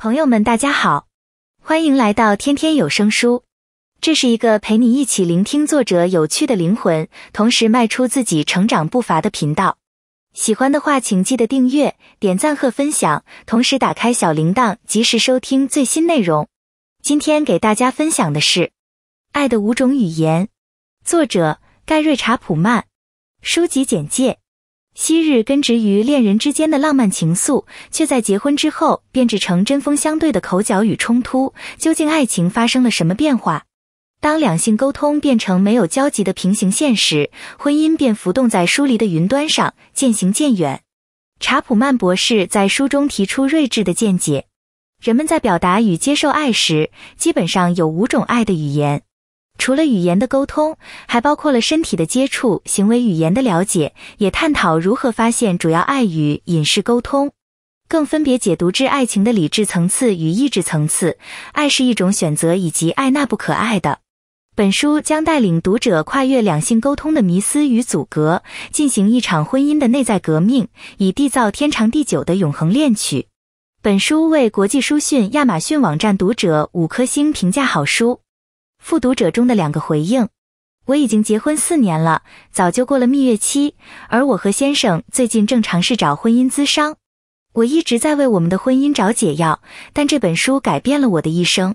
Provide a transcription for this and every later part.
朋友们，大家好，欢迎来到天天有声书。这是一个陪你一起聆听作者有趣的灵魂，同时迈出自己成长步伐的频道。喜欢的话，请记得订阅、点赞和分享，同时打开小铃铛，及时收听最新内容。今天给大家分享的是《爱的五种语言》，作者盖瑞·查普曼。书籍简介。昔日根植于恋人之间的浪漫情愫，却在结婚之后变制成针锋相对的口角与冲突。究竟爱情发生了什么变化？当两性沟通变成没有交集的平行线时，婚姻便浮动在疏离的云端上，渐行渐远。查普曼博士在书中提出睿智的见解：人们在表达与接受爱时，基本上有五种爱的语言。除了语言的沟通，还包括了身体的接触、行为语言的了解，也探讨如何发现主要爱与隐式沟通，更分别解读至爱情的理智层次与意志层次。爱是一种选择，以及爱那不可爱的。本书将带领读者跨越两性沟通的迷思与阻隔，进行一场婚姻的内在革命，以缔造天长地久的永恒恋曲。本书为国际书讯亚马逊网站读者五颗星评价好书。复读者中的两个回应：我已经结婚四年了，早就过了蜜月期，而我和先生最近正尝试找婚姻咨商。我一直在为我们的婚姻找解药，但这本书改变了我的一生。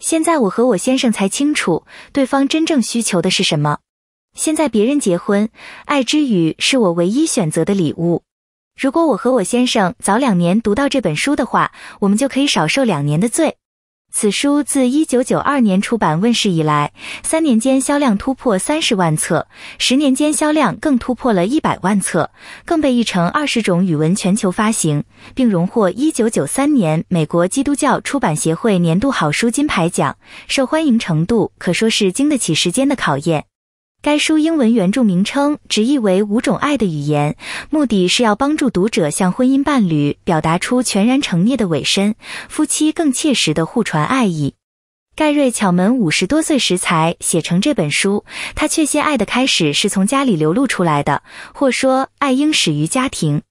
现在我和我先生才清楚对方真正需求的是什么。现在别人结婚，爱之语是我唯一选择的礼物。如果我和我先生早两年读到这本书的话，我们就可以少受两年的罪。此书自一九九二年出版问世以来，三年间销量突破三十万册，十年间销量更突破了一百万册，更被译成二十种语文全球发行，并荣获一九九三年美国基督教出版协会年度好书金牌奖，受欢迎程度可说是经得起时间的考验。该书英文原著名称直译为《五种爱的语言》，目的是要帮助读者向婚姻伴侣表达出全然诚聂的尾声，夫妻更切实的互传爱意。盖瑞·巧门五十多岁时才写成这本书，他确信爱的开始是从家里流露出来的，或说爱应始于家庭。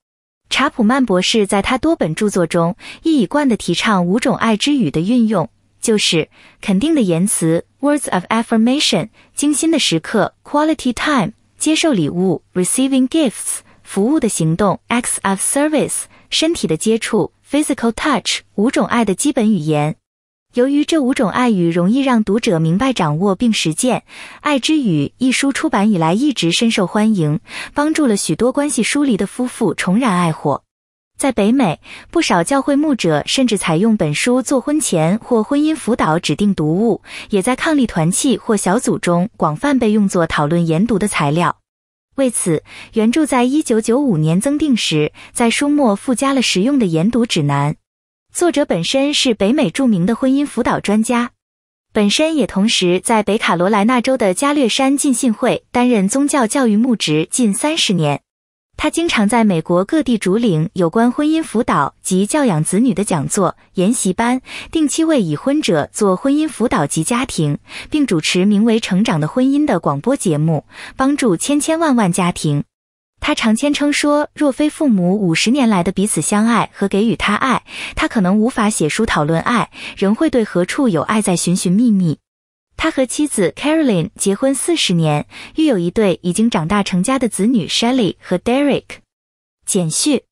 查普曼博士在他多本著作中一以贯地提倡五种爱之语的运用。就是肯定的言辞 words of affirmation，精心的时刻 quality time，接受礼物 receiving gifts，服务的行动 acts of service，身体的接触 physical touch，五种爱的基本语言。由于这五种爱语容易让读者明白、掌握并实践，《爱之语》一书出版以来一直深受欢迎，帮助了许多关系疏离的夫妇重燃爱火。在北美，不少教会牧者甚至采用本书做婚前或婚姻辅导指定读物，也在伉俪团契或小组中广泛被用作讨论研读的材料。为此，原著在一九九五年增订时，在书末附加了实用的研读指南。作者本身是北美著名的婚姻辅导专家，本身也同时在北卡罗来纳州的加略山浸信会担任宗教教育牧职近三十年。他经常在美国各地主领有关婚姻辅导及教养子女的讲座、研习班，定期为已婚者做婚姻辅导及家庭，并主持名为《成长的婚姻》的广播节目，帮助千千万万家庭。他常谦称说，若非父母五十年来的彼此相爱和给予他爱，他可能无法写书讨论爱，仍会对何处有爱在寻寻觅觅。他和妻子 Caroline 结婚四十年，育有一对已经长大成家的子女 Shelley 和 Derek。简序：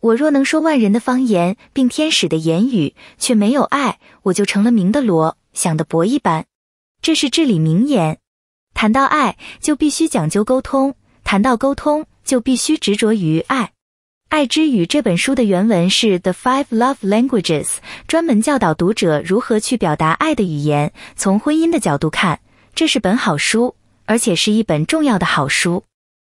我若能说万人的方言，并天使的言语，却没有爱，我就成了明的罗，想的薄一般。这是至理名言。谈到爱，就必须讲究沟通；谈到沟通，就必须执着于爱。《爱之语》这本书的原文是《The Five Love Languages》，专门教导读者如何去表达爱的语言。从婚姻的角度看，这是本好书，而且是一本重要的好书。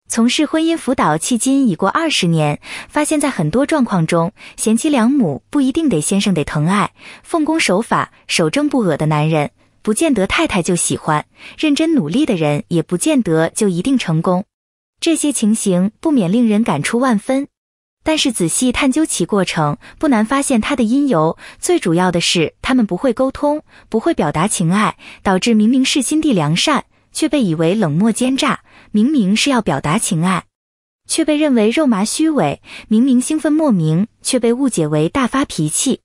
从事婚姻辅导迄今已过二十年，发现在很多状况中，贤妻良母不一定得先生得疼爱，奉公守法、守正不阿的男人，不见得太太就喜欢；认真努力的人，也不见得就一定成功。这些情形不免令人感触万分。但是仔细探究其过程，不难发现它的因由。最主要的是，他们不会沟通，不会表达情爱，导致明明是心地良善，却被以为冷漠奸诈；明明是要表达情爱，却被认为肉麻虚伪；明明兴奋莫名，却被误解为大发脾气。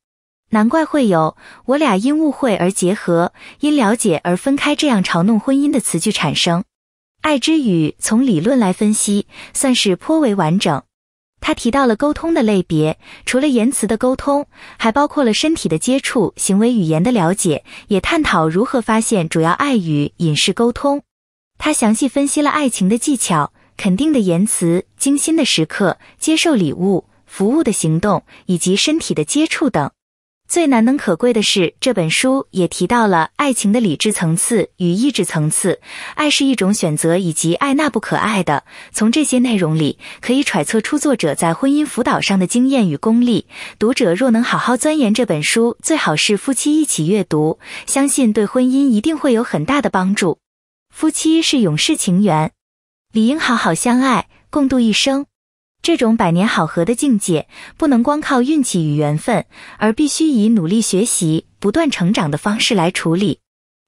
难怪会有“我俩因误会而结合，因了解而分开”这样嘲弄婚姻的词句产生。爱之语从理论来分析，算是颇为完整。他提到了沟通的类别，除了言辞的沟通，还包括了身体的接触、行为语言的了解，也探讨如何发现主要爱与隐士沟通。他详细分析了爱情的技巧、肯定的言辞、精心的时刻、接受礼物、服务的行动以及身体的接触等。最难能可贵的是，这本书也提到了爱情的理智层次与意志层次，爱是一种选择以及爱那不可爱的。从这些内容里，可以揣测出作者在婚姻辅导上的经验与功力。读者若能好好钻研这本书，最好是夫妻一起阅读，相信对婚姻一定会有很大的帮助。夫妻是永世情缘，理应好好相爱，共度一生。这种百年好合的境界，不能光靠运气与缘分，而必须以努力学习、不断成长的方式来处理。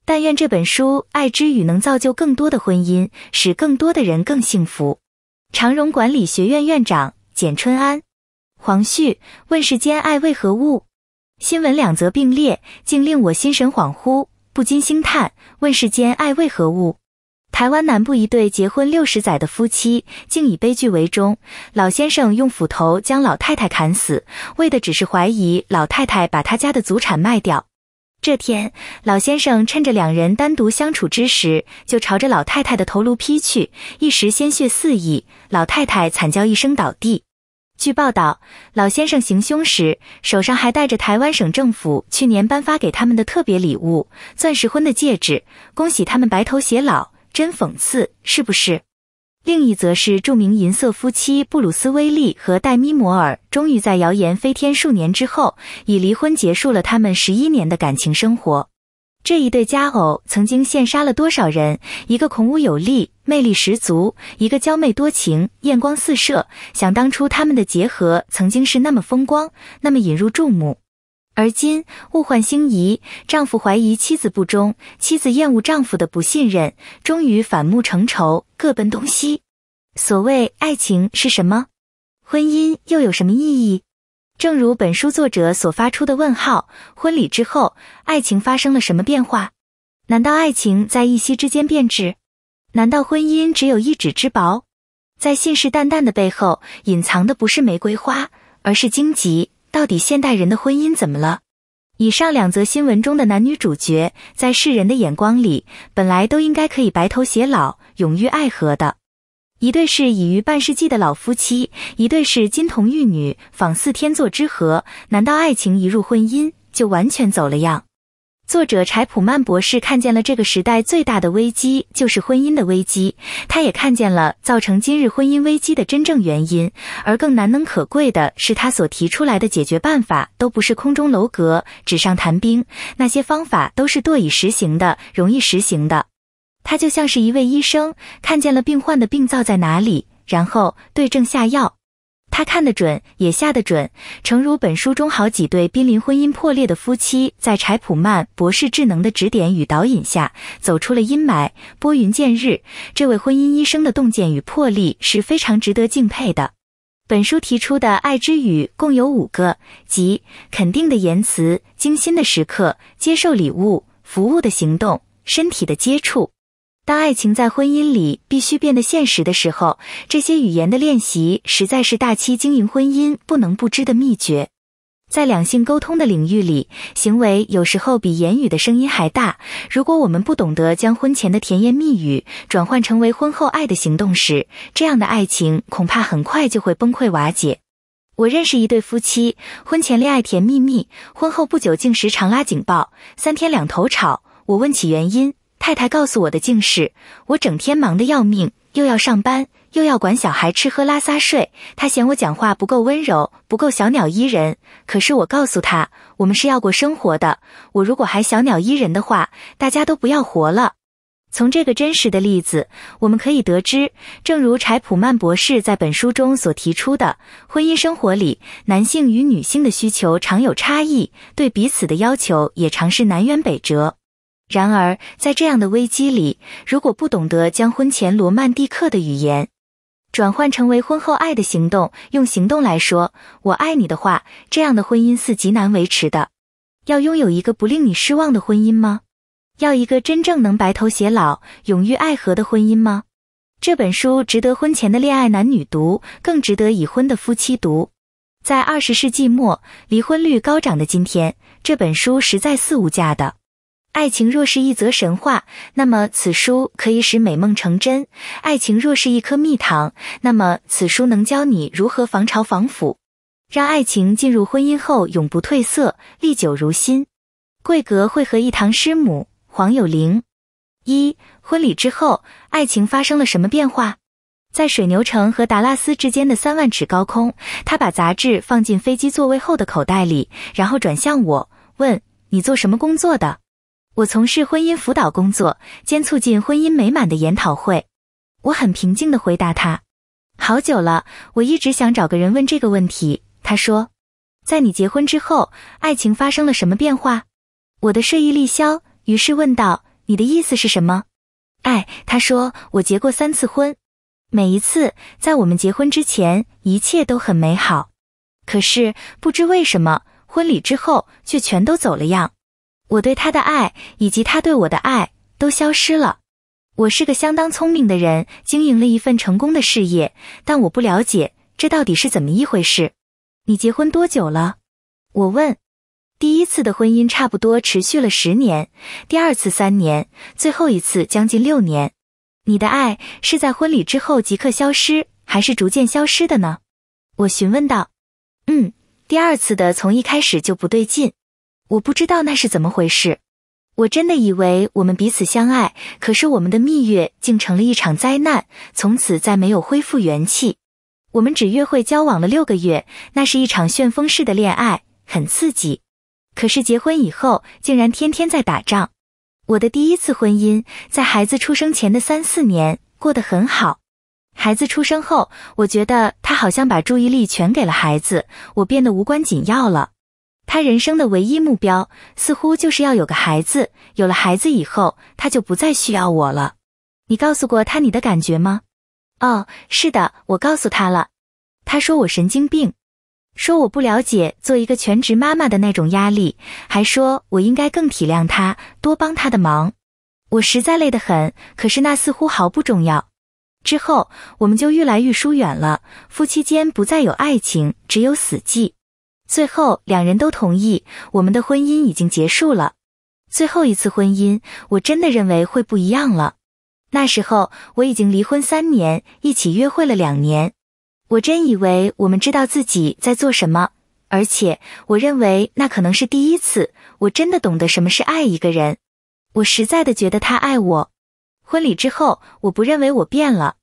但愿这本书《爱之语》能造就更多的婚姻，使更多的人更幸福。长荣管理学院院长简春安、黄旭问世间爱为何物？新闻两则并列，竟令我心神恍惚，不禁兴叹：问世间爱为何物？台湾南部一对结婚六十载的夫妻，竟以悲剧为终。老先生用斧头将老太太砍死，为的只是怀疑老太太把他家的祖产卖掉。这天，老先生趁着两人单独相处之时，就朝着老太太的头颅劈去，一时鲜血四溢，老太太惨叫一声倒地。据报道，老先生行凶时手上还带着台湾省政府去年颁发给他们的特别礼物——钻石婚的戒指，恭喜他们白头偕老。真讽刺，是不是？另一则是著名银色夫妻布鲁斯·威利和黛咪·摩尔，终于在谣言飞天数年之后，以离婚结束了他们十一年的感情生活。这一对佳偶曾经羡杀了多少人？一个孔武有力、魅力十足，一个娇媚多情、艳光四射。想当初他们的结合，曾经是那么风光，那么引人注目。而今物换星移，丈夫怀疑妻子不忠，妻子厌恶丈夫的不信任，终于反目成仇，各奔东西。所谓爱情是什么？婚姻又有什么意义？正如本书作者所发出的问号，婚礼之后，爱情发生了什么变化？难道爱情在一夕之间变质？难道婚姻只有一指之薄？在信誓旦旦的背后，隐藏的不是玫瑰花，而是荆棘。到底现代人的婚姻怎么了？以上两则新闻中的男女主角，在世人的眼光里，本来都应该可以白头偕老、永浴爱河的。一对是已逾半世纪的老夫妻，一对是金童玉女，仿似天作之合。难道爱情一入婚姻就完全走了样？作者柴普曼博士看见了这个时代最大的危机，就是婚姻的危机。他也看见了造成今日婚姻危机的真正原因，而更难能可贵的是，他所提出来的解决办法都不是空中楼阁、纸上谈兵，那些方法都是堕以实行的、容易实行的。他就像是一位医生，看见了病患的病灶在哪里，然后对症下药。他看得准，也下得准。诚如本书中好几对濒临婚姻破裂的夫妻，在柴普曼博士智能的指点与导引下，走出了阴霾，拨云见日。这位婚姻医生的洞见与魄力是非常值得敬佩的。本书提出的爱之语共有五个，即肯定的言辞、精心的时刻、接受礼物、服务的行动、身体的接触。当爱情在婚姻里必须变得现实的时候，这些语言的练习实在是大七经营婚姻不能不知的秘诀。在两性沟通的领域里，行为有时候比言语的声音还大。如果我们不懂得将婚前的甜言蜜语转换成为婚后爱的行动时，这样的爱情恐怕很快就会崩溃瓦解。我认识一对夫妻，婚前恋爱甜蜜蜜，婚后不久竟时常拉警报，三天两头吵。我问起原因。太太告诉我的竟是，我整天忙得要命，又要上班，又要管小孩吃喝拉撒睡。她嫌我讲话不够温柔，不够小鸟依人。可是我告诉她，我们是要过生活的。我如果还小鸟依人的话，大家都不要活了。从这个真实的例子，我们可以得知，正如柴普曼博士在本书中所提出的，婚姻生活里，男性与女性的需求常有差异，对彼此的要求也常是南辕北辙。然而，在这样的危机里，如果不懂得将婚前罗曼蒂克的语言转换成为婚后爱的行动，用行动来说“我爱你”的话，这样的婚姻是极难维持的。要拥有一个不令你失望的婚姻吗？要一个真正能白头偕老、永浴爱河的婚姻吗？这本书值得婚前的恋爱男女读，更值得已婚的夫妻读。在二十世纪末离婚率高涨的今天，这本书实在似无价的。爱情若是一则神话，那么此书可以使美梦成真；爱情若是一颗蜜糖，那么此书能教你如何防潮防腐，让爱情进入婚姻后永不褪色，历久如新。贵格会和一堂师母黄有玲。一婚礼之后，爱情发生了什么变化？在水牛城和达拉斯之间的三万尺高空，他把杂志放进飞机座位后的口袋里，然后转向我问：“你做什么工作的？”我从事婚姻辅导工作，兼促进婚姻美满的研讨会。我很平静的回答他：“好久了，我一直想找个人问这个问题。”他说：“在你结婚之后，爱情发生了什么变化？”我的睡意立消，于是问道：“你的意思是什么？”哎，他说：“我结过三次婚，每一次在我们结婚之前，一切都很美好，可是不知为什么，婚礼之后却全都走了样。”我对他的爱，以及他对我的爱，都消失了。我是个相当聪明的人，经营了一份成功的事业，但我不了解这到底是怎么一回事。你结婚多久了？我问。第一次的婚姻差不多持续了十年，第二次三年，最后一次将近六年。你的爱是在婚礼之后即刻消失，还是逐渐消失的呢？我询问道。嗯，第二次的从一开始就不对劲。我不知道那是怎么回事，我真的以为我们彼此相爱，可是我们的蜜月竟成了一场灾难，从此再没有恢复元气。我们只约会交往了六个月，那是一场旋风式的恋爱，很刺激。可是结婚以后，竟然天天在打仗。我的第一次婚姻在孩子出生前的三四年过得很好，孩子出生后，我觉得他好像把注意力全给了孩子，我变得无关紧要了。他人生的唯一目标，似乎就是要有个孩子。有了孩子以后，他就不再需要我了。你告诉过他你的感觉吗？哦，是的，我告诉他了。他说我神经病，说我不了解做一个全职妈妈的那种压力，还说我应该更体谅他，多帮他的忙。我实在累得很，可是那似乎毫不重要。之后，我们就愈来愈疏远了。夫妻间不再有爱情，只有死寂。最后，两人都同意我们的婚姻已经结束了。最后一次婚姻，我真的认为会不一样了。那时候我已经离婚三年，一起约会了两年，我真以为我们知道自己在做什么，而且我认为那可能是第一次，我真的懂得什么是爱一个人。我实在的觉得他爱我。婚礼之后，我不认为我变了，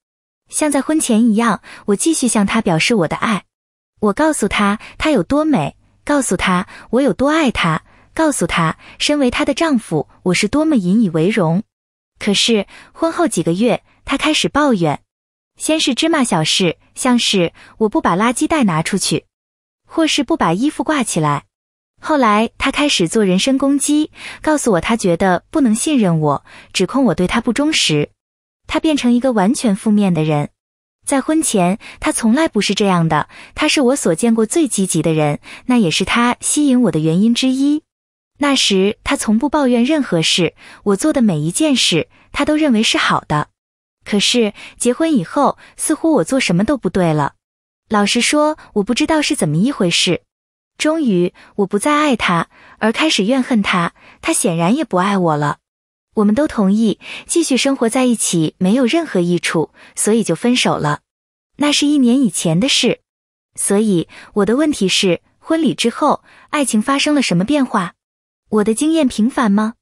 像在婚前一样，我继续向他表示我的爱。我告诉她她有多美，告诉她我有多爱她，告诉她身为她的丈夫我是多么引以为荣。可是婚后几个月，她开始抱怨，先是芝麻小事，像是我不把垃圾袋拿出去，或是不把衣服挂起来。后来他开始做人身攻击，告诉我他觉得不能信任我，指控我对他不忠实。他变成一个完全负面的人。在婚前，他从来不是这样的。他是我所见过最积极的人，那也是他吸引我的原因之一。那时，他从不抱怨任何事，我做的每一件事，他都认为是好的。可是结婚以后，似乎我做什么都不对了。老实说，我不知道是怎么一回事。终于，我不再爱他，而开始怨恨他。他显然也不爱我了。我们都同意继续生活在一起没有任何益处，所以就分手了。那是一年以前的事。所以我的问题是：婚礼之后，爱情发生了什么变化？我的经验平凡吗？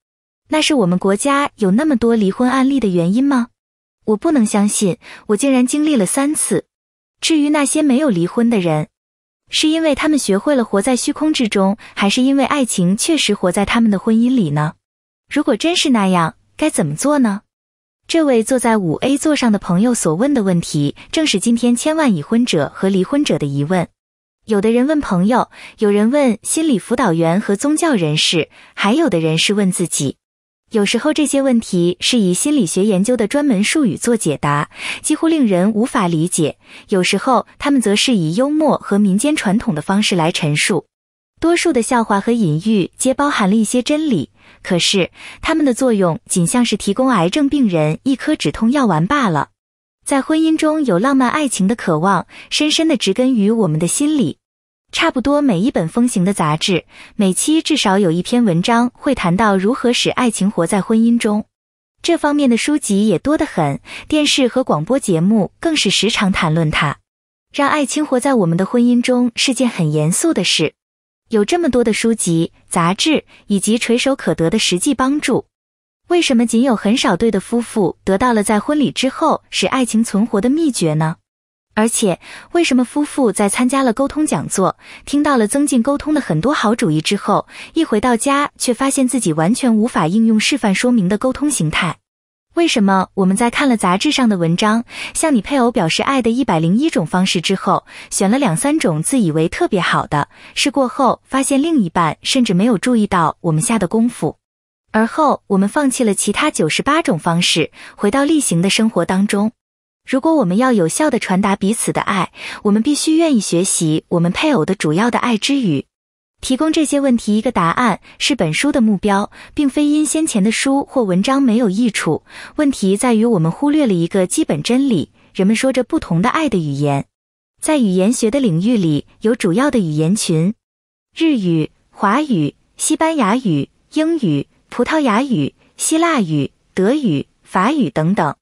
那是我们国家有那么多离婚案例的原因吗？我不能相信，我竟然经历了三次。至于那些没有离婚的人，是因为他们学会了活在虚空之中，还是因为爱情确实活在他们的婚姻里呢？如果真是那样，该怎么做呢？这位坐在五 A 座上的朋友所问的问题，正是今天千万已婚者和离婚者的疑问。有的人问朋友，有人问心理辅导员和宗教人士，还有的人是问自己。有时候这些问题是以心理学研究的专门术语做解答，几乎令人无法理解；有时候他们则是以幽默和民间传统的方式来陈述。多数的笑话和隐喻皆包含了一些真理。可是，它们的作用仅像是提供癌症病人一颗止痛药丸罢了。在婚姻中有浪漫爱情的渴望，深深的植根于我们的心理。差不多每一本风行的杂志，每期至少有一篇文章会谈到如何使爱情活在婚姻中。这方面的书籍也多得很，电视和广播节目更是时常谈论它。让爱情活在我们的婚姻中，是件很严肃的事。有这么多的书籍、杂志以及垂手可得的实际帮助，为什么仅有很少对的夫妇得到了在婚礼之后使爱情存活的秘诀呢？而且，为什么夫妇在参加了沟通讲座，听到了增进沟通的很多好主意之后，一回到家却发现自己完全无法应用示范说明的沟通形态？为什么我们在看了杂志上的文章《向你配偶表示爱的一百零一种方式》之后，选了两三种自以为特别好的，试过后发现另一半甚至没有注意到我们下的功夫，而后我们放弃了其他九十八种方式，回到例行的生活当中。如果我们要有效地传达彼此的爱，我们必须愿意学习我们配偶的主要的爱之语。提供这些问题一个答案是本书的目标，并非因先前的书或文章没有益处。问题在于我们忽略了一个基本真理：人们说着不同的爱的语言。在语言学的领域里，有主要的语言群：日语、华语、西班牙语、英语、葡萄牙语、希腊语、德语、法语等等。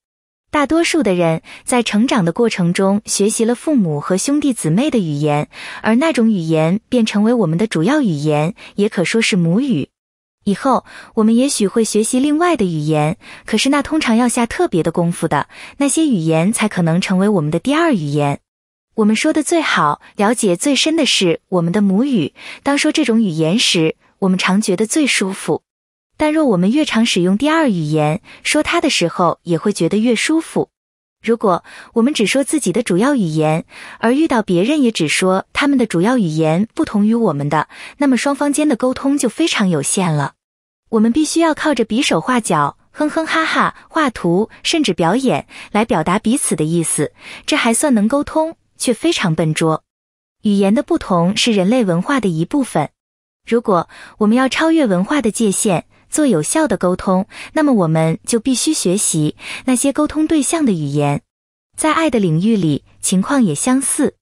大多数的人在成长的过程中学习了父母和兄弟姊妹的语言，而那种语言便成为我们的主要语言，也可说是母语。以后我们也许会学习另外的语言，可是那通常要下特别的功夫的，那些语言才可能成为我们的第二语言。我们说的最好、了解最深的是我们的母语。当说这种语言时，我们常觉得最舒服。但若我们越常使用第二语言说它的时候，也会觉得越舒服。如果我们只说自己的主要语言，而遇到别人也只说他们的主要语言不同于我们的，那么双方间的沟通就非常有限了。我们必须要靠着比手画脚、哼哼哈哈、画图甚至表演来表达彼此的意思，这还算能沟通，却非常笨拙。语言的不同是人类文化的一部分。如果我们要超越文化的界限，做有效的沟通，那么我们就必须学习那些沟通对象的语言。在爱的领域里，情况也相似。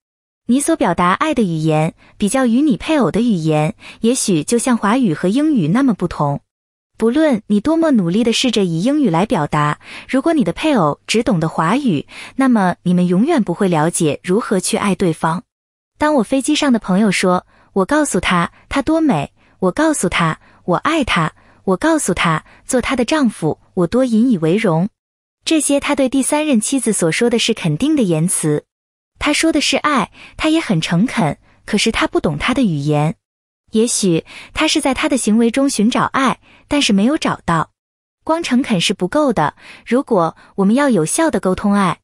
你所表达爱的语言，比较与你配偶的语言，也许就像华语和英语那么不同。不论你多么努力的试着以英语来表达，如果你的配偶只懂得华语，那么你们永远不会了解如何去爱对方。当我飞机上的朋友说，我告诉他她多美，我告诉他我爱他。我告诉他，做他的丈夫，我多引以为荣。这些他对第三任妻子所说的是肯定的言辞，他说的是爱，他也很诚恳。可是他不懂他的语言，也许他是在他的行为中寻找爱，但是没有找到。光诚恳是不够的。如果我们要有效的沟通爱，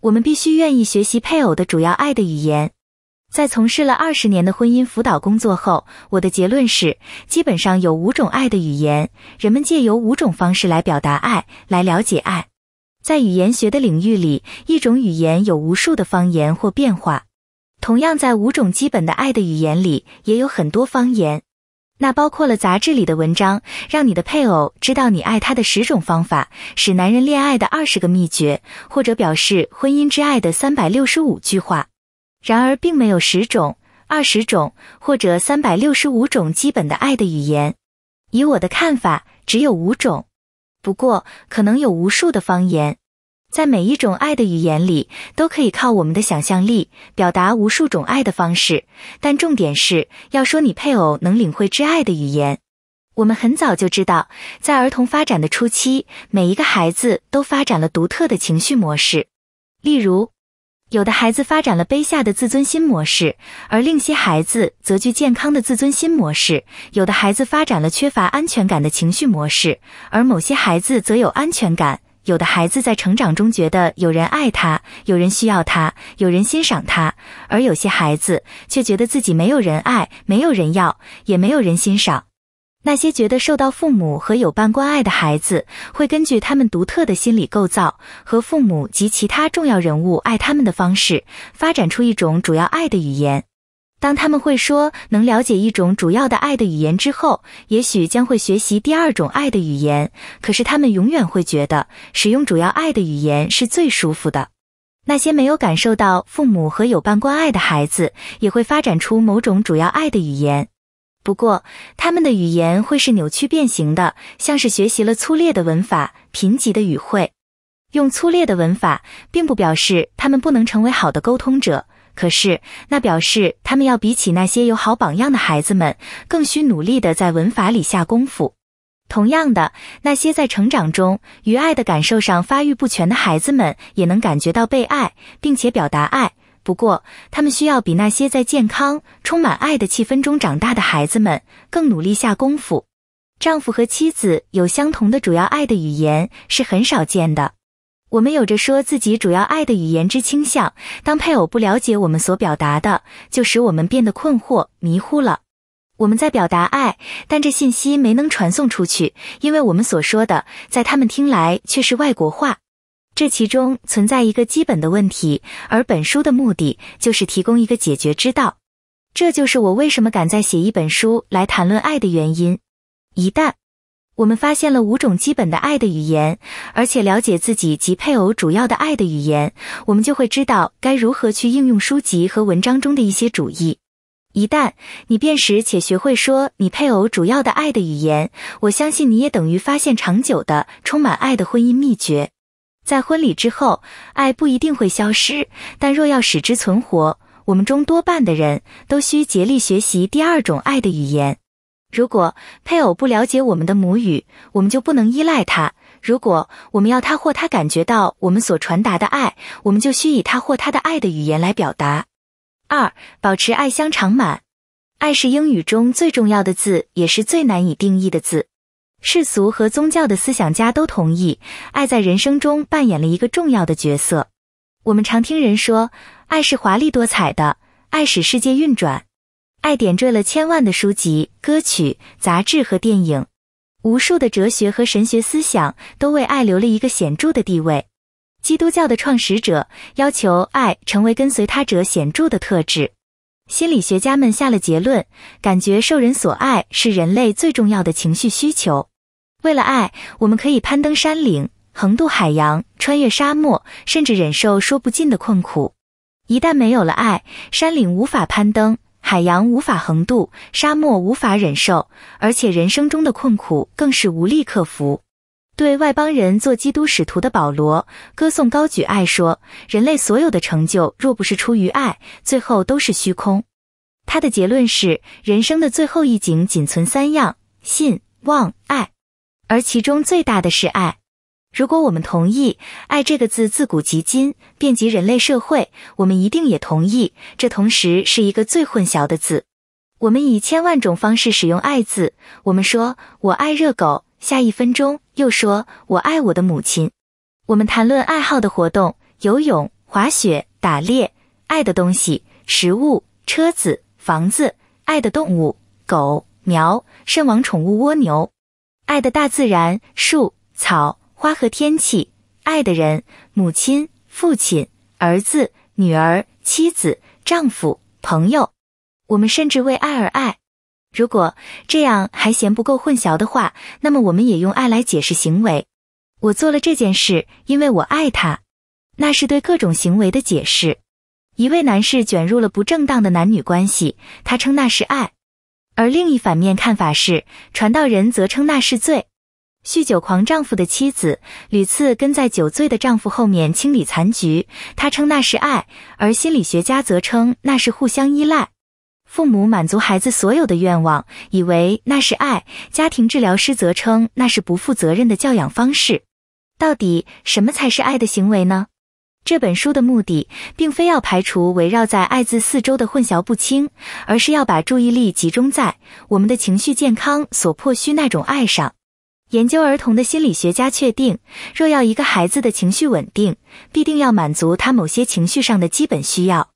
我们必须愿意学习配偶的主要爱的语言。在从事了二十年的婚姻辅导工作后，我的结论是，基本上有五种爱的语言，人们借由五种方式来表达爱，来了解爱。在语言学的领域里，一种语言有无数的方言或变化，同样在五种基本的爱的语言里，也有很多方言。那包括了杂志里的文章，让你的配偶知道你爱他的十种方法，使男人恋爱的二十个秘诀，或者表示婚姻之爱的三百六十五句话。然而，并没有十种、二十种或者三百六十五种基本的爱的语言。以我的看法，只有五种。不过，可能有无数的方言。在每一种爱的语言里，都可以靠我们的想象力表达无数种爱的方式。但重点是要说，你配偶能领会之爱的语言。我们很早就知道，在儿童发展的初期，每一个孩子都发展了独特的情绪模式，例如。有的孩子发展了卑下的自尊心模式，而另些孩子则具健康的自尊心模式；有的孩子发展了缺乏安全感的情绪模式，而某些孩子则有安全感；有的孩子在成长中觉得有人爱他、有人需要他、有人欣赏他，而有些孩子却觉得自己没有人爱、没有人要、也没有人欣赏。那些觉得受到父母和友伴关爱的孩子，会根据他们独特的心理构造和父母及其他重要人物爱他们的方式，发展出一种主要爱的语言。当他们会说能了解一种主要的爱的语言之后，也许将会学习第二种爱的语言。可是他们永远会觉得使用主要爱的语言是最舒服的。那些没有感受到父母和友伴关爱的孩子，也会发展出某种主要爱的语言。不过，他们的语言会是扭曲变形的，像是学习了粗劣的文法、贫瘠的语汇。用粗劣的文法，并不表示他们不能成为好的沟通者，可是那表示他们要比起那些有好榜样的孩子们，更需努力的在文法里下功夫。同样的，那些在成长中于爱的感受上发育不全的孩子们，也能感觉到被爱，并且表达爱。不过，他们需要比那些在健康、充满爱的气氛中长大的孩子们更努力下功夫。丈夫和妻子有相同的主要爱的语言是很少见的。我们有着说自己主要爱的语言之倾向。当配偶不了解我们所表达的，就使我们变得困惑、迷糊了。我们在表达爱，但这信息没能传送出去，因为我们所说的在他们听来却是外国话。这其中存在一个基本的问题，而本书的目的就是提供一个解决之道。这就是我为什么敢再写一本书来谈论爱的原因。一旦我们发现了五种基本的爱的语言，而且了解自己及配偶主要的爱的语言，我们就会知道该如何去应用书籍和文章中的一些主义。一旦你辨识且学会说你配偶主要的爱的语言，我相信你也等于发现长久的充满爱的婚姻秘诀。在婚礼之后，爱不一定会消失，但若要使之存活，我们中多半的人都需竭力学习第二种爱的语言。如果配偶不了解我们的母语，我们就不能依赖他；如果我们要他或他感觉到我们所传达的爱，我们就需以他或他的爱的语言来表达。二、保持爱香长满。爱是英语中最重要的字，也是最难以定义的字。世俗和宗教的思想家都同意，爱在人生中扮演了一个重要的角色。我们常听人说，爱是华丽多彩的，爱使世界运转，爱点缀了千万的书籍、歌曲、杂志和电影，无数的哲学和神学思想都为爱留了一个显著的地位。基督教的创始者要求爱成为跟随他者显著的特质。心理学家们下了结论：感觉受人所爱是人类最重要的情绪需求。为了爱，我们可以攀登山岭、横渡海洋、穿越沙漠，甚至忍受说不尽的困苦。一旦没有了爱，山岭无法攀登，海洋无法横渡，沙漠无法忍受，而且人生中的困苦更是无力克服。对外邦人做基督使徒的保罗，歌颂高举爱，说人类所有的成就，若不是出于爱，最后都是虚空。他的结论是，人生的最后一景仅存三样：信、望、爱，而其中最大的是爱。如果我们同意“爱”这个字自古及今遍及人类社会，我们一定也同意这同时是一个最混淆的字。我们以千万种方式使用“爱”字，我们说“我爱热狗”，下一分钟。又说：“我爱我的母亲。我们谈论爱好的活动，游泳、滑雪、打猎；爱的东西，食物、车子、房子；爱的动物，狗、苗；甚王宠物蜗牛；爱的大自然，树、草、花和天气；爱的人，母亲、父亲、儿子、女儿、妻子、丈夫、朋友。我们甚至为爱而爱。”如果这样还嫌不够混淆的话，那么我们也用爱来解释行为。我做了这件事，因为我爱他。那是对各种行为的解释。一位男士卷入了不正当的男女关系，他称那是爱；而另一反面看法是，传道人则称那是罪。酗酒狂丈夫的妻子屡次跟在酒醉的丈夫后面清理残局，她称那是爱；而心理学家则称那是互相依赖。父母满足孩子所有的愿望，以为那是爱；家庭治疗师则称那是不负责任的教养方式。到底什么才是爱的行为呢？这本书的目的并非要排除围绕在“爱”字四周的混淆不清，而是要把注意力集中在我们的情绪健康所迫需那种爱上。研究儿童的心理学家确定，若要一个孩子的情绪稳定，必定要满足他某些情绪上的基本需要。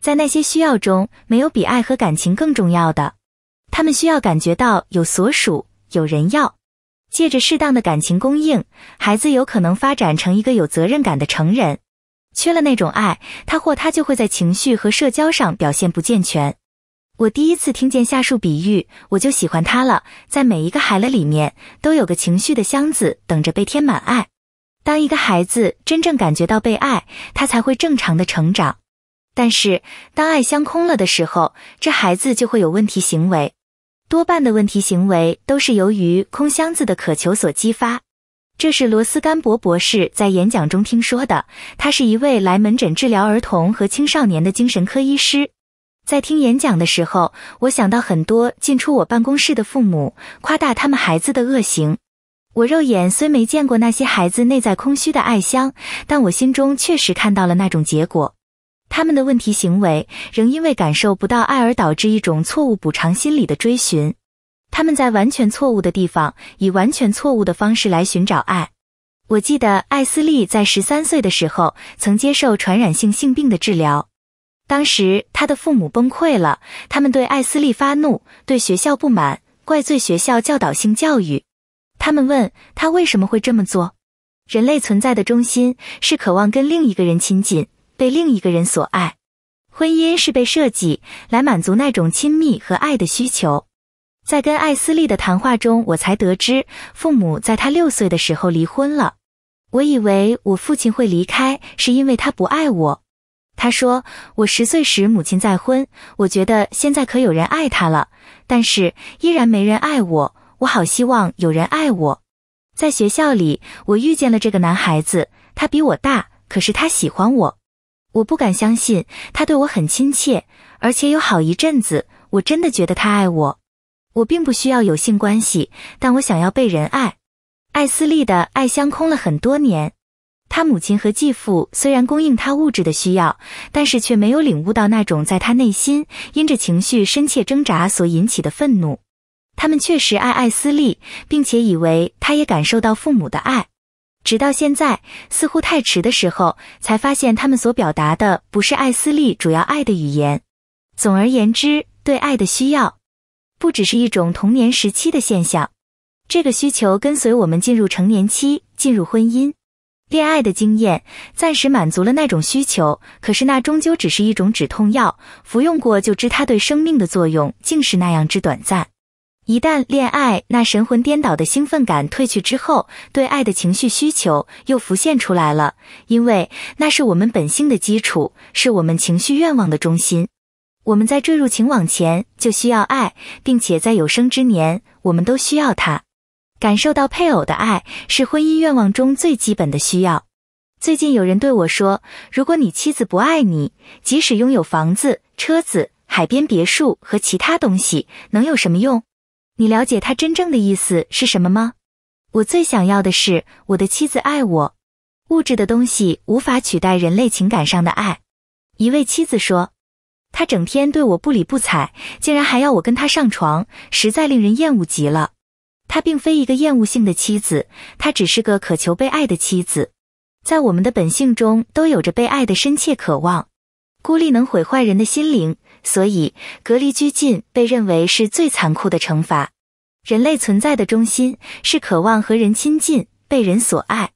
在那些需要中，没有比爱和感情更重要的。他们需要感觉到有所属，有人要。借着适当的感情供应，孩子有可能发展成一个有责任感的成人。缺了那种爱，他或他就会在情绪和社交上表现不健全。我第一次听见下述比喻，我就喜欢它了。在每一个孩子里面，都有个情绪的箱子，等着被填满爱。当一个孩子真正感觉到被爱，他才会正常的成长。但是，当爱相空了的时候，这孩子就会有问题行为。多半的问题行为都是由于空箱子的渴求所激发。这是罗斯甘博博士在演讲中听说的。他是一位来门诊治疗儿童和青少年的精神科医师。在听演讲的时候，我想到很多进出我办公室的父母夸大他们孩子的恶行。我肉眼虽没见过那些孩子内在空虚的爱箱，但我心中确实看到了那种结果。他们的问题行为仍因为感受不到爱而导致一种错误补偿心理的追寻，他们在完全错误的地方以完全错误的方式来寻找爱。我记得艾斯利在十三岁的时候曾接受传染性性病的治疗，当时他的父母崩溃了，他们对艾斯利发怒，对学校不满，怪罪学校教导性教育。他们问他为什么会这么做？人类存在的中心是渴望跟另一个人亲近。被另一个人所爱，婚姻是被设计来满足那种亲密和爱的需求。在跟艾斯利的谈话中，我才得知父母在他六岁的时候离婚了。我以为我父亲会离开，是因为他不爱我。他说我十岁时母亲再婚，我觉得现在可有人爱他了，但是依然没人爱我。我好希望有人爱我。在学校里，我遇见了这个男孩子，他比我大，可是他喜欢我。我不敢相信，他对我很亲切，而且有好一阵子，我真的觉得他爱我。我并不需要有性关系，但我想要被人爱。艾斯利的爱相空了很多年，他母亲和继父虽然供应他物质的需要，但是却没有领悟到那种在他内心因着情绪深切挣扎所引起的愤怒。他们确实爱艾斯利，并且以为他也感受到父母的爱。直到现在，似乎太迟的时候，才发现他们所表达的不是艾斯利主要爱的语言。总而言之，对爱的需要，不只是一种童年时期的现象。这个需求跟随我们进入成年期，进入婚姻、恋爱的经验，暂时满足了那种需求。可是那终究只是一种止痛药，服用过就知它对生命的作用竟是那样之短暂。一旦恋爱那神魂颠倒的兴奋感褪去之后，对爱的情绪需求又浮现出来了，因为那是我们本性的基础，是我们情绪愿望的中心。我们在坠入情网前就需要爱，并且在有生之年，我们都需要它。感受到配偶的爱是婚姻愿望中最基本的需要。最近有人对我说：“如果你妻子不爱你，即使拥有房子、车子、海边别墅和其他东西，能有什么用？”你了解他真正的意思是什么吗？我最想要的是我的妻子爱我，物质的东西无法取代人类情感上的爱。一位妻子说，他整天对我不理不睬，竟然还要我跟他上床，实在令人厌恶极了。他并非一个厌恶性的妻子，他只是个渴求被爱的妻子。在我们的本性中都有着被爱的深切渴望。孤立能毁坏人的心灵。所以，隔离拘禁被认为是最残酷的惩罚。人类存在的中心是渴望和人亲近、被人所爱。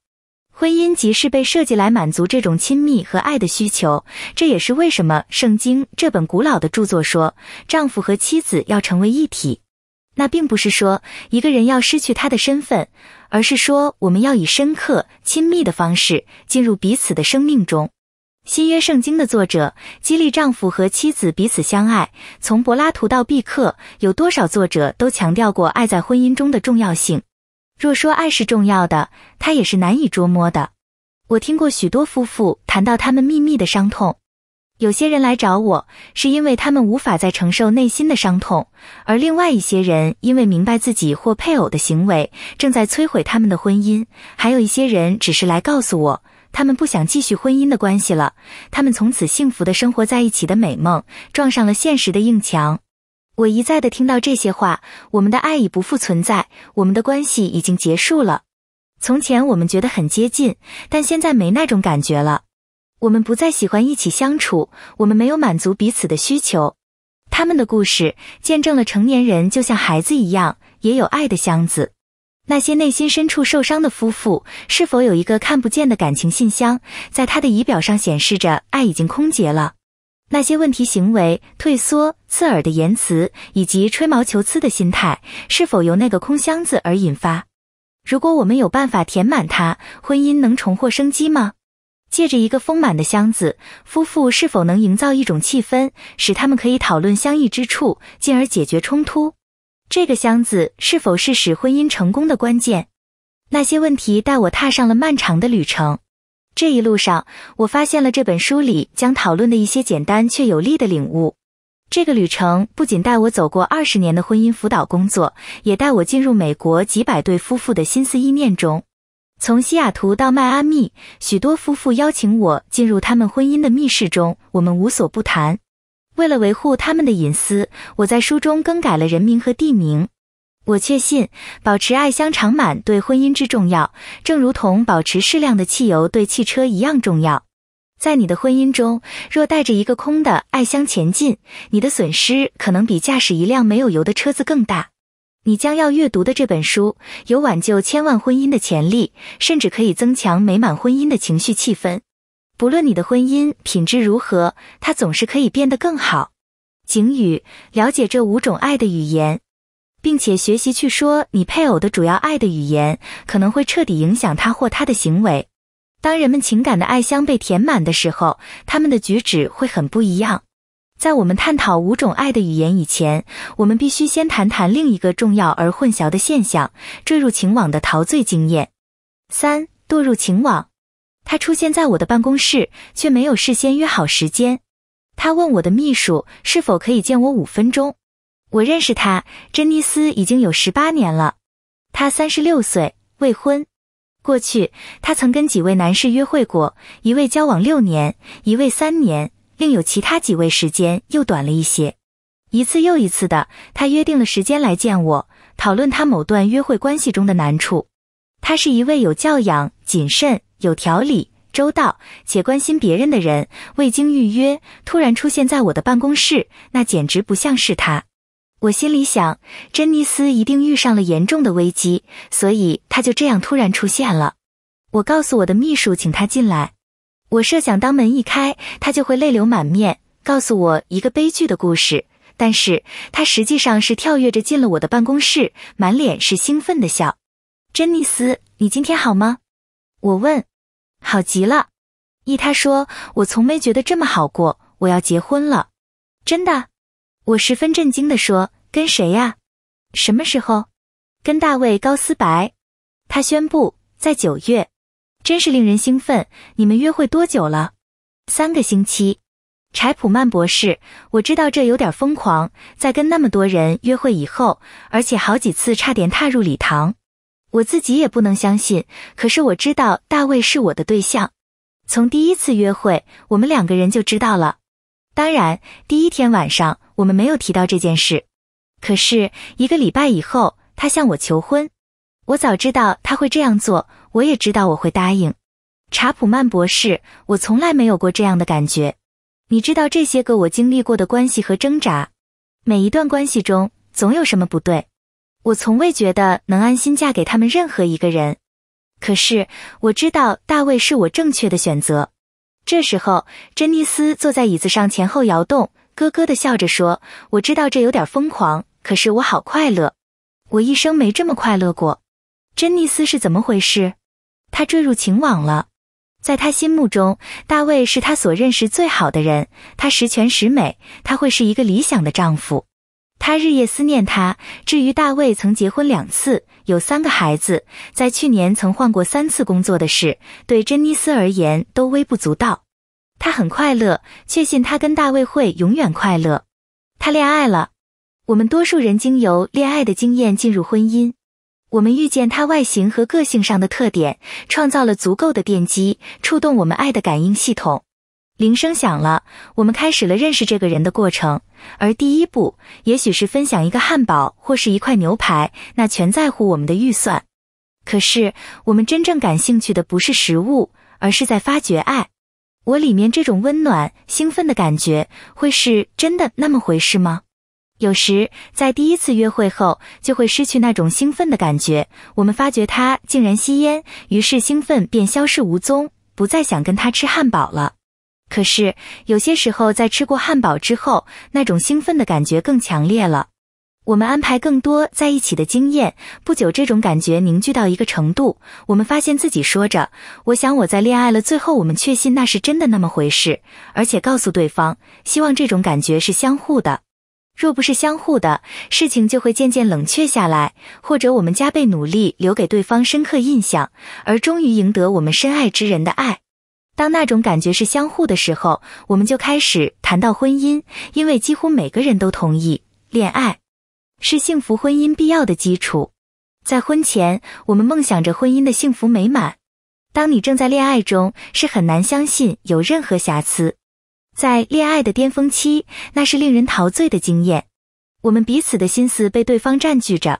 婚姻即是被设计来满足这种亲密和爱的需求。这也是为什么圣经这本古老的著作说，丈夫和妻子要成为一体。那并不是说一个人要失去他的身份，而是说我们要以深刻、亲密的方式进入彼此的生命中。新约圣经的作者激励丈夫和妻子彼此相爱。从柏拉图到毕克，有多少作者都强调过爱在婚姻中的重要性？若说爱是重要的，它也是难以捉摸的。我听过许多夫妇谈到他们秘密的伤痛。有些人来找我，是因为他们无法再承受内心的伤痛；而另外一些人，因为明白自己或配偶的行为正在摧毁他们的婚姻；还有一些人，只是来告诉我。他们不想继续婚姻的关系了，他们从此幸福的生活在一起的美梦撞上了现实的硬墙。我一再的听到这些话：我们的爱已不复存在，我们的关系已经结束了。从前我们觉得很接近，但现在没那种感觉了。我们不再喜欢一起相处，我们没有满足彼此的需求。他们的故事见证了成年人就像孩子一样，也有爱的箱子。那些内心深处受伤的夫妇，是否有一个看不见的感情信箱，在他的仪表上显示着爱已经空竭了？那些问题行为、退缩、刺耳的言辞以及吹毛求疵的心态，是否由那个空箱子而引发？如果我们有办法填满它，婚姻能重获生机吗？借着一个丰满的箱子，夫妇是否能营造一种气氛，使他们可以讨论相异之处，进而解决冲突？这个箱子是否是使婚姻成功的关键？那些问题带我踏上了漫长的旅程。这一路上，我发现了这本书里将讨论的一些简单却有力的领悟。这个旅程不仅带我走过二十年的婚姻辅导工作，也带我进入美国几百对夫妇的心思意念中。从西雅图到迈阿密，许多夫妇邀请我进入他们婚姻的密室中，我们无所不谈。为了维护他们的隐私，我在书中更改了人名和地名。我确信，保持爱香长满对婚姻之重要，正如同保持适量的汽油对汽车一样重要。在你的婚姻中，若带着一个空的爱香前进，你的损失可能比驾驶一辆没有油的车子更大。你将要阅读的这本书，有挽救千万婚姻的潜力，甚至可以增强美满婚姻的情绪气氛。不论你的婚姻品质如何，它总是可以变得更好。景宇，了解这五种爱的语言，并且学习去说你配偶的主要爱的语言，可能会彻底影响他或她的行为。当人们情感的爱香被填满的时候，他们的举止会很不一样。在我们探讨五种爱的语言以前，我们必须先谈谈另一个重要而混淆的现象——坠入情网的陶醉经验。三，堕入情网。他出现在我的办公室，却没有事先约好时间。他问我的秘书是否可以见我五分钟。我认识他，珍妮斯已经有十八年了。他三十六岁，未婚。过去他曾跟几位男士约会过，一位交往六年，一位三年，另有其他几位时间又短了一些。一次又一次的，他约定了时间来见我，讨论他某段约会关系中的难处。他是一位有教养、谨慎。有条理、周到且关心别人的人，未经预约突然出现在我的办公室，那简直不像是他。我心里想，珍妮斯一定遇上了严重的危机，所以他就这样突然出现了。我告诉我的秘书，请他进来。我设想，当门一开，他就会泪流满面，告诉我一个悲剧的故事。但是他实际上是跳跃着进了我的办公室，满脸是兴奋的笑。珍妮斯，你今天好吗？我问。好极了，一他说，我从没觉得这么好过。我要结婚了，真的。我十分震惊地说：“跟谁呀？什么时候？跟大卫·高斯白。”他宣布在九月。真是令人兴奋！你们约会多久了？三个星期。柴普曼博士，我知道这有点疯狂，在跟那么多人约会以后，而且好几次差点踏入礼堂。我自己也不能相信，可是我知道大卫是我的对象。从第一次约会，我们两个人就知道了。当然，第一天晚上我们没有提到这件事。可是，一个礼拜以后，他向我求婚。我早知道他会这样做，我也知道我会答应。查普曼博士，我从来没有过这样的感觉。你知道这些个我经历过的关系和挣扎，每一段关系中总有什么不对。我从未觉得能安心嫁给他们任何一个人，可是我知道大卫是我正确的选择。这时候，珍妮斯坐在椅子上前后摇动，咯咯地笑着说：“我知道这有点疯狂，可是我好快乐，我一生没这么快乐过。”珍妮斯是怎么回事？她坠入情网了。在她心目中，大卫是他所认识最好的人，他十全十美，他会是一个理想的丈夫。他日夜思念他。至于大卫，曾结婚两次，有三个孩子，在去年曾换过三次工作的事，对珍妮丝而言都微不足道。他很快乐，确信他跟大卫会永远快乐。他恋爱了。我们多数人经由恋爱的经验进入婚姻。我们遇见他外形和个性上的特点，创造了足够的电击，触动我们爱的感应系统。铃声响了，我们开始了认识这个人的过程。而第一步，也许是分享一个汉堡或是一块牛排，那全在乎我们的预算。可是，我们真正感兴趣的不是食物，而是在发掘爱。我里面这种温暖兴奋的感觉，会是真的那么回事吗？有时在第一次约会后，就会失去那种兴奋的感觉。我们发觉他竟然吸烟，于是兴奋便消失无踪，不再想跟他吃汉堡了。可是有些时候，在吃过汉堡之后，那种兴奋的感觉更强烈了。我们安排更多在一起的经验，不久这种感觉凝聚到一个程度，我们发现自己说着：“我想我在恋爱了。”最后我们确信那是真的那么回事，而且告诉对方，希望这种感觉是相互的。若不是相互的，事情就会渐渐冷却下来，或者我们加倍努力，留给对方深刻印象，而终于赢得我们深爱之人的爱。当那种感觉是相互的时候，我们就开始谈到婚姻，因为几乎每个人都同意，恋爱是幸福婚姻必要的基础。在婚前，我们梦想着婚姻的幸福美满。当你正在恋爱中，是很难相信有任何瑕疵。在恋爱的巅峰期，那是令人陶醉的经验。我们彼此的心思被对方占据着。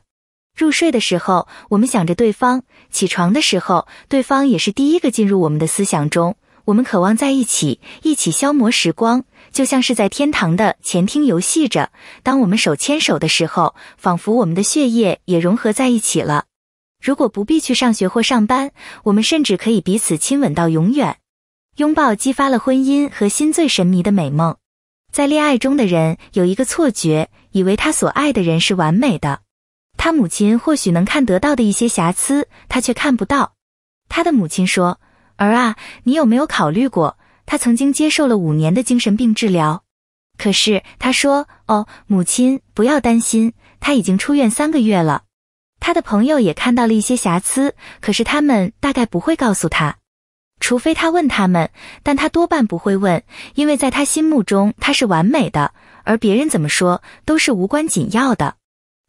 入睡的时候，我们想着对方；起床的时候，对方也是第一个进入我们的思想中。我们渴望在一起，一起消磨时光，就像是在天堂的前厅游戏着。当我们手牵手的时候，仿佛我们的血液也融合在一起了。如果不必去上学或上班，我们甚至可以彼此亲吻到永远。拥抱激发了婚姻和心醉神迷的美梦。在恋爱中的人有一个错觉，以为他所爱的人是完美的。他母亲或许能看得到的一些瑕疵，他却看不到。他的母亲说。儿啊，你有没有考虑过，他曾经接受了五年的精神病治疗？可是他说：“哦，母亲，不要担心，他已经出院三个月了。他的朋友也看到了一些瑕疵，可是他们大概不会告诉他，除非他问他们。但他多半不会问，因为在他心目中他是完美的，而别人怎么说都是无关紧要的。”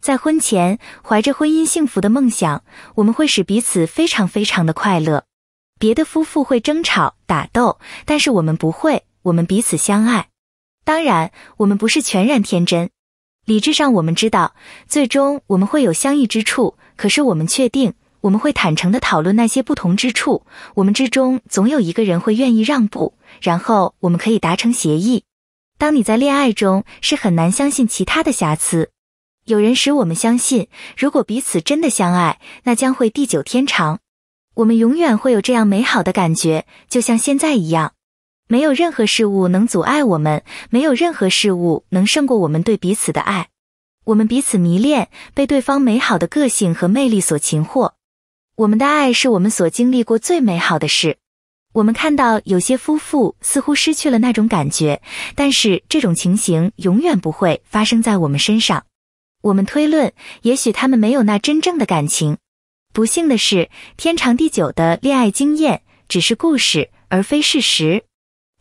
在婚前，怀着婚姻幸福的梦想，我们会使彼此非常非常的快乐。别的夫妇会争吵、打斗，但是我们不会。我们彼此相爱。当然，我们不是全然天真。理智上，我们知道最终我们会有相异之处。可是，我们确定我们会坦诚地讨论那些不同之处。我们之中总有一个人会愿意让步，然后我们可以达成协议。当你在恋爱中，是很难相信其他的瑕疵。有人使我们相信，如果彼此真的相爱，那将会地久天长。我们永远会有这样美好的感觉，就像现在一样。没有任何事物能阻碍我们，没有任何事物能胜过我们对彼此的爱。我们彼此迷恋，被对方美好的个性和魅力所擒获。我们的爱是我们所经历过最美好的事。我们看到有些夫妇似乎失去了那种感觉，但是这种情形永远不会发生在我们身上。我们推论，也许他们没有那真正的感情。不幸的是，天长地久的恋爱经验只是故事，而非事实。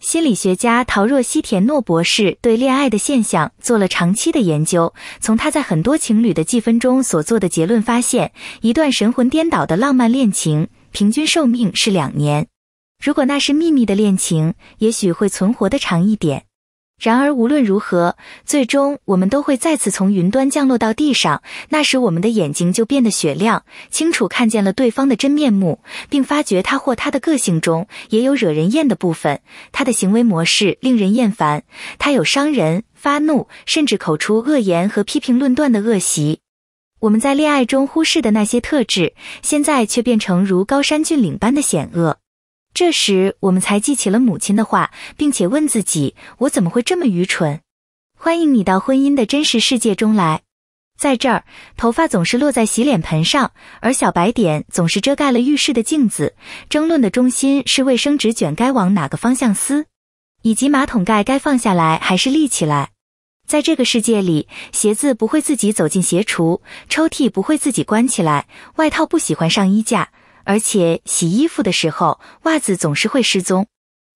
心理学家陶若溪田诺博士对恋爱的现象做了长期的研究，从他在很多情侣的记分中所做的结论发现，一段神魂颠倒的浪漫恋情平均寿命是两年。如果那是秘密的恋情，也许会存活的长一点。然而，无论如何，最终我们都会再次从云端降落到地上。那时，我们的眼睛就变得雪亮，清楚看见了对方的真面目，并发觉他或他的个性中也有惹人厌的部分。他的行为模式令人厌烦，他有伤人、发怒，甚至口出恶言和批评论断的恶习。我们在恋爱中忽视的那些特质，现在却变成如高山峻岭般的险恶。这时，我们才记起了母亲的话，并且问自己：我怎么会这么愚蠢？欢迎你到婚姻的真实世界中来，在这儿，头发总是落在洗脸盆上，而小白点总是遮盖了浴室的镜子。争论的中心是卫生纸卷该往哪个方向撕，以及马桶盖该放下来还是立起来。在这个世界里，鞋子不会自己走进鞋橱，抽屉不会自己关起来，外套不喜欢上衣架。而且洗衣服的时候，袜子总是会失踪。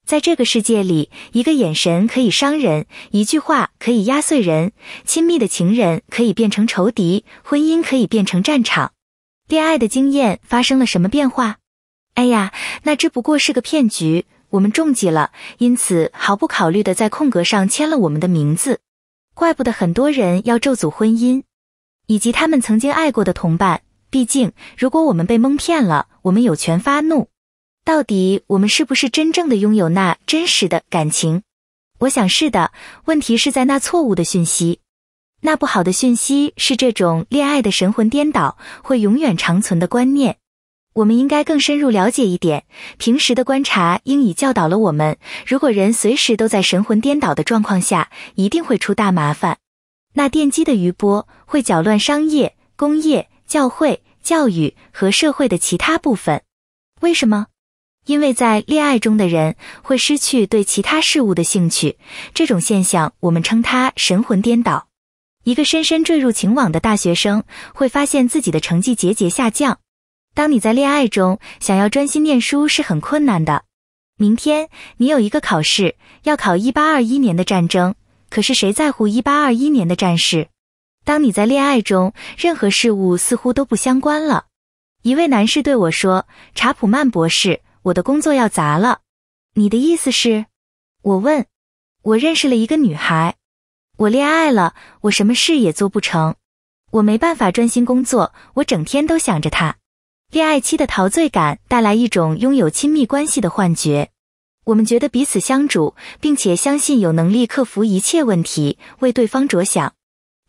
在这个世界里，一个眼神可以伤人，一句话可以压碎人，亲密的情人可以变成仇敌，婚姻可以变成战场。恋爱的经验发生了什么变化？哎呀，那只不过是个骗局，我们中计了，因此毫不考虑的在空格上签了我们的名字。怪不得很多人要咒诅婚姻，以及他们曾经爱过的同伴。毕竟，如果我们被蒙骗了，我们有权发怒。到底我们是不是真正的拥有那真实的感情？我想是的。问题是在那错误的讯息，那不好的讯息是这种恋爱的神魂颠倒会永远长存的观念。我们应该更深入了解一点。平时的观察应已教导了我们，如果人随时都在神魂颠倒的状况下，一定会出大麻烦。那电击的余波会搅乱商业、工业。教会、教育和社会的其他部分，为什么？因为在恋爱中的人会失去对其他事物的兴趣，这种现象我们称它神魂颠倒。一个深深坠入情网的大学生会发现自己的成绩节节下降。当你在恋爱中想要专心念书是很困难的。明天你有一个考试要考一八二一年的战争，可是谁在乎一八二一年的战事？当你在恋爱中，任何事物似乎都不相关了。一位男士对我说：“查普曼博士，我的工作要砸了。”你的意思是？我问。我认识了一个女孩，我恋爱了，我什么事也做不成，我没办法专心工作，我整天都想着她。恋爱期的陶醉感带来一种拥有亲密关系的幻觉，我们觉得彼此相处，并且相信有能力克服一切问题，为对方着想。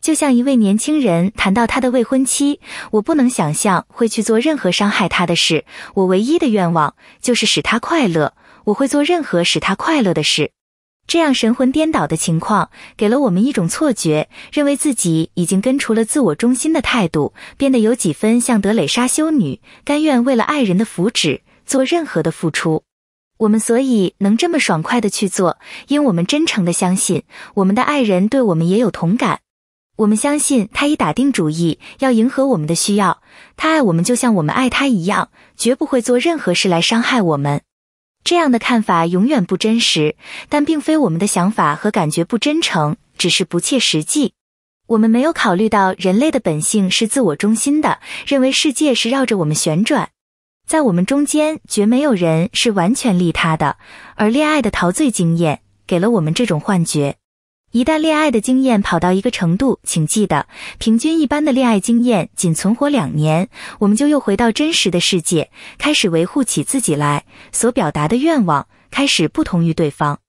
就像一位年轻人谈到他的未婚妻，我不能想象会去做任何伤害他的事。我唯一的愿望就是使他快乐，我会做任何使他快乐的事。这样神魂颠倒的情况，给了我们一种错觉，认为自己已经根除了自我中心的态度，变得有几分像德蕾莎修女，甘愿为了爱人的福祉做任何的付出。我们所以能这么爽快的去做，因我们真诚的相信，我们的爱人对我们也有同感。我们相信他已打定主意要迎合我们的需要，他爱我们就像我们爱他一样，绝不会做任何事来伤害我们。这样的看法永远不真实，但并非我们的想法和感觉不真诚，只是不切实际。我们没有考虑到人类的本性是自我中心的，认为世界是绕着我们旋转，在我们中间绝没有人是完全利他的，而恋爱的陶醉经验给了我们这种幻觉。一旦恋爱的经验跑到一个程度，请记得，平均一般的恋爱经验仅存活两年，我们就又回到真实的世界，开始维护起自己来。所表达的愿望开始不同于对方。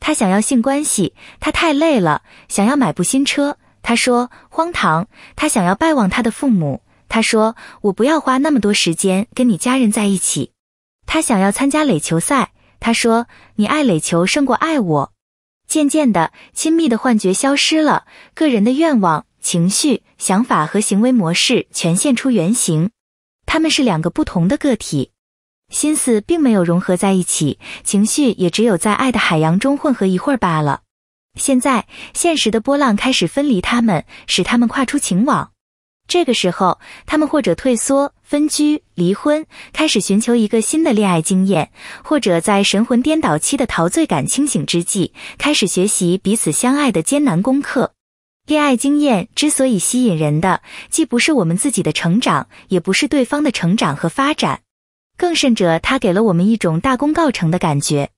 他想要性关系，他太累了，想要买部新车。他说荒唐。他想要拜望他的父母。他说我不要花那么多时间跟你家人在一起。他想要参加垒球赛。他说你爱垒球胜过爱我。渐渐的，亲密的幻觉消失了，个人的愿望、情绪、想法和行为模式全现出原形。他们是两个不同的个体，心思并没有融合在一起，情绪也只有在爱的海洋中混合一会儿罢了。现在，现实的波浪开始分离他们，使他们跨出情网。这个时候，他们或者退缩、分居、离婚，开始寻求一个新的恋爱经验，或者在神魂颠倒期的陶醉感清醒之际，开始学习彼此相爱的艰难功课。恋爱经验之所以吸引人的，既不是我们自己的成长，也不是对方的成长和发展，更甚者，它给了我们一种大功告成的感觉。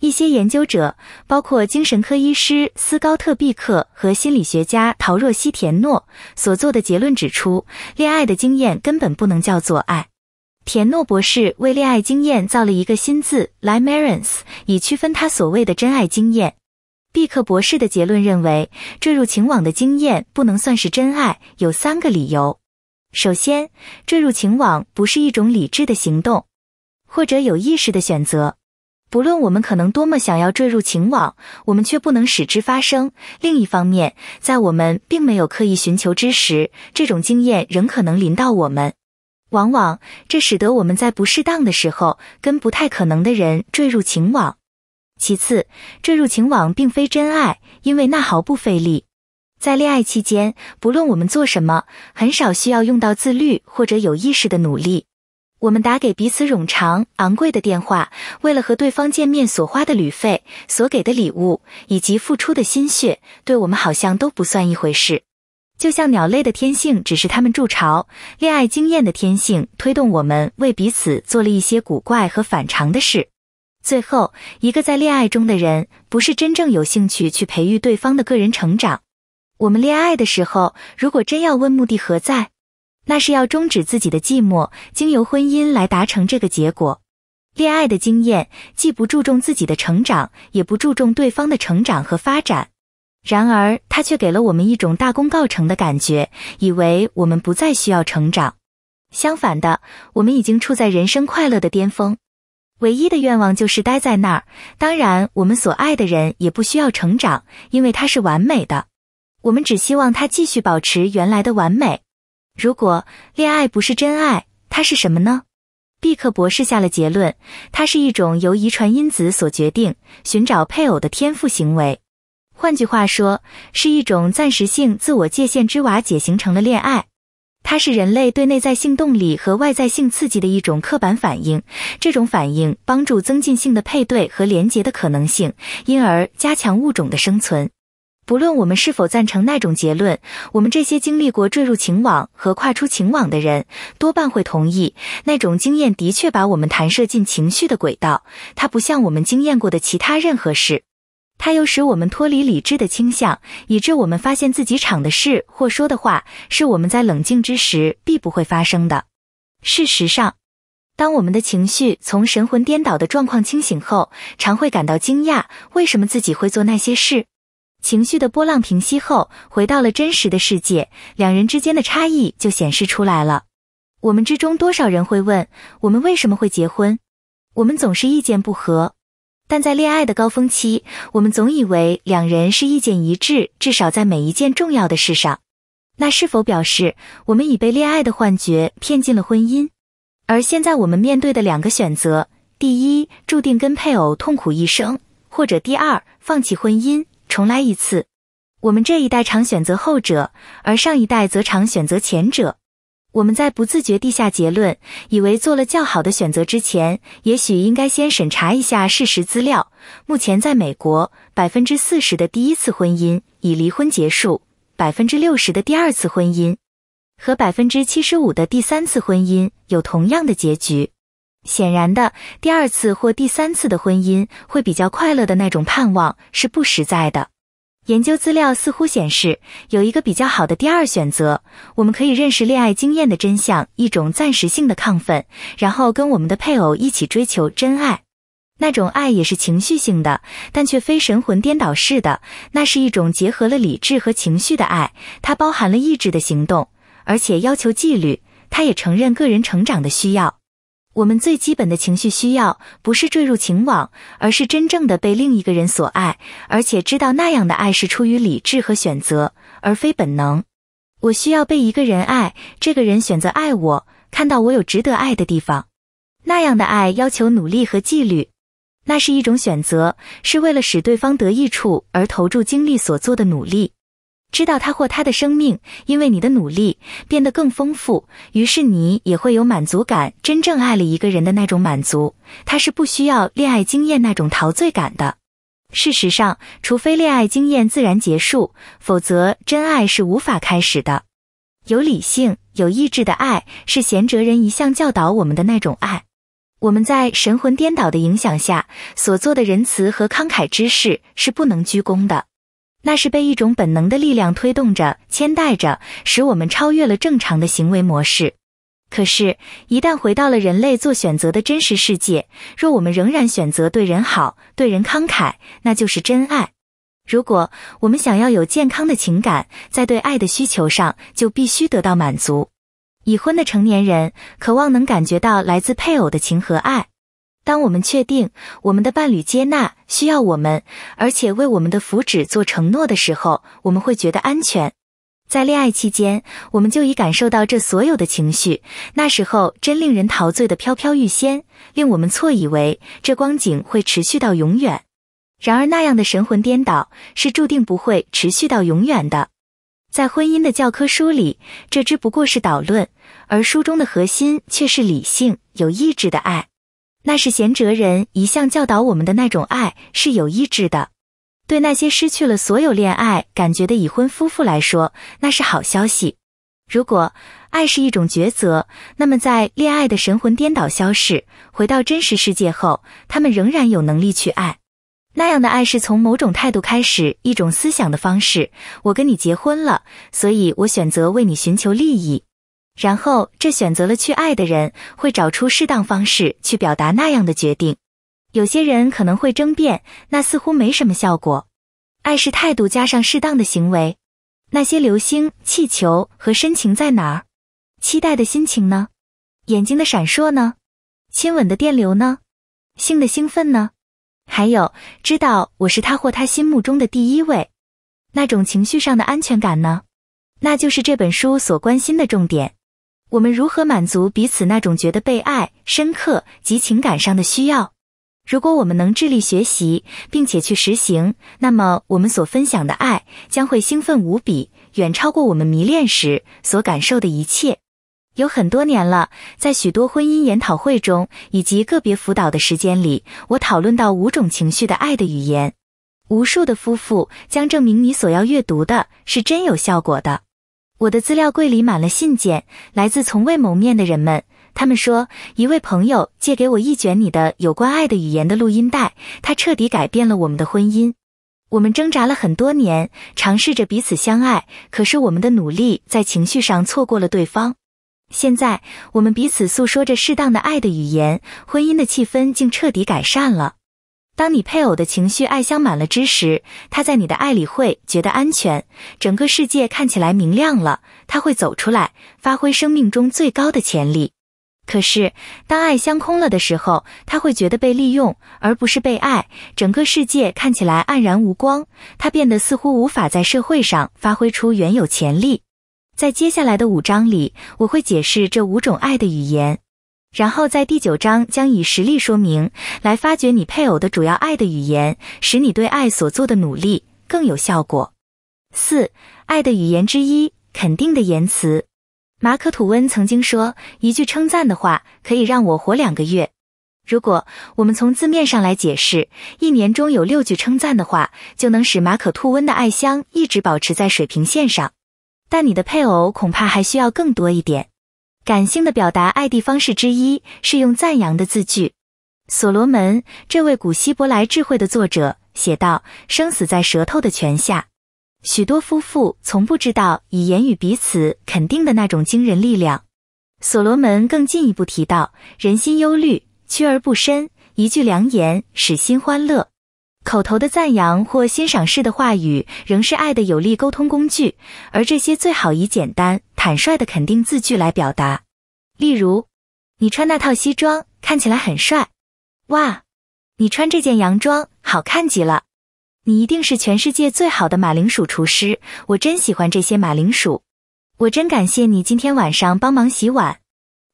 一些研究者，包括精神科医师斯高特·毕克和心理学家陶若西·田诺所做的结论指出，恋爱的经验根本不能叫做爱。田诺博士为恋爱经验造了一个新字 l i m e r a n c e 以区分他所谓的真爱经验。毕克博士的结论认为，坠入情网的经验不能算是真爱，有三个理由：首先，坠入情网不是一种理智的行动，或者有意识的选择。不论我们可能多么想要坠入情网，我们却不能使之发生。另一方面，在我们并没有刻意寻求之时，这种经验仍可能临到我们。往往，这使得我们在不适当的时候跟不太可能的人坠入情网。其次，坠入情网并非真爱，因为那毫不费力。在恋爱期间，不论我们做什么，很少需要用到自律或者有意识的努力。我们打给彼此冗长昂贵的电话，为了和对方见面所花的旅费、所给的礼物以及付出的心血，对我们好像都不算一回事。就像鸟类的天性只是它们筑巢，恋爱经验的天性推动我们为彼此做了一些古怪和反常的事。最后一个在恋爱中的人，不是真正有兴趣去培育对方的个人成长。我们恋爱的时候，如果真要问目的何在？那是要终止自己的寂寞，经由婚姻来达成这个结果。恋爱的经验既不注重自己的成长，也不注重对方的成长和发展。然而，它却给了我们一种大功告成的感觉，以为我们不再需要成长。相反的，我们已经处在人生快乐的巅峰，唯一的愿望就是待在那儿。当然，我们所爱的人也不需要成长，因为他是完美的。我们只希望他继续保持原来的完美。如果恋爱不是真爱，它是什么呢？毕克博士下了结论：它是一种由遗传因子所决定、寻找配偶的天赋行为。换句话说，是一种暂时性自我界限之瓦解形成的恋爱。它是人类对内在性动力和外在性刺激的一种刻板反应，这种反应帮助增进性的配对和联结的可能性，因而加强物种的生存。不论我们是否赞成那种结论，我们这些经历过坠入情网和跨出情网的人，多半会同意那种经验的确把我们弹射进情绪的轨道。它不像我们经验过的其他任何事，它又使我们脱离理智的倾向，以致我们发现自己场的事或说的话，是我们在冷静之时必不会发生的。事实上，当我们的情绪从神魂颠倒的状况清醒后，常会感到惊讶，为什么自己会做那些事。情绪的波浪平息后，回到了真实的世界，两人之间的差异就显示出来了。我们之中多少人会问：我们为什么会结婚？我们总是意见不合，但在恋爱的高峰期，我们总以为两人是意见一致，至少在每一件重要的事上。那是否表示我们已被恋爱的幻觉骗进了婚姻？而现在我们面对的两个选择：第一，注定跟配偶痛苦一生；或者第二，放弃婚姻。重来一次，我们这一代常选择后者，而上一代则常选择前者。我们在不自觉地下结论，以为做了较好的选择之前，也许应该先审查一下事实资料。目前在美国，百分之四十的第一次婚姻以离婚结束，百分之六十的第二次婚姻和百分之七十五的第三次婚姻有同样的结局。显然的，第二次或第三次的婚姻会比较快乐的那种盼望是不实在的。研究资料似乎显示，有一个比较好的第二选择，我们可以认识恋爱经验的真相：一种暂时性的亢奋，然后跟我们的配偶一起追求真爱。那种爱也是情绪性的，但却非神魂颠倒式的。那是一种结合了理智和情绪的爱，它包含了意志的行动，而且要求纪律。它也承认个人成长的需要。我们最基本的情绪需要不是坠入情网，而是真正的被另一个人所爱，而且知道那样的爱是出于理智和选择，而非本能。我需要被一个人爱，这个人选择爱我，看到我有值得爱的地方。那样的爱要求努力和纪律，那是一种选择，是为了使对方得益处而投注精力所做的努力。知道他或她的生命，因为你的努力变得更丰富，于是你也会有满足感。真正爱了一个人的那种满足，他是不需要恋爱经验那种陶醉感的。事实上，除非恋爱经验自然结束，否则真爱是无法开始的。有理性、有意志的爱，是贤哲人一向教导我们的那种爱。我们在神魂颠倒的影响下所做的仁慈和慷慨之事，是不能居功的。那是被一种本能的力量推动着、牵带着，使我们超越了正常的行为模式。可是，一旦回到了人类做选择的真实世界，若我们仍然选择对人好、对人慷慨，那就是真爱。如果我们想要有健康的情感，在对爱的需求上就必须得到满足。已婚的成年人渴望能感觉到来自配偶的情和爱。当我们确定我们的伴侣接纳需要我们，而且为我们的福祉做承诺的时候，我们会觉得安全。在恋爱期间，我们就已感受到这所有的情绪，那时候真令人陶醉的飘飘欲仙，令我们错以为这光景会持续到永远。然而那样的神魂颠倒是注定不会持续到永远的。在婚姻的教科书里，这只不过是导论，而书中的核心却是理性有意志的爱。那是贤哲人一向教导我们的那种爱是有意志的。对那些失去了所有恋爱感觉的已婚夫妇来说，那是好消息。如果爱是一种抉择，那么在恋爱的神魂颠倒消失、回到真实世界后，他们仍然有能力去爱。那样的爱是从某种态度开始，一种思想的方式。我跟你结婚了，所以我选择为你寻求利益。然后，这选择了去爱的人会找出适当方式去表达那样的决定。有些人可能会争辩，那似乎没什么效果。爱是态度加上适当的行为。那些流星、气球和深情在哪儿？期待的心情呢？眼睛的闪烁呢？亲吻的电流呢？性的兴奋呢？还有知道我是他或他心目中的第一位，那种情绪上的安全感呢？那就是这本书所关心的重点。我们如何满足彼此那种觉得被爱深刻及情感上的需要？如果我们能致力学习并且去实行，那么我们所分享的爱将会兴奋无比，远超过我们迷恋时所感受的一切。有很多年了，在许多婚姻研讨会中以及个别辅导的时间里，我讨论到五种情绪的爱的语言。无数的夫妇将证明你所要阅读的是真有效果的。我的资料柜里满了信件，来自从未谋面的人们。他们说，一位朋友借给我一卷你的有关爱的语言的录音带，它彻底改变了我们的婚姻。我们挣扎了很多年，尝试着彼此相爱，可是我们的努力在情绪上错过了对方。现在，我们彼此诉说着适当的爱的语言，婚姻的气氛竟彻底改善了。当你配偶的情绪爱相满了之时，他在你的爱里会觉得安全，整个世界看起来明亮了，他会走出来，发挥生命中最高的潜力。可是，当爱相空了的时候，他会觉得被利用，而不是被爱，整个世界看起来黯然无光，他变得似乎无法在社会上发挥出原有潜力。在接下来的五章里，我会解释这五种爱的语言。然后在第九章将以实例说明，来发掘你配偶的主要爱的语言，使你对爱所做的努力更有效果。四，爱的语言之一，肯定的言辞。马可吐温曾经说，一句称赞的话可以让我活两个月。如果我们从字面上来解释，一年中有六句称赞的话，就能使马可吐温的爱香一直保持在水平线上。但你的配偶恐怕还需要更多一点。感性的表达爱的方式之一是用赞扬的字句。所罗门这位古希伯来智慧的作者写道：“生死在舌头的泉下。”许多夫妇从不知道以言语彼此肯定的那种惊人力量。所罗门更进一步提到：“人心忧虑，屈而不伸；一句良言，使心欢乐。”口头的赞扬或欣赏式的话语仍是爱的有力沟通工具，而这些最好以简单、坦率的肯定字句来表达。例如：“你穿那套西装看起来很帅，哇！你穿这件洋装好看极了。你一定是全世界最好的马铃薯厨师，我真喜欢这些马铃薯。我真感谢你今天晚上帮忙洗碗。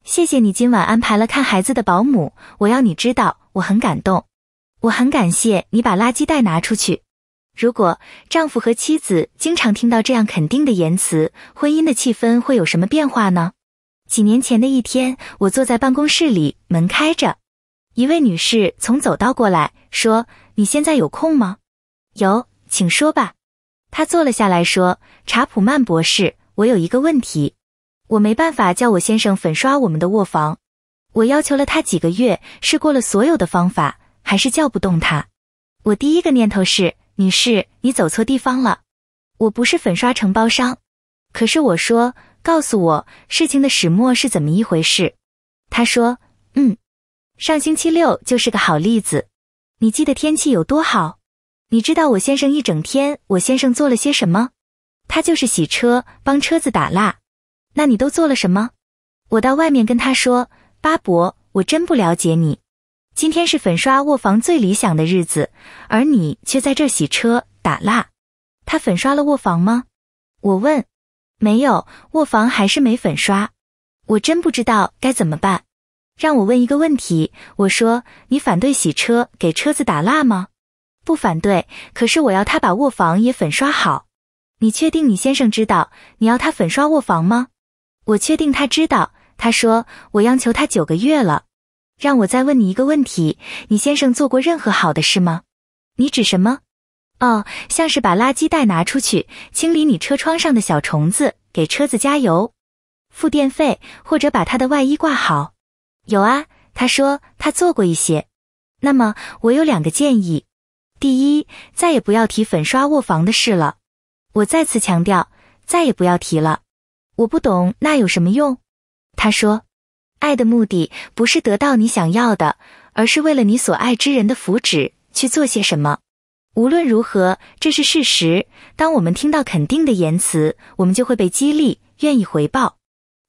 谢谢你今晚安排了看孩子的保姆，我要你知道我很感动。”我很感谢你把垃圾袋拿出去。如果丈夫和妻子经常听到这样肯定的言辞，婚姻的气氛会有什么变化呢？几年前的一天，我坐在办公室里，门开着，一位女士从走道过来，说：“你现在有空吗？”“有，请说吧。”她坐了下来，说：“查普曼博士，我有一个问题，我没办法叫我先生粉刷我们的卧房，我要求了他几个月，试过了所有的方法。”还是叫不动他，我第一个念头是：女士，你走错地方了。我不是粉刷承包商，可是我说，告诉我事情的始末是怎么一回事。他说：嗯，上星期六就是个好例子。你记得天气有多好？你知道我先生一整天，我先生做了些什么？他就是洗车，帮车子打蜡。那你都做了什么？我到外面跟他说：巴伯，我真不了解你。今天是粉刷卧房最理想的日子，而你却在这洗车打蜡。他粉刷了卧房吗？我问。没有，卧房还是没粉刷。我真不知道该怎么办。让我问一个问题。我说，你反对洗车给车子打蜡吗？不反对。可是我要他把卧房也粉刷好。你确定你先生知道你要他粉刷卧房吗？我确定他知道。他说，我央求他九个月了。让我再问你一个问题：你先生做过任何好的事吗？你指什么？哦，像是把垃圾袋拿出去清理，你车窗上的小虫子，给车子加油，付电费，或者把他的外衣挂好。有啊，他说他做过一些。那么我有两个建议：第一，再也不要提粉刷卧房的事了。我再次强调，再也不要提了。我不懂那有什么用？他说。爱的目的不是得到你想要的，而是为了你所爱之人的福祉去做些什么。无论如何，这是事实。当我们听到肯定的言辞，我们就会被激励，愿意回报。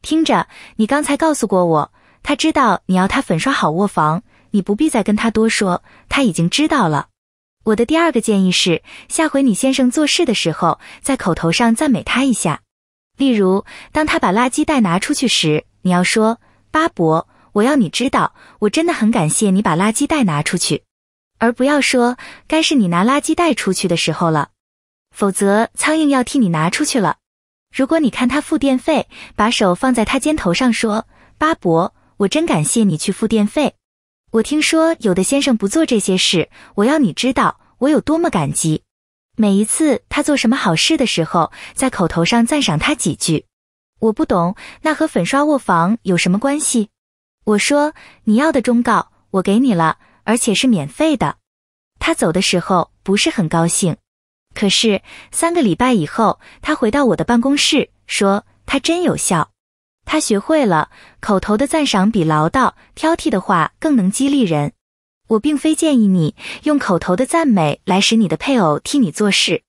听着，你刚才告诉过我，他知道你要他粉刷好卧房，你不必再跟他多说，他已经知道了。我的第二个建议是，下回你先生做事的时候，在口头上赞美他一下。例如，当他把垃圾袋拿出去时，你要说。巴伯，我要你知道，我真的很感谢你把垃圾袋拿出去，而不要说该是你拿垃圾袋出去的时候了，否则苍蝇要替你拿出去了。如果你看他付电费，把手放在他肩头上说：“巴伯，我真感谢你去付电费。”我听说有的先生不做这些事，我要你知道我有多么感激。每一次他做什么好事的时候，在口头上赞赏他几句。我不懂，那和粉刷卧房有什么关系？我说你要的忠告我给你了，而且是免费的。他走的时候不是很高兴，可是三个礼拜以后，他回到我的办公室说他真有效。他学会了口头的赞赏比唠叨挑剔的话更能激励人。我并非建议你用口头的赞美来使你的配偶替你做事。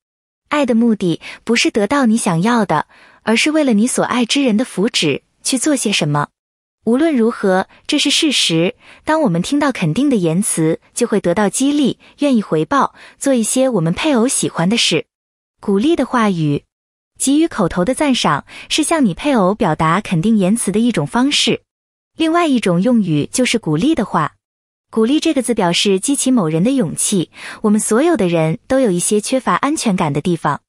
爱的目的不是得到你想要的。而是为了你所爱之人的福祉去做些什么。无论如何，这是事实。当我们听到肯定的言辞，就会得到激励，愿意回报做一些我们配偶喜欢的事。鼓励的话语，给予口头的赞赏，是向你配偶表达肯定言辞的一种方式。另外一种用语就是鼓励的话。鼓励这个字表示激起某人的勇气。我们所有的人都有一些缺乏安全感的地方。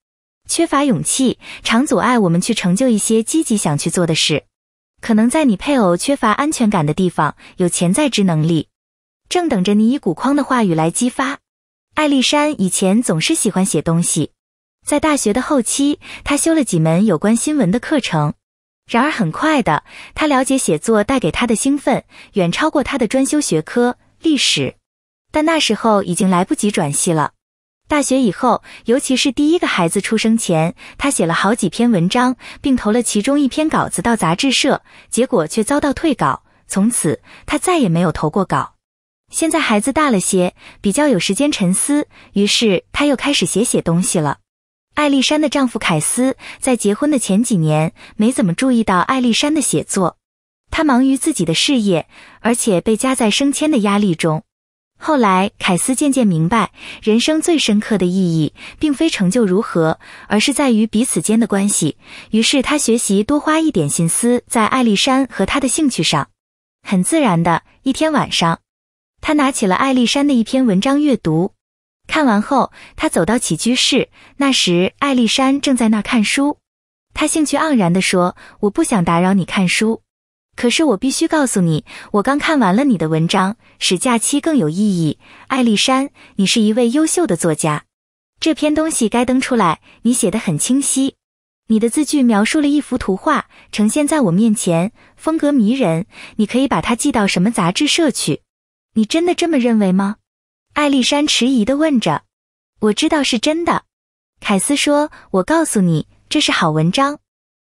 缺乏勇气，常阻碍我们去成就一些积极想去做的事。可能在你配偶缺乏安全感的地方，有潜在之能力，正等着你以鼓框的话语来激发。艾丽珊以前总是喜欢写东西，在大学的后期，她修了几门有关新闻的课程。然而很快的，她了解写作带给她的兴奋，远超过她的专修学科历史。但那时候已经来不及转系了。大学以后，尤其是第一个孩子出生前，他写了好几篇文章，并投了其中一篇稿子到杂志社，结果却遭到退稿。从此，他再也没有投过稿。现在孩子大了些，比较有时间沉思，于是他又开始写写东西了。艾丽珊的丈夫凯斯在结婚的前几年没怎么注意到艾丽珊的写作，他忙于自己的事业，而且被夹在升迁的压力中。后来，凯斯渐渐明白，人生最深刻的意义，并非成就如何，而是在于彼此间的关系。于是，他学习多花一点心思在艾丽珊和他的兴趣上。很自然的一天晚上，他拿起了艾丽珊的一篇文章阅读。看完后，他走到起居室，那时艾丽珊正在那儿看书。他兴趣盎然地说：“我不想打扰你看书。”可是我必须告诉你，我刚看完了你的文章，使假期更有意义，艾丽珊，你是一位优秀的作家，这篇东西该登出来，你写的很清晰，你的字句描述了一幅图画，呈现在我面前，风格迷人，你可以把它寄到什么杂志社去？你真的这么认为吗？艾丽珊迟疑地问着。我知道是真的，凯斯说，我告诉你，这是好文章。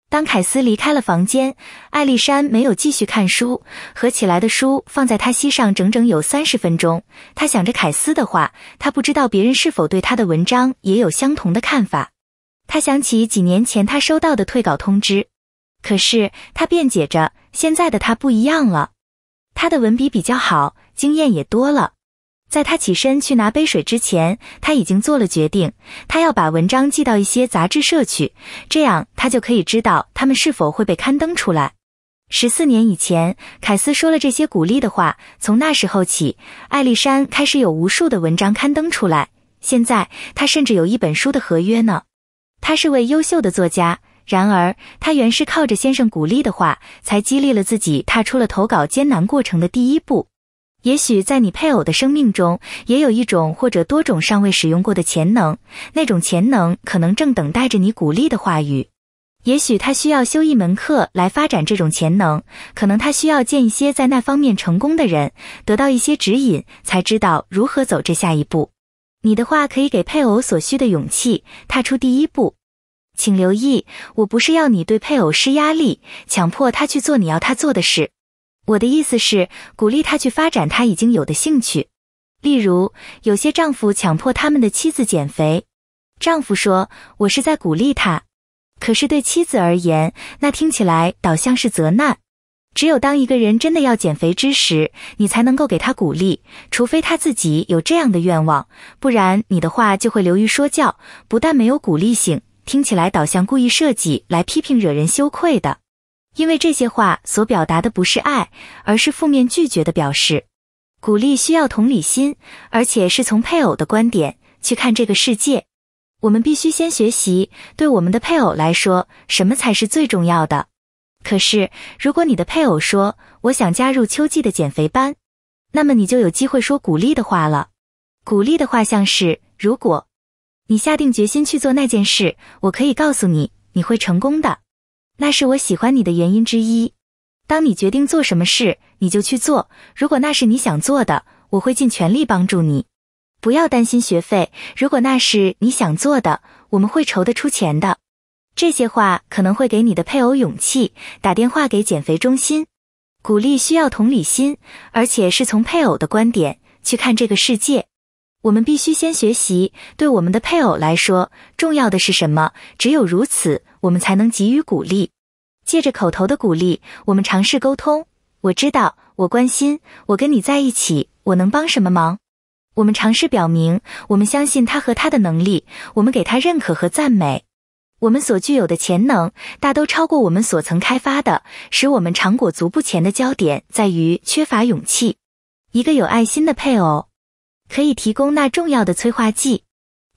当凯斯离开了房间，艾丽珊没有继续看书，合起来的书放在她膝上整整有三十分钟。她想着凯斯的话，她不知道别人是否对她的文章也有相同的看法。她想起几年前她收到的退稿通知，可是她辩解着，现在的她不一样了，她的文笔比较好，经验也多了。在他起身去拿杯水之前，他已经做了决定。他要把文章寄到一些杂志社去，这样他就可以知道他们是否会被刊登出来。十四年以前，凯斯说了这些鼓励的话。从那时候起，艾丽珊开始有无数的文章刊登出来。现在，她甚至有一本书的合约呢。她是位优秀的作家。然而，她原是靠着先生鼓励的话，才激励了自己踏出了投稿艰难过程的第一步。也许在你配偶的生命中，也有一种或者多种尚未使用过的潜能，那种潜能可能正等待着你鼓励的话语。也许他需要修一门课来发展这种潜能，可能他需要见一些在那方面成功的人，得到一些指引，才知道如何走这下一步。你的话可以给配偶所需的勇气，踏出第一步。请留意，我不是要你对配偶施压力，强迫他去做你要他做的事。我的意思是鼓励他去发展他已经有的兴趣，例如有些丈夫强迫他们的妻子减肥。丈夫说：“我是在鼓励他，可是对妻子而言，那听起来倒像是责难。只有当一个人真的要减肥之时，你才能够给他鼓励，除非他自己有这样的愿望，不然你的话就会流于说教，不但没有鼓励性，听起来倒像故意设计来批评、惹人羞愧的。因为这些话所表达的不是爱，而是负面拒绝的表示。鼓励需要同理心，而且是从配偶的观点去看这个世界。我们必须先学习，对我们的配偶来说，什么才是最重要的。可是，如果你的配偶说：“我想加入秋季的减肥班”，那么你就有机会说鼓励的话了。鼓励的话像是：“如果你下定决心去做那件事，我可以告诉你，你会成功的。”那是我喜欢你的原因之一。当你决定做什么事，你就去做。如果那是你想做的，我会尽全力帮助你。不要担心学费。如果那是你想做的，我们会筹得出钱的。这些话可能会给你的配偶勇气。打电话给减肥中心，鼓励需要同理心，而且是从配偶的观点去看这个世界。我们必须先学习对我们的配偶来说重要的是什么。只有如此，我们才能给予鼓励。借着口头的鼓励，我们尝试沟通。我知道，我关心，我跟你在一起，我能帮什么忙？我们尝试表明，我们相信他和他的能力。我们给他认可和赞美。我们所具有的潜能大都超过我们所曾开发的。使我们常裹足不前的焦点在于缺乏勇气。一个有爱心的配偶。可以提供那重要的催化剂。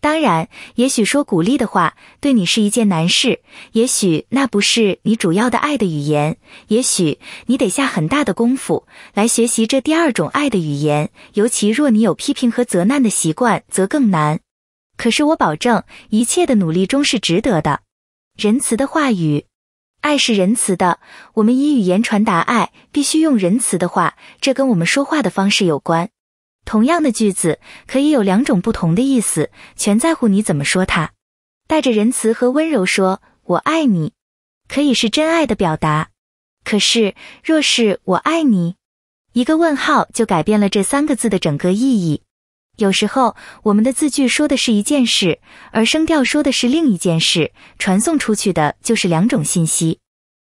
当然，也许说鼓励的话对你是一件难事，也许那不是你主要的爱的语言，也许你得下很大的功夫来学习这第二种爱的语言。尤其若你有批评和责难的习惯，则更难。可是我保证，一切的努力终是值得的。仁慈的话语，爱是仁慈的。我们以语言传达爱，必须用仁慈的话，这跟我们说话的方式有关。同样的句子可以有两种不同的意思，全在乎你怎么说。它。带着仁慈和温柔说：“我爱你”，可以是真爱的表达。可是，若是我爱你，一个问号就改变了这三个字的整个意义。有时候，我们的字句说的是一件事，而声调说的是另一件事，传送出去的就是两种信息。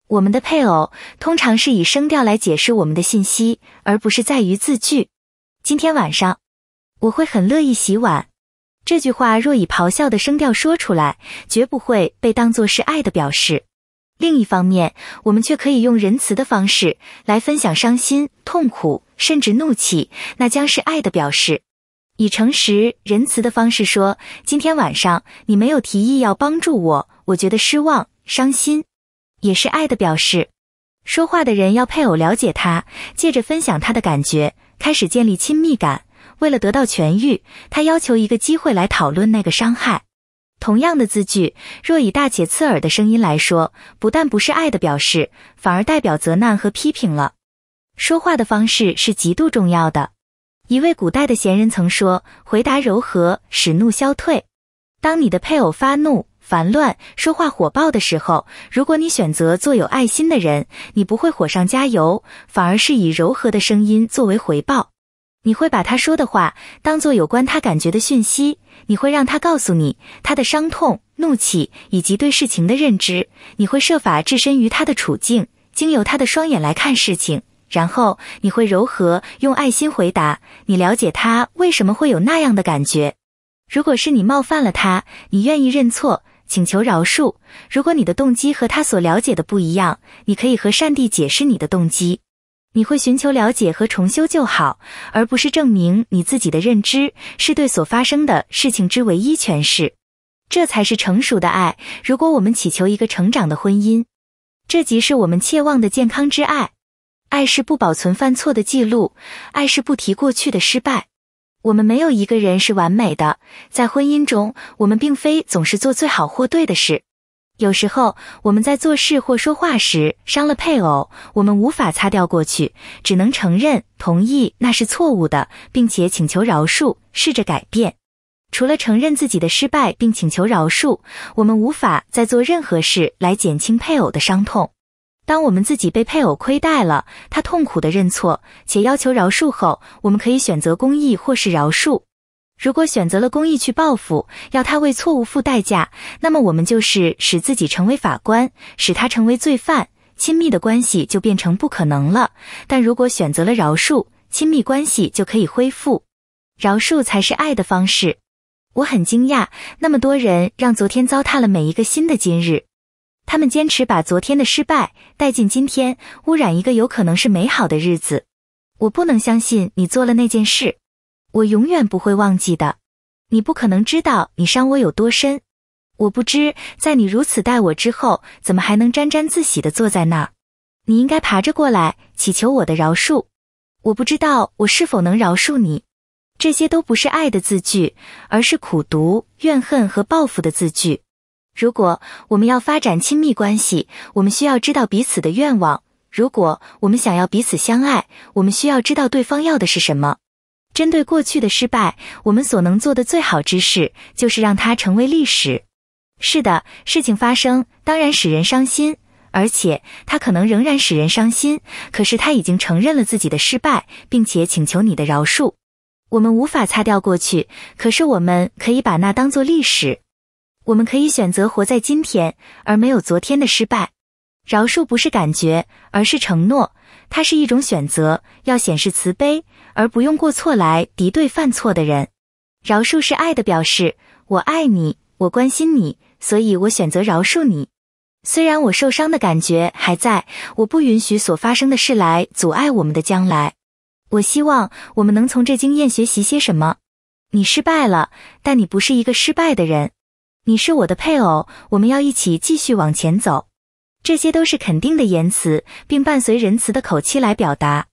我们的配偶通常是以声调来解释我们的信息，而不是在于字句。今天晚上，我会很乐意洗碗。这句话若以咆哮的声调说出来，绝不会被当作是爱的表示。另一方面，我们却可以用仁慈的方式来分享伤心、痛苦，甚至怒气，那将是爱的表示。以诚实、仁慈的方式说：“今天晚上你没有提议要帮助我，我觉得失望、伤心，也是爱的表示。”说话的人要配偶了解他，借着分享他的感觉。开始建立亲密感。为了得到痊愈，他要求一个机会来讨论那个伤害。同样的字句，若以大且刺耳的声音来说，不但不是爱的表示，反而代表责难和批评了。说话的方式是极度重要的。一位古代的贤人曾说：“回答柔和，使怒消退。”当你的配偶发怒，烦乱，说话火爆的时候，如果你选择做有爱心的人，你不会火上加油，反而是以柔和的声音作为回报。你会把他说的话当做有关他感觉的讯息，你会让他告诉你他的伤痛、怒气以及对事情的认知。你会设法置身于他的处境，经由他的双眼来看事情，然后你会柔和用爱心回答，你了解他为什么会有那样的感觉。如果是你冒犯了他，你愿意认错。请求饶恕。如果你的动机和他所了解的不一样，你可以和上帝解释你的动机。你会寻求了解和重修就好，而不是证明你自己的认知是对所发生的事情之唯一诠释。这才是成熟的爱。如果我们祈求一个成长的婚姻，这即是我们切望的健康之爱。爱是不保存犯错的记录，爱是不提过去的失败。我们没有一个人是完美的，在婚姻中，我们并非总是做最好或对的事。有时候，我们在做事或说话时伤了配偶，我们无法擦掉过去，只能承认、同意那是错误的，并且请求饶恕，试着改变。除了承认自己的失败并请求饶恕，我们无法再做任何事来减轻配偶的伤痛。当我们自己被配偶亏待了，他痛苦地认错且要求饶恕后，我们可以选择公义或是饶恕。如果选择了公义去报复，要他为错误付代价，那么我们就是使自己成为法官，使他成为罪犯，亲密的关系就变成不可能了。但如果选择了饶恕，亲密关系就可以恢复。饶恕才是爱的方式。我很惊讶，那么多人让昨天糟蹋了每一个新的今日。他们坚持把昨天的失败带进今天，污染一个有可能是美好的日子。我不能相信你做了那件事，我永远不会忘记的。你不可能知道你伤我有多深。我不知在你如此待我之后，怎么还能沾沾自喜地坐在那儿。你应该爬着过来，祈求我的饶恕。我不知道我是否能饶恕你。这些都不是爱的字句，而是苦读、怨恨和报复的字句。如果我们要发展亲密关系，我们需要知道彼此的愿望；如果我们想要彼此相爱，我们需要知道对方要的是什么。针对过去的失败，我们所能做的最好之事就是让它成为历史。是的，事情发生当然使人伤心，而且它可能仍然使人伤心。可是他已经承认了自己的失败，并且请求你的饶恕。我们无法擦掉过去，可是我们可以把那当做历史。我们可以选择活在今天，而没有昨天的失败。饶恕不是感觉，而是承诺。它是一种选择，要显示慈悲，而不用过错来敌对犯错的人。饶恕是爱的表示。我爱你，我关心你，所以我选择饶恕你。虽然我受伤的感觉还在，我不允许所发生的事来阻碍我们的将来。我希望我们能从这经验学习些什么。你失败了，但你不是一个失败的人。你是我的配偶，我们要一起继续往前走。这些都是肯定的言辞，并伴随仁慈的口气来表达。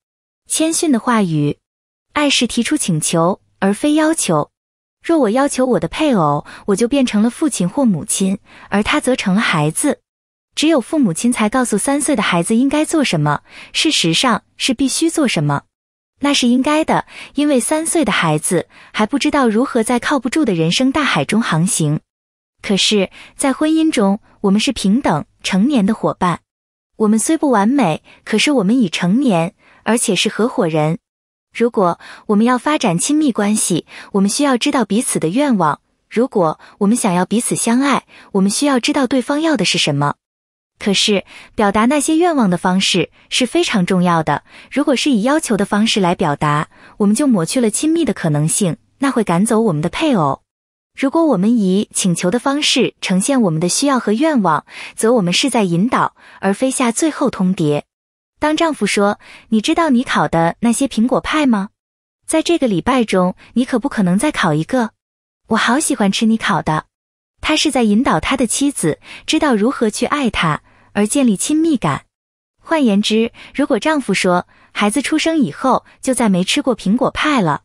谦逊的话语，爱是提出请求而非要求。若我要求我的配偶，我就变成了父亲或母亲，而他则成了孩子。只有父母亲才告诉三岁的孩子应该做什么，事实上是必须做什么。那是应该的，因为三岁的孩子还不知道如何在靠不住的人生大海中航行。可是，在婚姻中，我们是平等成年的伙伴。我们虽不完美，可是我们已成年，而且是合伙人。如果我们要发展亲密关系，我们需要知道彼此的愿望；如果我们想要彼此相爱，我们需要知道对方要的是什么。可是，表达那些愿望的方式是非常重要的。如果是以要求的方式来表达，我们就抹去了亲密的可能性，那会赶走我们的配偶。如果我们以请求的方式呈现我们的需要和愿望，则我们是在引导，而非下最后通牒。当丈夫说：“你知道你烤的那些苹果派吗？在这个礼拜中，你可不可能再烤一个？我好喜欢吃你烤的。”他是在引导他的妻子知道如何去爱他，而建立亲密感。换言之，如果丈夫说：“孩子出生以后就再没吃过苹果派了。”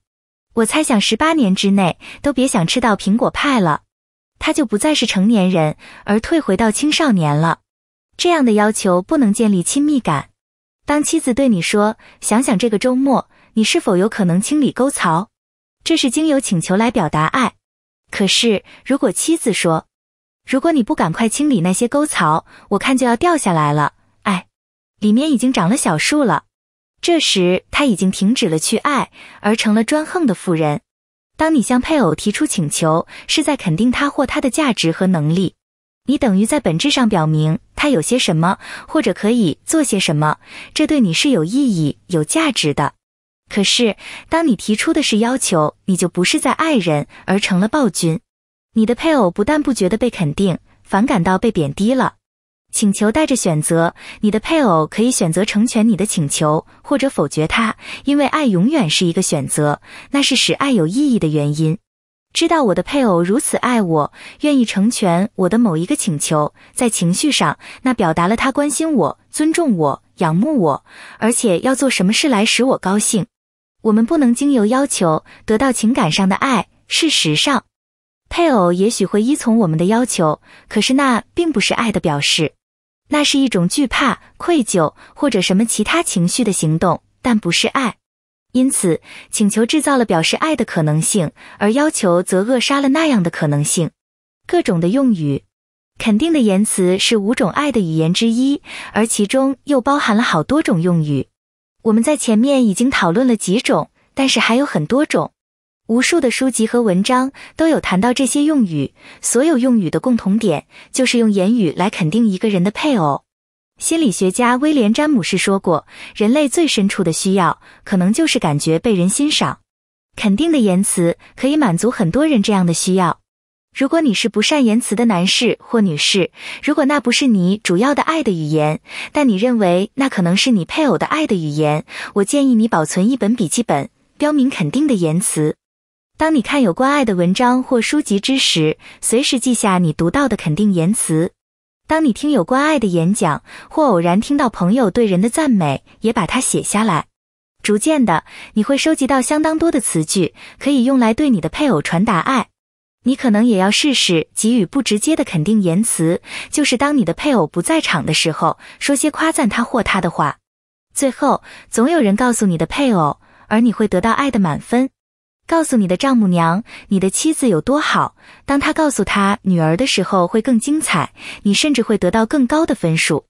我猜想，十八年之内都别想吃到苹果派了，他就不再是成年人，而退回到青少年了。这样的要求不能建立亲密感。当妻子对你说：“想想这个周末，你是否有可能清理沟槽？”这是经由请求来表达爱。可是，如果妻子说：“如果你不赶快清理那些沟槽，我看就要掉下来了。”哎，里面已经长了小树了。这时，他已经停止了去爱，而成了专横的妇人。当你向配偶提出请求，是在肯定他或他的价值和能力，你等于在本质上表明他有些什么，或者可以做些什么，这对你是有意义、有价值的。可是，当你提出的是要求，你就不是在爱人，而成了暴君。你的配偶不但不觉得被肯定，反感到被贬低了。请求带着选择，你的配偶可以选择成全你的请求，或者否决它，因为爱永远是一个选择，那是使爱有意义的原因。知道我的配偶如此爱我，愿意成全我的某一个请求，在情绪上，那表达了他关心我、尊重我、仰慕我，而且要做什么事来使我高兴。我们不能经由要求得到情感上的爱。事实上，配偶也许会依从我们的要求，可是那并不是爱的表示。那是一种惧怕、愧疚或者什么其他情绪的行动，但不是爱。因此，请求制造了表示爱的可能性，而要求则扼杀了那样的可能性。各种的用语，肯定的言辞是五种爱的语言之一，而其中又包含了好多种用语。我们在前面已经讨论了几种，但是还有很多种。无数的书籍和文章都有谈到这些用语，所有用语的共同点就是用言语来肯定一个人的配偶。心理学家威廉·詹姆士说过，人类最深处的需要可能就是感觉被人欣赏、肯定的言辞可以满足很多人这样的需要。如果你是不善言辞的男士或女士，如果那不是你主要的爱的语言，但你认为那可能是你配偶的爱的语言，我建议你保存一本笔记本，标明肯定的言辞。当你看有关爱的文章或书籍之时，随时记下你读到的肯定言辞；当你听有关爱的演讲或偶然听到朋友对人的赞美，也把它写下来。逐渐的，你会收集到相当多的词句，可以用来对你的配偶传达爱。你可能也要试试给予不直接的肯定言辞，就是当你的配偶不在场的时候，说些夸赞他或他的话。最后，总有人告诉你的配偶，而你会得到爱的满分。告诉你的丈母娘你的妻子有多好，当她告诉她女儿的时候会更精彩。你甚至会得到更高的分数。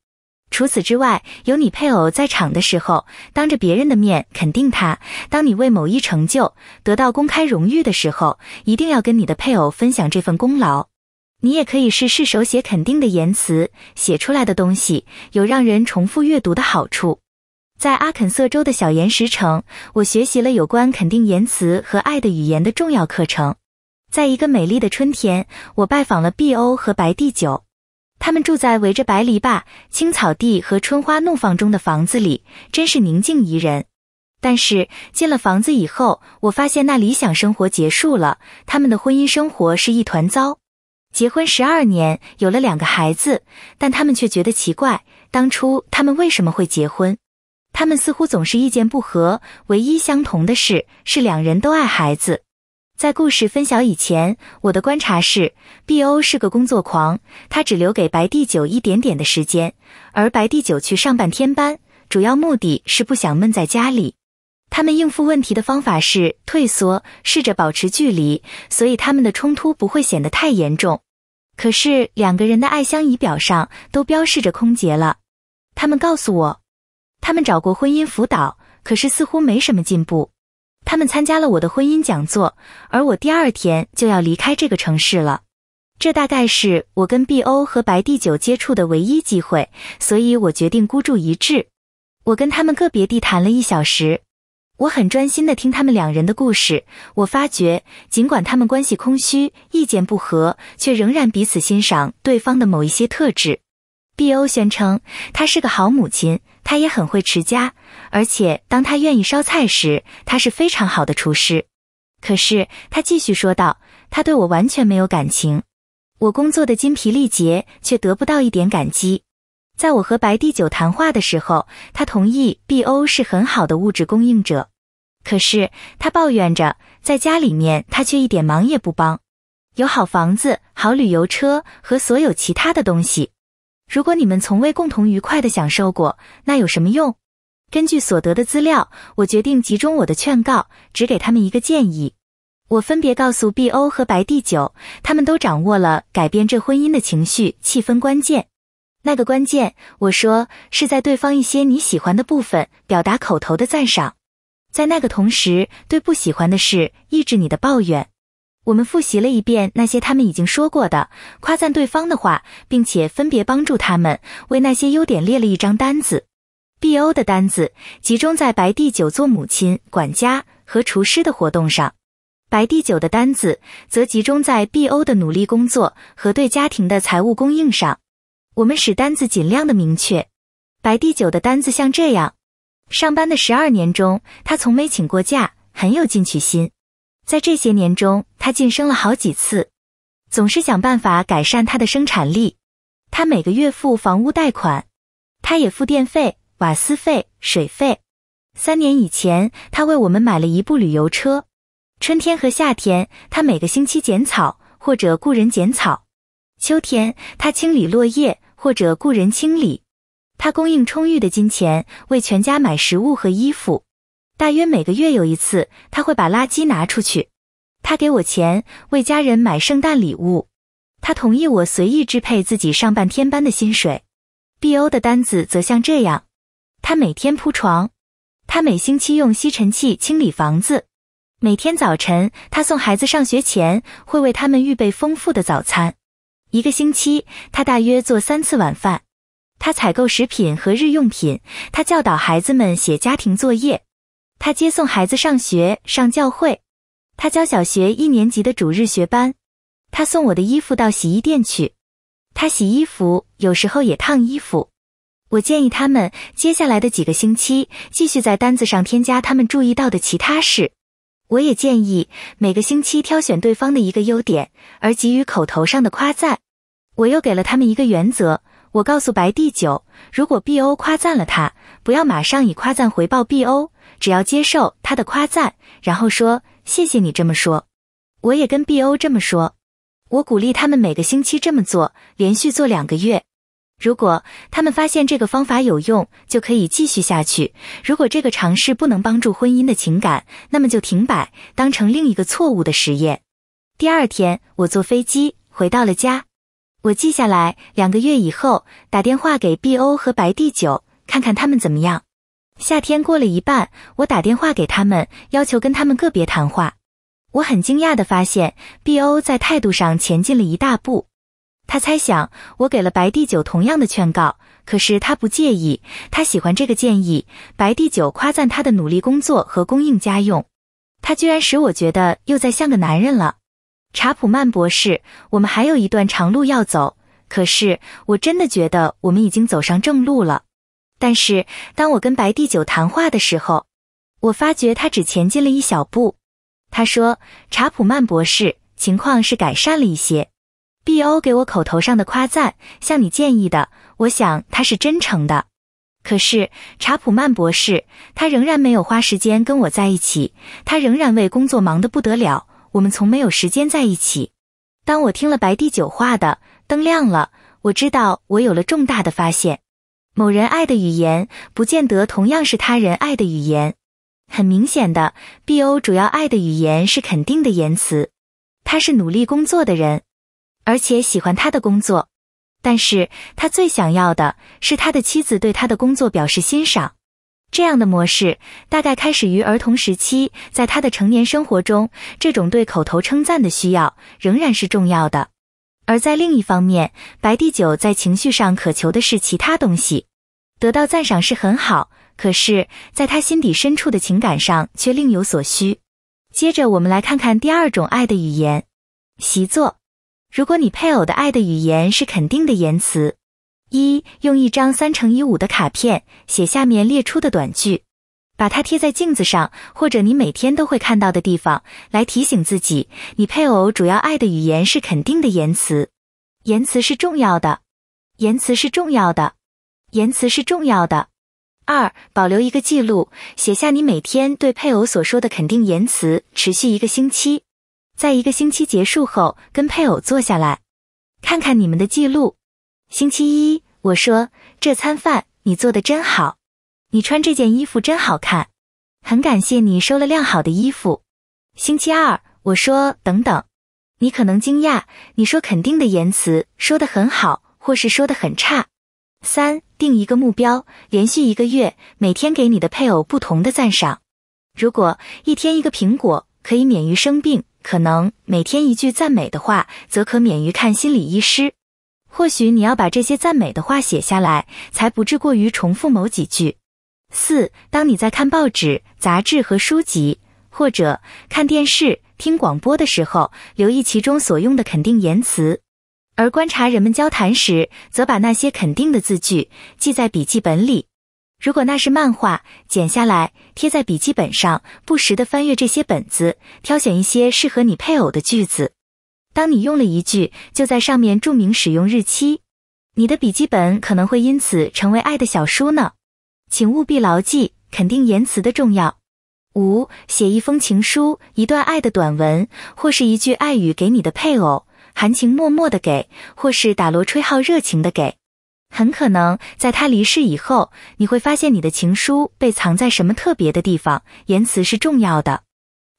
除此之外，有你配偶在场的时候，当着别人的面肯定他。当你为某一成就得到公开荣誉的时候，一定要跟你的配偶分享这份功劳。你也可以试试手写肯定的言辞，写出来的东西有让人重复阅读的好处。在阿肯色州的小岩石城，我学习了有关肯定言辞和爱的语言的重要课程。在一个美丽的春天，我拜访了碧欧和白地酒，他们住在围着白篱笆、青草地和春花怒放中的房子里，真是宁静宜人。但是进了房子以后，我发现那理想生活结束了。他们的婚姻生活是一团糟，结婚十二年，有了两个孩子，但他们却觉得奇怪，当初他们为什么会结婚？他们似乎总是意见不合，唯一相同的是是两人都爱孩子。在故事分享以前，我的观察是，b O 是个工作狂，他只留给白帝九一点点的时间，而白帝九去上半天班，主要目的是不想闷在家里。他们应付问题的方法是退缩，试着保持距离，所以他们的冲突不会显得太严重。可是两个人的爱相仪表上都标示着空姐了。他们告诉我。他们找过婚姻辅导，可是似乎没什么进步。他们参加了我的婚姻讲座，而我第二天就要离开这个城市了。这大概是我跟碧欧和白帝九接触的唯一机会，所以我决定孤注一掷。我跟他们个别地谈了一小时，我很专心地听他们两人的故事。我发觉，尽管他们关系空虚、意见不合，却仍然彼此欣赏对方的某一些特质。碧欧宣称，她是个好母亲。他也很会持家，而且当他愿意烧菜时，他是非常好的厨师。可是他继续说道：“他对我完全没有感情，我工作的精疲力竭，却得不到一点感激。”在我和白帝九谈话的时候，他同意 BO 是很好的物质供应者。可是他抱怨着，在家里面他却一点忙也不帮，有好房子、好旅游车和所有其他的东西。如果你们从未共同愉快地享受过，那有什么用？根据所得的资料，我决定集中我的劝告，只给他们一个建议。我分别告诉 B.O 和白帝九，他们都掌握了改变这婚姻的情绪气氛关键。那个关键，我说是在对方一些你喜欢的部分，表达口头的赞赏；在那个同时，对不喜欢的事，抑制你的抱怨。我们复习了一遍那些他们已经说过的夸赞对方的话，并且分别帮助他们为那些优点列了一张单子。B.O. 的单子集中在白帝九做母亲、管家和厨师的活动上，白帝九的单子则集中在 B.O. 的努力工作和对家庭的财务供应上。我们使单子尽量的明确。白帝九的单子像这样：上班的十二年中，他从没请过假，很有进取心。在这些年中，他晋升了好几次，总是想办法改善他的生产力。他每个月付房屋贷款，他也付电费、瓦斯费、水费。三年以前，他为我们买了一部旅游车。春天和夏天，他每个星期剪草或者雇人剪草；秋天，他清理落叶或者雇人清理。他供应充裕的金钱，为全家买食物和衣服。大约每个月有一次，他会把垃圾拿出去。他给我钱为家人买圣诞礼物。他同意我随意支配自己上半天班的薪水。B O 的单子则像这样：他每天铺床，他每星期用吸尘器清理房子。每天早晨，他送孩子上学前会为他们预备丰富的早餐。一个星期，他大约做三次晚饭。他采购食品和日用品。他教导孩子们写家庭作业。他接送孩子上学、上教会，他教小学一年级的主日学班，他送我的衣服到洗衣店去，他洗衣服，有时候也烫衣服。我建议他们接下来的几个星期继续在单子上添加他们注意到的其他事。我也建议每个星期挑选对方的一个优点而给予口头上的夸赞。我又给了他们一个原则：我告诉白帝九，如果 B O 夸赞了他，不要马上以夸赞回报 B O。只要接受他的夸赞，然后说谢谢你这么说，我也跟 B O 这么说。我鼓励他们每个星期这么做，连续做两个月。如果他们发现这个方法有用，就可以继续下去。如果这个尝试不能帮助婚姻的情感，那么就停摆，当成另一个错误的实验。第二天，我坐飞机回到了家，我记下来。两个月以后，打电话给 B O 和白帝九，看看他们怎么样。夏天过了一半，我打电话给他们，要求跟他们个别谈话。我很惊讶地发现，b o 在态度上前进了一大步。他猜想我给了白地九同样的劝告，可是他不介意，他喜欢这个建议。白地九夸赞他的努力工作和供应家用，他居然使我觉得又在像个男人了。查普曼博士，我们还有一段长路要走，可是我真的觉得我们已经走上正路了。但是，当我跟白第九谈话的时候，我发觉他只前进了一小步。他说：“查普曼博士，情况是改善了一些。”B.O 给我口头上的夸赞，向你建议的，我想他是真诚的。可是，查普曼博士，他仍然没有花时间跟我在一起，他仍然为工作忙得不得了。我们从没有时间在一起。当我听了白第九话的灯亮了，我知道我有了重大的发现。某人爱的语言，不见得同样是他人爱的语言。很明显的，b O 主要爱的语言是肯定的言辞。他是努力工作的人，而且喜欢他的工作。但是他最想要的是他的妻子对他的工作表示欣赏。这样的模式大概开始于儿童时期，在他的成年生活中，这种对口头称赞的需要仍然是重要的。而在另一方面，白帝九在情绪上渴求的是其他东西，得到赞赏是很好，可是，在他心底深处的情感上却另有所需。接着，我们来看看第二种爱的语言习作。如果你配偶的爱的语言是肯定的言辞，一用一张三乘以五的卡片，写下面列出的短句。把它贴在镜子上，或者你每天都会看到的地方，来提醒自己。你配偶主要爱的语言是肯定的言辞，言辞是重要的，言辞是重要的，言辞是重要的。二，保留一个记录，写下你每天对配偶所说的肯定言辞，持续一个星期。在一个星期结束后，跟配偶坐下来，看看你们的记录。星期一，我说：“这餐饭你做的真好。”你穿这件衣服真好看，很感谢你收了晾好的衣服。星期二，我说等等，你可能惊讶。你说肯定的言辞，说的很好，或是说的很差。三，定一个目标，连续一个月，每天给你的配偶不同的赞赏。如果一天一个苹果，可以免于生病；可能每天一句赞美的话，则可免于看心理医师。或许你要把这些赞美的话写下来，才不至过于重复某几句。四，当你在看报纸、杂志和书籍，或者看电视、听广播的时候，留意其中所用的肯定言辞；而观察人们交谈时，则把那些肯定的字句记在笔记本里。如果那是漫画，剪下来贴在笔记本上。不时地翻阅这些本子，挑选一些适合你配偶的句子。当你用了一句，就在上面注明使用日期。你的笔记本可能会因此成为爱的小书呢。请务必牢记肯定言辞的重要。五，写一封情书，一段爱的短文，或是一句爱语给你的配偶，含情脉脉的给，或是打锣吹号热情的给。很可能在他离世以后，你会发现你的情书被藏在什么特别的地方。言辞是重要的。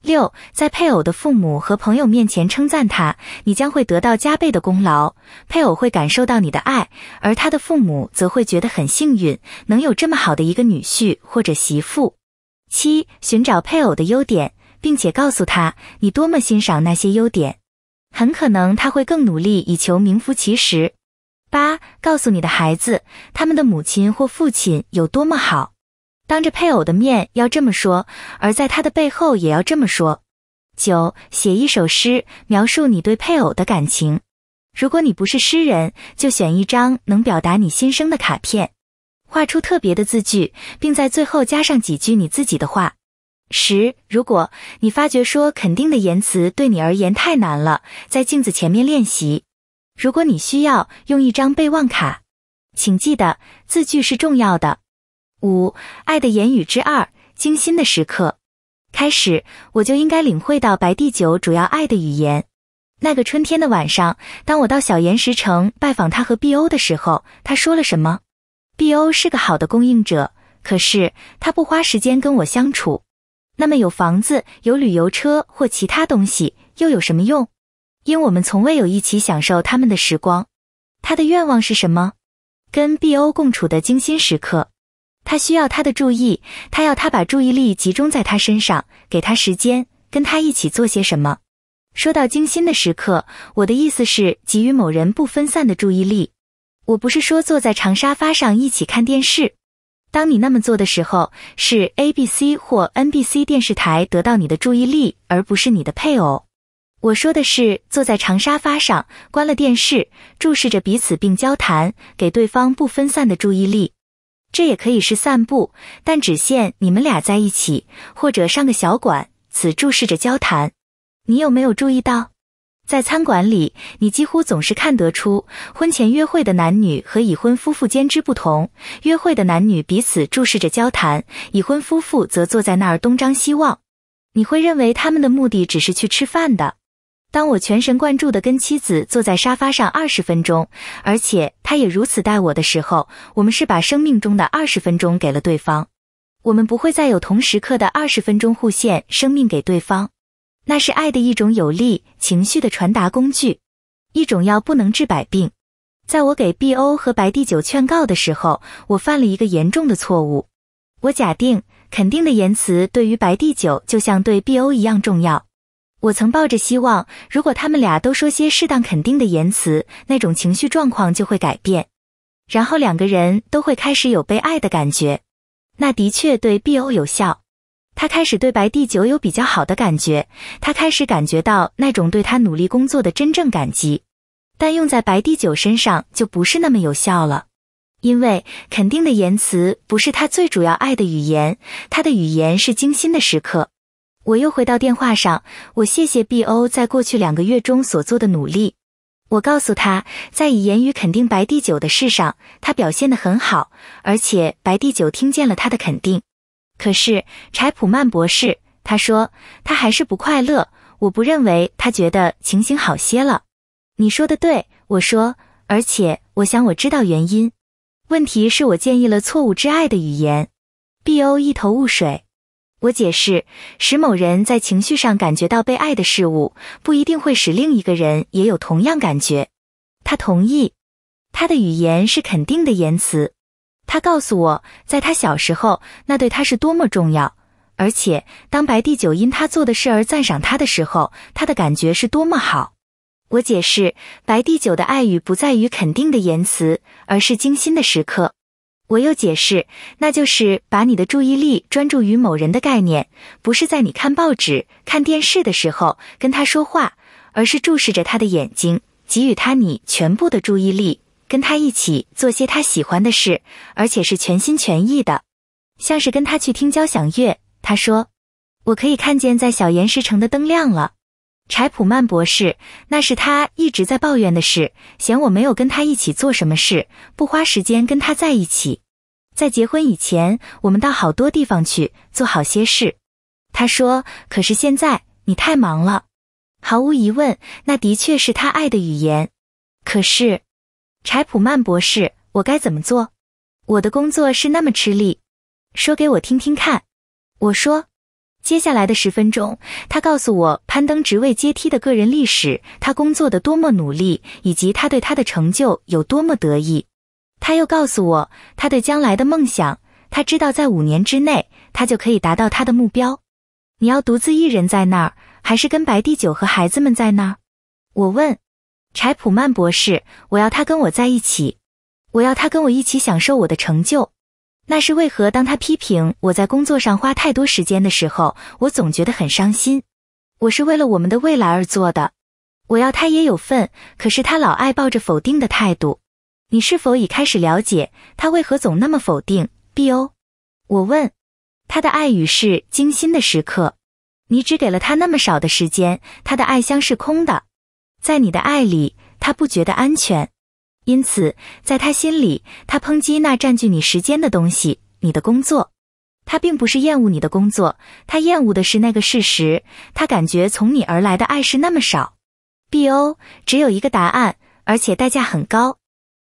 六，在配偶的父母和朋友面前称赞他，你将会得到加倍的功劳。配偶会感受到你的爱，而他的父母则会觉得很幸运，能有这么好的一个女婿或者媳妇。七，寻找配偶的优点，并且告诉他你多么欣赏那些优点，很可能他会更努力以求名副其实。八，告诉你的孩子，他们的母亲或父亲有多么好。当着配偶的面要这么说，而在他的背后也要这么说。九，写一首诗描述你对配偶的感情。如果你不是诗人，就选一张能表达你心声的卡片，画出特别的字句，并在最后加上几句你自己的话。十，如果你发觉说肯定的言辞对你而言太难了，在镜子前面练习。如果你需要用一张备忘卡，请记得字句是重要的。五爱的言语之二，精心的时刻。开始我就应该领会到白帝九主要爱的语言。那个春天的晚上，当我到小岩石城拜访他和 B 欧的时候，他说了什么？b 欧是个好的供应者，可是他不花时间跟我相处。那么有房子、有旅游车或其他东西又有什么用？因我们从未有一起享受他们的时光。他的愿望是什么？跟 B 欧共处的精心时刻。他需要他的注意，他要他把注意力集中在他身上，给他时间，跟他一起做些什么。说到精心的时刻，我的意思是给予某人不分散的注意力。我不是说坐在长沙发上一起看电视，当你那么做的时候，是 A B C 或 N B C 电视台得到你的注意力，而不是你的配偶。我说的是坐在长沙发上，关了电视，注视着彼此并交谈，给对方不分散的注意力。这也可以是散步，但只限你们俩在一起，或者上个小馆，此注视着交谈。你有没有注意到，在餐馆里，你几乎总是看得出婚前约会的男女和已婚夫妇间之不同：约会的男女彼此注视着交谈，已婚夫妇则坐在那儿东张西望。你会认为他们的目的只是去吃饭的。当我全神贯注地跟妻子坐在沙发上二十分钟，而且他也如此待我的时候，我们是把生命中的二十分钟给了对方。我们不会再有同时刻的二十分钟互献生命给对方，那是爱的一种有力情绪的传达工具，一种药不能治百病。在我给 B O 和白帝九劝告的时候，我犯了一个严重的错误，我假定肯定的言辞对于白帝九就像对 B O 一样重要。我曾抱着希望，如果他们俩都说些适当肯定的言辞，那种情绪状况就会改变，然后两个人都会开始有被爱的感觉。那的确对 BO 有效，他开始对白帝九有比较好的感觉，他开始感觉到那种对他努力工作的真正感激。但用在白帝九身上就不是那么有效了，因为肯定的言辞不是他最主要爱的语言，他的语言是精心的时刻。我又回到电话上，我谢谢 B.O. 在过去两个月中所做的努力。我告诉他，在以言语肯定白第九的事上，他表现的很好，而且白第九听见了他的肯定。可是柴普曼博士，他说他还是不快乐。我不认为他觉得情形好些了。你说的对，我说，而且我想我知道原因。问题是我建议了错误之爱的语言。B.O. 一头雾水。我解释，使某人在情绪上感觉到被爱的事物，不一定会使另一个人也有同样感觉。他同意，他的语言是肯定的言辞。他告诉我，在他小时候，那对他是多么重要，而且当白帝九因他做的事而赞赏他的时候，他的感觉是多么好。我解释，白帝九的爱语不在于肯定的言辞，而是精心的时刻。我又解释，那就是把你的注意力专注于某人的概念，不是在你看报纸、看电视的时候跟他说话，而是注视着他的眼睛，给予他你全部的注意力，跟他一起做些他喜欢的事，而且是全心全意的，像是跟他去听交响乐。他说：“我可以看见在小岩石城的灯亮了。”柴普曼博士，那是他一直在抱怨的事，嫌我没有跟他一起做什么事，不花时间跟他在一起。在结婚以前，我们到好多地方去，做好些事。他说：“可是现在你太忙了。”毫无疑问，那的确是他爱的语言。可是，柴普曼博士，我该怎么做？我的工作是那么吃力。说给我听听看。我说。接下来的十分钟，他告诉我攀登职位阶梯的个人历史，他工作的多么努力，以及他对他的成就有多么得意。他又告诉我他对将来的梦想。他知道在五年之内，他就可以达到他的目标。你要独自一人在那儿，还是跟白帝九和孩子们在那儿？我问。柴普曼博士，我要他跟我在一起，我要他跟我一起享受我的成就。那是为何？当他批评我在工作上花太多时间的时候，我总觉得很伤心。我是为了我们的未来而做的，我要他也有份。可是他老爱抱着否定的态度。你是否已开始了解他为何总那么否定？B.O. 我问，他的爱语是精心的时刻。你只给了他那么少的时间，他的爱箱是空的。在你的爱里，他不觉得安全。因此，在他心里，他抨击那占据你时间的东西，你的工作。他并不是厌恶你的工作，他厌恶的是那个事实。他感觉从你而来的爱是那么少。B.O. 只有一个答案，而且代价很高。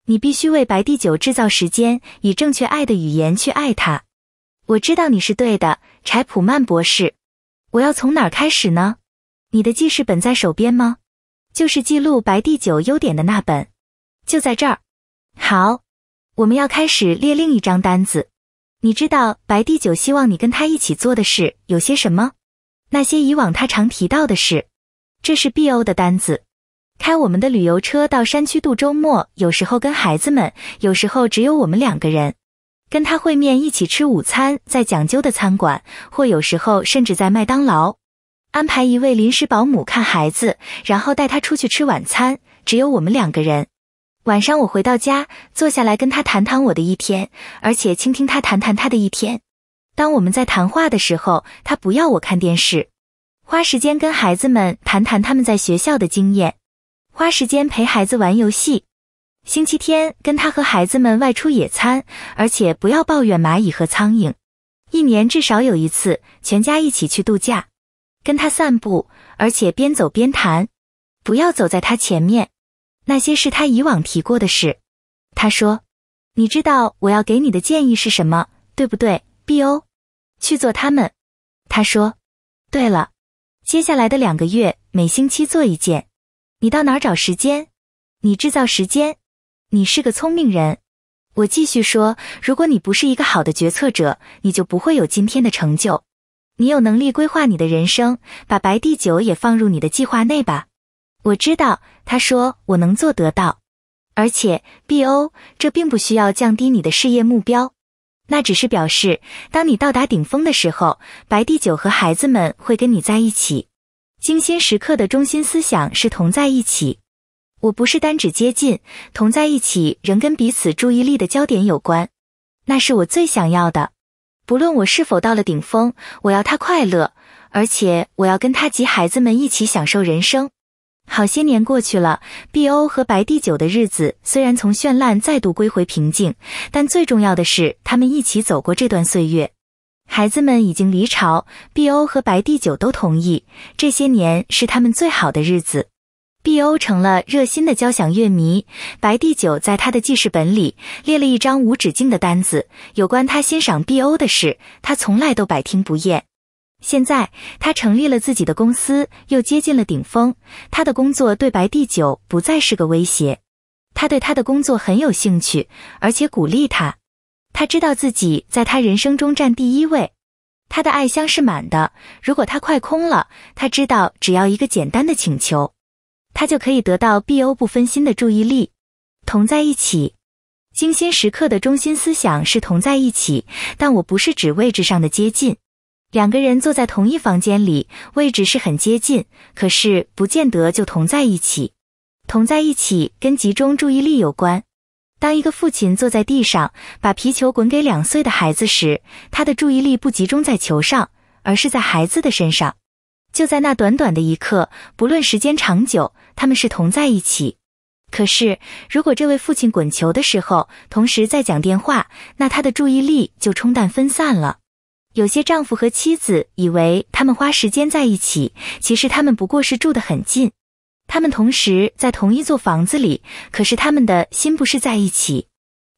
你必须为白帝九制造时间，以正确爱的语言去爱他。我知道你是对的，柴普曼博士。我要从哪儿开始呢？你的记事本在手边吗？就是记录白帝九优点的那本。就在这儿，好，我们要开始列另一张单子。你知道白帝九希望你跟他一起做的事有些什么？那些以往他常提到的事。这是 BO 的单子：开我们的旅游车到山区度周末，有时候跟孩子们，有时候只有我们两个人，跟他会面，一起吃午餐，在讲究的餐馆，或有时候甚至在麦当劳，安排一位临时保姆看孩子，然后带他出去吃晚餐，只有我们两个人。晚上我回到家，坐下来跟他谈谈我的一天，而且倾听他谈谈他的一天。当我们在谈话的时候，他不要我看电视，花时间跟孩子们谈谈他们在学校的经验，花时间陪孩子玩游戏。星期天跟他和孩子们外出野餐，而且不要抱怨蚂蚁和苍蝇。一年至少有一次全家一起去度假，跟他散步，而且边走边谈，不要走在他前面。那些是他以往提过的事，他说：“你知道我要给你的建议是什么，对不对，b O，去做他们。”他说：“对了，接下来的两个月，每星期做一件。你到哪找时间？你制造时间。你是个聪明人。”我继续说：“如果你不是一个好的决策者，你就不会有今天的成就。你有能力规划你的人生，把白地酒也放入你的计划内吧。”我知道，他说我能做得到，而且，B.O. 这并不需要降低你的事业目标，那只是表示，当你到达顶峰的时候，白帝九和孩子们会跟你在一起。精心时刻的中心思想是同在一起。我不是单指接近，同在一起仍跟彼此注意力的焦点有关。那是我最想要的。不论我是否到了顶峰，我要他快乐，而且我要跟他及孩子们一起享受人生。好些年过去了，碧欧和白地九的日子虽然从绚烂再度归回平静，但最重要的是他们一起走过这段岁月。孩子们已经离巢，碧欧和白地九都同意，这些年是他们最好的日子。碧欧成了热心的交响乐迷，白地九在他的记事本里列了一张无止境的单子，有关他欣赏碧欧的事，他从来都百听不厌。现在他成立了自己的公司，又接近了顶峰。他的工作对白第九不再是个威胁。他对他的工作很有兴趣，而且鼓励他。他知道自己在他人生中占第一位。他的爱箱是满的。如果他快空了，他知道只要一个简单的请求，他就可以得到 BO 不分心的注意力。同在一起。精心时刻的中心思想是同在一起，但我不是指位置上的接近。两个人坐在同一房间里，位置是很接近，可是不见得就同在一起。同在一起跟集中注意力有关。当一个父亲坐在地上，把皮球滚给两岁的孩子时，他的注意力不集中在球上，而是在孩子的身上。就在那短短的一刻，不论时间长久，他们是同在一起。可是，如果这位父亲滚球的时候，同时在讲电话，那他的注意力就冲淡分散了。有些丈夫和妻子以为他们花时间在一起，其实他们不过是住得很近，他们同时在同一座房子里，可是他们的心不是在一起。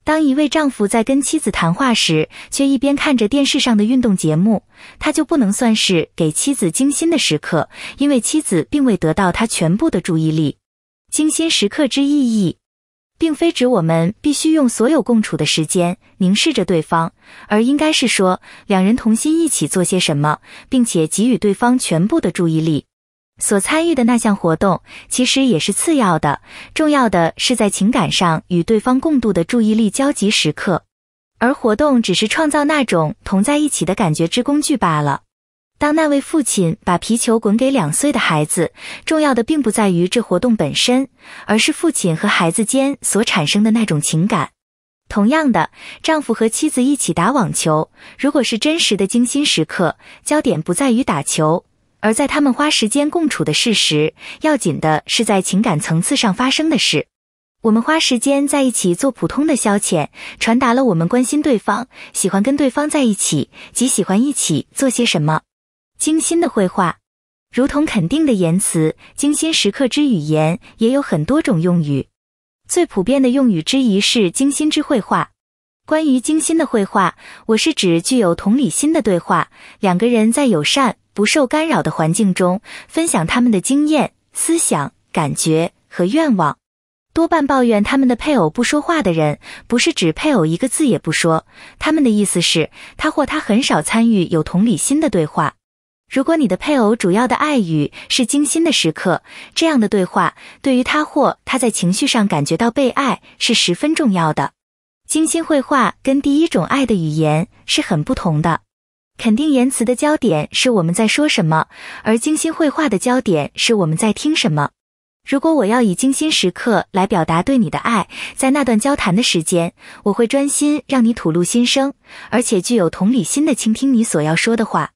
当一位丈夫在跟妻子谈话时，却一边看着电视上的运动节目，他就不能算是给妻子精心的时刻，因为妻子并未得到他全部的注意力。精心时刻之意义。并非指我们必须用所有共处的时间凝视着对方，而应该是说两人同心一起做些什么，并且给予对方全部的注意力。所参与的那项活动其实也是次要的，重要的是在情感上与对方共度的注意力交集时刻，而活动只是创造那种同在一起的感觉之工具罢了。当那位父亲把皮球滚给两岁的孩子，重要的并不在于这活动本身，而是父亲和孩子间所产生的那种情感。同样的，丈夫和妻子一起打网球，如果是真实的精心时刻，焦点不在于打球，而在他们花时间共处的事实。要紧的是在情感层次上发生的事。我们花时间在一起做普通的消遣，传达了我们关心对方，喜欢跟对方在一起，及喜欢一起做些什么。精心的绘画，如同肯定的言辞。精心时刻之语言也有很多种用语，最普遍的用语之一是“精心之绘画”。关于精心的绘画，我是指具有同理心的对话。两个人在友善、不受干扰的环境中，分享他们的经验、思想、感觉和愿望。多半抱怨他们的配偶不说话的人，不是指配偶一个字也不说，他们的意思是，他或她很少参与有同理心的对话。如果你的配偶主要的爱语是精心的时刻，这样的对话对于他或她在情绪上感觉到被爱是十分重要的。精心绘画跟第一种爱的语言是很不同的。肯定言辞的焦点是我们在说什么，而精心绘画的焦点是我们在听什么。如果我要以精心时刻来表达对你的爱，在那段交谈的时间，我会专心让你吐露心声，而且具有同理心的倾听你所要说的话。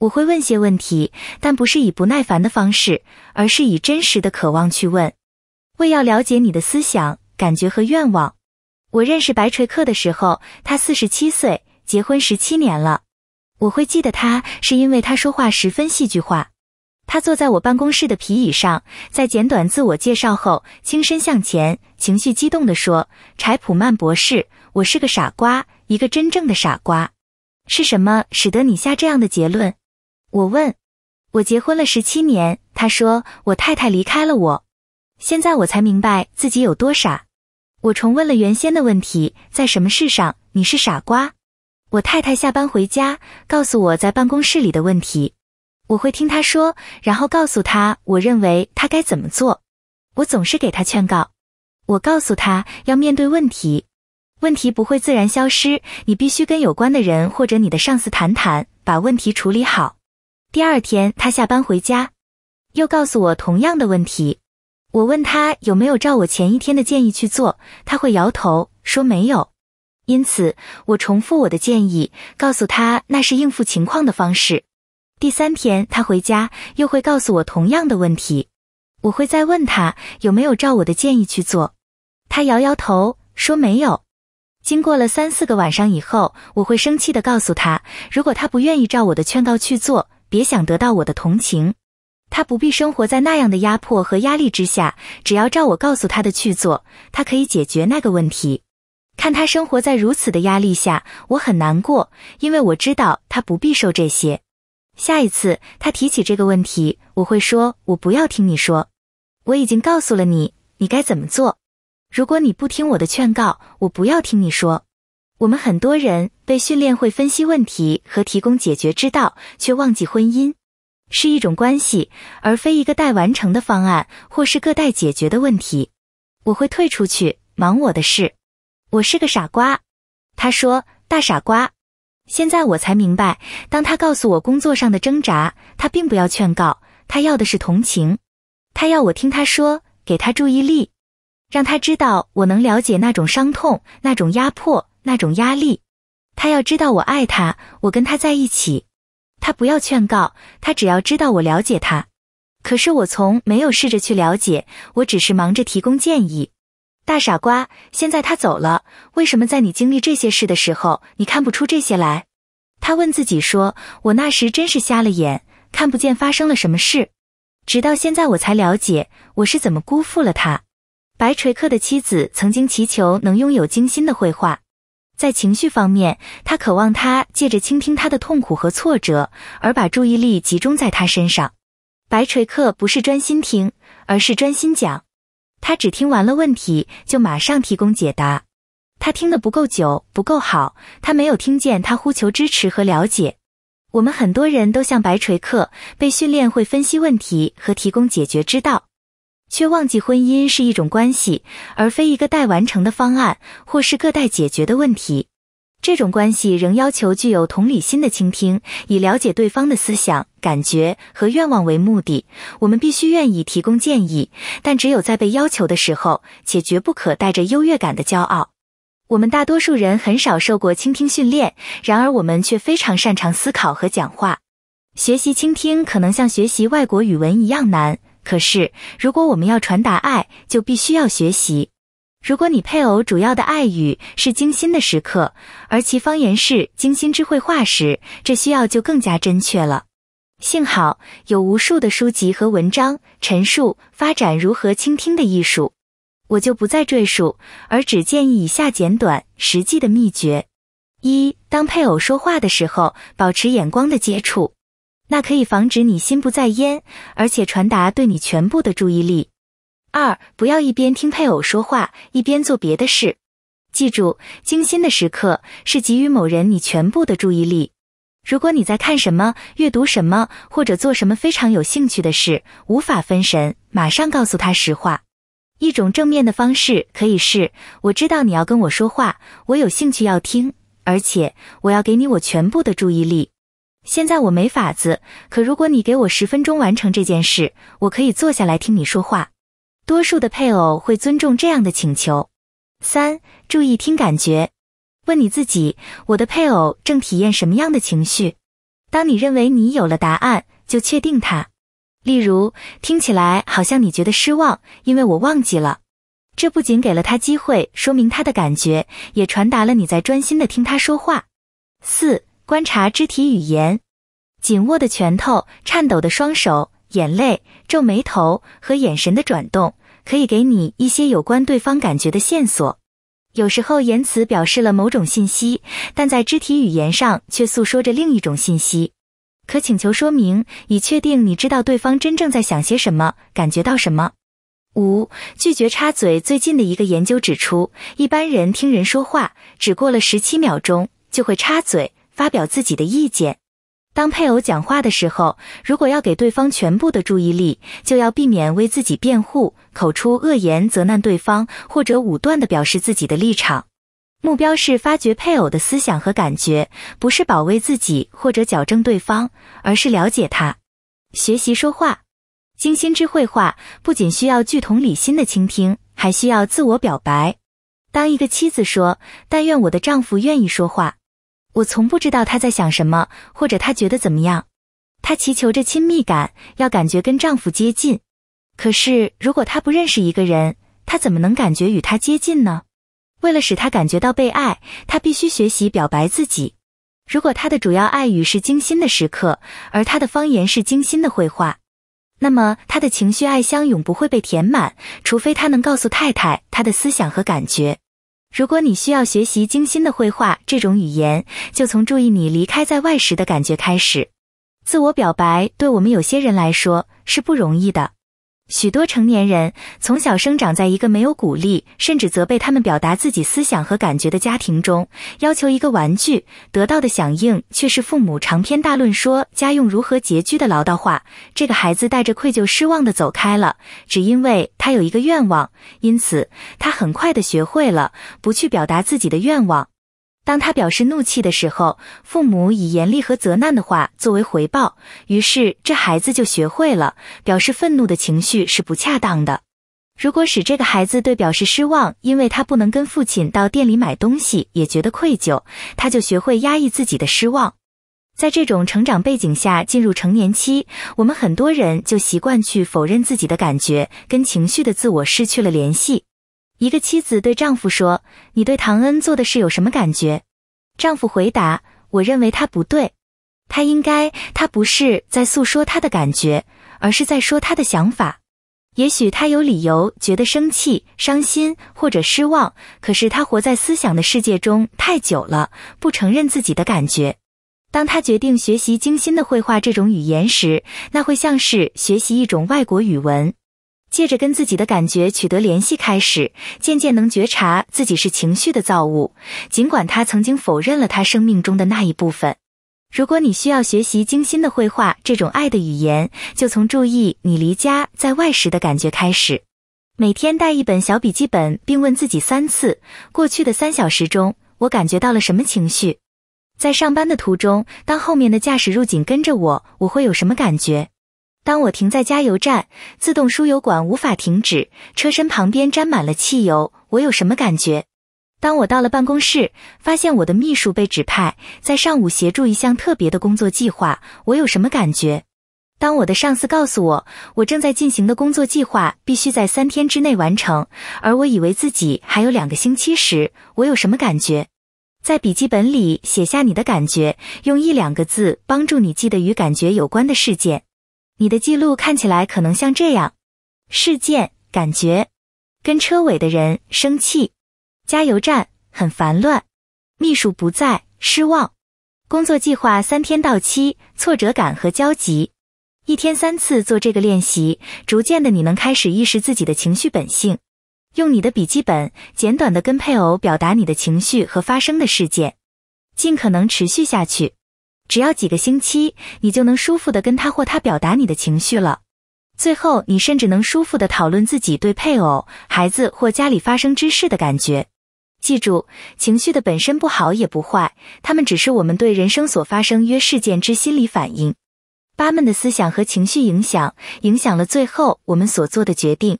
我会问些问题，但不是以不耐烦的方式，而是以真实的渴望去问，为要了解你的思想、感觉和愿望。我认识白锤克的时候，他四十七岁，结婚十七年了。我会记得他，是因为他说话十分戏剧化。他坐在我办公室的皮椅上，在简短自我介绍后，轻身向前，情绪激动地说：“柴普曼博士，我是个傻瓜，一个真正的傻瓜。是什么使得你下这样的结论？”我问，我结婚了十七年。他说，我太太离开了我。现在我才明白自己有多傻。我重问了原先的问题，在什么事上你是傻瓜？我太太下班回家，告诉我在办公室里的问题，我会听她说，然后告诉她我认为她该怎么做。我总是给她劝告，我告诉她要面对问题，问题不会自然消失，你必须跟有关的人或者你的上司谈谈，把问题处理好。第二天他下班回家，又告诉我同样的问题。我问他有没有照我前一天的建议去做，他会摇头说没有。因此我重复我的建议，告诉他那是应付情况的方式。第三天他回家又会告诉我同样的问题，我会再问他有没有照我的建议去做，他摇摇头说没有。经过了三四个晚上以后，我会生气的告诉他，如果他不愿意照我的劝告去做。别想得到我的同情，他不必生活在那样的压迫和压力之下。只要照我告诉他的去做，他可以解决那个问题。看他生活在如此的压力下，我很难过，因为我知道他不必受这些。下一次他提起这个问题，我会说：我不要听你说，我已经告诉了你，你该怎么做。如果你不听我的劝告，我不要听你说。我们很多人。被训练会分析问题和提供解决之道，却忘记婚姻是一种关系，而非一个待完成的方案，或是个待解决的问题。我会退出去，忙我的事。我是个傻瓜，他说：“大傻瓜。”现在我才明白，当他告诉我工作上的挣扎，他并不要劝告，他要的是同情，他要我听他说，给他注意力，让他知道我能了解那种伤痛、那种压迫、那种压力。他要知道我爱他，我跟他在一起，他不要劝告，他只要知道我了解他。可是我从没有试着去了解，我只是忙着提供建议。大傻瓜，现在他走了，为什么在你经历这些事的时候，你看不出这些来？他问自己说：“我那时真是瞎了眼，看不见发生了什么事。”直到现在我才了解我是怎么辜负了他。白锤克的妻子曾经祈求能拥有精心的绘画。在情绪方面，他渴望他借着倾听他的痛苦和挫折，而把注意力集中在他身上。白锤克不是专心听，而是专心讲。他只听完了问题，就马上提供解答。他听得不够久，不够好，他没有听见他呼求支持和了解。我们很多人都像白锤克，被训练会分析问题和提供解决之道。却忘记，婚姻是一种关系，而非一个待完成的方案，或是各待解决的问题。这种关系仍要求具有同理心的倾听，以了解对方的思想、感觉和愿望为目的。我们必须愿意提供建议，但只有在被要求的时候，且绝不可带着优越感的骄傲。我们大多数人很少受过倾听训练，然而我们却非常擅长思考和讲话。学习倾听可能像学习外国语文一样难。可是，如果我们要传达爱，就必须要学习。如果你配偶主要的爱语是精心的时刻，而其方言是精心之绘画时，这需要就更加精确了。幸好有无数的书籍和文章陈述发展如何倾听的艺术，我就不再赘述，而只建议以下简短实际的秘诀：一、当配偶说话的时候，保持眼光的接触。那可以防止你心不在焉，而且传达对你全部的注意力。二，不要一边听配偶说话，一边做别的事。记住，精心的时刻是给予某人你全部的注意力。如果你在看什么、阅读什么或者做什么非常有兴趣的事，无法分神，马上告诉他实话。一种正面的方式可以是：我知道你要跟我说话，我有兴趣要听，而且我要给你我全部的注意力。现在我没法子，可如果你给我十分钟完成这件事，我可以坐下来听你说话。多数的配偶会尊重这样的请求。三、注意听感觉，问你自己，我的配偶正体验什么样的情绪？当你认为你有了答案，就确定他。例如，听起来好像你觉得失望，因为我忘记了。这不仅给了他机会说明他的感觉，也传达了你在专心的听他说话。四。观察肢体语言，紧握的拳头、颤抖的双手、眼泪、皱眉头和眼神的转动，可以给你一些有关对方感觉的线索。有时候言辞表示了某种信息，但在肢体语言上却诉说着另一种信息。可请求说明，以确定你知道对方真正在想些什么，感觉到什么。五、拒绝插嘴。最近的一个研究指出，一般人听人说话只过了十七秒钟就会插嘴。发表自己的意见。当配偶讲话的时候，如果要给对方全部的注意力，就要避免为自己辩护、口出恶言、责难对方或者武断的表示自己的立场。目标是发掘配偶的思想和感觉，不是保卫自己或者矫正对方，而是了解他。学习说话，精心智慧话，不仅需要具同理心的倾听，还需要自我表白。当一个妻子说：“但愿我的丈夫愿意说话。”我从不知道她在想什么，或者她觉得怎么样。她祈求着亲密感，要感觉跟丈夫接近。可是，如果她不认识一个人，她怎么能感觉与他接近呢？为了使她感觉到被爱，她必须学习表白自己。如果她的主要爱语是精心的时刻，而她的方言是精心的绘画，那么她的情绪爱箱永不会被填满，除非她能告诉太太她的思想和感觉。如果你需要学习精心的绘画这种语言，就从注意你离开在外时的感觉开始。自我表白对我们有些人来说是不容易的。许多成年人从小生长在一个没有鼓励，甚至责备他们表达自己思想和感觉的家庭中。要求一个玩具，得到的响应却是父母长篇大论说家用如何拮据的唠叨话。这个孩子带着愧疚、失望的走开了，只因为他有一个愿望。因此，他很快的学会了不去表达自己的愿望。当他表示怒气的时候，父母以严厉和责难的话作为回报，于是这孩子就学会了表示愤怒的情绪是不恰当的。如果使这个孩子对表示失望，因为他不能跟父亲到店里买东西，也觉得愧疚，他就学会压抑自己的失望。在这种成长背景下进入成年期，我们很多人就习惯去否认自己的感觉，跟情绪的自我失去了联系。一个妻子对丈夫说：“你对唐恩做的事有什么感觉？”丈夫回答：“我认为他不对，他应该……他不是在诉说他的感觉，而是在说他的想法。也许他有理由觉得生气、伤心或者失望。可是他活在思想的世界中太久了，不承认自己的感觉。当他决定学习精心的绘画这种语言时，那会像是学习一种外国语文。”借着跟自己的感觉取得联系，开始渐渐能觉察自己是情绪的造物。尽管他曾经否认了他生命中的那一部分。如果你需要学习精心的绘画这种爱的语言，就从注意你离家在外时的感觉开始。每天带一本小笔记本，并问自己三次：过去的三小时中，我感觉到了什么情绪？在上班的途中，当后面的驾驶入紧跟着我，我会有什么感觉？当我停在加油站，自动输油管无法停止，车身旁边沾满了汽油，我有什么感觉？当我到了办公室，发现我的秘书被指派在上午协助一项特别的工作计划，我有什么感觉？当我的上司告诉我，我正在进行的工作计划必须在三天之内完成，而我以为自己还有两个星期时，我有什么感觉？在笔记本里写下你的感觉，用一两个字帮助你记得与感觉有关的事件。你的记录看起来可能像这样：事件、感觉，跟车尾的人生气，加油站很烦乱，秘书不在，失望，工作计划三天到期，挫折感和焦急。一天三次做这个练习，逐渐的你能开始意识自己的情绪本性。用你的笔记本，简短的跟配偶表达你的情绪和发生的事件，尽可能持续下去。只要几个星期，你就能舒服的跟他或他表达你的情绪了。最后，你甚至能舒服的讨论自己对配偶、孩子或家里发生之事的感觉。记住，情绪的本身不好也不坏，它们只是我们对人生所发生约事件之心理反应。八们的思想和情绪影响，影响了最后我们所做的决定。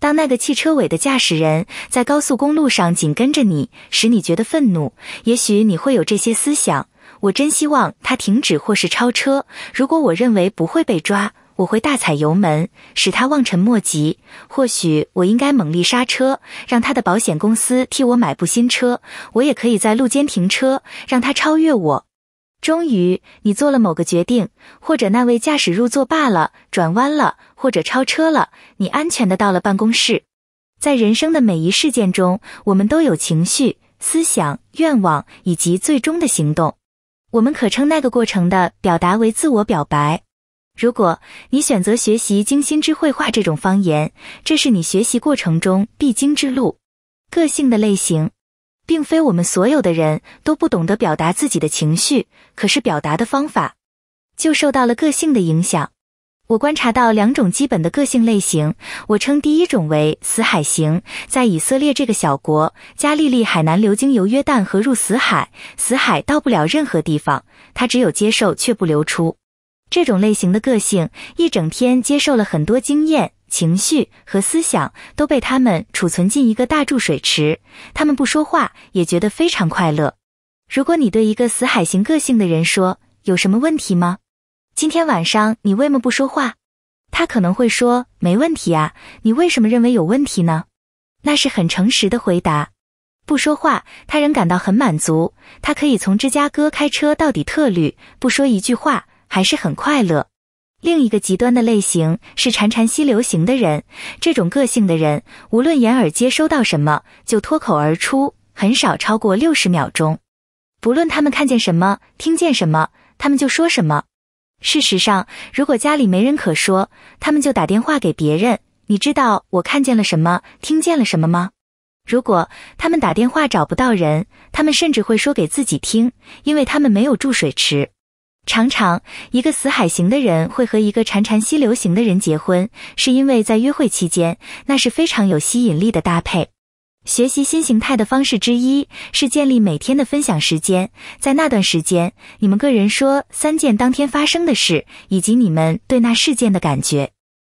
当那个汽车尾的驾驶人在高速公路上紧跟着你，使你觉得愤怒，也许你会有这些思想。我真希望他停止或是超车。如果我认为不会被抓，我会大踩油门，使他望尘莫及。或许我应该猛力刹车，让他的保险公司替我买部新车。我也可以在路肩停车，让他超越我。终于，你做了某个决定，或者那位驾驶入座罢了，转弯了，或者超车了。你安全的到了办公室。在人生的每一事件中，我们都有情绪、思想、愿望以及最终的行动。我们可称那个过程的表达为自我表白。如果你选择学习精心之绘画这种方言，这是你学习过程中必经之路。个性的类型，并非我们所有的人都不懂得表达自己的情绪，可是表达的方法就受到了个性的影响。我观察到两种基本的个性类型，我称第一种为死海型。在以色列这个小国，加利利海南流经由约旦河入死海，死海到不了任何地方，它只有接受却不流出。这种类型的个性，一整天接受了很多经验、情绪和思想，都被他们储存进一个大注水池。他们不说话，也觉得非常快乐。如果你对一个死海型个性的人说：“有什么问题吗？”今天晚上你为什么不说话？他可能会说没问题啊，你为什么认为有问题呢？那是很诚实的回答。不说话，他仍感到很满足。他可以从芝加哥开车到底特律，不说一句话，还是很快乐。另一个极端的类型是潺潺溪流型的人，这种个性的人，无论眼耳接收到什么，就脱口而出，很少超过六十秒钟。不论他们看见什么，听见什么，他们就说什么。事实上，如果家里没人可说，他们就打电话给别人。你知道我看见了什么，听见了什么吗？如果他们打电话找不到人，他们甚至会说给自己听，因为他们没有注水池。常常，一个死海型的人会和一个潺潺溪流型的人结婚，是因为在约会期间，那是非常有吸引力的搭配。学习新形态的方式之一是建立每天的分享时间。在那段时间，你们个人说三件当天发生的事，以及你们对那事件的感觉。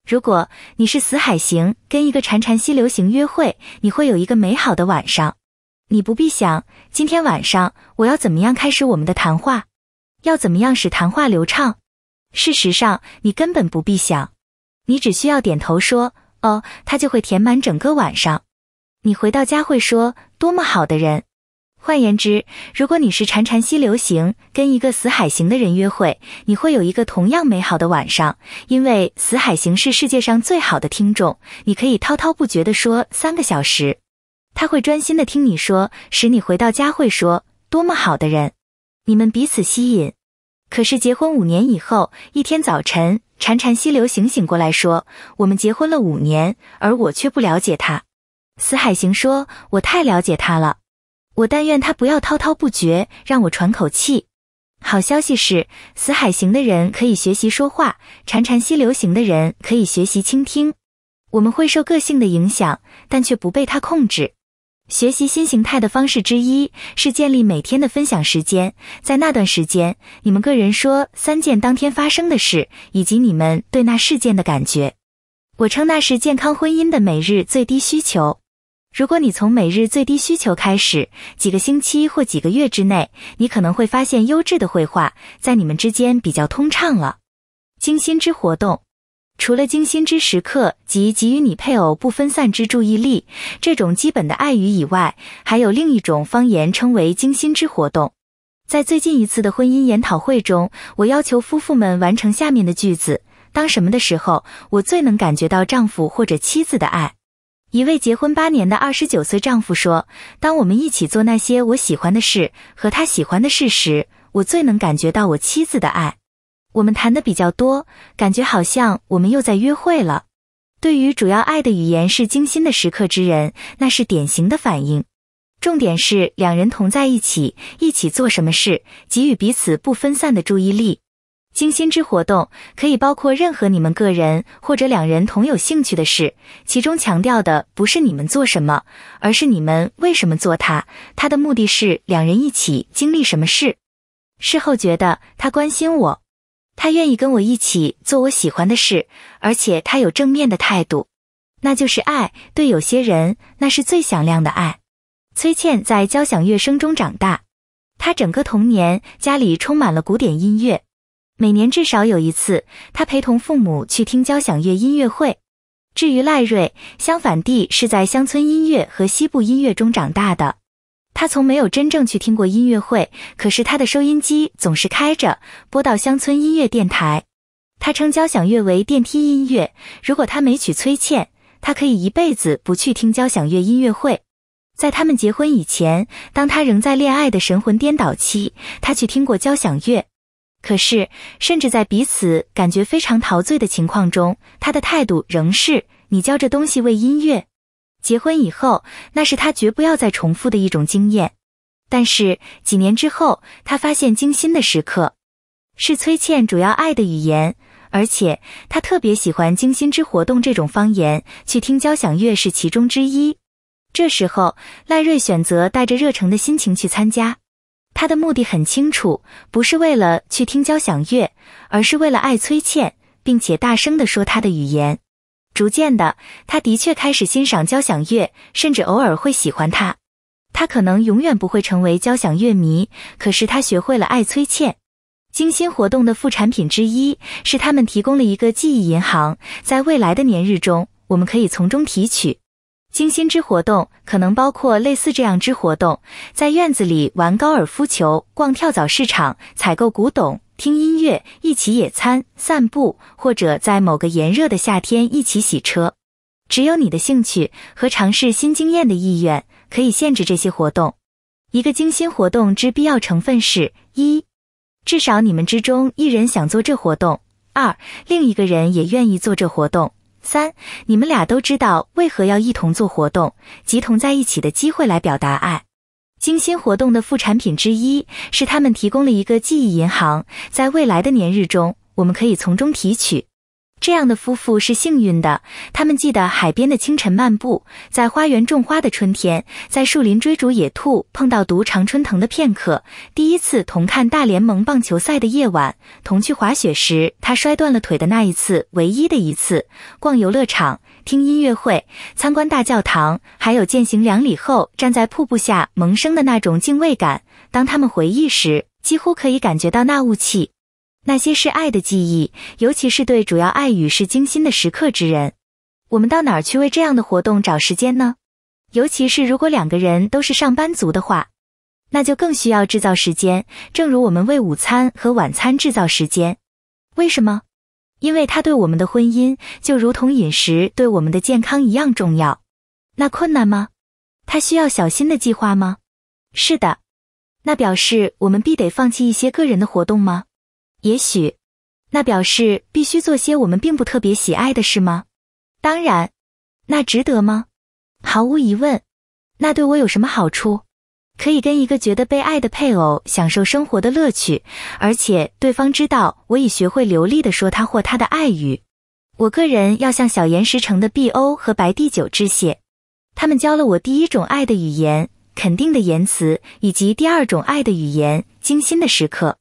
如果你是死海型，跟一个潺潺溪流型约会，你会有一个美好的晚上。你不必想今天晚上我要怎么样开始我们的谈话，要怎么样使谈话流畅。事实上，你根本不必想，你只需要点头说“哦”，它就会填满整个晚上。你回到家会说多么好的人。换言之，如果你是潺潺溪流行，跟一个死海型的人约会，你会有一个同样美好的晚上，因为死海型是世界上最好的听众，你可以滔滔不绝地说三个小时，他会专心的听你说，使你回到家会说多么好的人。你们彼此吸引。可是结婚五年以后，一天早晨，潺潺溪流行醒过来说：“我们结婚了五年，而我却不了解他。”死海行说：“我太了解他了，我但愿他不要滔滔不绝，让我喘口气。”好消息是，死海行的人可以学习说话，潺潺溪流型的人可以学习倾听。我们会受个性的影响，但却不被他控制。学习新形态的方式之一是建立每天的分享时间，在那段时间，你们个人说三件当天发生的事，以及你们对那事件的感觉。我称那是健康婚姻的每日最低需求。如果你从每日最低需求开始，几个星期或几个月之内，你可能会发现优质的绘画在你们之间比较通畅了。精心之活动，除了精心之时刻及给予你配偶不分散之注意力这种基本的爱语以外，还有另一种方言称为精心之活动。在最近一次的婚姻研讨会中，我要求夫妇们完成下面的句子：当什么的时候，我最能感觉到丈夫或者妻子的爱？一位结婚八年的二十九岁丈夫说：“当我们一起做那些我喜欢的事和他喜欢的事时，我最能感觉到我妻子的爱。我们谈的比较多，感觉好像我们又在约会了。对于主要爱的语言是精心的时刻之人，那是典型的反应。重点是两人同在一起，一起做什么事，给予彼此不分散的注意力。”精心之活动可以包括任何你们个人或者两人同有兴趣的事，其中强调的不是你们做什么，而是你们为什么做它。它的目的是两人一起经历什么事，事后觉得他关心我，他愿意跟我一起做我喜欢的事，而且他有正面的态度，那就是爱。对有些人，那是最响亮的爱。崔倩在交响乐声中长大，她整个童年家里充满了古典音乐。每年至少有一次，他陪同父母去听交响乐音乐会。至于赖瑞，相反地是在乡村音乐和西部音乐中长大的。他从没有真正去听过音乐会，可是他的收音机总是开着，播到乡村音乐电台。他称交响乐为电梯音乐。如果他没娶崔倩，他可以一辈子不去听交响乐音乐会。在他们结婚以前，当他仍在恋爱的神魂颠倒期，他去听过交响乐。可是，甚至在彼此感觉非常陶醉的情况中，他的态度仍是“你教这东西为音乐”。结婚以后，那是他绝不要再重复的一种经验。但是几年之后，他发现“精心”的时刻是崔倩主要爱的语言，而且他特别喜欢“精心之活动”这种方言。去听交响乐是其中之一。这时候，赖瑞选择带着热诚的心情去参加。他的目的很清楚，不是为了去听交响乐，而是为了爱崔倩，并且大声地说他的语言。逐渐的，他的确开始欣赏交响乐，甚至偶尔会喜欢她。他可能永远不会成为交响乐迷，可是他学会了爱崔倩。精心活动的副产品之一是他们提供了一个记忆银行，在未来的年日中，我们可以从中提取。精心之活动可能包括类似这样之活动：在院子里玩高尔夫球、逛跳蚤市场、采购古董、听音乐、一起野餐、散步，或者在某个炎热的夏天一起洗车。只有你的兴趣和尝试新经验的意愿可以限制这些活动。一个精心活动之必要成分是：一，至少你们之中一人想做这活动；二，另一个人也愿意做这活动。三，你们俩都知道为何要一同做活动，集同在一起的机会来表达爱。精心活动的副产品之一是他们提供了一个记忆银行，在未来的年日中，我们可以从中提取。这样的夫妇是幸运的，他们记得海边的清晨漫步，在花园种花的春天，在树林追逐野兔碰到毒常春藤的片刻，第一次同看大联盟棒球赛的夜晚，同去滑雪时他摔断了腿的那一次，唯一的一次逛游乐场、听音乐会、参观大教堂，还有践行两里后站在瀑布下萌生的那种敬畏感。当他们回忆时，几乎可以感觉到那雾气。那些是爱的记忆，尤其是对主要爱语是精心的时刻之人。我们到哪儿去为这样的活动找时间呢？尤其是如果两个人都是上班族的话，那就更需要制造时间。正如我们为午餐和晚餐制造时间，为什么？因为它对我们的婚姻就如同饮食对我们的健康一样重要。那困难吗？它需要小心的计划吗？是的。那表示我们必得放弃一些个人的活动吗？也许，那表示必须做些我们并不特别喜爱的事吗？当然，那值得吗？毫无疑问，那对我有什么好处？可以跟一个觉得被爱的配偶享受生活的乐趣，而且对方知道我已学会流利的说他或他的爱语。我个人要向小岩石城的碧欧和白帝九致谢，他们教了我第一种爱的语言，肯定的言辞，以及第二种爱的语言，精心的时刻。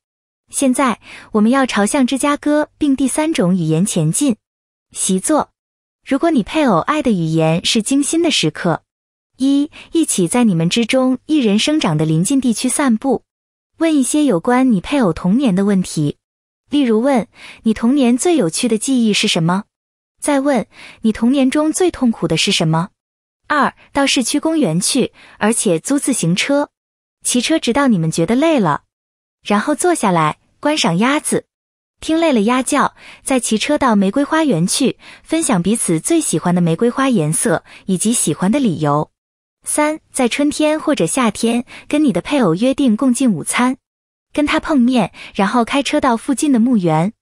现在我们要朝向芝加哥并第三种语言前进。习作：如果你配偶爱的语言是精心的时刻，一一起在你们之中一人生长的邻近地区散步，问一些有关你配偶童年的问题，例如问你童年最有趣的记忆是什么，再问你童年中最痛苦的是什么。二到市区公园去，而且租自行车，骑车直到你们觉得累了。然后坐下来观赏鸭子，听累了鸭叫，再骑车到玫瑰花园去，分享彼此最喜欢的玫瑰花颜色以及喜欢的理由。三，在春天或者夏天，跟你的配偶约定共进午餐，跟他碰面，然后开车到附近的墓园，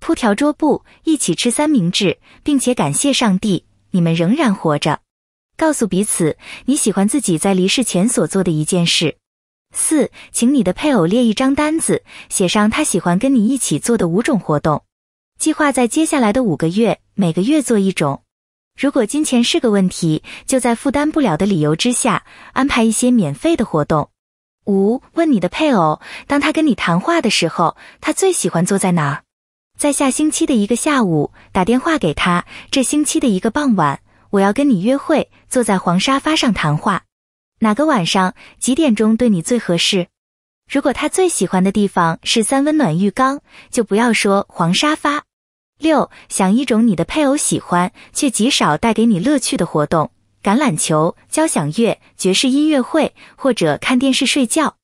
铺条桌布，一起吃三明治，并且感谢上帝你们仍然活着，告诉彼此你喜欢自己在离世前所做的一件事。四，请你的配偶列一张单子，写上他喜欢跟你一起做的五种活动，计划在接下来的五个月每个月做一种。如果金钱是个问题，就在负担不了的理由之下安排一些免费的活动。五，问你的配偶，当他跟你谈话的时候，他最喜欢坐在哪儿？在下星期的一个下午打电话给他。这星期的一个傍晚，我要跟你约会，坐在黄沙发上谈话。哪个晚上几点钟对你最合适？如果他最喜欢的地方是三温暖浴缸，就不要说黄沙发。六，想一种你的配偶喜欢却极少带给你乐趣的活动，橄榄球、交响乐、爵士音乐会或者看电视睡觉。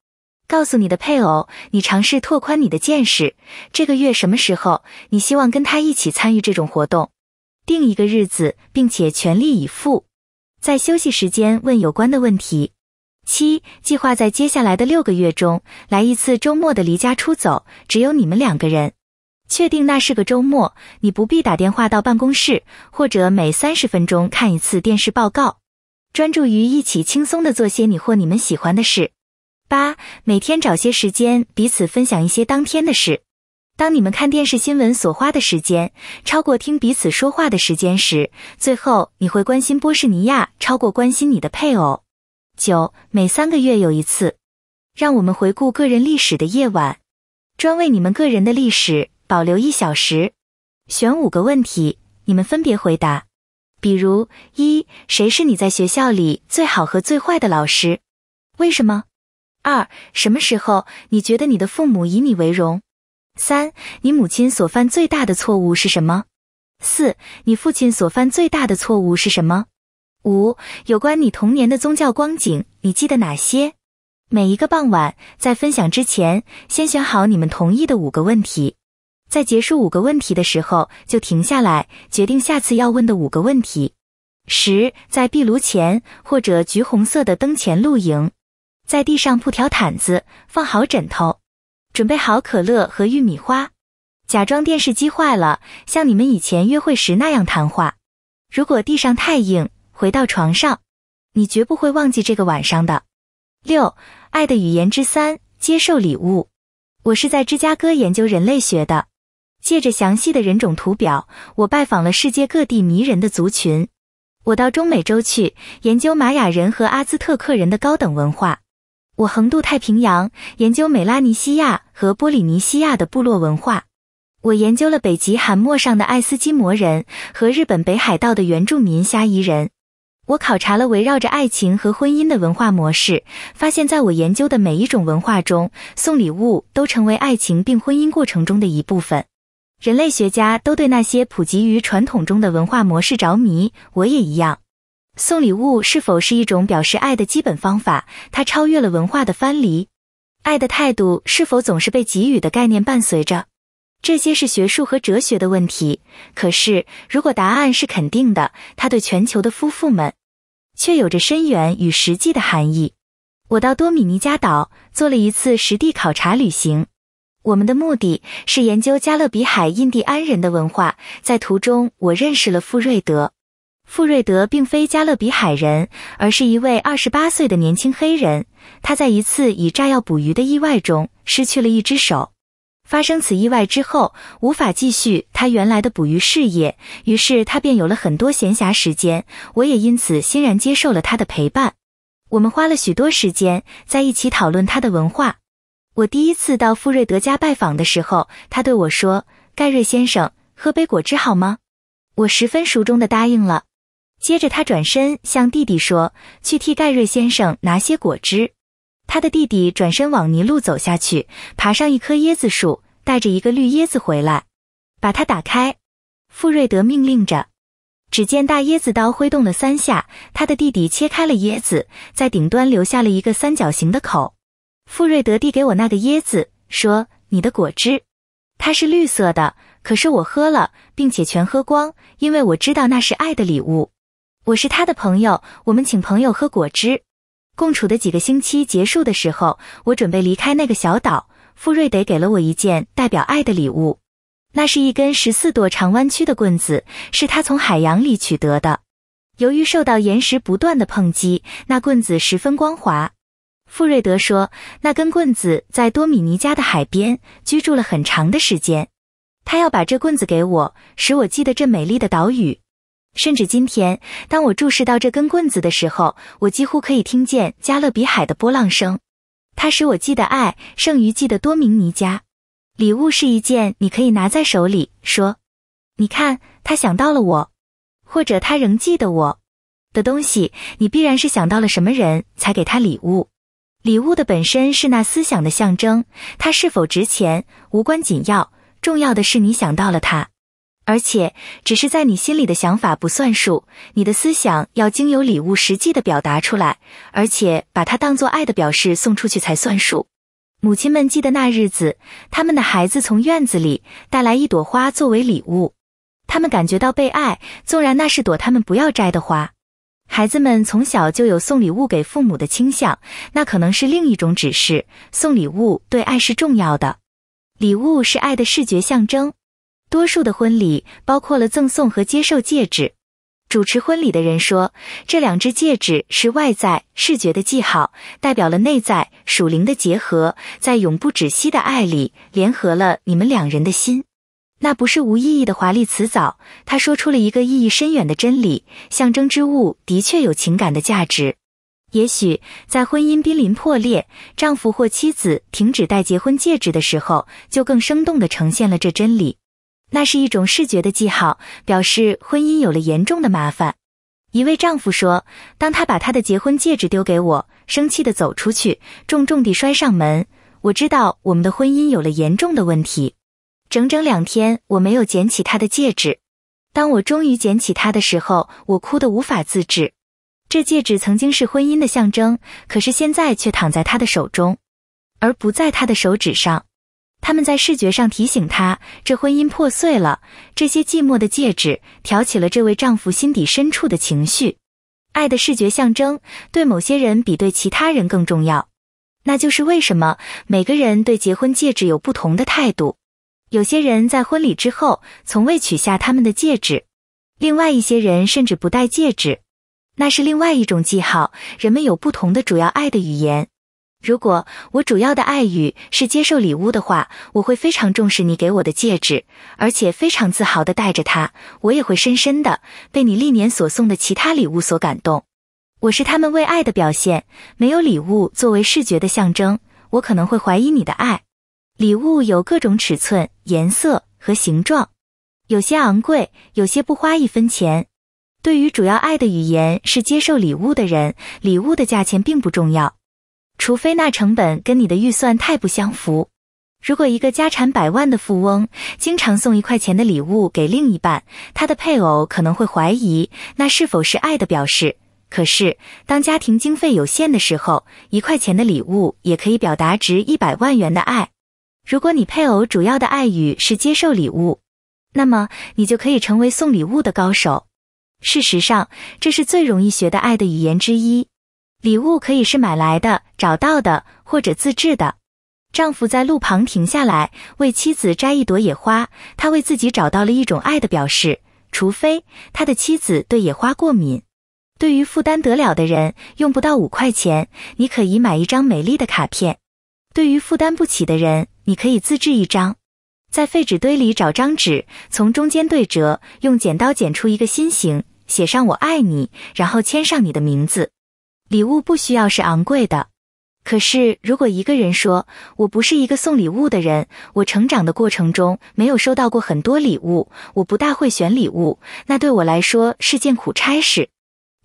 告诉你的配偶，你尝试拓宽你的见识。这个月什么时候你希望跟他一起参与这种活动？定一个日子，并且全力以赴。在休息时间问有关的问题。七，计划在接下来的六个月中来一次周末的离家出走，只有你们两个人。确定那是个周末，你不必打电话到办公室，或者每三十分钟看一次电视报告。专注于一起轻松地做些你或你们喜欢的事。八，每天找些时间彼此分享一些当天的事。当你们看电视新闻所花的时间超过听彼此说话的时间时，最后你会关心波士尼亚超过关心你的配偶。九，每三个月有一次，让我们回顾个人历史的夜晚，专为你们个人的历史保留一小时。选五个问题，你们分别回答。比如：一，谁是你在学校里最好和最坏的老师？为什么？二，什么时候你觉得你的父母以你为荣？三、你母亲所犯最大的错误是什么？四、你父亲所犯最大的错误是什么？五、有关你童年的宗教光景，你记得哪些？每一个傍晚，在分享之前，先选好你们同意的五个问题，在结束五个问题的时候就停下来，决定下次要问的五个问题。十、在壁炉前或者橘红色的灯前露营，在地上铺条毯子，放好枕头。准备好可乐和玉米花，假装电视机坏了，像你们以前约会时那样谈话。如果地上太硬，回到床上。你绝不会忘记这个晚上的。六，爱的语言之三，接受礼物。我是在芝加哥研究人类学的，借着详细的人种图表，我拜访了世界各地迷人的族群。我到中美洲去研究玛雅人和阿兹特克人的高等文化。我横渡太平洋，研究美拉尼西亚和波利尼西亚的部落文化。我研究了北极寒漠上的爱斯基摩人和日本北海道的原住民虾夷人。我考察了围绕着爱情和婚姻的文化模式，发现在我研究的每一种文化中，送礼物都成为爱情并婚姻过程中的一部分。人类学家都对那些普及于传统中的文化模式着迷，我也一样。送礼物是否是一种表示爱的基本方法？它超越了文化的藩篱。爱的态度是否总是被给予的概念伴随着？这些是学术和哲学的问题。可是，如果答案是肯定的，它对全球的夫妇们却有着深远与实际的含义。我到多米尼加岛做了一次实地考察旅行，我们的目的是研究加勒比海印第安人的文化。在途中，我认识了富瑞德。富瑞德并非加勒比海人，而是一位二十八岁的年轻黑人。他在一次以炸药捕鱼的意外中失去了一只手。发生此意外之后，无法继续他原来的捕鱼事业，于是他便有了很多闲暇时间。我也因此欣然接受了他的陪伴。我们花了许多时间在一起讨论他的文化。我第一次到富瑞德家拜访的时候，他对我说：“盖瑞先生，喝杯果汁好吗？”我十分熟中的答应了。接着，他转身向弟弟说：“去替盖瑞先生拿些果汁。”他的弟弟转身往泥路走下去，爬上一棵椰子树，带着一个绿椰子回来，把它打开。富瑞德命令着。只见大椰子刀挥动了三下，他的弟弟切开了椰子，在顶端留下了一个三角形的口。富瑞德递给我那个椰子，说：“你的果汁，它是绿色的，可是我喝了，并且全喝光，因为我知道那是爱的礼物。”我是他的朋友，我们请朋友喝果汁。共处的几个星期结束的时候，我准备离开那个小岛。富瑞德给了我一件代表爱的礼物，那是一根十四朵长弯曲的棍子，是他从海洋里取得的。由于受到岩石不断的碰击，那棍子十分光滑。富瑞德说，那根棍子在多米尼加的海边居住了很长的时间。他要把这棍子给我，使我记得这美丽的岛屿。甚至今天，当我注视到这根棍子的时候，我几乎可以听见加勒比海的波浪声。它使我记得爱，剩余记得多明尼加。礼物是一件你可以拿在手里说：“你看，他想到了我，或者他仍记得我”的东西。你必然是想到了什么人才给他礼物。礼物的本身是那思想的象征。它是否值钱无关紧要，重要的是你想到了他。而且，只是在你心里的想法不算数。你的思想要经由礼物实际的表达出来，而且把它当做爱的表示送出去才算数。母亲们记得那日子，他们的孩子从院子里带来一朵花作为礼物，他们感觉到被爱，纵然那是朵他们不要摘的花。孩子们从小就有送礼物给父母的倾向，那可能是另一种指示：送礼物对爱是重要的。礼物是爱的视觉象征。多数的婚礼包括了赠送和接受戒指。主持婚礼的人说：“这两只戒指是外在视觉的记号，代表了内在属灵的结合，在永不止息的爱里联合了你们两人的心。那不是无意义的华丽辞藻。”他说出了一个意义深远的真理：象征之物的确有情感的价值。也许在婚姻濒临破裂，丈夫或妻子停止戴结婚戒指的时候，就更生动地呈现了这真理。那是一种视觉的记号，表示婚姻有了严重的麻烦。一位丈夫说：“当他把他的结婚戒指丢给我，生气地走出去，重重地摔上门，我知道我们的婚姻有了严重的问题。整整两天，我没有捡起他的戒指。当我终于捡起他的时候，我哭得无法自制。这戒指曾经是婚姻的象征，可是现在却躺在他的手中，而不在他的手指上。”他们在视觉上提醒她，这婚姻破碎了。这些寂寞的戒指挑起了这位丈夫心底深处的情绪。爱的视觉象征对某些人比对其他人更重要。那就是为什么每个人对结婚戒指有不同的态度。有些人在婚礼之后从未取下他们的戒指，另外一些人甚至不戴戒指。那是另外一种记号。人们有不同的主要爱的语言。如果我主要的爱语是接受礼物的话，我会非常重视你给我的戒指，而且非常自豪的带着它。我也会深深的被你历年所送的其他礼物所感动。我是他们为爱的表现，没有礼物作为视觉的象征，我可能会怀疑你的爱。礼物有各种尺寸、颜色和形状，有些昂贵，有些不花一分钱。对于主要爱的语言是接受礼物的人，礼物的价钱并不重要。除非那成本跟你的预算太不相符。如果一个家产百万的富翁经常送一块钱的礼物给另一半，他的配偶可能会怀疑那是否是爱的表示。可是，当家庭经费有限的时候，一块钱的礼物也可以表达值一百万元的爱。如果你配偶主要的爱语是接受礼物，那么你就可以成为送礼物的高手。事实上，这是最容易学的爱的语言之一。礼物可以是买来的、找到的或者自制的。丈夫在路旁停下来为妻子摘一朵野花，他为自己找到了一种爱的表示。除非他的妻子对野花过敏。对于负担得了的人，用不到五块钱，你可以买一张美丽的卡片。对于负担不起的人，你可以自制一张，在废纸堆里找张纸，从中间对折，用剪刀剪出一个心形，写上“我爱你”，然后签上你的名字。礼物不需要是昂贵的，可是如果一个人说：“我不是一个送礼物的人，我成长的过程中没有收到过很多礼物，我不大会选礼物，那对我来说是件苦差事。”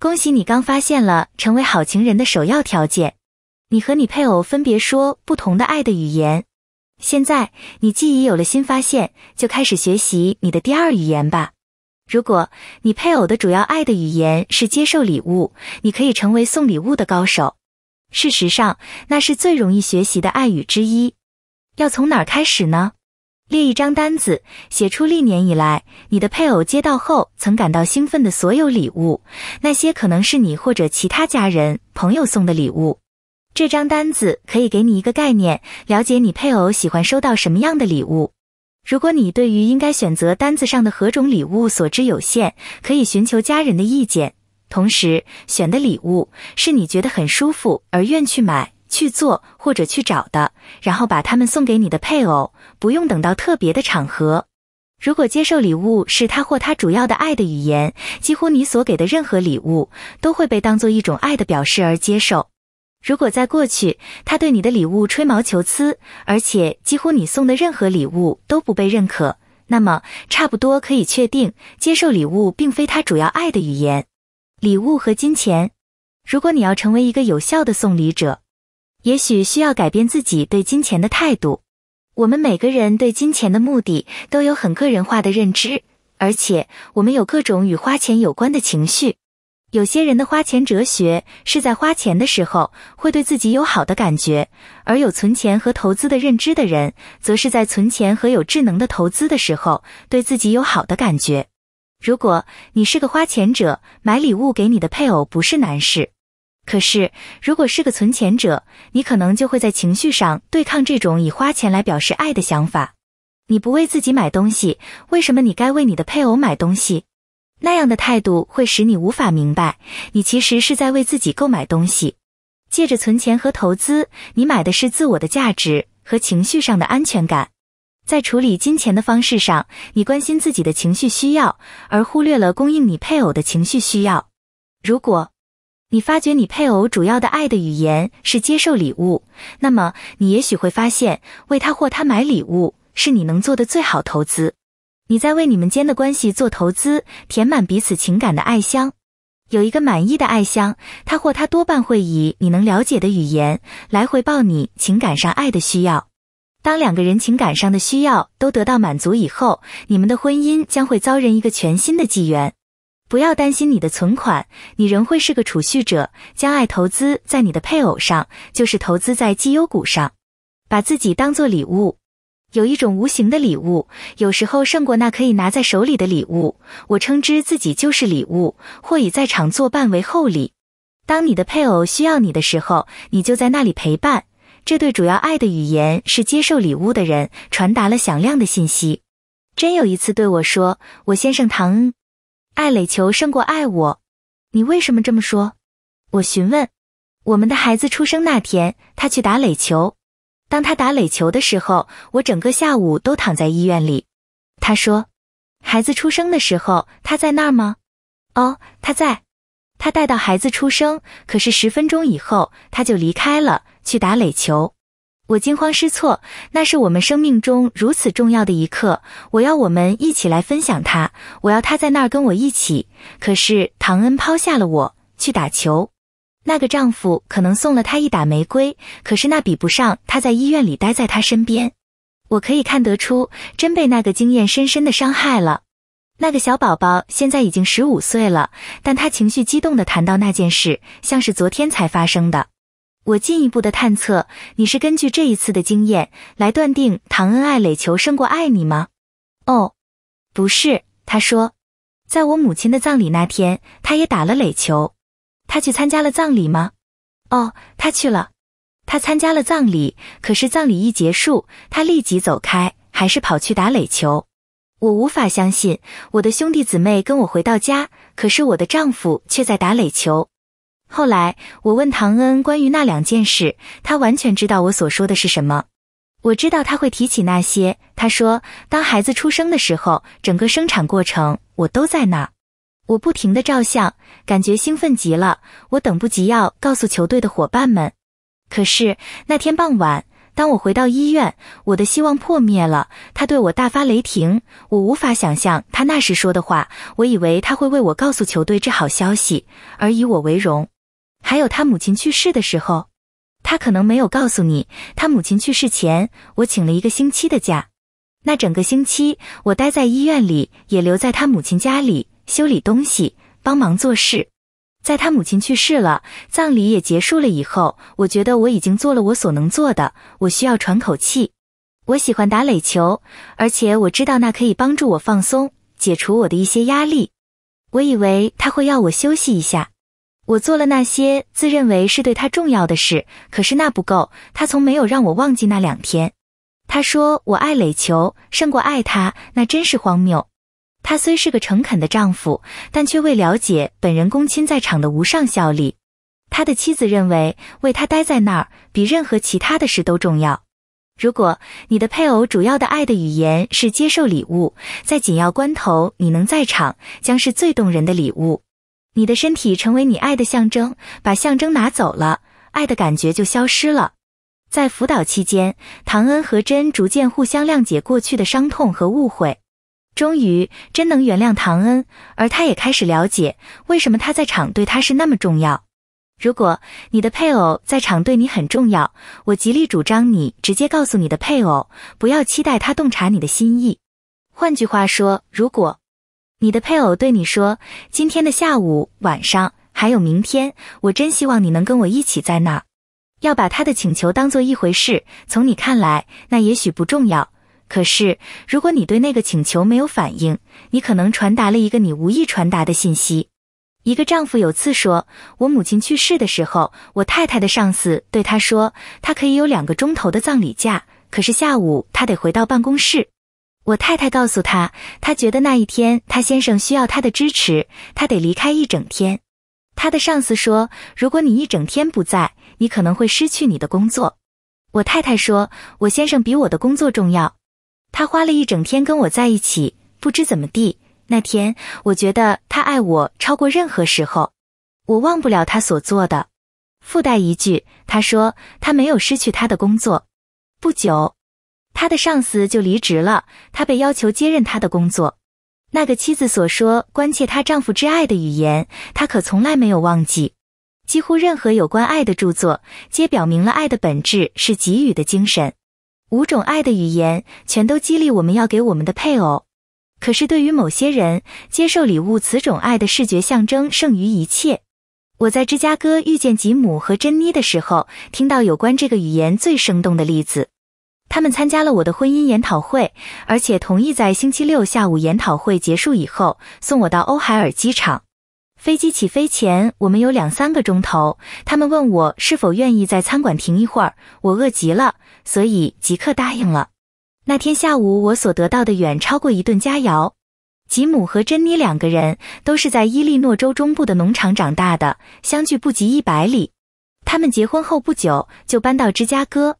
恭喜你刚发现了成为好情人的首要条件。你和你配偶分别说不同的爱的语言。现在你既已有了新发现，就开始学习你的第二语言吧。如果你配偶的主要爱的语言是接受礼物，你可以成为送礼物的高手。事实上，那是最容易学习的爱语之一。要从哪儿开始呢？列一张单子，写出历年以来你的配偶接到后曾感到兴奋的所有礼物，那些可能是你或者其他家人、朋友送的礼物。这张单子可以给你一个概念，了解你配偶喜欢收到什么样的礼物。如果你对于应该选择单子上的何种礼物所知有限，可以寻求家人的意见。同时，选的礼物是你觉得很舒服而愿去买、去做或者去找的，然后把他们送给你的配偶，不用等到特别的场合。如果接受礼物是他或他主要的爱的语言，几乎你所给的任何礼物都会被当做一种爱的表示而接受。如果在过去，他对你的礼物吹毛求疵，而且几乎你送的任何礼物都不被认可，那么差不多可以确定，接受礼物并非他主要爱的语言。礼物和金钱，如果你要成为一个有效的送礼者，也许需要改变自己对金钱的态度。我们每个人对金钱的目的都有很个人化的认知，而且我们有各种与花钱有关的情绪。有些人的花钱哲学是在花钱的时候会对自己有好的感觉，而有存钱和投资的认知的人，则是在存钱和有智能的投资的时候对自己有好的感觉。如果你是个花钱者，买礼物给你的配偶不是难事；可是，如果是个存钱者，你可能就会在情绪上对抗这种以花钱来表示爱的想法。你不为自己买东西，为什么你该为你的配偶买东西？那样的态度会使你无法明白，你其实是在为自己购买东西。借着存钱和投资，你买的是自我的价值和情绪上的安全感。在处理金钱的方式上，你关心自己的情绪需要，而忽略了供应你配偶的情绪需要。如果你发觉你配偶主要的爱的语言是接受礼物，那么你也许会发现为他或她买礼物是你能做的最好投资。你在为你们间的关系做投资，填满彼此情感的爱箱。有一个满意的爱箱，他或它多半会以你能了解的语言来回报你情感上爱的需要。当两个人情感上的需要都得到满足以后，你们的婚姻将会遭人一个全新的纪元。不要担心你的存款，你仍会是个储蓄者，将爱投资在你的配偶上，就是投资在绩优股上，把自己当做礼物。有一种无形的礼物，有时候胜过那可以拿在手里的礼物。我称之自己就是礼物，或以在场作伴为厚礼。当你的配偶需要你的时候，你就在那里陪伴。这对主要爱的语言是接受礼物的人传达了响亮的信息。真有一次对我说：“我先生唐恩，爱垒球胜过爱我。”你为什么这么说？我询问。我们的孩子出生那天，他去打垒球。当他打垒球的时候，我整个下午都躺在医院里。他说：“孩子出生的时候，他在那儿吗？”“哦，他在。他带到孩子出生，可是十分钟以后他就离开了，去打垒球。”我惊慌失措。那是我们生命中如此重要的一刻，我要我们一起来分享它。我要他在那儿跟我一起，可是唐恩抛下了我去打球。那个丈夫可能送了她一打玫瑰，可是那比不上她在医院里待在她身边。我可以看得出，真被那个经验深深的伤害了。那个小宝宝现在已经十五岁了，但他情绪激动的谈到那件事，像是昨天才发生的。我进一步的探测，你是根据这一次的经验来断定唐恩爱垒球胜过爱你吗？哦，不是，他说，在我母亲的葬礼那天，他也打了垒球。他去参加了葬礼吗？哦，他去了。他参加了葬礼，可是葬礼一结束，他立即走开，还是跑去打垒球。我无法相信，我的兄弟姊妹跟我回到家，可是我的丈夫却在打垒球。后来我问唐恩关于那两件事，他完全知道我所说的是什么。我知道他会提起那些。他说，当孩子出生的时候，整个生产过程我都在那儿。我不停地照相，感觉兴奋极了。我等不及要告诉球队的伙伴们。可是那天傍晚，当我回到医院，我的希望破灭了。他对我大发雷霆。我无法想象他那时说的话。我以为他会为我告诉球队这好消息而以我为荣。还有他母亲去世的时候，他可能没有告诉你，他母亲去世前，我请了一个星期的假。那整个星期，我待在医院里，也留在他母亲家里。修理东西，帮忙做事。在他母亲去世了，葬礼也结束了以后，我觉得我已经做了我所能做的。我需要喘口气。我喜欢打垒球，而且我知道那可以帮助我放松，解除我的一些压力。我以为他会要我休息一下。我做了那些自认为是对他重要的事，可是那不够。他从没有让我忘记那两天。他说我爱垒球胜过爱他，那真是荒谬。他虽是个诚恳的丈夫，但却未了解本人公亲在场的无上效力。他的妻子认为，为他待在那儿比任何其他的事都重要。如果你的配偶主要的爱的语言是接受礼物，在紧要关头你能在场，将是最动人的礼物。你的身体成为你爱的象征，把象征拿走了，爱的感觉就消失了。在辅导期间，唐恩和珍逐渐互相谅解过去的伤痛和误会。终于真能原谅唐恩，而他也开始了解为什么他在场对他是那么重要。如果你的配偶在场对你很重要，我极力主张你直接告诉你的配偶，不要期待他洞察你的心意。换句话说，如果你的配偶对你说：“今天的下午、晚上还有明天，我真希望你能跟我一起在那儿。”要把他的请求当做一回事。从你看来，那也许不重要。可是，如果你对那个请求没有反应，你可能传达了一个你无意传达的信息。一个丈夫有次说：“我母亲去世的时候，我太太的上司对他说，他可以有两个钟头的葬礼假，可是下午他得回到办公室。”我太太告诉他，他觉得那一天他先生需要他的支持，他得离开一整天。他的上司说：“如果你一整天不在，你可能会失去你的工作。”我太太说：“我先生比我的工作重要。”他花了一整天跟我在一起，不知怎么地，那天我觉得他爱我超过任何时候，我忘不了他所做的。附带一句，他说他没有失去他的工作。不久，他的上司就离职了，他被要求接任他的工作。那个妻子所说关切她丈夫之爱的语言，他可从来没有忘记。几乎任何有关爱的著作，皆表明了爱的本质是给予的精神。五种爱的语言全都激励我们要给我们的配偶。可是，对于某些人，接受礼物此种爱的视觉象征胜于一切。我在芝加哥遇见吉姆和珍妮的时候，听到有关这个语言最生动的例子。他们参加了我的婚姻研讨会，而且同意在星期六下午研讨会结束以后送我到欧海尔机场。飞机起飞前，我们有两三个钟头。他们问我是否愿意在餐馆停一会儿，我饿极了，所以即刻答应了。那天下午，我所得到的远超过一顿佳肴。吉姆和珍妮两个人都是在伊利诺州中部的农场长大的，相距不及一百里。他们结婚后不久就搬到芝加哥。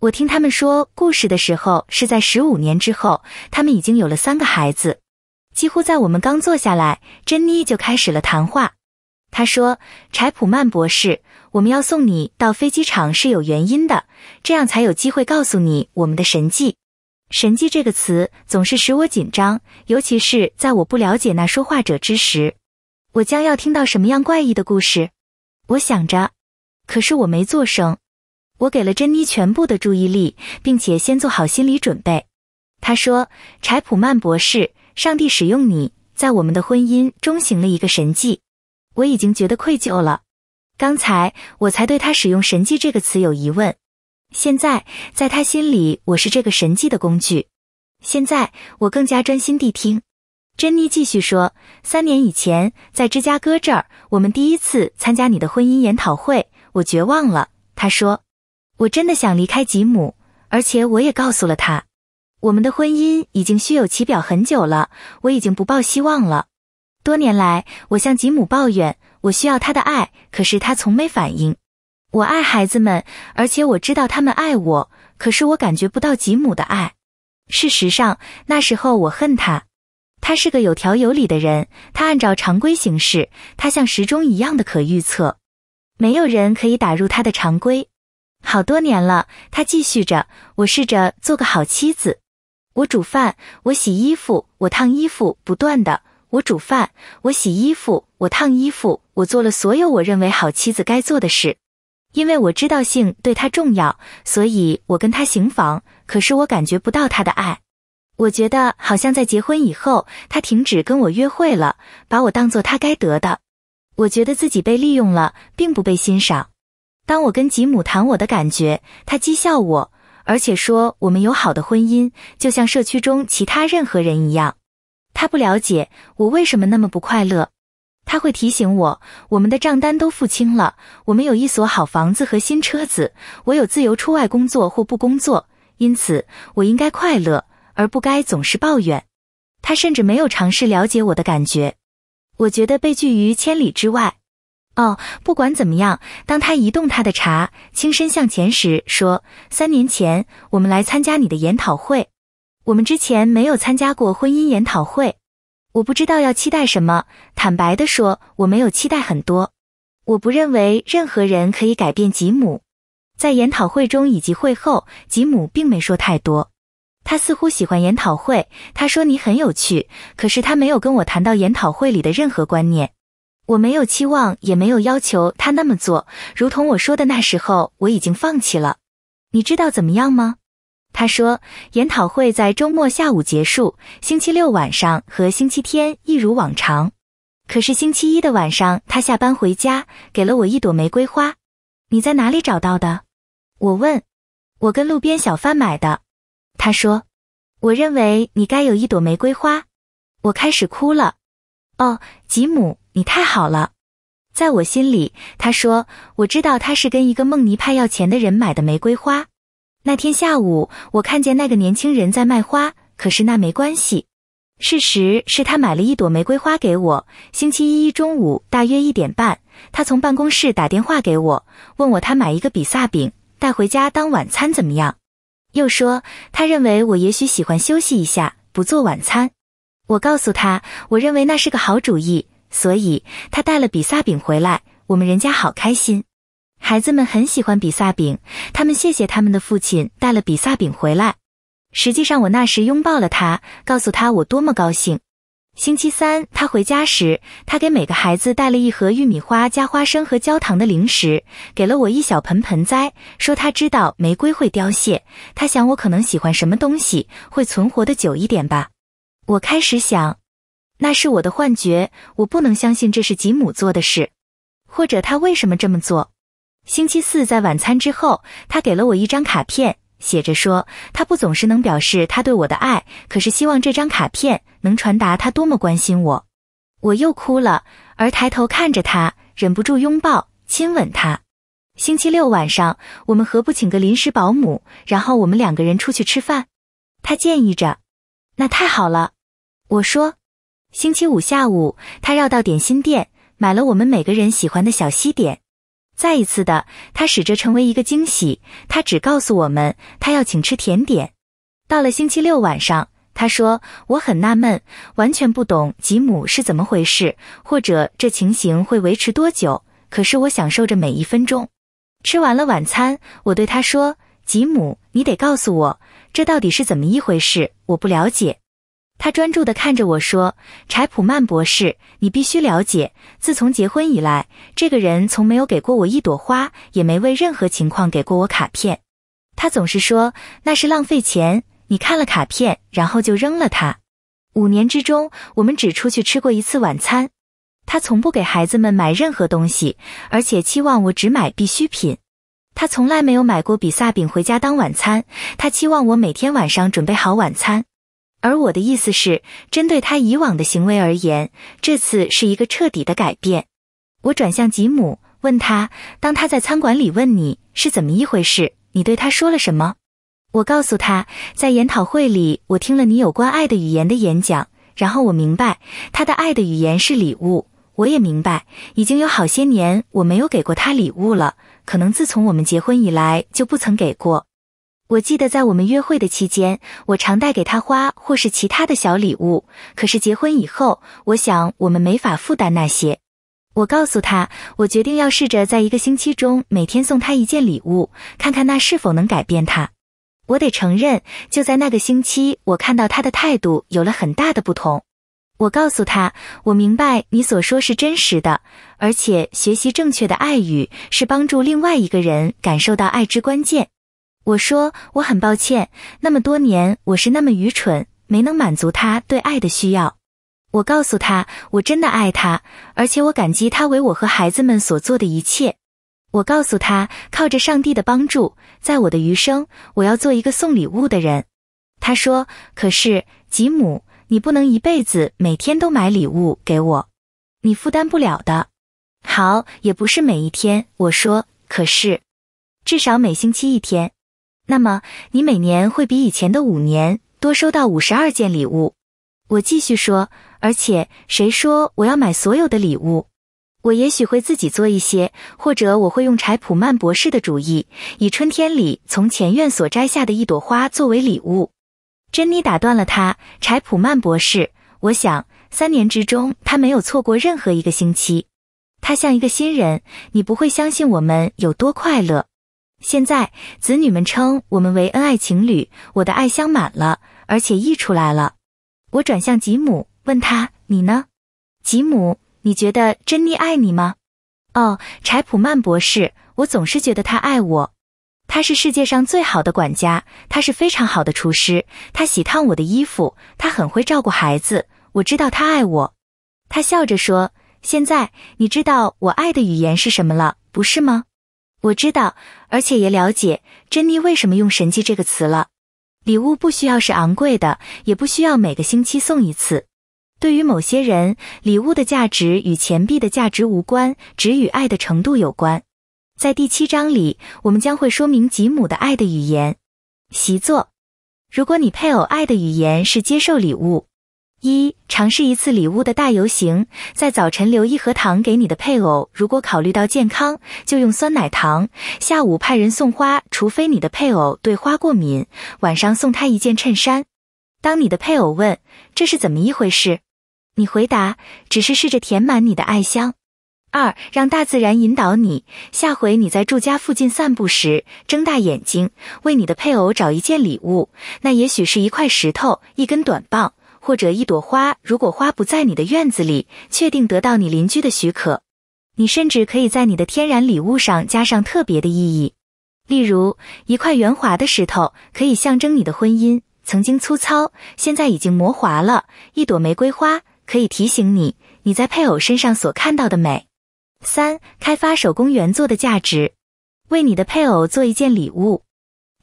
我听他们说故事的时候，是在十五年之后，他们已经有了三个孩子。几乎在我们刚坐下来，珍妮就开始了谈话。她说：“柴普曼博士，我们要送你到飞机场是有原因的，这样才有机会告诉你我们的神迹。”神迹这个词总是使我紧张，尤其是在我不了解那说话者之时。我将要听到什么样怪异的故事？我想着，可是我没做声。我给了珍妮全部的注意力，并且先做好心理准备。她说：“柴普曼博士。”上帝使用你在我们的婚姻中行了一个神迹，我已经觉得愧疚了。刚才我才对他使用神迹这个词有疑问，现在在他心里我是这个神迹的工具。现在我更加专心地听。珍妮继续说：“三年以前在芝加哥这儿，我们第一次参加你的婚姻研讨会，我绝望了。”他说：“我真的想离开吉姆，而且我也告诉了他。”我们的婚姻已经虚有其表很久了，我已经不抱希望了。多年来，我向吉姆抱怨，我需要他的爱，可是他从没反应。我爱孩子们，而且我知道他们爱我，可是我感觉不到吉姆的爱。事实上，那时候我恨他。他是个有条有理的人，他按照常规行事，他像时钟一样的可预测，没有人可以打入他的常规。好多年了，他继续着。我试着做个好妻子。我煮饭，我洗衣服，我烫衣服，不断的。我煮饭，我洗衣服，我烫衣服，我做了所有我认为好妻子该做的事。因为我知道性对他重要，所以我跟他行房。可是我感觉不到他的爱。我觉得好像在结婚以后，他停止跟我约会了，把我当做他该得的。我觉得自己被利用了，并不被欣赏。当我跟吉姆谈我的感觉，他讥笑我。而且说我们有好的婚姻，就像社区中其他任何人一样，他不了解我为什么那么不快乐。他会提醒我，我们的账单都付清了，我们有一所好房子和新车子，我有自由出外工作或不工作，因此我应该快乐，而不该总是抱怨。他甚至没有尝试了解我的感觉，我觉得被拒于千里之外。哦，不管怎么样，当他移动他的茶，倾身向前时，说：“三年前，我们来参加你的研讨会。我们之前没有参加过婚姻研讨会。我不知道要期待什么。坦白的说，我没有期待很多。我不认为任何人可以改变吉姆。在研讨会中以及会后，吉姆并没说太多。他似乎喜欢研讨会。他说你很有趣，可是他没有跟我谈到研讨会里的任何观念。”我没有期望，也没有要求他那么做，如同我说的，那时候我已经放弃了。你知道怎么样吗？他说，研讨会在周末下午结束，星期六晚上和星期天一如往常。可是星期一的晚上，他下班回家给了我一朵玫瑰花。你在哪里找到的？我问。我跟路边小贩买的。他说，我认为你该有一朵玫瑰花。我开始哭了。哦，吉姆。你太好了，在我心里，他说：“我知道他是跟一个梦尼派要钱的人买的玫瑰花。那天下午，我看见那个年轻人在卖花，可是那没关系。事实是他买了一朵玫瑰花给我。星期一中午大约一点半，他从办公室打电话给我，问我他买一个比萨饼带回家当晚餐怎么样？又说他认为我也许喜欢休息一下，不做晚餐。我告诉他，我认为那是个好主意。”所以他带了比萨饼回来，我们人家好开心。孩子们很喜欢比萨饼，他们谢谢他们的父亲带了比萨饼回来。实际上，我那时拥抱了他，告诉他我多么高兴。星期三他回家时，他给每个孩子带了一盒玉米花加花生和焦糖的零食，给了我一小盆盆栽，说他知道玫瑰会凋谢，他想我可能喜欢什么东西会存活的久一点吧。我开始想。那是我的幻觉，我不能相信这是吉姆做的事，或者他为什么这么做。星期四在晚餐之后，他给了我一张卡片，写着说他不总是能表示他对我的爱，可是希望这张卡片能传达他多么关心我。我又哭了，而抬头看着他，忍不住拥抱亲吻他。星期六晚上，我们何不请个临时保姆，然后我们两个人出去吃饭？他建议着。那太好了，我说。星期五下午，他绕到点心店，买了我们每个人喜欢的小西点。再一次的，他使这成为一个惊喜。他只告诉我们，他要请吃甜点。到了星期六晚上，他说：“我很纳闷，完全不懂吉姆是怎么回事，或者这情形会维持多久。可是我享受着每一分钟。”吃完了晚餐，我对他说：“吉姆，你得告诉我，这到底是怎么一回事？我不了解。”他专注地看着我说：“柴普曼博士，你必须了解，自从结婚以来，这个人从没有给过我一朵花，也没为任何情况给过我卡片。他总是说那是浪费钱。你看了卡片，然后就扔了它。五年之中，我们只出去吃过一次晚餐。他从不给孩子们买任何东西，而且期望我只买必需品。他从来没有买过比萨饼回家当晚餐。他期望我每天晚上准备好晚餐。”而我的意思是，针对他以往的行为而言，这次是一个彻底的改变。我转向吉姆，问他：当他在餐馆里问你是怎么一回事，你对他说了什么？我告诉他，在研讨会里，我听了你有关爱的语言的演讲，然后我明白他的爱的语言是礼物。我也明白，已经有好些年我没有给过他礼物了，可能自从我们结婚以来就不曾给过。我记得在我们约会的期间，我常带给他花或是其他的小礼物。可是结婚以后，我想我们没法负担那些。我告诉他，我决定要试着在一个星期中每天送他一件礼物，看看那是否能改变他。我得承认，就在那个星期，我看到他的态度有了很大的不同。我告诉他，我明白你所说是真实的，而且学习正确的爱语是帮助另外一个人感受到爱之关键。我说我很抱歉，那么多年我是那么愚蠢，没能满足他对爱的需要。我告诉他，我真的爱他，而且我感激他为我和孩子们所做的一切。我告诉他，靠着上帝的帮助，在我的余生，我要做一个送礼物的人。他说：“可是，吉姆，你不能一辈子每天都买礼物给我，你负担不了的。好，也不是每一天。”我说：“可是，至少每星期一天。”那么，你每年会比以前的五年多收到五十二件礼物。我继续说，而且谁说我要买所有的礼物？我也许会自己做一些，或者我会用柴普曼博士的主意，以春天里从前院所摘下的一朵花作为礼物。珍妮打断了他，柴普曼博士，我想三年之中他没有错过任何一个星期，他像一个新人，你不会相信我们有多快乐。现在，子女们称我们为恩爱情侣。我的爱香满了，而且溢出来了。我转向吉姆，问他：“你呢？”吉姆，你觉得珍妮爱你吗？哦，柴普曼博士，我总是觉得她爱我。他是世界上最好的管家，他是非常好的厨师，他洗烫我的衣服，他很会照顾孩子。我知道他爱我。他笑着说：“现在你知道我爱的语言是什么了，不是吗？”我知道。而且也了解珍妮为什么用“神迹”这个词了。礼物不需要是昂贵的，也不需要每个星期送一次。对于某些人，礼物的价值与钱币的价值无关，只与爱的程度有关。在第七章里，我们将会说明吉姆的爱的语言。习作：如果你配偶爱的语言是接受礼物。一，尝试一次礼物的大游行，在早晨留一盒糖给你的配偶，如果考虑到健康，就用酸奶糖。下午派人送花，除非你的配偶对花过敏。晚上送他一件衬衫。当你的配偶问这是怎么一回事，你回答只是试着填满你的爱箱。二，让大自然引导你。下回你在住家附近散步时，睁大眼睛，为你的配偶找一件礼物，那也许是一块石头，一根短棒。或者一朵花，如果花不在你的院子里，确定得到你邻居的许可。你甚至可以在你的天然礼物上加上特别的意义，例如一块圆滑的石头可以象征你的婚姻曾经粗糙，现在已经磨滑了；一朵玫瑰花可以提醒你你在配偶身上所看到的美。三、开发手工原作的价值，为你的配偶做一件礼物。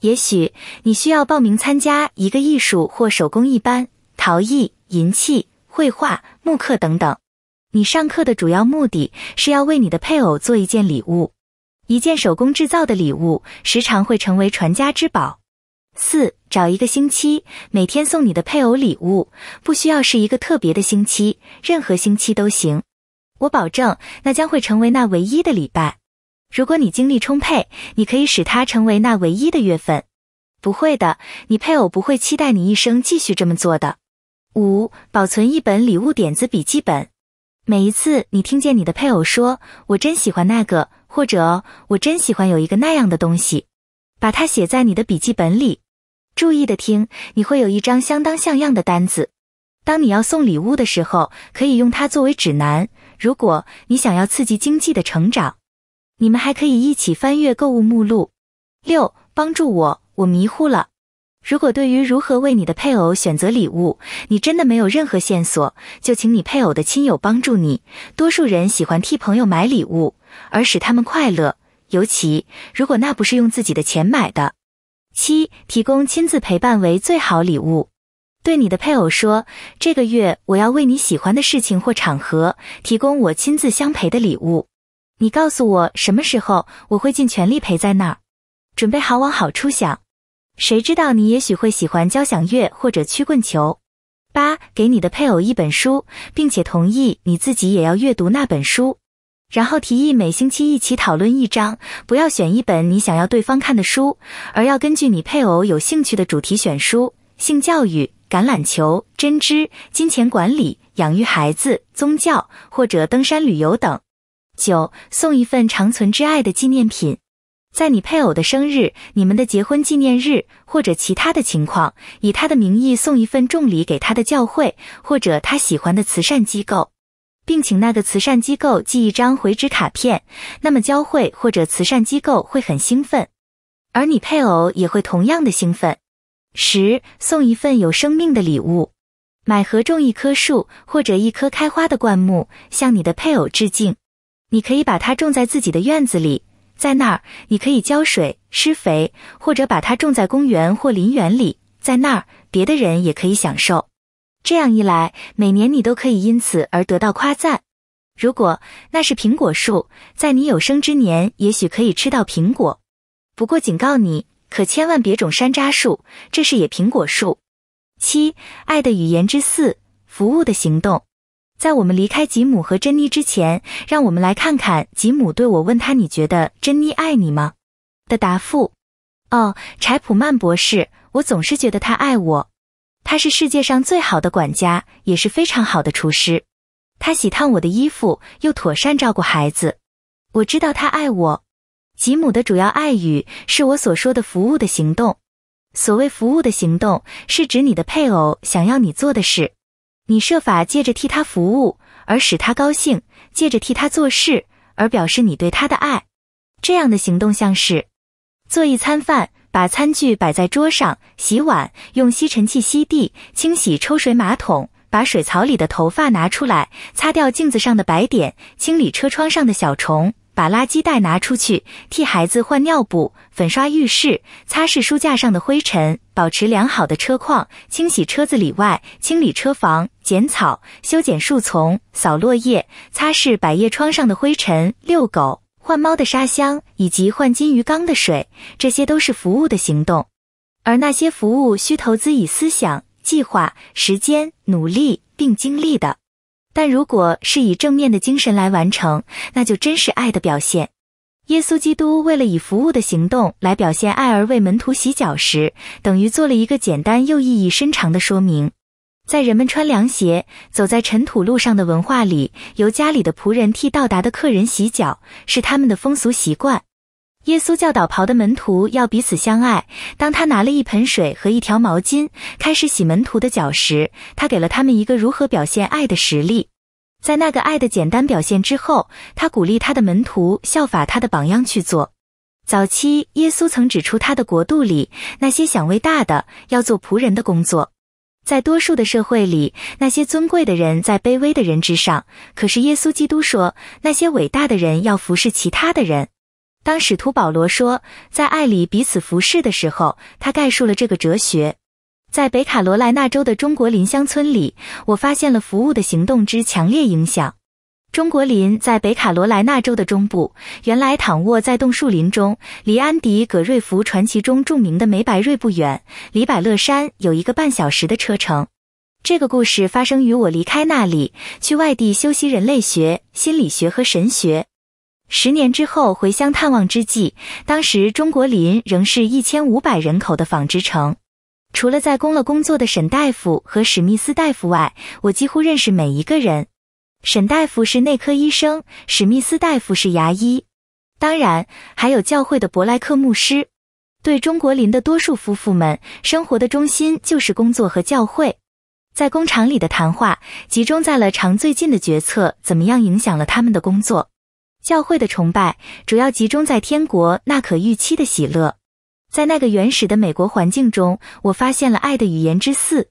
也许你需要报名参加一个艺术或手工艺班。陶艺、银器、绘画、木刻等等。你上课的主要目的是要为你的配偶做一件礼物，一件手工制造的礼物，时常会成为传家之宝。四，找一个星期，每天送你的配偶礼物，不需要是一个特别的星期，任何星期都行。我保证，那将会成为那唯一的礼拜。如果你精力充沛，你可以使它成为那唯一的月份。不会的，你配偶不会期待你一生继续这么做的。五、保存一本礼物点子笔记本。每一次你听见你的配偶说“我真喜欢那个”或者“我真喜欢有一个那样的东西”，把它写在你的笔记本里。注意的听，你会有一张相当像样的单子。当你要送礼物的时候，可以用它作为指南。如果你想要刺激经济的成长，你们还可以一起翻阅购物目录。六、帮助我，我迷糊了。如果对于如何为你的配偶选择礼物，你真的没有任何线索，就请你配偶的亲友帮助你。多数人喜欢替朋友买礼物而使他们快乐，尤其如果那不是用自己的钱买的。七，提供亲自陪伴为最好礼物。对你的配偶说：“这个月我要为你喜欢的事情或场合提供我亲自相陪的礼物。”你告诉我什么时候，我会尽全力陪在那儿。准备好往好处想。谁知道你也许会喜欢交响乐或者曲棍球。八，给你的配偶一本书，并且同意你自己也要阅读那本书，然后提议每星期一起讨论一章。不要选一本你想要对方看的书，而要根据你配偶有兴趣的主题选书：性教育、橄榄球、针织、金钱管理、养育孩子、宗教或者登山旅游等。九，送一份长存之爱的纪念品。在你配偶的生日、你们的结婚纪念日或者其他的情况，以他的名义送一份重礼给他的教会或者他喜欢的慈善机构，并请那个慈善机构寄一张回执卡片。那么教会或者慈善机构会很兴奋，而你配偶也会同样的兴奋。十，送一份有生命的礼物，买和种一棵树或者一棵开花的灌木，向你的配偶致敬。你可以把它种在自己的院子里。在那儿，你可以浇水、施肥，或者把它种在公园或林园里。在那儿，别的人也可以享受。这样一来，每年你都可以因此而得到夸赞。如果那是苹果树，在你有生之年也许可以吃到苹果。不过警告你，可千万别种山楂树，这是野苹果树。七、爱的语言之四：服务的行动。在我们离开吉姆和珍妮之前，让我们来看看吉姆对我问他：“你觉得珍妮爱你吗？”的答复。哦，柴普曼博士，我总是觉得他爱我。他是世界上最好的管家，也是非常好的厨师。他洗烫我的衣服，又妥善照顾孩子。我知道他爱我。吉姆的主要爱语是我所说的服务的行动。所谓服务的行动，是指你的配偶想要你做的事。你设法借着替他服务而使他高兴，借着替他做事而表示你对他的爱。这样的行动像是做一餐饭，把餐具摆在桌上，洗碗，用吸尘器吸地，清洗抽水马桶，把水槽里的头发拿出来，擦掉镜子上的白点，清理车窗上的小虫，把垃圾袋拿出去，替孩子换尿布，粉刷浴室，擦拭书架上的灰尘。保持良好的车况，清洗车子里外，清理车房，剪草，修剪树丛，扫落叶，擦拭百叶窗上的灰尘，遛狗，换猫的沙箱，以及换金鱼缸的水，这些都是服务的行动。而那些服务需投资以思想、计划、时间、努力并经历的。但如果是以正面的精神来完成，那就真是爱的表现。耶稣基督为了以服务的行动来表现爱，而为门徒洗脚时，等于做了一个简单又意义深长的说明。在人们穿凉鞋、走在尘土路上的文化里，由家里的仆人替到达的客人洗脚是他们的风俗习惯。耶稣教导袍的门徒要彼此相爱。当他拿了一盆水和一条毛巾，开始洗门徒的脚时，他给了他们一个如何表现爱的实例。在那个爱的简单表现之后，他鼓励他的门徒效法他的榜样去做。早期耶稣曾指出，他的国度里那些想为大的要做仆人的工作。在多数的社会里，那些尊贵的人在卑微的人之上，可是耶稣基督说，那些伟大的人要服侍其他的人。当使徒保罗说在爱里彼此服侍的时候，他概述了这个哲学。在北卡罗来纳州的中国林乡村里，我发现了服务的行动之强烈影响。中国林在北卡罗来纳州的中部，原来躺卧在洞树林中，离安迪·葛瑞福传奇中著名的梅白瑞不远，离百乐山有一个半小时的车程。这个故事发生于我离开那里去外地修习人类学、心理学和神学十年之后回乡探望之际。当时中国林仍是一千五百人口的纺织城。除了在宫了工作的沈大夫和史密斯大夫外，我几乎认识每一个人。沈大夫是内科医生，史密斯大夫是牙医，当然还有教会的伯莱克牧师。对中国林的多数夫妇们，生活的中心就是工作和教会。在工厂里的谈话集中在了厂最近的决策怎么样影响了他们的工作。教会的崇拜主要集中在天国那可预期的喜乐。在那个原始的美国环境中，我发现了爱的语言之四。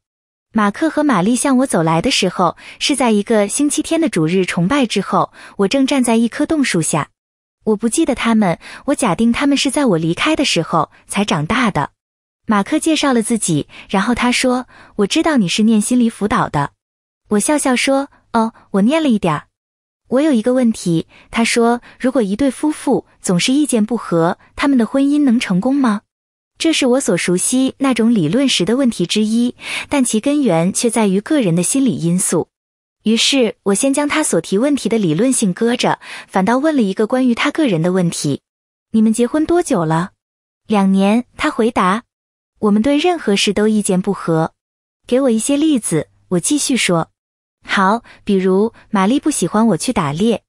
马克和玛丽向我走来的时候，是在一个星期天的主日崇拜之后。我正站在一棵冻树下。我不记得他们，我假定他们是在我离开的时候才长大的。马克介绍了自己，然后他说：“我知道你是念心理辅导的。”我笑笑说：“哦，我念了一点儿。”我有一个问题。他说：“如果一对夫妇总是意见不合，他们的婚姻能成功吗？”这是我所熟悉那种理论时的问题之一，但其根源却在于个人的心理因素。于是我先将他所提问题的理论性搁着，反倒问了一个关于他个人的问题：“你们结婚多久了？”“两年。”他回答。“我们对任何事都意见不合，给我一些例子。”我继续说：“好，比如玛丽不喜欢我去打猎。”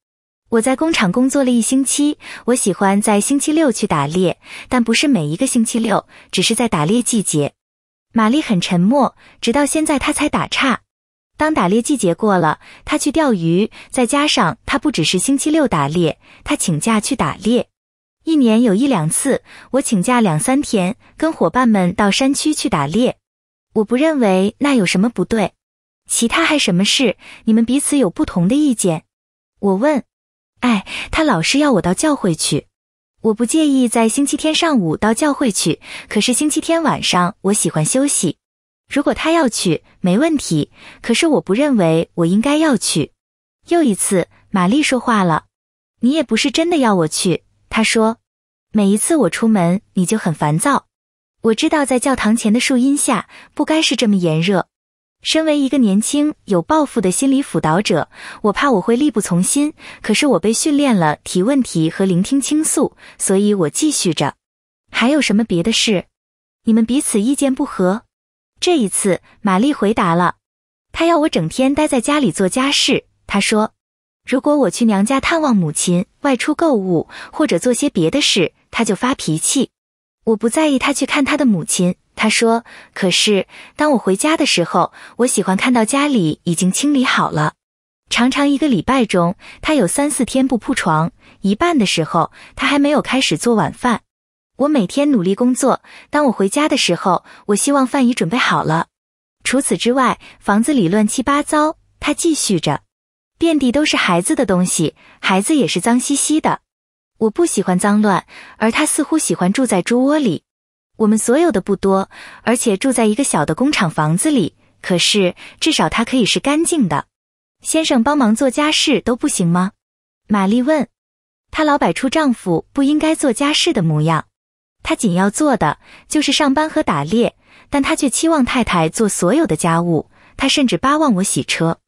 我在工厂工作了一星期。我喜欢在星期六去打猎，但不是每一个星期六，只是在打猎季节。玛丽很沉默，直到现在她才打岔。当打猎季节过了，她去钓鱼。再加上她不只是星期六打猎，她请假去打猎。一年有一两次，我请假两三天，跟伙伴们到山区去打猎。我不认为那有什么不对。其他还什么事？你们彼此有不同的意见？我问。哎，他老是要我到教会去，我不介意在星期天上午到教会去，可是星期天晚上我喜欢休息。如果他要去，没问题，可是我不认为我应该要去。又一次，玛丽说话了：“你也不是真的要我去。”她说：“每一次我出门，你就很烦躁。我知道在教堂前的树荫下，不该是这么炎热。”身为一个年轻有抱负的心理辅导者，我怕我会力不从心。可是我被训练了提问题和聆听倾诉，所以我继续着。还有什么别的事？你们彼此意见不合？这一次，玛丽回答了。她要我整天待在家里做家事。她说，如果我去娘家探望母亲、外出购物或者做些别的事，她就发脾气。我不在意她去看她的母亲。他说：“可是当我回家的时候，我喜欢看到家里已经清理好了。常常一个礼拜中，他有三四天不铺床。一半的时候，他还没有开始做晚饭。我每天努力工作。当我回家的时候，我希望饭已准备好了。除此之外，房子里乱七八糟。”他继续着：“遍地都是孩子的东西，孩子也是脏兮兮的。我不喜欢脏乱，而他似乎喜欢住在猪窝里。”我们所有的不多，而且住在一个小的工厂房子里。可是至少它可以是干净的。先生帮忙做家事都不行吗？玛丽问。她老摆出丈夫不应该做家事的模样。她仅要做的就是上班和打猎，但她却期望太太做所有的家务。她甚至巴望我洗车。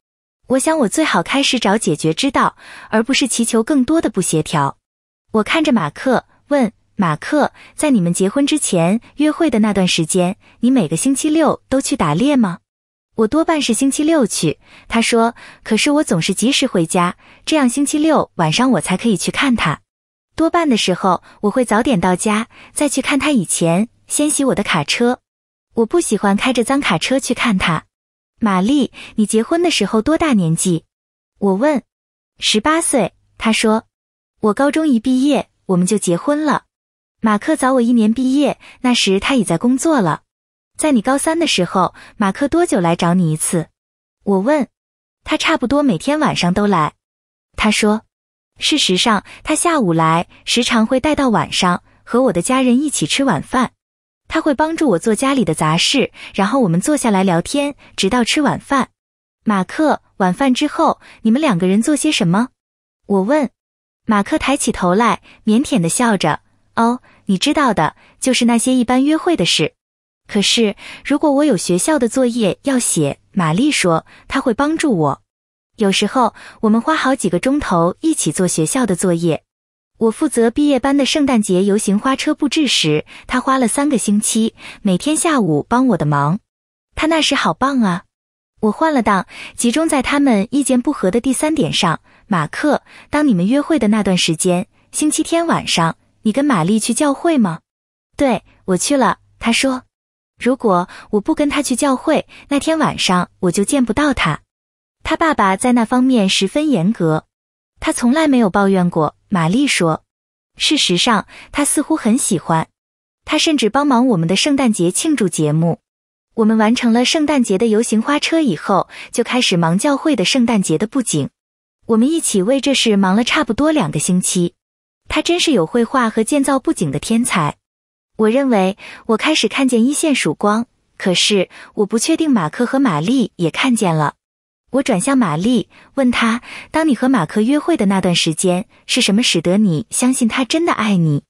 我想我最好开始找解决之道，而不是祈求更多的不协调。我看着马克问。马克在你们结婚之前约会的那段时间，你每个星期六都去打猎吗？我多半是星期六去。他说，可是我总是及时回家，这样星期六晚上我才可以去看他。多半的时候，我会早点到家，在去看他以前，先洗我的卡车。我不喜欢开着脏卡车去看他。玛丽，你结婚的时候多大年纪？我问。十八岁，他说。我高中一毕业，我们就结婚了。马克早我一年毕业，那时他已在工作了。在你高三的时候，马克多久来找你一次？我问。他差不多每天晚上都来。他说，事实上他下午来，时常会带到晚上，和我的家人一起吃晚饭。他会帮助我做家里的杂事，然后我们坐下来聊天，直到吃晚饭。马克，晚饭之后你们两个人做些什么？我问。马克抬起头来，腼腆地笑着。哦，你知道的，就是那些一般约会的事。可是如果我有学校的作业要写，玛丽说她会帮助我。有时候我们花好几个钟头一起做学校的作业。我负责毕业班的圣诞节游行花车布置时，她花了三个星期，每天下午帮我的忙。她那时好棒啊！我换了档，集中在他们意见不合的第三点上。马克，当你们约会的那段时间，星期天晚上。你跟玛丽去教会吗？对我去了。他说：“如果我不跟他去教会，那天晚上我就见不到他。他爸爸在那方面十分严格，他从来没有抱怨过。”玛丽说：“事实上，他似乎很喜欢。他甚至帮忙我们的圣诞节庆祝节目。我们完成了圣诞节的游行花车以后，就开始忙教会的圣诞节的布景。我们一起为这事忙了差不多两个星期。”他真是有绘画和建造布景的天才，我认为我开始看见一线曙光。可是我不确定马克和玛丽也看见了。我转向玛丽，问他：当你和马克约会的那段时间，是什么使得你相信他真的爱你？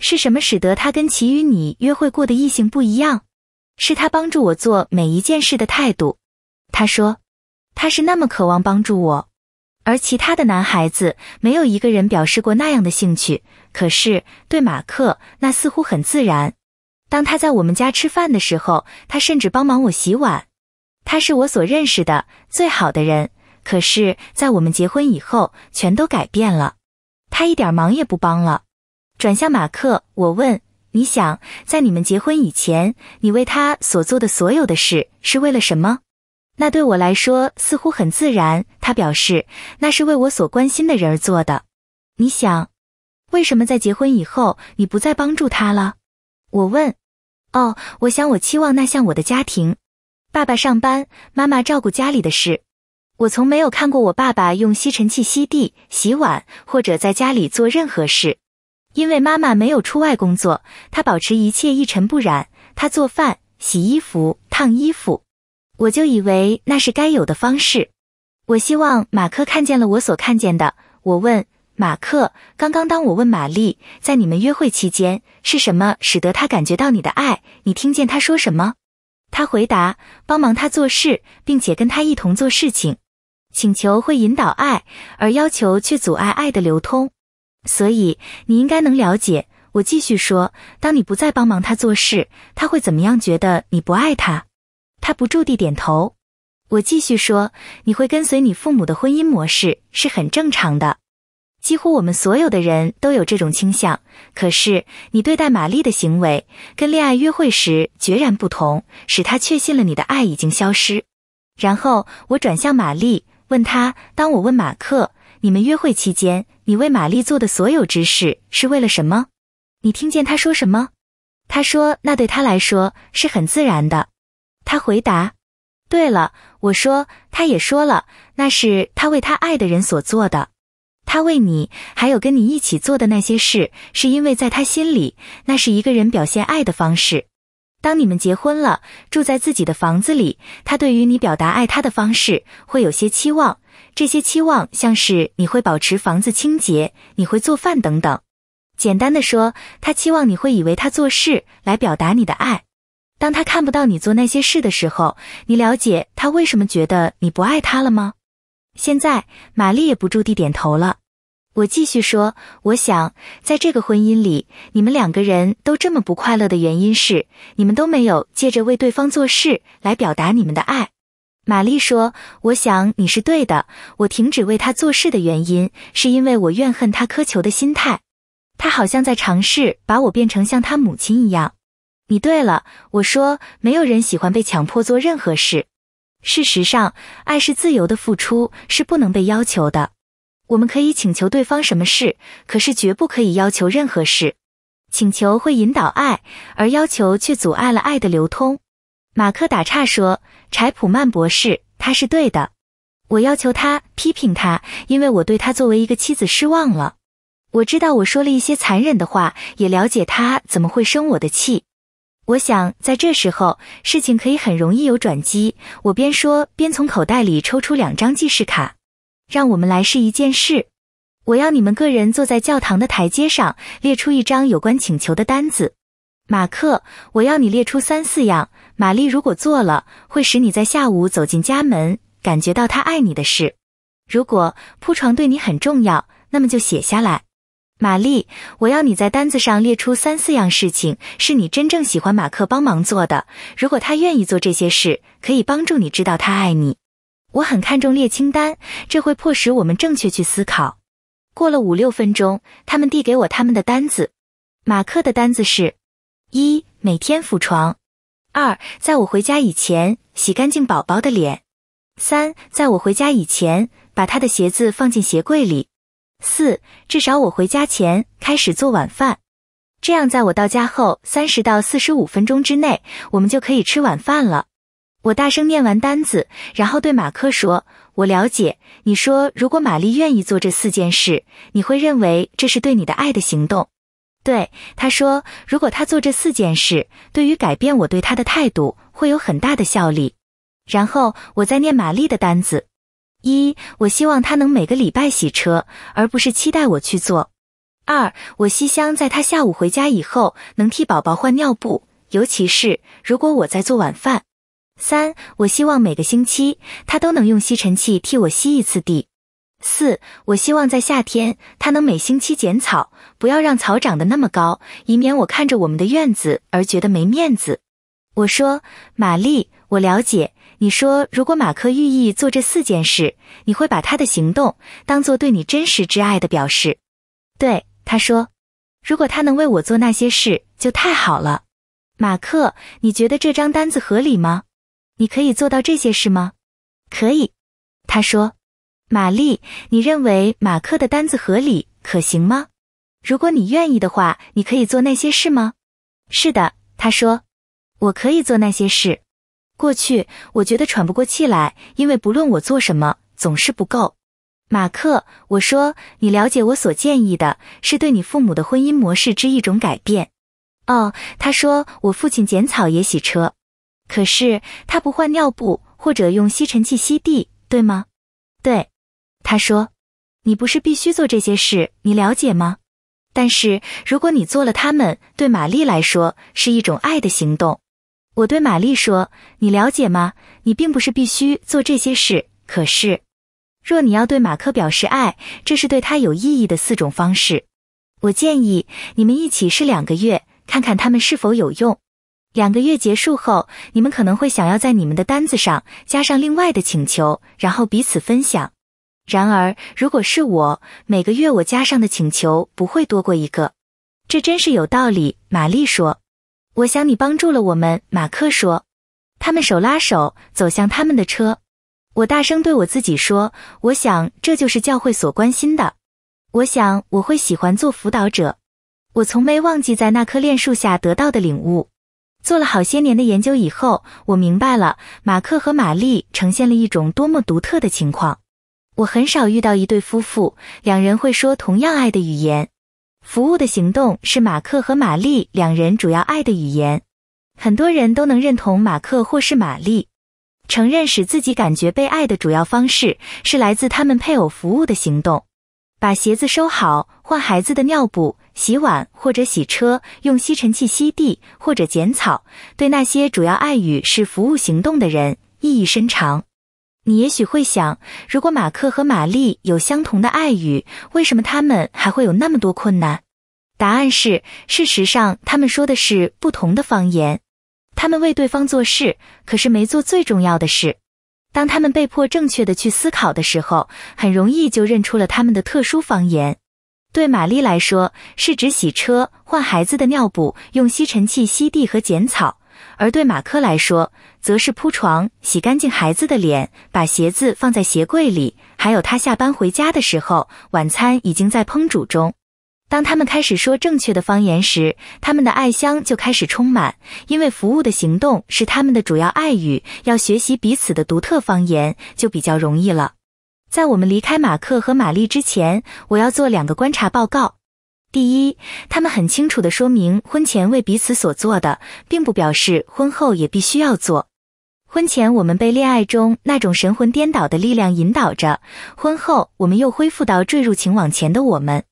是什么使得他跟其余你约会过的异性不一样？是他帮助我做每一件事的态度。他说，他是那么渴望帮助我。而其他的男孩子没有一个人表示过那样的兴趣，可是对马克，那似乎很自然。当他在我们家吃饭的时候，他甚至帮忙我洗碗。他是我所认识的最好的人，可是，在我们结婚以后，全都改变了。他一点忙也不帮了。转向马克，我问：“你想，在你们结婚以前，你为他所做的所有的事，是为了什么？”那对我来说似乎很自然，他表示那是为我所关心的人而做的。你想，为什么在结婚以后你不再帮助他了？我问。哦，我想我期望那像我的家庭，爸爸上班，妈妈照顾家里的事。我从没有看过我爸爸用吸尘器吸地、洗碗或者在家里做任何事，因为妈妈没有出外工作，她保持一切一尘不染。她做饭、洗衣服、烫衣服。我就以为那是该有的方式。我希望马克看见了我所看见的。我问马克：“刚刚当我问玛丽，在你们约会期间是什么使得他感觉到你的爱？你听见他说什么？”他回答：“帮忙他做事，并且跟他一同做事情。请求会引导爱，而要求却阻碍爱的流通。所以你应该能了解。”我继续说：“当你不再帮忙他做事，他会怎么样？觉得你不爱他？”他不住地点头。我继续说：“你会跟随你父母的婚姻模式是很正常的，几乎我们所有的人都有这种倾向。可是你对待玛丽的行为跟恋爱约会时截然不同，使她确信了你的爱已经消失。”然后我转向玛丽，问她：“当我问马克，你们约会期间你为玛丽做的所有之事是为了什么？你听见他说什么？”他说：“那对他来说是很自然的。”他回答：“对了，我说，他也说了，那是他为他爱的人所做的。他为你还有跟你一起做的那些事，是因为在他心里，那是一个人表现爱的方式。当你们结婚了，住在自己的房子里，他对于你表达爱他的方式会有些期望。这些期望像是你会保持房子清洁，你会做饭等等。简单的说，他期望你会以为他做事来表达你的爱。”当他看不到你做那些事的时候，你了解他为什么觉得你不爱他了吗？现在，玛丽也不住地点头了。我继续说，我想在这个婚姻里，你们两个人都这么不快乐的原因是，你们都没有借着为对方做事来表达你们的爱。玛丽说：“我想你是对的。我停止为他做事的原因，是因为我怨恨他苛求的心态。他好像在尝试把我变成像他母亲一样。”你对了，我说没有人喜欢被强迫做任何事。事实上，爱是自由的付出，是不能被要求的。我们可以请求对方什么事，可是绝不可以要求任何事。请求会引导爱，而要求却阻碍了爱的流通。马克打岔说：“柴普曼博士，他是对的。我要求他批评他，因为我对他作为一个妻子失望了。我知道我说了一些残忍的话，也了解他怎么会生我的气。”我想在这时候，事情可以很容易有转机。我边说边从口袋里抽出两张记事卡，让我们来试一件事。我要你们个人坐在教堂的台阶上，列出一张有关请求的单子。马克，我要你列出三四样。玛丽，如果做了会使你在下午走进家门感觉到他爱你的事，如果铺床对你很重要，那么就写下来。玛丽，我要你在单子上列出三四样事情，是你真正喜欢马克帮忙做的。如果他愿意做这些事，可以帮助你知道他爱你。我很看重列清单，这会迫使我们正确去思考。过了五六分钟，他们递给我他们的单子。马克的单子是：一、每天抚床；二、在我回家以前洗干净宝宝的脸；三、在我回家以前把他的鞋子放进鞋柜里。四，至少我回家前开始做晚饭，这样在我到家后三十到四十五分钟之内，我们就可以吃晚饭了。我大声念完单子，然后对马克说：“我了解。你说，如果玛丽愿意做这四件事，你会认为这是对你的爱的行动？”对，他说：“如果他做这四件事，对于改变我对他的态度会有很大的效力。”然后我再念玛丽的单子。一，我希望他能每个礼拜洗车，而不是期待我去做。二，我希望在他下午回家以后，能替宝宝换尿布，尤其是如果我在做晚饭。三，我希望每个星期他都能用吸尘器替我吸一次地。四，我希望在夏天他能每星期剪草，不要让草长得那么高，以免我看着我们的院子而觉得没面子。我说，玛丽，我了解。你说，如果马克愿意做这四件事，你会把他的行动当做对你真实之爱的表示？对，他说，如果他能为我做那些事，就太好了。马克，你觉得这张单子合理吗？你可以做到这些事吗？可以，他说。玛丽，你认为马克的单子合理可行吗？如果你愿意的话，你可以做那些事吗？是的，他说，我可以做那些事。过去我觉得喘不过气来，因为不论我做什么总是不够。马克，我说你了解我所建议的是对你父母的婚姻模式之一种改变。哦，他说我父亲剪草也洗车，可是他不换尿布或者用吸尘器吸地，对吗？对，他说你不是必须做这些事，你了解吗？但是如果你做了，他们对玛丽来说是一种爱的行动。我对玛丽说：“你了解吗？你并不是必须做这些事。可是，若你要对马克表示爱，这是对他有意义的四种方式。我建议你们一起试两个月，看看它们是否有用。两个月结束后，你们可能会想要在你们的单子上加上另外的请求，然后彼此分享。然而，如果是我，每个月我加上的请求不会多过一个。这真是有道理。”玛丽说。我想你帮助了我们，马克说。他们手拉手走向他们的车。我大声对我自己说：“我想这就是教会所关心的。我想我会喜欢做辅导者。我从没忘记在那棵炼树下得到的领悟。做了好些年的研究以后，我明白了马克和玛丽呈现了一种多么独特的情况。我很少遇到一对夫妇，两人会说同样爱的语言。”服务的行动是马克和玛丽两人主要爱的语言，很多人都能认同马克或是玛丽，承认使自己感觉被爱的主要方式是来自他们配偶服务的行动。把鞋子收好，换孩子的尿布，洗碗或者洗车，用吸尘器吸地或者剪草，对那些主要爱语是服务行动的人意义深长。你也许会想，如果马克和玛丽有相同的爱语，为什么他们还会有那么多困难？答案是，事实上他们说的是不同的方言。他们为对方做事，可是没做最重要的事。当他们被迫正确的去思考的时候，很容易就认出了他们的特殊方言。对玛丽来说，是指洗车、换孩子的尿布、用吸尘器吸地和剪草。而对马克来说，则是铺床、洗干净孩子的脸、把鞋子放在鞋柜里，还有他下班回家的时候，晚餐已经在烹煮中。当他们开始说正确的方言时，他们的爱乡就开始充满，因为服务的行动是他们的主要爱语，要学习彼此的独特方言就比较容易了。在我们离开马克和玛丽之前，我要做两个观察报告。第一，他们很清楚的说明，婚前为彼此所做的，并不表示婚后也必须要做。婚前，我们被恋爱中那种神魂颠倒的力量引导着；婚后，我们又恢复到坠入情网前的我们。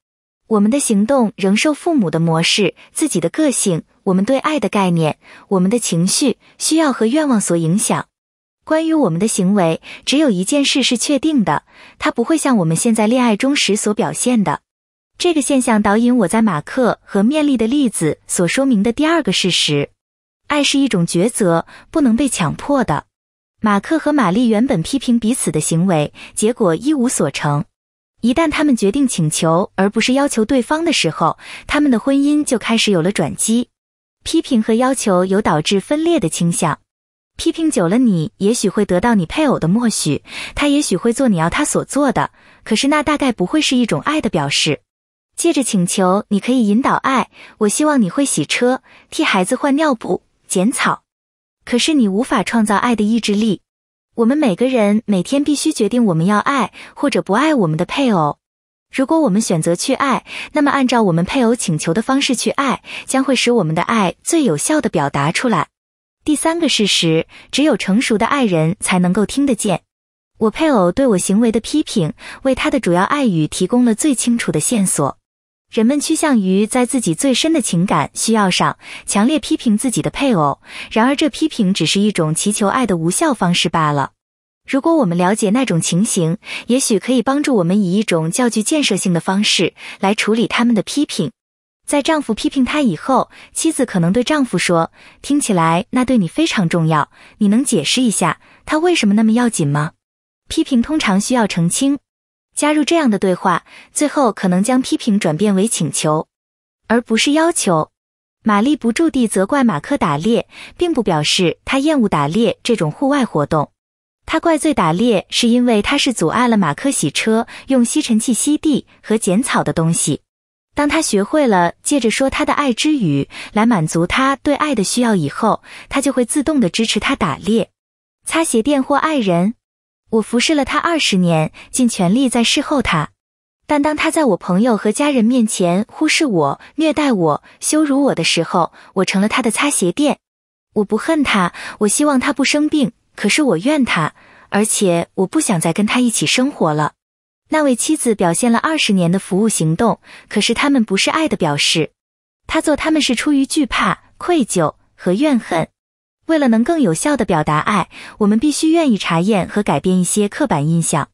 我们的行动仍受父母的模式、自己的个性、我们对爱的概念、我们的情绪、需要和愿望所影响。关于我们的行为，只有一件事是确定的：它不会像我们现在恋爱中时所表现的。这个现象导引我在马克和面丽的例子所说明的第二个事实：爱是一种抉择，不能被强迫的。马克和玛丽原本批评彼此的行为，结果一无所成。一旦他们决定请求而不是要求对方的时候，他们的婚姻就开始有了转机。批评和要求有导致分裂的倾向。批评久了，你也许会得到你配偶的默许，他也许会做你要他所做的，可是那大概不会是一种爱的表示。借着请求，你可以引导爱。我希望你会洗车，替孩子换尿布，剪草。可是你无法创造爱的意志力。我们每个人每天必须决定我们要爱或者不爱我们的配偶。如果我们选择去爱，那么按照我们配偶请求的方式去爱，将会使我们的爱最有效的表达出来。第三个事实，只有成熟的爱人才能够听得见。我配偶对我行为的批评，为他的主要爱语提供了最清楚的线索。人们趋向于在自己最深的情感需要上强烈批评自己的配偶，然而这批评只是一种祈求爱的无效方式罢了。如果我们了解那种情形，也许可以帮助我们以一种较具建设性的方式来处理他们的批评。在丈夫批评她以后，妻子可能对丈夫说：“听起来那对你非常重要，你能解释一下他为什么那么要紧吗？”批评通常需要澄清。加入这样的对话，最后可能将批评转变为请求，而不是要求。玛丽不住地责怪马克打猎，并不表示她厌恶打猎这种户外活动。他怪罪打猎，是因为他是阻碍了马克洗车、用吸尘器吸地和剪草的东西。当他学会了借着说他的爱之语来满足他对爱的需要以后，他就会自动地支持他打猎、擦鞋垫或爱人。我服侍了他二十年，尽全力在侍候他，但当他在我朋友和家人面前忽视我、虐待我、羞辱我的时候，我成了他的擦鞋垫。我不恨他，我希望他不生病，可是我怨他，而且我不想再跟他一起生活了。那位妻子表现了二十年的服务行动，可是他们不是爱的表示，他做他们是出于惧怕、愧疚和怨恨。为了能更有效地表达爱，我们必须愿意查验和改变一些刻板印象。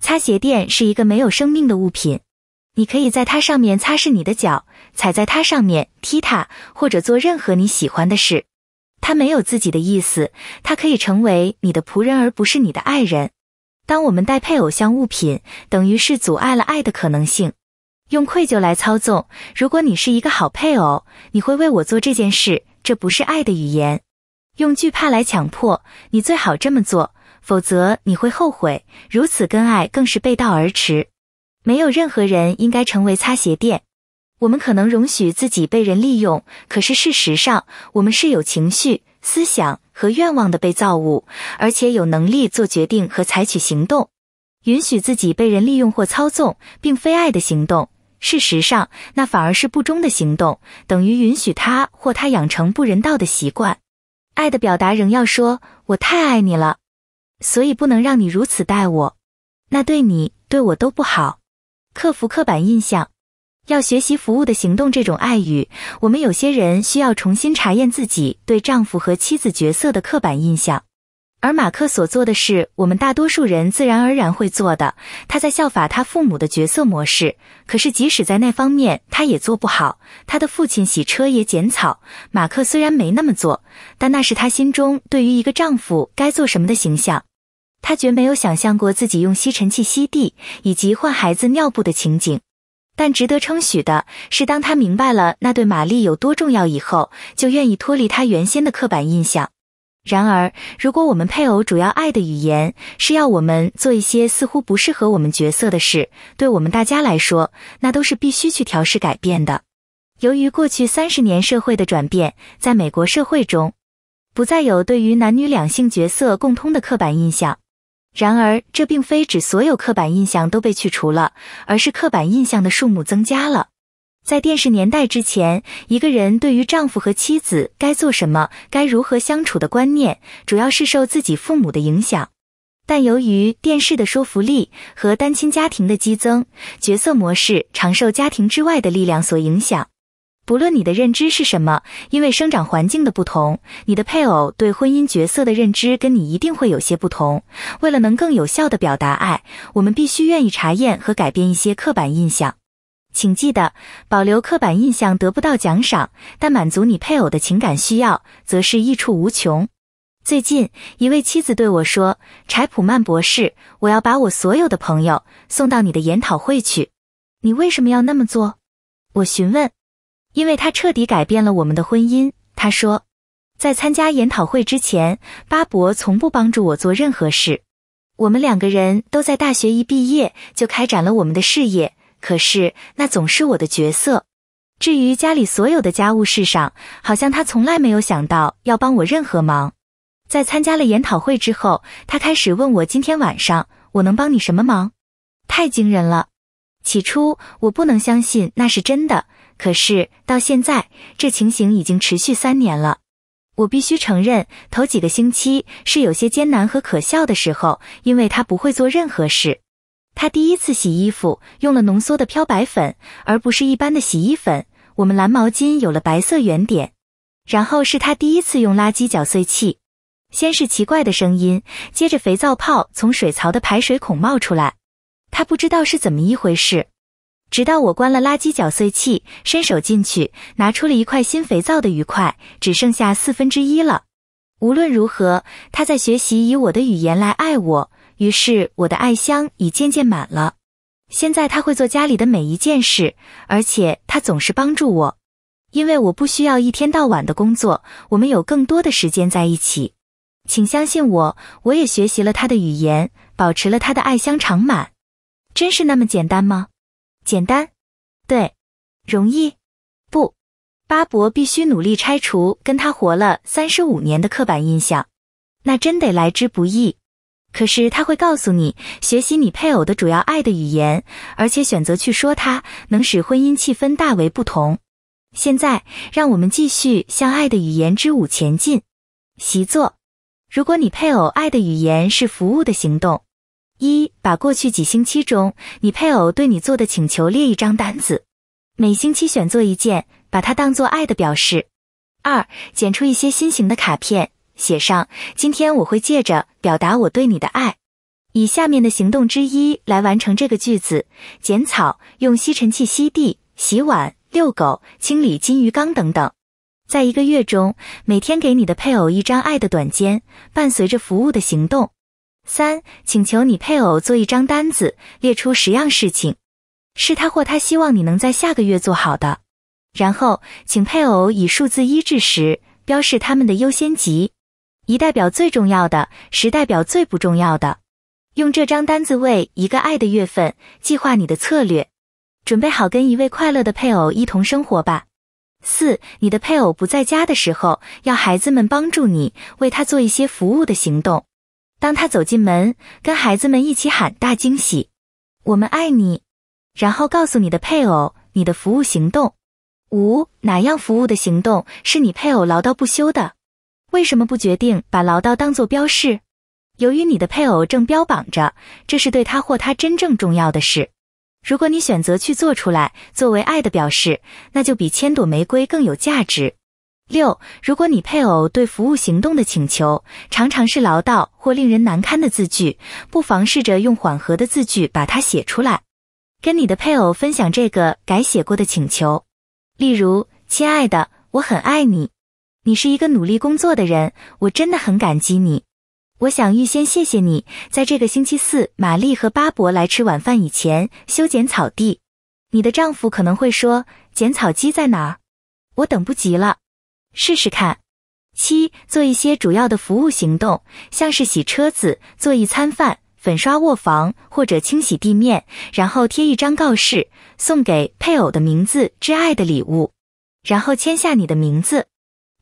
擦鞋垫是一个没有生命的物品，你可以在它上面擦拭你的脚，踩在它上面，踢它，或者做任何你喜欢的事。它没有自己的意思，它可以成为你的仆人而不是你的爱人。当我们带配偶像物品，等于是阻碍了爱的可能性。用愧疚来操纵。如果你是一个好配偶，你会为我做这件事，这不是爱的语言。用惧怕来强迫你，最好这么做，否则你会后悔。如此跟爱更是背道而驰。没有任何人应该成为擦鞋垫。我们可能容许自己被人利用，可是事实上，我们是有情绪、思想和愿望的被造物，而且有能力做决定和采取行动。允许自己被人利用或操纵，并非爱的行动。事实上，那反而是不忠的行动，等于允许他或他养成不人道的习惯。爱的表达仍要说“我太爱你了”，所以不能让你如此待我，那对你对我都不好。克服刻板印象，要学习服务的行动这种爱语。我们有些人需要重新查验自己对丈夫和妻子角色的刻板印象。而马克所做的事，我们大多数人自然而然会做的。他在效法他父母的角色模式，可是即使在那方面，他也做不好。他的父亲洗车也剪草，马克虽然没那么做，但那是他心中对于一个丈夫该做什么的形象。他绝没有想象过自己用吸尘器吸地，以及换孩子尿布的情景。但值得称许的是，当他明白了那对玛丽有多重要以后，就愿意脱离他原先的刻板印象。然而，如果我们配偶主要爱的语言是要我们做一些似乎不适合我们角色的事，对我们大家来说，那都是必须去调试改变的。由于过去三十年社会的转变，在美国社会中，不再有对于男女两性角色共通的刻板印象。然而，这并非指所有刻板印象都被去除了，而是刻板印象的数目增加了。在电视年代之前，一个人对于丈夫和妻子该做什么、该如何相处的观念，主要是受自己父母的影响。但由于电视的说服力和单亲家庭的激增，角色模式常受家庭之外的力量所影响。不论你的认知是什么，因为生长环境的不同，你的配偶对婚姻角色的认知跟你一定会有些不同。为了能更有效的表达爱，我们必须愿意查验和改变一些刻板印象。请记得，保留刻板印象得不到奖赏，但满足你配偶的情感需要，则是益处无穷。最近，一位妻子对我说：“柴普曼博士，我要把我所有的朋友送到你的研讨会去。你为什么要那么做？”我询问。因为他彻底改变了我们的婚姻。他说：“在参加研讨会之前，巴伯从不帮助我做任何事。我们两个人都在大学一毕业就开展了我们的事业。”可是那总是我的角色。至于家里所有的家务事上，好像他从来没有想到要帮我任何忙。在参加了研讨会之后，他开始问我今天晚上我能帮你什么忙。太惊人了！起初我不能相信那是真的，可是到现在，这情形已经持续三年了。我必须承认，头几个星期是有些艰难和可笑的时候，因为他不会做任何事。他第一次洗衣服用了浓缩的漂白粉，而不是一般的洗衣粉。我们蓝毛巾有了白色圆点。然后是他第一次用垃圾搅碎器，先是奇怪的声音，接着肥皂泡从水槽的排水孔冒出来。他不知道是怎么一回事，直到我关了垃圾搅碎器，伸手进去拿出了一块新肥皂的鱼块，只剩下四分之一了。无论如何，他在学习以我的语言来爱我。于是，我的爱香已渐渐满了。现在他会做家里的每一件事，而且他总是帮助我，因为我不需要一天到晚的工作。我们有更多的时间在一起。请相信我，我也学习了他的语言，保持了他的爱香长满。真是那么简单吗？简单，对，容易，不，巴伯必须努力拆除跟他活了三十五年的刻板印象。那真得来之不易。可是他会告诉你，学习你配偶的主要爱的语言，而且选择去说它，能使婚姻气氛大为不同。现在，让我们继续向爱的语言之舞前进。习作：如果你配偶爱的语言是服务的行动，一把过去几星期中你配偶对你做的请求列一张单子，每星期选做一件，把它当做爱的表示。二，剪出一些心形的卡片。写上，今天我会借着表达我对你的爱，以下面的行动之一来完成这个句子：剪草、用吸尘器吸地、洗碗、遛狗、清理金鱼缸等等。在一个月中，每天给你的配偶一张爱的短笺，伴随着服务的行动。三、请求你配偶做一张单子，列出十样事情，是他或他希望你能在下个月做好的。然后，请配偶以数字一至十标示他们的优先级。一代表最重要的，十代表最不重要的。用这张单子为一个爱的月份计划你的策略，准备好跟一位快乐的配偶一同生活吧。四，你的配偶不在家的时候，要孩子们帮助你为他做一些服务的行动。当他走进门，跟孩子们一起喊大惊喜，我们爱你，然后告诉你的配偶你的服务行动。五，哪样服务的行动是你配偶唠叨不休的？为什么不决定把唠叨当做标示？由于你的配偶正标榜着这是对他或她真正重要的事，如果你选择去做出来作为爱的表示，那就比千朵玫瑰更有价值。六，如果你配偶对服务行动的请求常常是唠叨或令人难堪的字句，不妨试着用缓和的字句把它写出来，跟你的配偶分享这个改写过的请求。例如，亲爱的，我很爱你。你是一个努力工作的人，我真的很感激你。我想预先谢谢你，在这个星期四，玛丽和巴伯来吃晚饭以前修剪草地。你的丈夫可能会说：“剪草机在哪儿？”我等不及了，试试看。七，做一些主要的服务行动，像是洗车子、做一餐饭、粉刷卧房或者清洗地面，然后贴一张告示，送给配偶的名字“挚爱”的礼物，然后签下你的名字。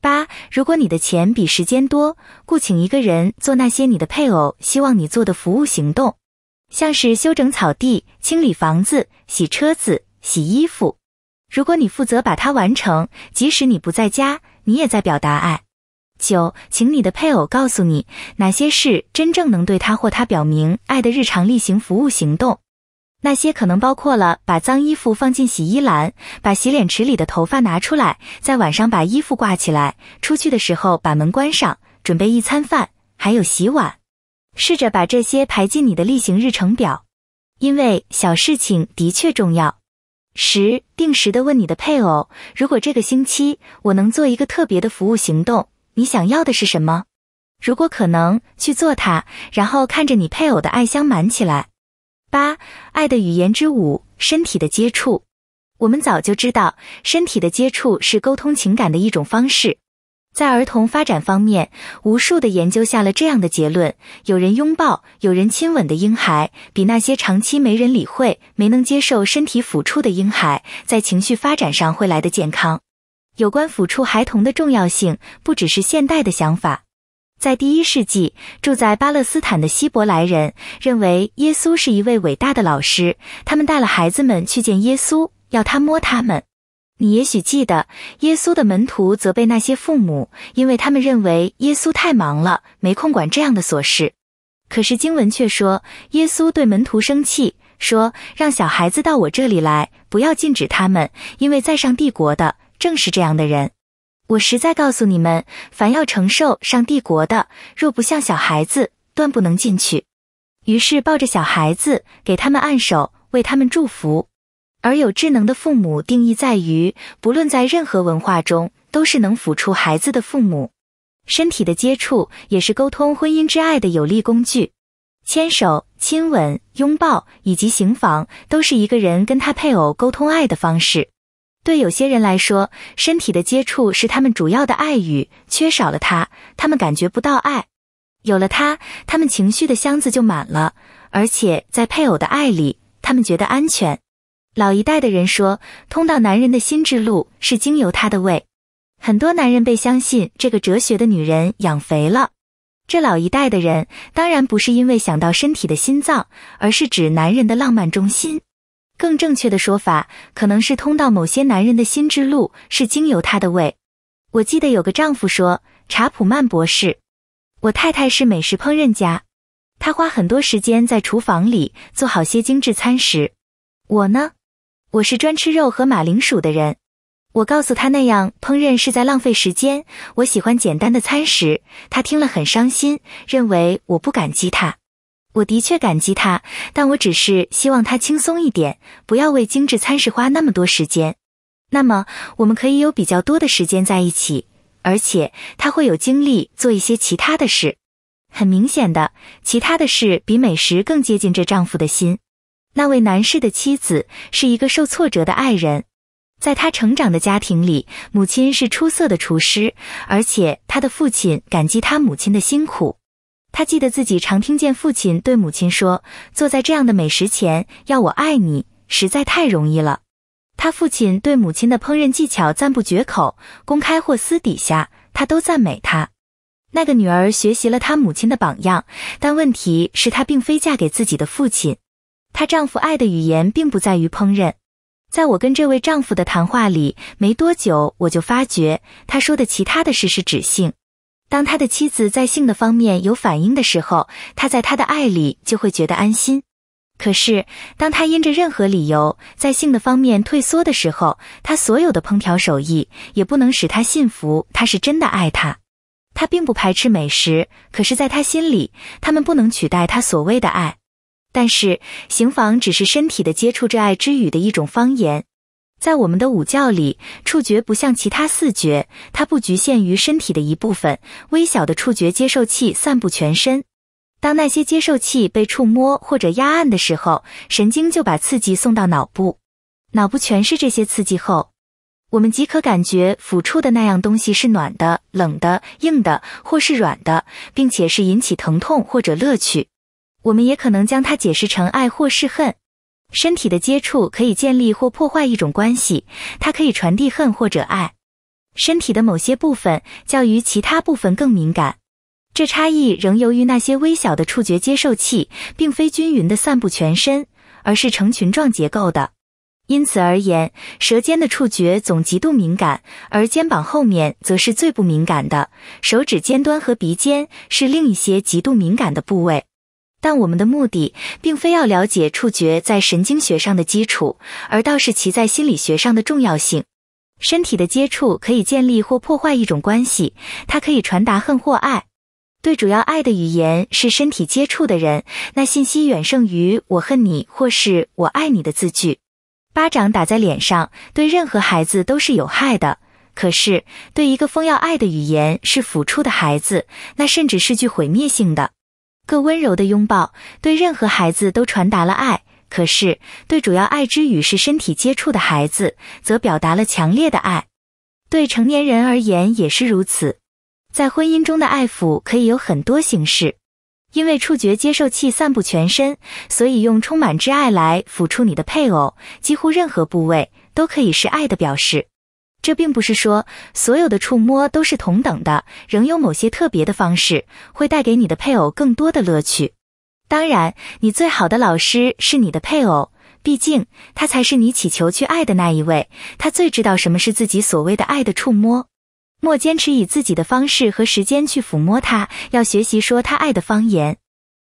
八，如果你的钱比时间多，雇请一个人做那些你的配偶希望你做的服务行动，像是修整草地、清理房子、洗车子、洗衣服。如果你负责把它完成，即使你不在家，你也在表达爱。九，请你的配偶告诉你哪些事真正能对他或他表明爱的日常例行服务行动。那些可能包括了把脏衣服放进洗衣篮，把洗脸池里的头发拿出来，在晚上把衣服挂起来，出去的时候把门关上，准备一餐饭，还有洗碗。试着把这些排进你的例行日程表，因为小事情的确重要。十，定时的问你的配偶，如果这个星期我能做一个特别的服务行动，你想要的是什么？如果可能，去做它，然后看着你配偶的爱香满起来。八、爱的语言之五：身体的接触。我们早就知道，身体的接触是沟通情感的一种方式。在儿童发展方面，无数的研究下了这样的结论：有人拥抱、有人亲吻的婴孩，比那些长期没人理会、没能接受身体抚触的婴孩，在情绪发展上会来的健康。有关抚触孩童的重要性，不只是现代的想法。在第一世纪，住在巴勒斯坦的希伯来人认为耶稣是一位伟大的老师。他们带了孩子们去见耶稣，要他摸他们。你也许记得，耶稣的门徒责备那些父母，因为他们认为耶稣太忙了，没空管这样的琐事。可是经文却说，耶稣对门徒生气，说：“让小孩子到我这里来，不要禁止他们，因为在上帝国的正是这样的人。”我实在告诉你们，凡要承受上帝国的，若不像小孩子，断不能进去。于是抱着小孩子，给他们按手，为他们祝福。而有智能的父母定义在于，不论在任何文化中，都是能抚触孩子的父母。身体的接触也是沟通婚姻之爱的有力工具。牵手、亲吻、拥抱以及行房，都是一个人跟他配偶沟通爱的方式。对有些人来说，身体的接触是他们主要的爱语，缺少了它，他们感觉不到爱；有了它，他们情绪的箱子就满了，而且在配偶的爱里，他们觉得安全。老一代的人说，通到男人的心之路是经由他的胃。很多男人被相信这个哲学的女人养肥了。这老一代的人当然不是因为想到身体的心脏，而是指男人的浪漫中心。更正确的说法可能是通到某些男人的心之路是经由他的胃。我记得有个丈夫说：“查普曼博士，我太太是美食烹饪家，她花很多时间在厨房里做好些精致餐食。我呢，我是专吃肉和马铃薯的人。我告诉她那样烹饪是在浪费时间。我喜欢简单的餐食。她听了很伤心，认为我不感激她。”我的确感激他，但我只是希望他轻松一点，不要为精致餐食花那么多时间。那么，我们可以有比较多的时间在一起，而且他会有精力做一些其他的事。很明显的，其他的事比美食更接近这丈夫的心。那位男士的妻子是一个受挫折的爱人，在他成长的家庭里，母亲是出色的厨师，而且他的父亲感激他母亲的辛苦。他记得自己常听见父亲对母亲说：“坐在这样的美食前，要我爱你实在太容易了。”他父亲对母亲的烹饪技巧赞不绝口，公开或私底下他都赞美她。那个女儿学习了她母亲的榜样，但问题是她并非嫁给自己的父亲。她丈夫爱的语言并不在于烹饪。在我跟这位丈夫的谈话里，没多久我就发觉他说的其他的事是指性。当他的妻子在性的方面有反应的时候，他在他的爱里就会觉得安心。可是，当他因着任何理由在性的方面退缩的时候，他所有的烹调手艺也不能使他信服他是真的爱他。他并不排斥美食，可是，在他心里，他们不能取代他所谓的爱。但是，行房只是身体的接触，这爱之语的一种方言。在我们的五觉里，触觉不像其他四觉，它不局限于身体的一部分。微小的触觉接受器散布全身，当那些接受器被触摸或者压按的时候，神经就把刺激送到脑部。脑部全是这些刺激后，我们即可感觉抚触的那样东西是暖的、冷的、硬的，或是软的，并且是引起疼痛或者乐趣。我们也可能将它解释成爱或是恨。身体的接触可以建立或破坏一种关系，它可以传递恨或者爱。身体的某些部分较于其他部分更敏感，这差异仍由于那些微小的触觉接受器并非均匀的散布全身，而是成群状结构的。因此而言，舌尖的触觉总极度敏感，而肩膀后面则是最不敏感的。手指尖端和鼻尖是另一些极度敏感的部位。但我们的目的并非要了解触觉在神经学上的基础，而倒是其在心理学上的重要性。身体的接触可以建立或破坏一种关系，它可以传达恨或爱。对主要爱的语言是身体接触的人，那信息远胜于“我恨你”或是“我爱你”的字句。巴掌打在脸上，对任何孩子都是有害的。可是对一个疯要爱的语言是抚触的孩子，那甚至是具毁灭性的。个温柔的拥抱，对任何孩子都传达了爱。可是，对主要爱之语是身体接触的孩子，则表达了强烈的爱。对成年人而言也是如此。在婚姻中的爱抚可以有很多形式，因为触觉接受器散布全身，所以用充满之爱来抚触你的配偶，几乎任何部位都可以是爱的表示。这并不是说所有的触摸都是同等的，仍有某些特别的方式会带给你的配偶更多的乐趣。当然，你最好的老师是你的配偶，毕竟他才是你祈求去爱的那一位，他最知道什么是自己所谓的爱的触摸。莫坚持以自己的方式和时间去抚摸他，要学习说他爱的方言。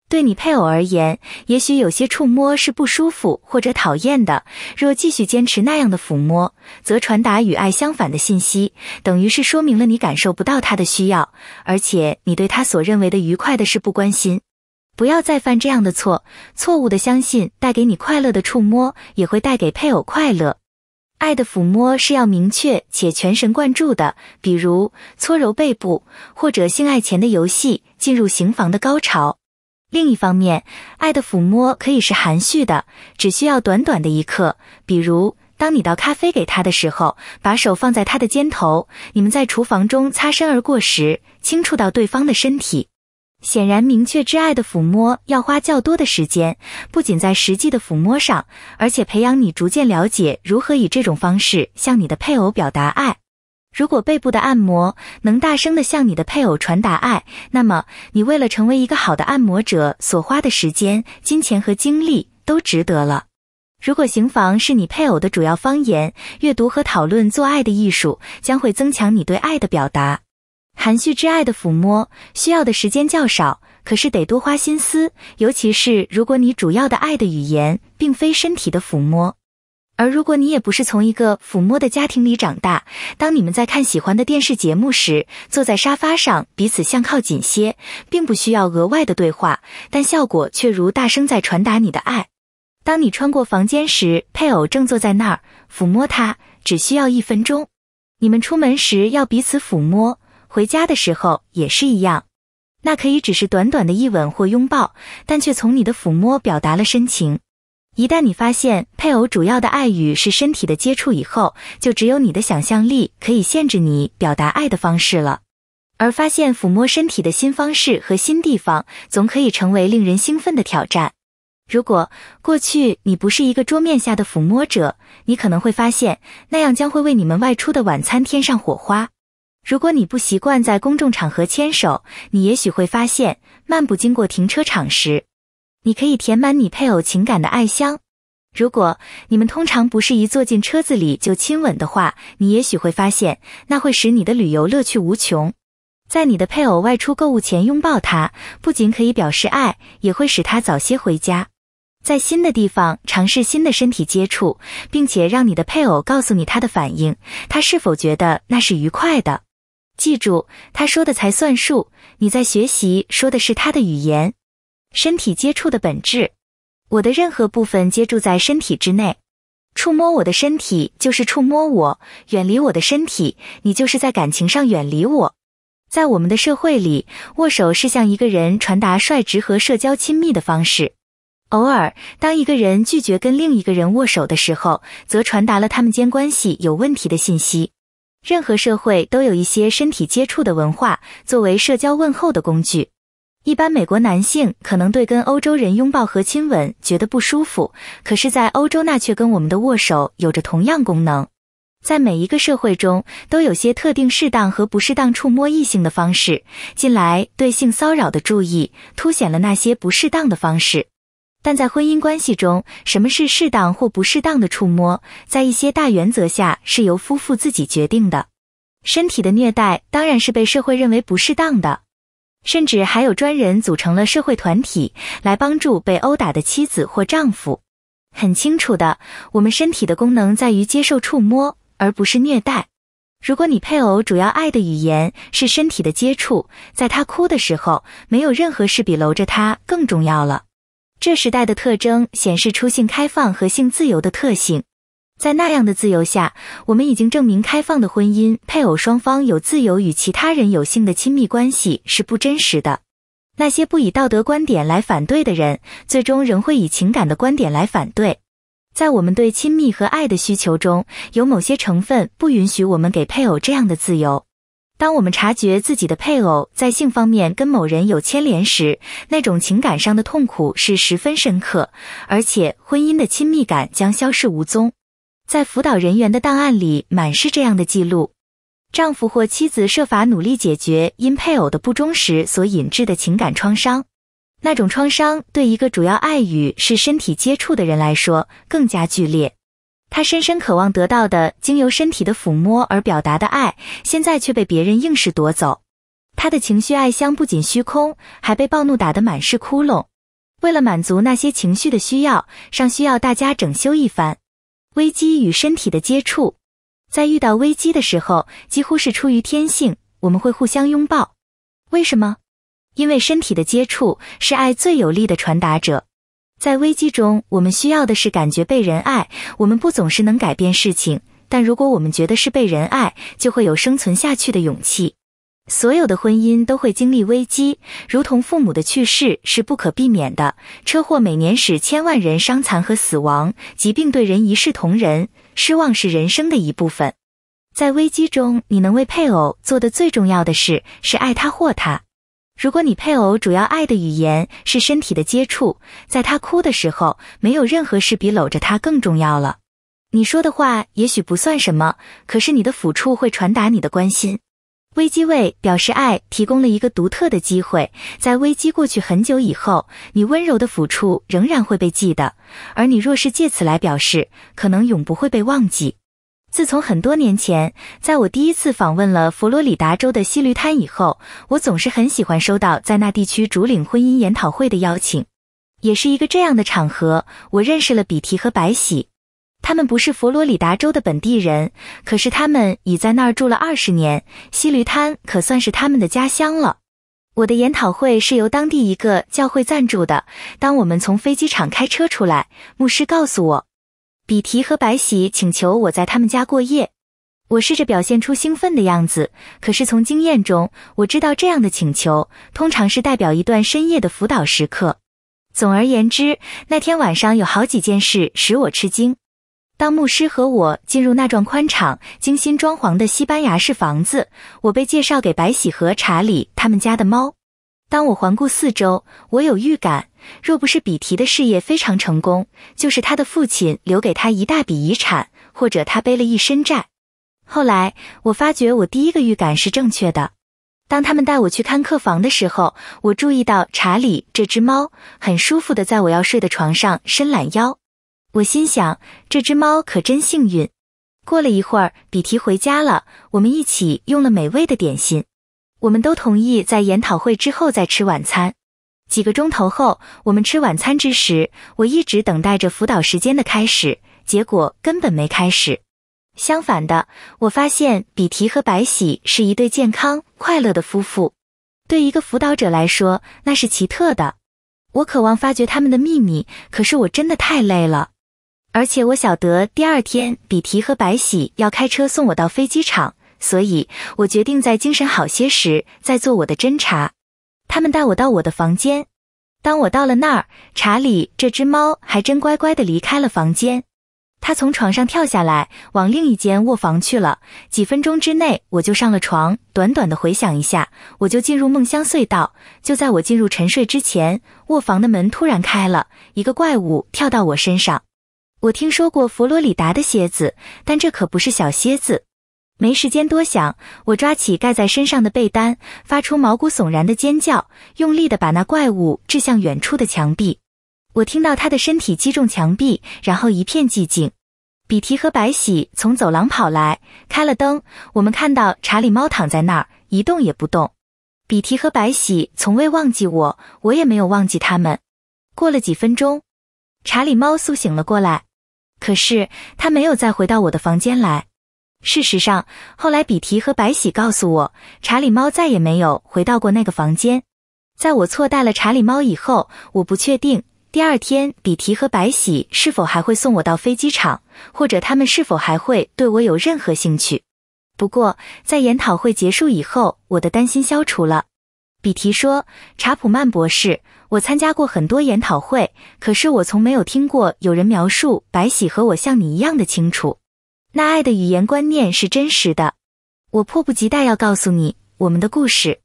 对你配偶而言，也许有些触摸是不舒服或者讨厌的。若继续坚持那样的抚摸，则传达与爱相反的信息，等于是说明了你感受不到他的需要，而且你对他所认为的愉快的事不关心。不要再犯这样的错，错误的相信带给你快乐的触摸也会带给配偶快乐。爱的抚摸是要明确且全神贯注的，比如搓揉背部或者性爱前的游戏，进入行房的高潮。另一方面，爱的抚摸可以是含蓄的，只需要短短的一刻，比如当你倒咖啡给他的时候，把手放在他的肩头；你们在厨房中擦身而过时，轻触到对方的身体。显然，明确挚爱的抚摸要花较多的时间，不仅在实际的抚摸上，而且培养你逐渐了解如何以这种方式向你的配偶表达爱。如果背部的按摩能大声地向你的配偶传达爱，那么你为了成为一个好的按摩者所花的时间、金钱和精力都值得了。如果行房是你配偶的主要方言，阅读和讨论做爱的艺术将会增强你对爱的表达。含蓄之爱的抚摸需要的时间较少，可是得多花心思，尤其是如果你主要的爱的语言并非身体的抚摸。而如果你也不是从一个抚摸的家庭里长大，当你们在看喜欢的电视节目时，坐在沙发上彼此相靠紧些，并不需要额外的对话，但效果却如大声在传达你的爱。当你穿过房间时，配偶正坐在那儿，抚摸他，只需要一分钟。你们出门时要彼此抚摸，回家的时候也是一样。那可以只是短短的一吻或拥抱，但却从你的抚摸表达了深情。一旦你发现配偶主要的爱语是身体的接触以后，就只有你的想象力可以限制你表达爱的方式了。而发现抚摸身体的新方式和新地方，总可以成为令人兴奋的挑战。如果过去你不是一个桌面下的抚摸者，你可能会发现那样将会为你们外出的晚餐添上火花。如果你不习惯在公众场合牵手，你也许会发现漫步经过停车场时。你可以填满你配偶情感的爱箱。如果你们通常不是一坐进车子里就亲吻的话，你也许会发现那会使你的旅游乐趣无穷。在你的配偶外出购物前拥抱他，不仅可以表示爱，也会使他早些回家。在新的地方尝试新的身体接触，并且让你的配偶告诉你他的反应，他是否觉得那是愉快的。记住，他说的才算数。你在学习说的是他的语言。身体接触的本质，我的任何部分接住在身体之内，触摸我的身体就是触摸我，远离我的身体，你就是在感情上远离我。在我们的社会里，握手是向一个人传达率直和社交亲密的方式。偶尔，当一个人拒绝跟另一个人握手的时候，则传达了他们间关系有问题的信息。任何社会都有一些身体接触的文化作为社交问候的工具。一般美国男性可能对跟欧洲人拥抱和亲吻觉得不舒服，可是，在欧洲那却跟我们的握手有着同样功能。在每一个社会中，都有些特定适当和不适当触摸异性的方式。近来对性骚扰的注意，凸显了那些不适当的方式。但在婚姻关系中，什么是适当或不适当的触摸，在一些大原则下是由夫妇自己决定的。身体的虐待当然是被社会认为不适当的。甚至还有专人组成了社会团体来帮助被殴打的妻子或丈夫。很清楚的，我们身体的功能在于接受触摸，而不是虐待。如果你配偶主要爱的语言是身体的接触，在他哭的时候，没有任何事比搂着他更重要了。这时代的特征显示出性开放和性自由的特性。在那样的自由下，我们已经证明，开放的婚姻，配偶双方有自由与其他人有性的亲密关系是不真实的。那些不以道德观点来反对的人，最终仍会以情感的观点来反对。在我们对亲密和爱的需求中，有某些成分不允许我们给配偶这样的自由。当我们察觉自己的配偶在性方面跟某人有牵连时，那种情感上的痛苦是十分深刻，而且婚姻的亲密感将消失无踪。在辅导人员的档案里满是这样的记录：丈夫或妻子设法努力解决因配偶的不忠实所引致的情感创伤。那种创伤对一个主要爱语是身体接触的人来说更加剧烈。他深深渴望得到的经由身体的抚摸而表达的爱，现在却被别人硬是夺走。他的情绪爱箱不仅虚空，还被暴怒打得满是窟窿。为了满足那些情绪的需要，尚需要大家整修一番。危机与身体的接触，在遇到危机的时候，几乎是出于天性，我们会互相拥抱。为什么？因为身体的接触是爱最有力的传达者。在危机中，我们需要的是感觉被人爱。我们不总是能改变事情，但如果我们觉得是被人爱，就会有生存下去的勇气。所有的婚姻都会经历危机，如同父母的去世是不可避免的。车祸每年使千万人伤残和死亡，疾病对人一视同仁，失望是人生的一部分。在危机中，你能为配偶做的最重要的事是爱他或他。如果你配偶主要爱的语言是身体的接触，在他哭的时候，没有任何事比搂着他更重要了。你说的话也许不算什么，可是你的抚触会传达你的关心。危机为表示爱提供了一个独特的机会，在危机过去很久以后，你温柔的抚触仍然会被记得，而你若是借此来表示，可能永不会被忘记。自从很多年前，在我第一次访问了佛罗里达州的西驴滩以后，我总是很喜欢收到在那地区主领婚姻研讨会的邀请，也是一个这样的场合，我认识了比提和白喜。他们不是佛罗里达州的本地人，可是他们已在那儿住了二十年。西驴滩可算是他们的家乡了。我的研讨会是由当地一个教会赞助的。当我们从飞机场开车出来，牧师告诉我，比提和白喜请求我在他们家过夜。我试着表现出兴奋的样子，可是从经验中我知道，这样的请求通常是代表一段深夜的辅导时刻。总而言之，那天晚上有好几件事使我吃惊。当牧师和我进入那幢宽敞、精心装潢的西班牙式房子，我被介绍给白喜和查理他们家的猫。当我环顾四周，我有预感：若不是比提的事业非常成功，就是他的父亲留给他一大笔遗产，或者他背了一身债。后来我发觉，我第一个预感是正确的。当他们带我去看客房的时候，我注意到查理这只猫很舒服的在我要睡的床上伸懒腰。我心想，这只猫可真幸运。过了一会儿，比提回家了，我们一起用了美味的点心。我们都同意在研讨会之后再吃晚餐。几个钟头后，我们吃晚餐之时，我一直等待着辅导时间的开始，结果根本没开始。相反的，我发现比提和白喜是一对健康、快乐的夫妇。对一个辅导者来说，那是奇特的。我渴望发掘他们的秘密，可是我真的太累了。而且我晓得，第二天比提和白喜要开车送我到飞机场，所以我决定在精神好些时再做我的侦查。他们带我到我的房间，当我到了那儿，查理这只猫还真乖乖地离开了房间。它从床上跳下来，往另一间卧房去了。几分钟之内，我就上了床，短短的回想一下，我就进入梦乡隧道。就在我进入沉睡之前，卧房的门突然开了，一个怪物跳到我身上。我听说过佛罗里达的蝎子，但这可不是小蝎子。没时间多想，我抓起盖在身上的被单，发出毛骨悚然的尖叫，用力地把那怪物掷向远处的墙壁。我听到他的身体击中墙壁，然后一片寂静。比提和白喜从走廊跑来，开了灯。我们看到查理猫躺在那儿一动也不动。比提和白喜从未忘记我，我也没有忘记他们。过了几分钟，查理猫苏醒了过来。可是他没有再回到我的房间来。事实上，后来比提和白喜告诉我，查理猫再也没有回到过那个房间。在我错带了查理猫以后，我不确定第二天比提和白喜是否还会送我到飞机场，或者他们是否还会对我有任何兴趣。不过，在研讨会结束以后，我的担心消除了。比提说：“查普曼博士。”我参加过很多研讨会，可是我从没有听过有人描述白喜和我像你一样的清楚。那爱的语言观念是真实的。我迫不及待要告诉你我们的故事。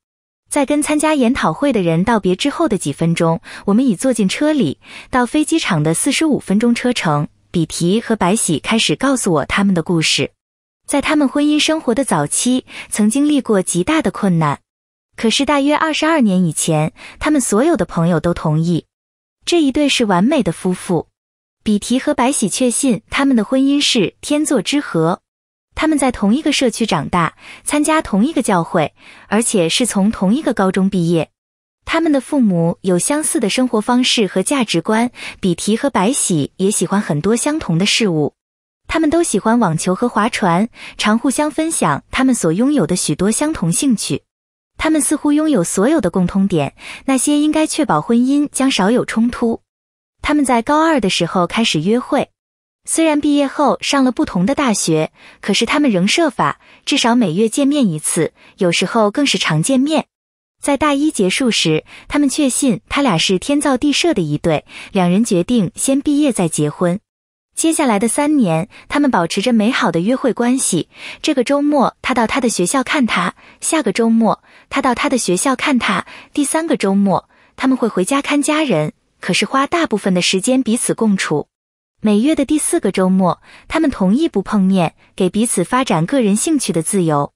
在跟参加研讨会的人道别之后的几分钟，我们已坐进车里，到飞机场的四十五分钟车程。比提和白喜开始告诉我他们的故事。在他们婚姻生活的早期，曾经历过极大的困难。可是，大约二十二年以前，他们所有的朋友都同意，这一对是完美的夫妇。比提和白喜确信他们的婚姻是天作之合。他们在同一个社区长大，参加同一个教会，而且是从同一个高中毕业。他们的父母有相似的生活方式和价值观。比提和白喜也喜欢很多相同的事物。他们都喜欢网球和划船，常互相分享他们所拥有的许多相同兴趣。他们似乎拥有所有的共通点，那些应该确保婚姻将少有冲突。他们在高二的时候开始约会，虽然毕业后上了不同的大学，可是他们仍设法至少每月见面一次，有时候更是常见面。在大一结束时，他们确信他俩是天造地设的一对，两人决定先毕业再结婚。接下来的三年，他们保持着美好的约会关系。这个周末，他到他的学校看他；下个周末，他到他的学校看他；第三个周末，他们会回家看家人。可是花大部分的时间彼此共处。每月的第四个周末，他们同意不碰面，给彼此发展个人兴趣的自由。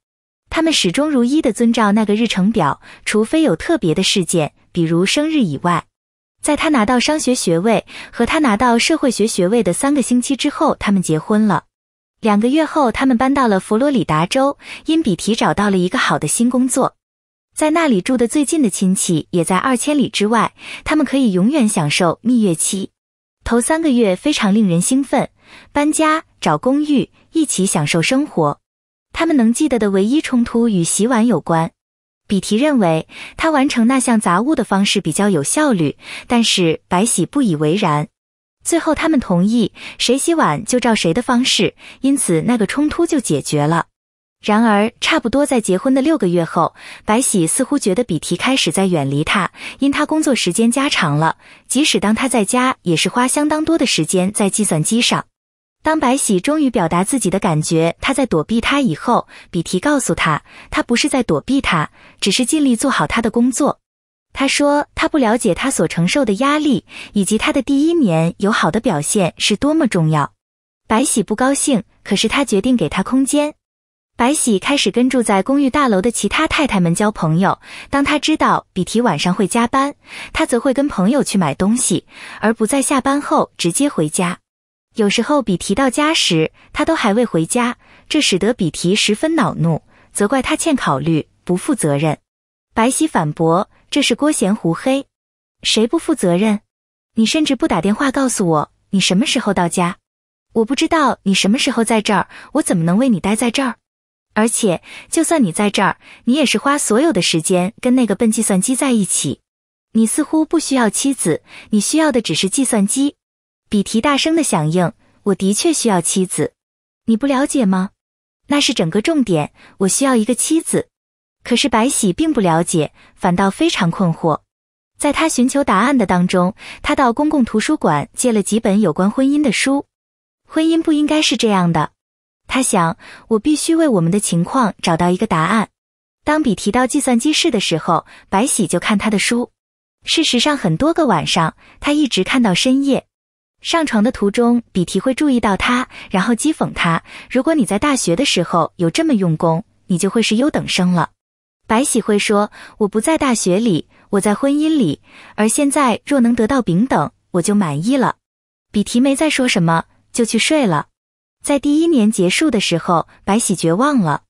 他们始终如一的遵照那个日程表，除非有特别的事件，比如生日以外。在他拿到商学学位和他拿到社会学学位的三个星期之后，他们结婚了。两个月后，他们搬到了佛罗里达州。因比提找到了一个好的新工作，在那里住的最近的亲戚也在二千里之外，他们可以永远享受蜜月期。头三个月非常令人兴奋，搬家、找公寓、一起享受生活。他们能记得的唯一冲突与洗碗有关。比提认为他完成那项杂物的方式比较有效率，但是白喜不以为然。最后他们同意谁洗碗就照谁的方式，因此那个冲突就解决了。然而，差不多在结婚的六个月后，白喜似乎觉得比提开始在远离他，因他工作时间加长了，即使当他在家，也是花相当多的时间在计算机上。当白喜终于表达自己的感觉，他在躲避他以后，比提告诉他，他不是在躲避他，只是尽力做好他的工作。他说他不了解他所承受的压力，以及他的第一年有好的表现是多么重要。白喜不高兴，可是他决定给他空间。白喜开始跟住在公寓大楼的其他太太们交朋友。当他知道比提晚上会加班，他则会跟朋友去买东西，而不在下班后直接回家。有时候比提到家时，他都还未回家，这使得比提十分恼怒，责怪他欠考虑、不负责任。白喜反驳：“这是郭贤胡黑，谁不负责任？你甚至不打电话告诉我你什么时候到家，我不知道你什么时候在这儿，我怎么能为你待在这儿？而且，就算你在这儿，你也是花所有的时间跟那个笨计算机在一起。你似乎不需要妻子，你需要的只是计算机。”比提大声的响应：“我的确需要妻子，你不了解吗？那是整个重点。我需要一个妻子。”可是白喜并不了解，反倒非常困惑。在他寻求答案的当中，他到公共图书馆借了几本有关婚姻的书。婚姻不应该是这样的，他想。我必须为我们的情况找到一个答案。当比提到计算机室的时候，白喜就看他的书。事实上，很多个晚上，他一直看到深夜。上床的途中，比提会注意到他，然后讥讽他：“如果你在大学的时候有这么用功，你就会是优等生了。”白喜会说：“我不在大学里，我在婚姻里。而现在若能得到丙等，我就满意了。”比提没再说什么，就去睡了。在第一年结束的时候，白喜绝望了。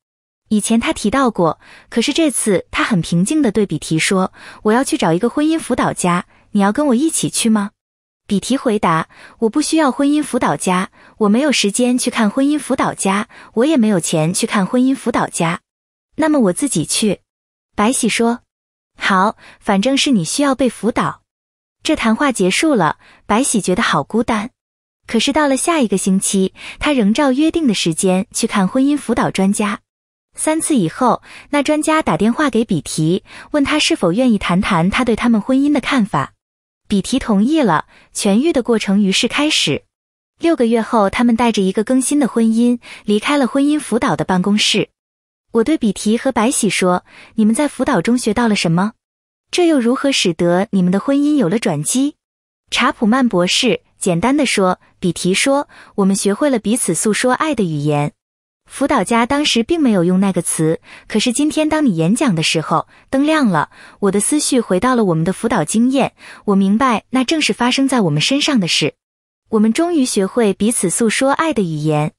以前他提到过，可是这次他很平静的对比提说：“我要去找一个婚姻辅导家，你要跟我一起去吗？”比提回答：“我不需要婚姻辅导家，我没有时间去看婚姻辅导家，我也没有钱去看婚姻辅导家。那么我自己去。”白喜说：“好，反正是你需要被辅导。”这谈话结束了，白喜觉得好孤单。可是到了下一个星期，他仍照约定的时间去看婚姻辅导专家。三次以后，那专家打电话给比提，问他是否愿意谈谈他对他们婚姻的看法。比提同意了，痊愈的过程于是开始。六个月后，他们带着一个更新的婚姻离开了婚姻辅导的办公室。我对比提和白喜说：“你们在辅导中学到了什么？这又如何使得你们的婚姻有了转机？”查普曼博士简单的说：“比提说，我们学会了彼此诉说爱的语言。”辅导家当时并没有用那个词，可是今天当你演讲的时候，灯亮了，我的思绪回到了我们的辅导经验。我明白，那正是发生在我们身上的事。我们终于学会彼此诉说爱的语言。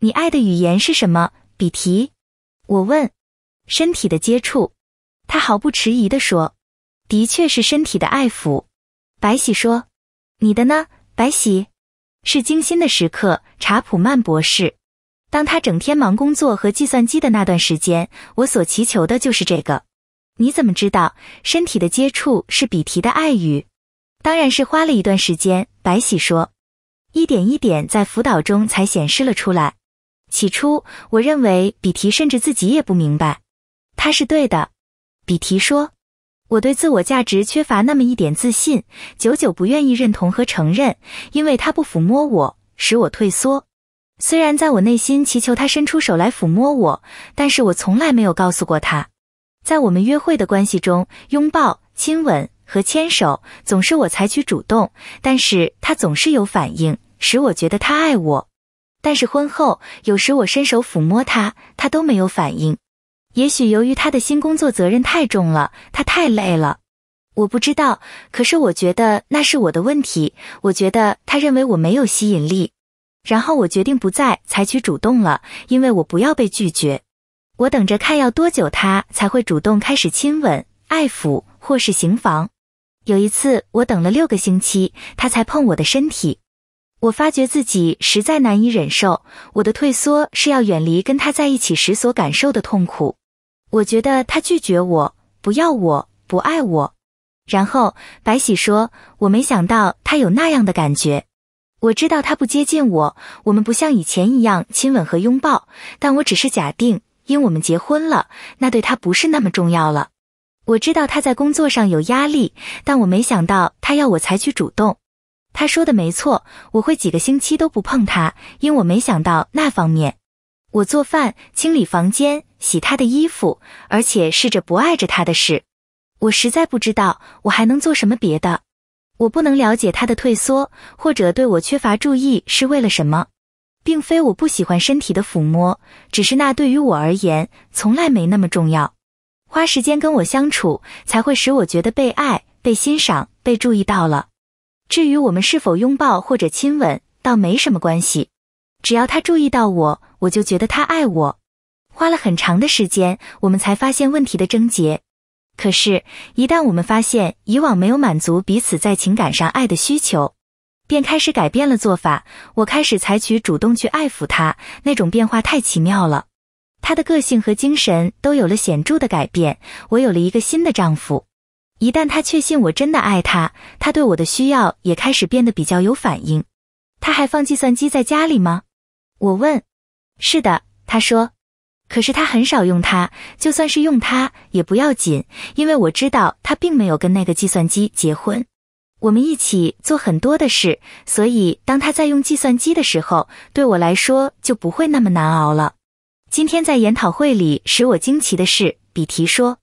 你爱的语言是什么，比提？我问。身体的接触。他毫不迟疑地说：“的确是身体的爱抚。”白喜说：“你的呢，白喜？是精心的时刻。”查普曼博士。当他整天忙工作和计算机的那段时间，我所祈求的就是这个。你怎么知道身体的接触是比提的爱语？当然是花了一段时间。白喜说，一点一点在辅导中才显示了出来。起初，我认为比提甚至自己也不明白。他是对的。比提说，我对自我价值缺乏那么一点自信，久久不愿意认同和承认，因为他不抚摸我，使我退缩。虽然在我内心祈求他伸出手来抚摸我，但是我从来没有告诉过他。在我们约会的关系中，拥抱、亲吻和牵手总是我采取主动，但是他总是有反应，使我觉得他爱我。但是婚后，有时我伸手抚摸他，他都没有反应。也许由于他的新工作责任太重了，他太累了，我不知道。可是我觉得那是我的问题，我觉得他认为我没有吸引力。然后我决定不再采取主动了，因为我不要被拒绝。我等着看要多久他才会主动开始亲吻、爱抚或是行房。有一次我等了六个星期，他才碰我的身体。我发觉自己实在难以忍受。我的退缩是要远离跟他在一起时所感受的痛苦。我觉得他拒绝我，不要我，不爱我。然后白喜说：“我没想到他有那样的感觉。”我知道他不接近我，我们不像以前一样亲吻和拥抱。但我只是假定，因我们结婚了，那对他不是那么重要了。我知道他在工作上有压力，但我没想到他要我采取主动。他说的没错，我会几个星期都不碰他，因我没想到那方面。我做饭、清理房间、洗他的衣服，而且试着不碍着他的事。我实在不知道我还能做什么别的。我不能了解他的退缩或者对我缺乏注意是为了什么，并非我不喜欢身体的抚摸，只是那对于我而言从来没那么重要。花时间跟我相处才会使我觉得被爱、被欣赏、被注意到了。至于我们是否拥抱或者亲吻，倒没什么关系，只要他注意到我，我就觉得他爱我。花了很长的时间，我们才发现问题的症结。可是，一旦我们发现以往没有满足彼此在情感上爱的需求，便开始改变了做法。我开始采取主动去爱抚他，那种变化太奇妙了。他的个性和精神都有了显著的改变。我有了一个新的丈夫。一旦他确信我真的爱他，他对我的需要也开始变得比较有反应。他还放计算机在家里吗？我问。是的，他说。可是他很少用它，就算是用它也不要紧，因为我知道他并没有跟那个计算机结婚。我们一起做很多的事，所以当他在用计算机的时候，对我来说就不会那么难熬了。今天在研讨会里，使我惊奇的是，比提说：“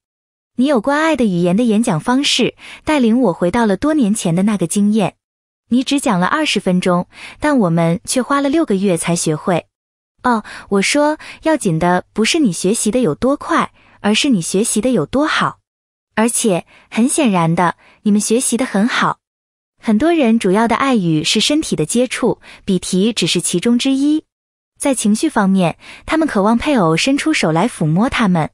你有关爱的语言的演讲方式，带领我回到了多年前的那个经验。你只讲了二十分钟，但我们却花了六个月才学会。”哦，我说，要紧的不是你学习的有多快，而是你学习的有多好。而且很显然的，你们学习的很好。很多人主要的爱语是身体的接触，笔提只是其中之一。在情绪方面，他们渴望配偶伸出手来抚摸他们。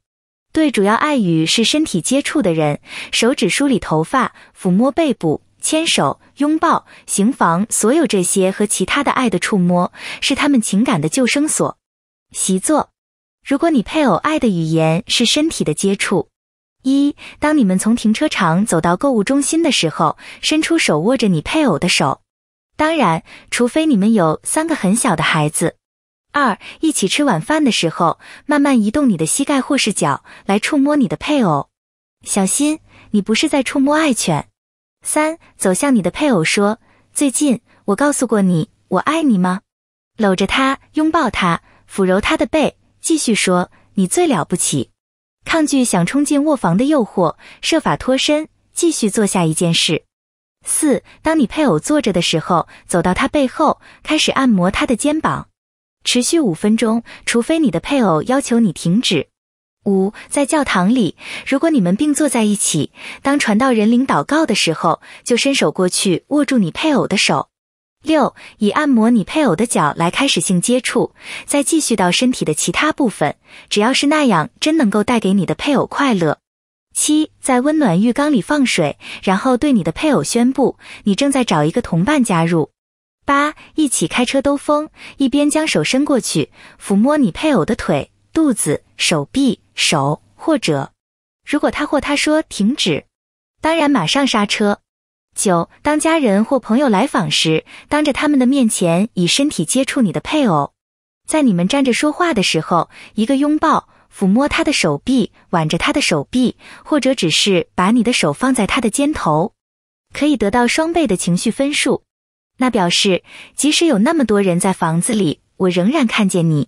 对主要爱语是身体接触的人，手指梳理头发，抚摸背部。牵手、拥抱、行房，所有这些和其他的爱的触摸，是他们情感的救生所。习作：如果你配偶爱的语言是身体的接触，一，当你们从停车场走到购物中心的时候，伸出手握着你配偶的手，当然，除非你们有三个很小的孩子。二，一起吃晚饭的时候，慢慢移动你的膝盖或是脚来触摸你的配偶。小心，你不是在触摸爱犬。三，走向你的配偶，说：“最近我告诉过你，我爱你吗？”搂着他，拥抱他，抚揉他的背，继续说：“你最了不起。”抗拒想冲进卧房的诱惑，设法脱身，继续做下一件事。四，当你配偶坐着的时候，走到他背后，开始按摩他的肩膀，持续五分钟，除非你的配偶要求你停止。五，在教堂里，如果你们并坐在一起，当传道人领祷告的时候，就伸手过去握住你配偶的手。六，以按摩你配偶的脚来开始性接触，再继续到身体的其他部分，只要是那样真能够带给你的配偶快乐。七，在温暖浴缸里放水，然后对你的配偶宣布，你正在找一个同伴加入。八，一起开车兜风，一边将手伸过去抚摸你配偶的腿。肚子、手臂、手，或者，如果他或她说停止，当然马上刹车。九，当家人或朋友来访时，当着他们的面前以身体接触你的配偶，在你们站着说话的时候，一个拥抱、抚摸他的手臂、挽着他的手臂，或者只是把你的手放在他的肩头，可以得到双倍的情绪分数。那表示，即使有那么多人在房子里，我仍然看见你。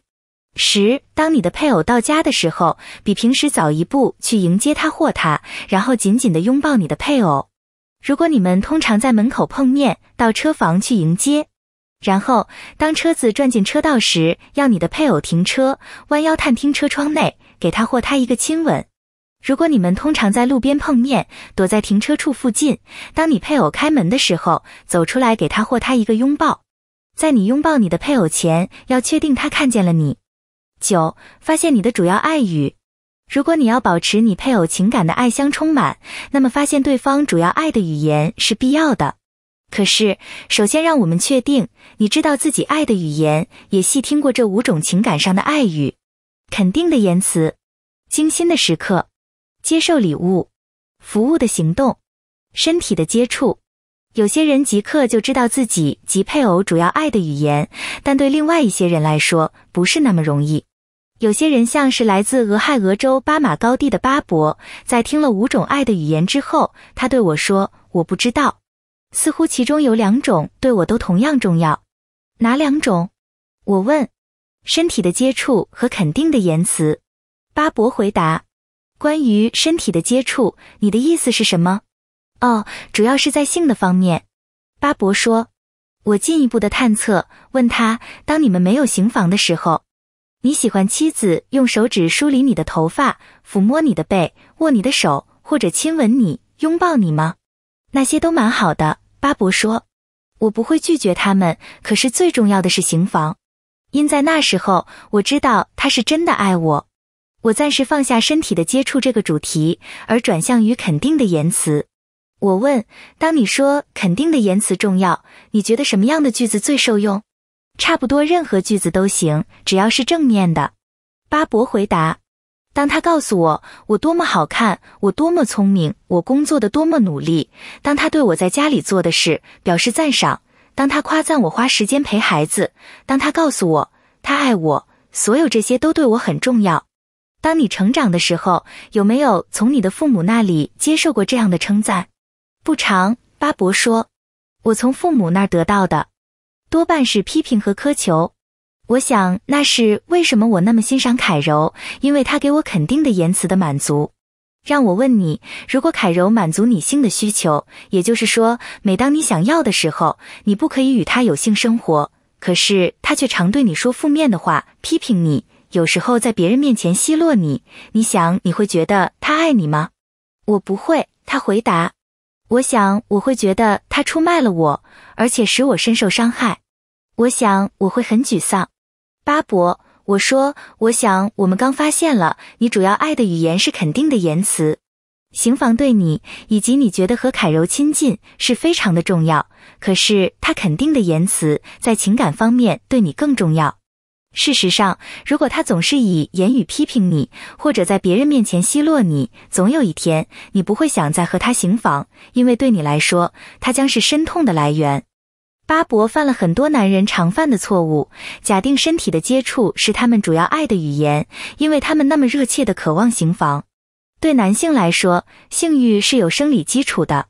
十，当你的配偶到家的时候，比平时早一步去迎接他或她，然后紧紧地拥抱你的配偶。如果你们通常在门口碰面，到车房去迎接，然后当车子转进车道时，要你的配偶停车，弯腰探听车窗内，给他或他一个亲吻。如果你们通常在路边碰面，躲在停车处附近，当你配偶开门的时候，走出来给他或他一个拥抱。在你拥抱你的配偶前，要确定他看见了你。九，发现你的主要爱语。如果你要保持你配偶情感的爱香充满，那么发现对方主要爱的语言是必要的。可是，首先让我们确定，你知道自己爱的语言，也细听过这五种情感上的爱语：肯定的言辞、精心的时刻、接受礼物、服务的行动、身体的接触。有些人即刻就知道自己及配偶主要爱的语言，但对另外一些人来说，不是那么容易。有些人像是来自俄亥俄州巴马高地的巴伯，在听了五种爱的语言之后，他对我说：“我不知道，似乎其中有两种对我都同样重要。哪两种？”我问。“身体的接触和肯定的言辞。”巴伯回答。“关于身体的接触，你的意思是什么？”“哦，主要是在性的方面。”巴伯说。我进一步的探测，问他：“当你们没有行房的时候？”你喜欢妻子用手指梳理你的头发，抚摸你的背，握你的手，或者亲吻你、拥抱你吗？那些都蛮好的，巴伯说。我不会拒绝他们，可是最重要的是行房。因在那时候，我知道他是真的爱我。我暂时放下身体的接触这个主题，而转向于肯定的言辞。我问：当你说肯定的言辞重要，你觉得什么样的句子最受用？差不多，任何句子都行，只要是正面的。巴伯回答：“当他告诉我我多么好看，我多么聪明，我工作的多么努力；当他对我在家里做的事表示赞赏；当他夸赞我花时间陪孩子；当他告诉我他爱我，所有这些都对我很重要。当你成长的时候，有没有从你的父母那里接受过这样的称赞？”“不长。”巴伯说，“我从父母那儿得到的。”多半是批评和苛求，我想那是为什么我那么欣赏凯柔，因为她给我肯定的言辞的满足。让我问你，如果凯柔满足你性的需求，也就是说，每当你想要的时候，你不可以与他有性生活，可是他却常对你说负面的话，批评你，有时候在别人面前奚落你，你想你会觉得他爱你吗？我不会，他回答。我想我会觉得他出卖了我。而且使我深受伤害，我想我会很沮丧。巴伯，我说，我想我们刚发现了，你主要爱的语言是肯定的言辞。行房对你以及你觉得和凯柔亲近是非常的重要，可是他肯定的言辞在情感方面对你更重要。事实上，如果他总是以言语批评你，或者在别人面前奚落你，总有一天你不会想再和他行房，因为对你来说，他将是深痛的来源。巴伯犯了很多男人常犯的错误，假定身体的接触是他们主要爱的语言，因为他们那么热切的渴望行房。对男性来说，性欲是有生理基础的，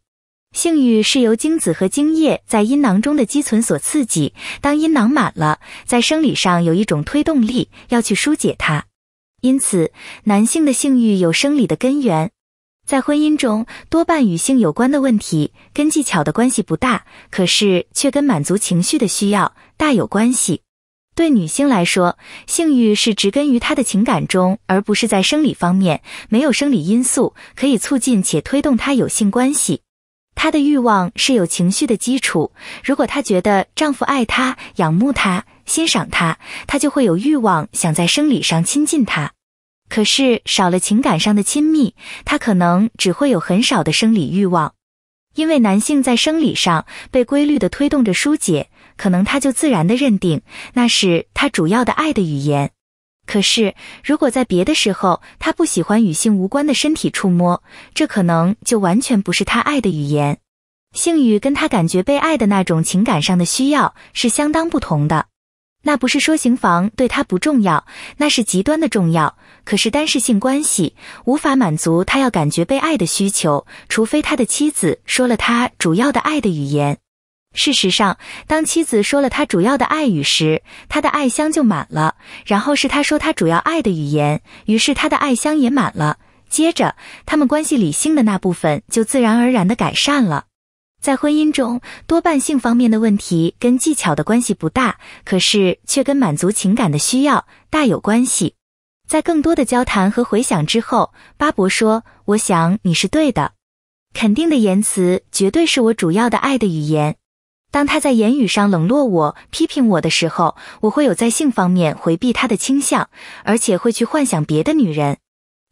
性欲是由精子和精液在阴囊中的积存所刺激，当阴囊满了，在生理上有一种推动力要去疏解它，因此男性的性欲有生理的根源。在婚姻中，多半与性有关的问题跟技巧的关系不大，可是却跟满足情绪的需要大有关系。对女性来说，性欲是植根于她的情感中，而不是在生理方面。没有生理因素可以促进且推动她有性关系，她的欲望是有情绪的基础。如果她觉得丈夫爱她、仰慕她、欣赏她，她就会有欲望想在生理上亲近他。可是少了情感上的亲密，他可能只会有很少的生理欲望，因为男性在生理上被规律的推动着疏解，可能他就自然的认定那是他主要的爱的语言。可是如果在别的时候他不喜欢与性无关的身体触摸，这可能就完全不是他爱的语言。性欲跟他感觉被爱的那种情感上的需要是相当不同的。那不是说行房对他不重要，那是极端的重要。可是单是性关系无法满足他要感觉被爱的需求，除非他的妻子说了他主要的爱的语言。事实上，当妻子说了他主要的爱语时，他的爱箱就满了。然后是他说他主要爱的语言，于是他的爱箱也满了。接着，他们关系理性的那部分就自然而然地改善了。在婚姻中，多半性方面的问题跟技巧的关系不大，可是却跟满足情感的需要大有关系。在更多的交谈和回想之后，巴博说：“我想你是对的，肯定的言辞绝对是我主要的爱的语言。当他在言语上冷落我、批评我的时候，我会有在性方面回避他的倾向，而且会去幻想别的女人。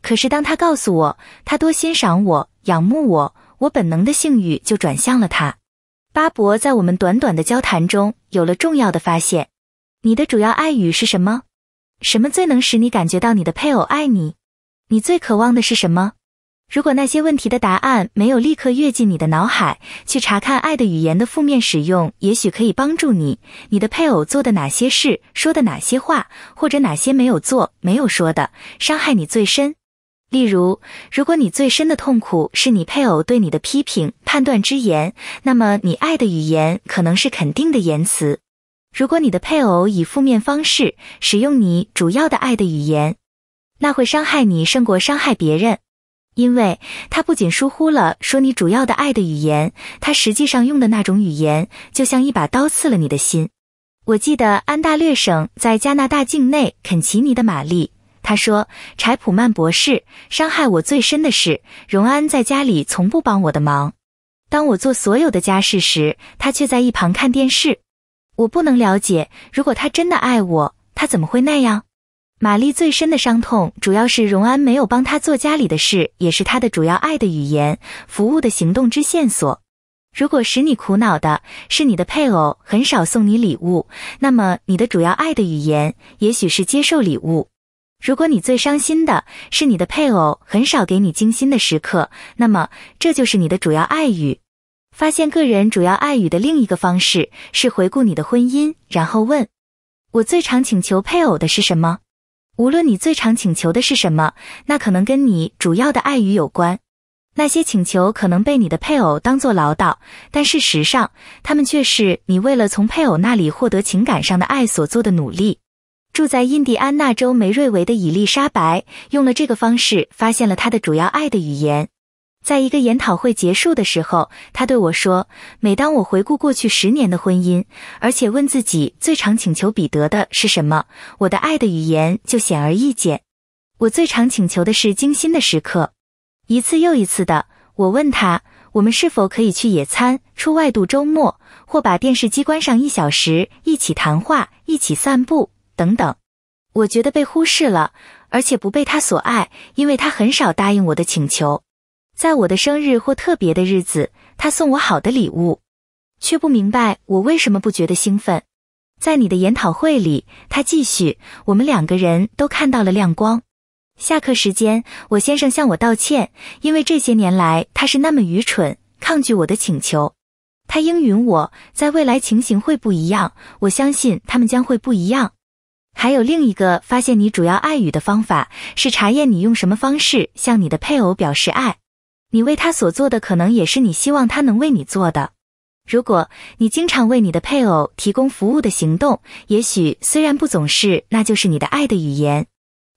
可是当他告诉我他多欣赏我、仰慕我，我本能的性欲就转向了他。”巴博在我们短短的交谈中有了重要的发现：你的主要爱语是什么？什么最能使你感觉到你的配偶爱你？你最渴望的是什么？如果那些问题的答案没有立刻跃进你的脑海，去查看爱的语言的负面使用，也许可以帮助你。你的配偶做的哪些事，说的哪些话，或者哪些没有做、没有说的，伤害你最深？例如，如果你最深的痛苦是你配偶对你的批评、判断之言，那么你爱的语言可能是肯定的言辞。如果你的配偶以负面方式使用你主要的爱的语言，那会伤害你胜过伤害别人，因为他不仅疏忽了说你主要的爱的语言，他实际上用的那种语言就像一把刀刺了你的心。我记得安大略省在加拿大境内肯奇尼的玛丽，她说：“柴普曼博士伤害我最深的是，荣安在家里从不帮我的忙，当我做所有的家事时，他却在一旁看电视。”我不能了解，如果他真的爱我，他怎么会那样？玛丽最深的伤痛，主要是荣安没有帮她做家里的事，也是她的主要爱的语言、服务的行动之线索。如果使你苦恼的是你的配偶很少送你礼物，那么你的主要爱的语言也许是接受礼物。如果你最伤心的是你的配偶很少给你精心的时刻，那么这就是你的主要爱语。发现个人主要爱语的另一个方式是回顾你的婚姻，然后问：“我最常请求配偶的是什么？”无论你最常请求的是什么，那可能跟你主要的爱语有关。那些请求可能被你的配偶当作唠叨，但事实上，他们却是你为了从配偶那里获得情感上的爱所做的努力。住在印第安纳州梅瑞维的伊丽莎白用了这个方式，发现了她的主要爱的语言。在一个研讨会结束的时候，他对我说：“每当我回顾过去十年的婚姻，而且问自己最常请求彼得的是什么，我的爱的语言就显而易见。我最常请求的是精心的时刻。一次又一次的，我问他我们是否可以去野餐、出外度周末，或把电视机关上一小时，一起谈话、一起散步等等。我觉得被忽视了，而且不被他所爱，因为他很少答应我的请求。”在我的生日或特别的日子，他送我好的礼物，却不明白我为什么不觉得兴奋。在你的研讨会里，他继续，我们两个人都看到了亮光。下课时间，我先生向我道歉，因为这些年来他是那么愚蠢，抗拒我的请求。他应允我在未来情形会不一样，我相信他们将会不一样。还有另一个发现你主要爱语的方法是查验你用什么方式向你的配偶表示爱。你为他所做的，可能也是你希望他能为你做的。如果你经常为你的配偶提供服务的行动，也许虽然不总是，那就是你的爱的语言。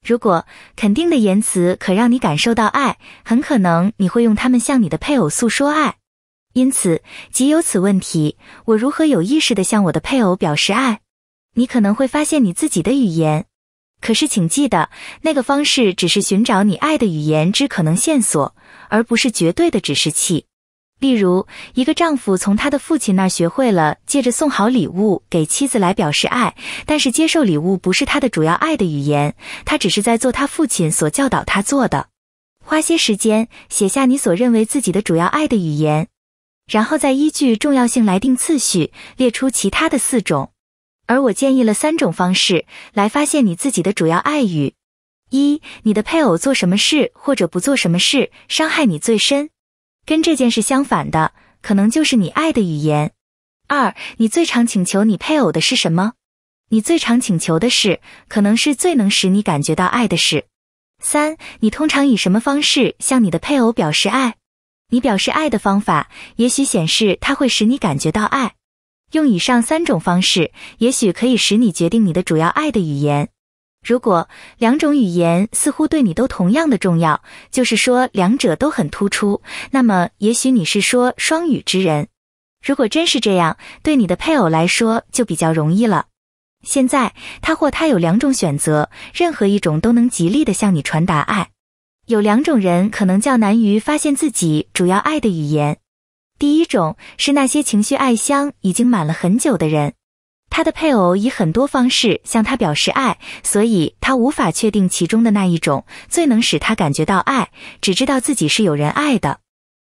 如果肯定的言辞可让你感受到爱，很可能你会用它们向你的配偶诉说爱。因此，即有此问题：我如何有意识地向我的配偶表示爱？你可能会发现你自己的语言。可是，请记得，那个方式只是寻找你爱的语言之可能线索。而不是绝对的指示器。例如，一个丈夫从他的父亲那儿学会了借着送好礼物给妻子来表示爱，但是接受礼物不是他的主要爱的语言。他只是在做他父亲所教导他做的。花些时间写下你所认为自己的主要爱的语言，然后再依据重要性来定次序，列出其他的四种。而我建议了三种方式来发现你自己的主要爱语。一、你的配偶做什么事或者不做什么事伤害你最深，跟这件事相反的可能就是你爱的语言。二、你最常请求你配偶的是什么？你最常请求的事，可能是最能使你感觉到爱的事。三、你通常以什么方式向你的配偶表示爱？你表示爱的方法，也许显示它会使你感觉到爱。用以上三种方式，也许可以使你决定你的主要爱的语言。如果两种语言似乎对你都同样的重要，就是说两者都很突出，那么也许你是说双语之人。如果真是这样，对你的配偶来说就比较容易了。现在他或她有两种选择，任何一种都能极力的向你传达爱。有两种人可能较难于发现自己主要爱的语言。第一种是那些情绪爱箱已经满了很久的人。他的配偶以很多方式向他表示爱，所以他无法确定其中的那一种最能使他感觉到爱，只知道自己是有人爱的。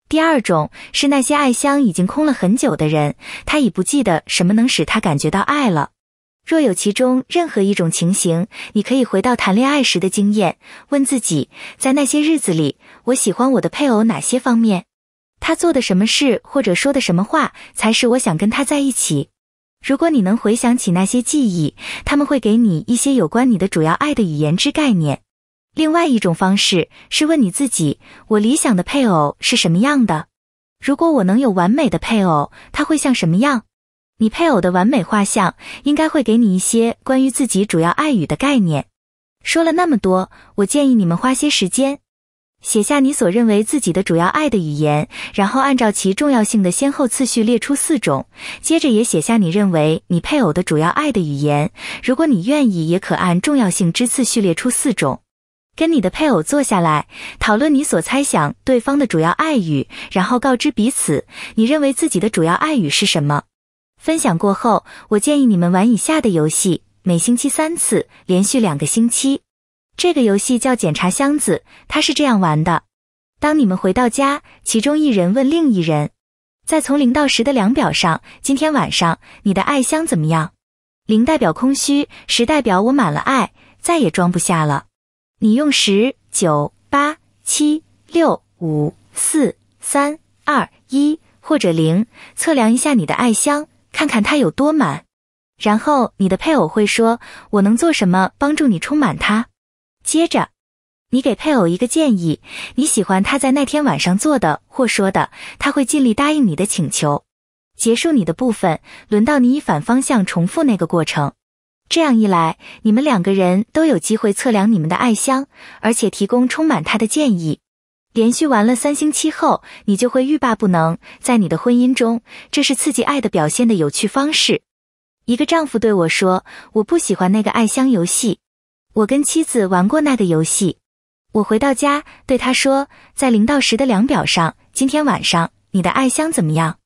第二种是那些爱箱已经空了很久的人，他已不记得什么能使他感觉到爱了。若有其中任何一种情形，你可以回到谈恋爱时的经验，问自己：在那些日子里，我喜欢我的配偶哪些方面？他做的什么事或者说的什么话才是我想跟他在一起？如果你能回想起那些记忆，他们会给你一些有关你的主要爱的语言之概念。另外一种方式是问你自己：我理想的配偶是什么样的？如果我能有完美的配偶，他会像什么样？你配偶的完美画像应该会给你一些关于自己主要爱语的概念。说了那么多，我建议你们花些时间。写下你所认为自己的主要爱的语言，然后按照其重要性的先后次序列出四种。接着也写下你认为你配偶的主要爱的语言。如果你愿意，也可按重要性之次序列出四种。跟你的配偶坐下来，讨论你所猜想对方的主要爱语，然后告知彼此你认为自己的主要爱语是什么。分享过后，我建议你们玩以下的游戏，每星期三次，连续两个星期。这个游戏叫检查箱子，它是这样玩的：当你们回到家，其中一人问另一人，在从零到十的量表上，今天晚上你的爱箱怎么样？零代表空虚，十代表我满了爱，再也装不下了。你用十、九、八、七、六、五、四、三、二、一或者零测量一下你的爱箱，看看它有多满。然后你的配偶会说：“我能做什么帮助你充满它？”接着，你给配偶一个建议，你喜欢他在那天晚上做的或说的，他会尽力答应你的请求。结束你的部分，轮到你以反方向重复那个过程。这样一来，你们两个人都有机会测量你们的爱香，而且提供充满他的建议。连续玩了三星期后，你就会欲罢不能。在你的婚姻中，这是刺激爱的表现的有趣方式。一个丈夫对我说：“我不喜欢那个爱香游戏。”我跟妻子玩过那个游戏，我回到家对他说：“在零到十的量表上，今天晚上你的爱香怎么样？”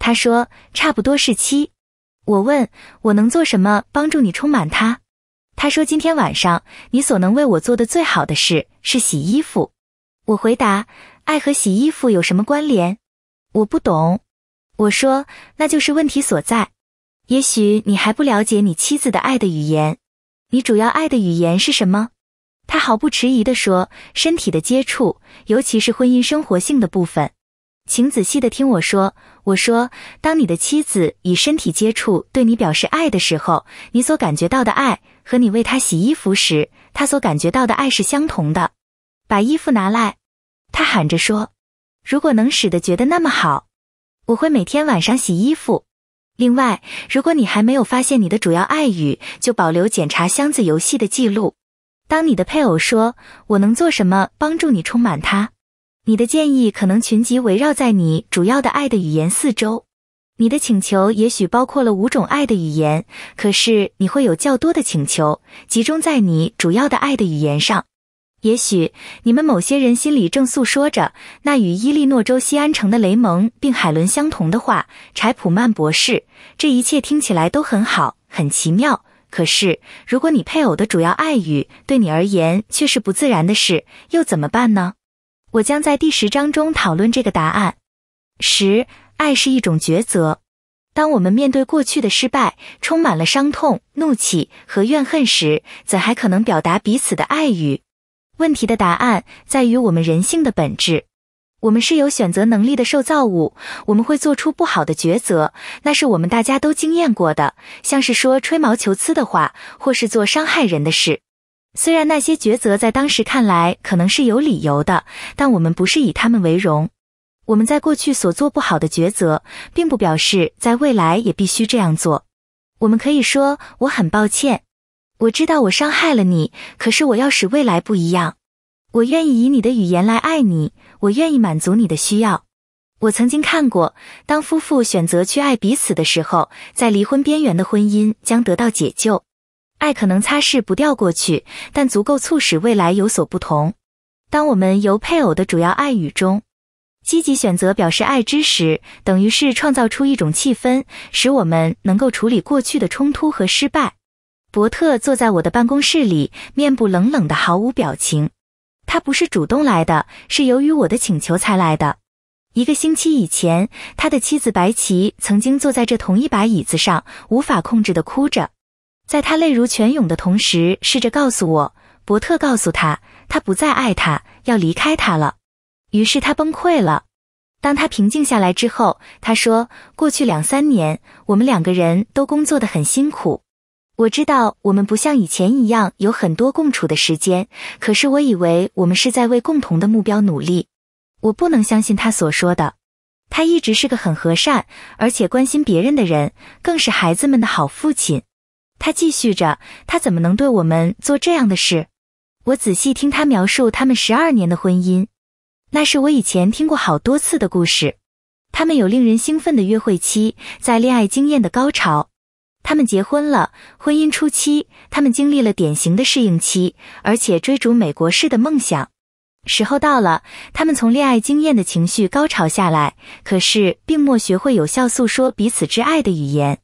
他说：“差不多是七。”我问：“我能做什么帮助你充满它？”他说：“今天晚上你所能为我做的最好的事是洗衣服。”我回答：“爱和洗衣服有什么关联？我不懂。”我说：“那就是问题所在。也许你还不了解你妻子的爱的语言。”你主要爱的语言是什么？他毫不迟疑地说：“身体的接触，尤其是婚姻生活性的部分。”请仔细地听我说。我说：“当你的妻子以身体接触对你表示爱的时候，你所感觉到的爱和你为她洗衣服时，她所感觉到的爱是相同的。”把衣服拿来，他喊着说：“如果能使的觉得那么好，我会每天晚上洗衣服。”另外，如果你还没有发现你的主要爱语，就保留检查箱子游戏的记录。当你的配偶说“我能做什么帮助你充满它”，你的建议可能群集围绕在你主要的爱的语言四周。你的请求也许包括了五种爱的语言，可是你会有较多的请求集中在你主要的爱的语言上。也许你们某些人心里正诉说着那与伊利诺州西安城的雷蒙并海伦相同的话，柴普曼博士，这一切听起来都很好，很奇妙。可是，如果你配偶的主要爱语对你而言却是不自然的事，又怎么办呢？我将在第十章中讨论这个答案。十，爱是一种抉择。当我们面对过去的失败，充满了伤痛、怒气和怨恨时，怎还可能表达彼此的爱语？问题的答案在于我们人性的本质。我们是有选择能力的受造物，我们会做出不好的抉择，那是我们大家都经验过的，像是说吹毛求疵的话，或是做伤害人的事。虽然那些抉择在当时看来可能是有理由的，但我们不是以他们为荣。我们在过去所做不好的抉择，并不表示在未来也必须这样做。我们可以说：“我很抱歉。”我知道我伤害了你，可是我要使未来不一样。我愿意以你的语言来爱你，我愿意满足你的需要。我曾经看过，当夫妇选择去爱彼此的时候，在离婚边缘的婚姻将得到解救。爱可能擦拭不掉过去，但足够促使未来有所不同。当我们由配偶的主要爱语中积极选择表示爱之时，等于是创造出一种气氛，使我们能够处理过去的冲突和失败。伯特坐在我的办公室里，面部冷冷的，毫无表情。他不是主动来的，是由于我的请求才来的。一个星期以前，他的妻子白琪曾经坐在这同一把椅子上，无法控制的哭着。在他泪如泉涌的同时，试着告诉我，伯特告诉他，他不再爱他，要离开他了。于是他崩溃了。当他平静下来之后，他说，过去两三年，我们两个人都工作得很辛苦。我知道我们不像以前一样有很多共处的时间，可是我以为我们是在为共同的目标努力。我不能相信他所说的。他一直是个很和善而且关心别人的人，更是孩子们的好父亲。他继续着，他怎么能对我们做这样的事？我仔细听他描述他们十二年的婚姻，那是我以前听过好多次的故事。他们有令人兴奋的约会期，在恋爱经验的高潮。他们结婚了，婚姻初期，他们经历了典型的适应期，而且追逐美国式的梦想。时候到了，他们从恋爱经验的情绪高潮下来，可是并没学会有效诉说彼此之爱的语言。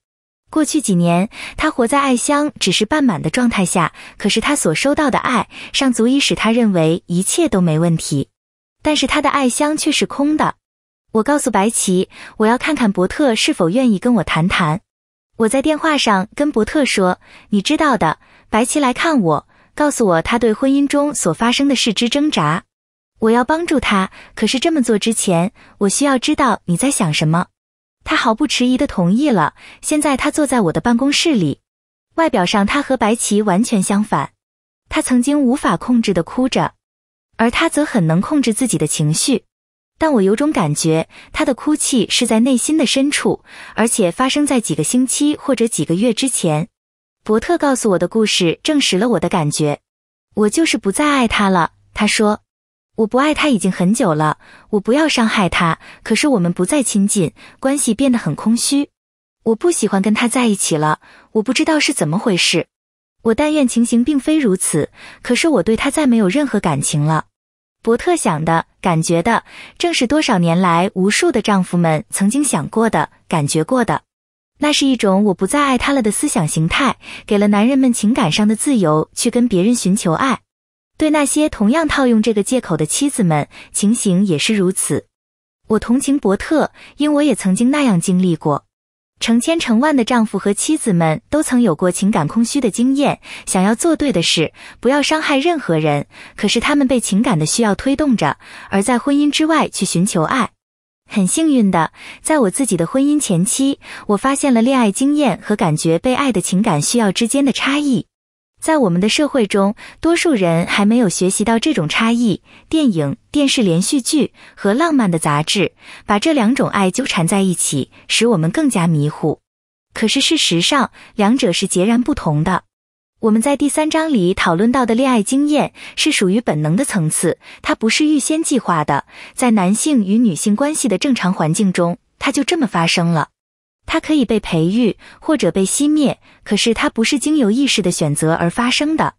过去几年，他活在爱箱只是半满的状态下，可是他所收到的爱尚足以使他认为一切都没问题。但是他的爱箱却是空的。我告诉白琪，我要看看伯特是否愿意跟我谈谈。我在电话上跟伯特说：“你知道的，白棋来看我，告诉我他对婚姻中所发生的事之挣扎。我要帮助他，可是这么做之前，我需要知道你在想什么。”他毫不迟疑地同意了。现在他坐在我的办公室里，外表上他和白棋完全相反。他曾经无法控制地哭着，而他则很能控制自己的情绪。但我有种感觉，他的哭泣是在内心的深处，而且发生在几个星期或者几个月之前。伯特告诉我的故事证实了我的感觉。我就是不再爱他了。他说：“我不爱他已经很久了，我不要伤害他。可是我们不再亲近，关系变得很空虚。我不喜欢跟他在一起了。我不知道是怎么回事。我但愿情形并非如此。可是我对他再没有任何感情了。”伯特想的、感觉的，正是多少年来无数的丈夫们曾经想过的、感觉过的。那是一种我不再爱他了的思想形态，给了男人们情感上的自由，去跟别人寻求爱。对那些同样套用这个借口的妻子们，情形也是如此。我同情伯特，因我也曾经那样经历过。成千成万的丈夫和妻子们都曾有过情感空虚的经验，想要做对的事，不要伤害任何人。可是他们被情感的需要推动着，而在婚姻之外去寻求爱。很幸运的，在我自己的婚姻前期，我发现了恋爱经验和感觉被爱的情感需要之间的差异。在我们的社会中，多数人还没有学习到这种差异。电影、电视连续剧和浪漫的杂志把这两种爱纠缠在一起，使我们更加迷糊。可是事实上，两者是截然不同的。我们在第三章里讨论到的恋爱经验是属于本能的层次，它不是预先计划的。在男性与女性关系的正常环境中，它就这么发生了。它可以被培育或者被熄灭，可是它不是经由意识的选择而发生的。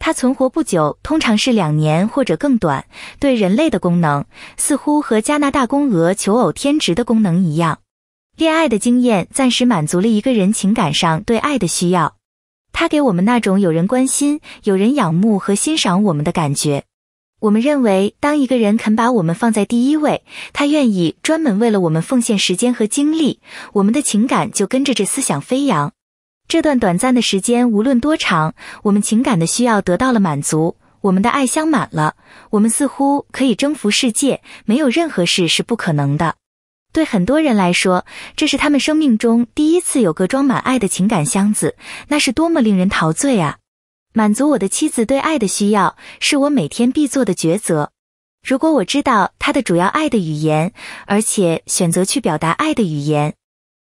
它存活不久，通常是两年或者更短。对人类的功能，似乎和加拿大公鹅求偶天职的功能一样。恋爱的经验暂时满足了一个人情感上对爱的需要。它给我们那种有人关心、有人仰慕和欣赏我们的感觉。我们认为，当一个人肯把我们放在第一位，他愿意专门为了我们奉献时间和精力，我们的情感就跟着这思想飞扬。这段短暂的时间无论多长，我们情感的需要得到了满足，我们的爱相满了，我们似乎可以征服世界，没有任何事是不可能的。对很多人来说，这是他们生命中第一次有个装满爱的情感箱子，那是多么令人陶醉啊！满足我的妻子对爱的需要，是我每天必做的抉择。如果我知道她的主要爱的语言，而且选择去表达爱的语言，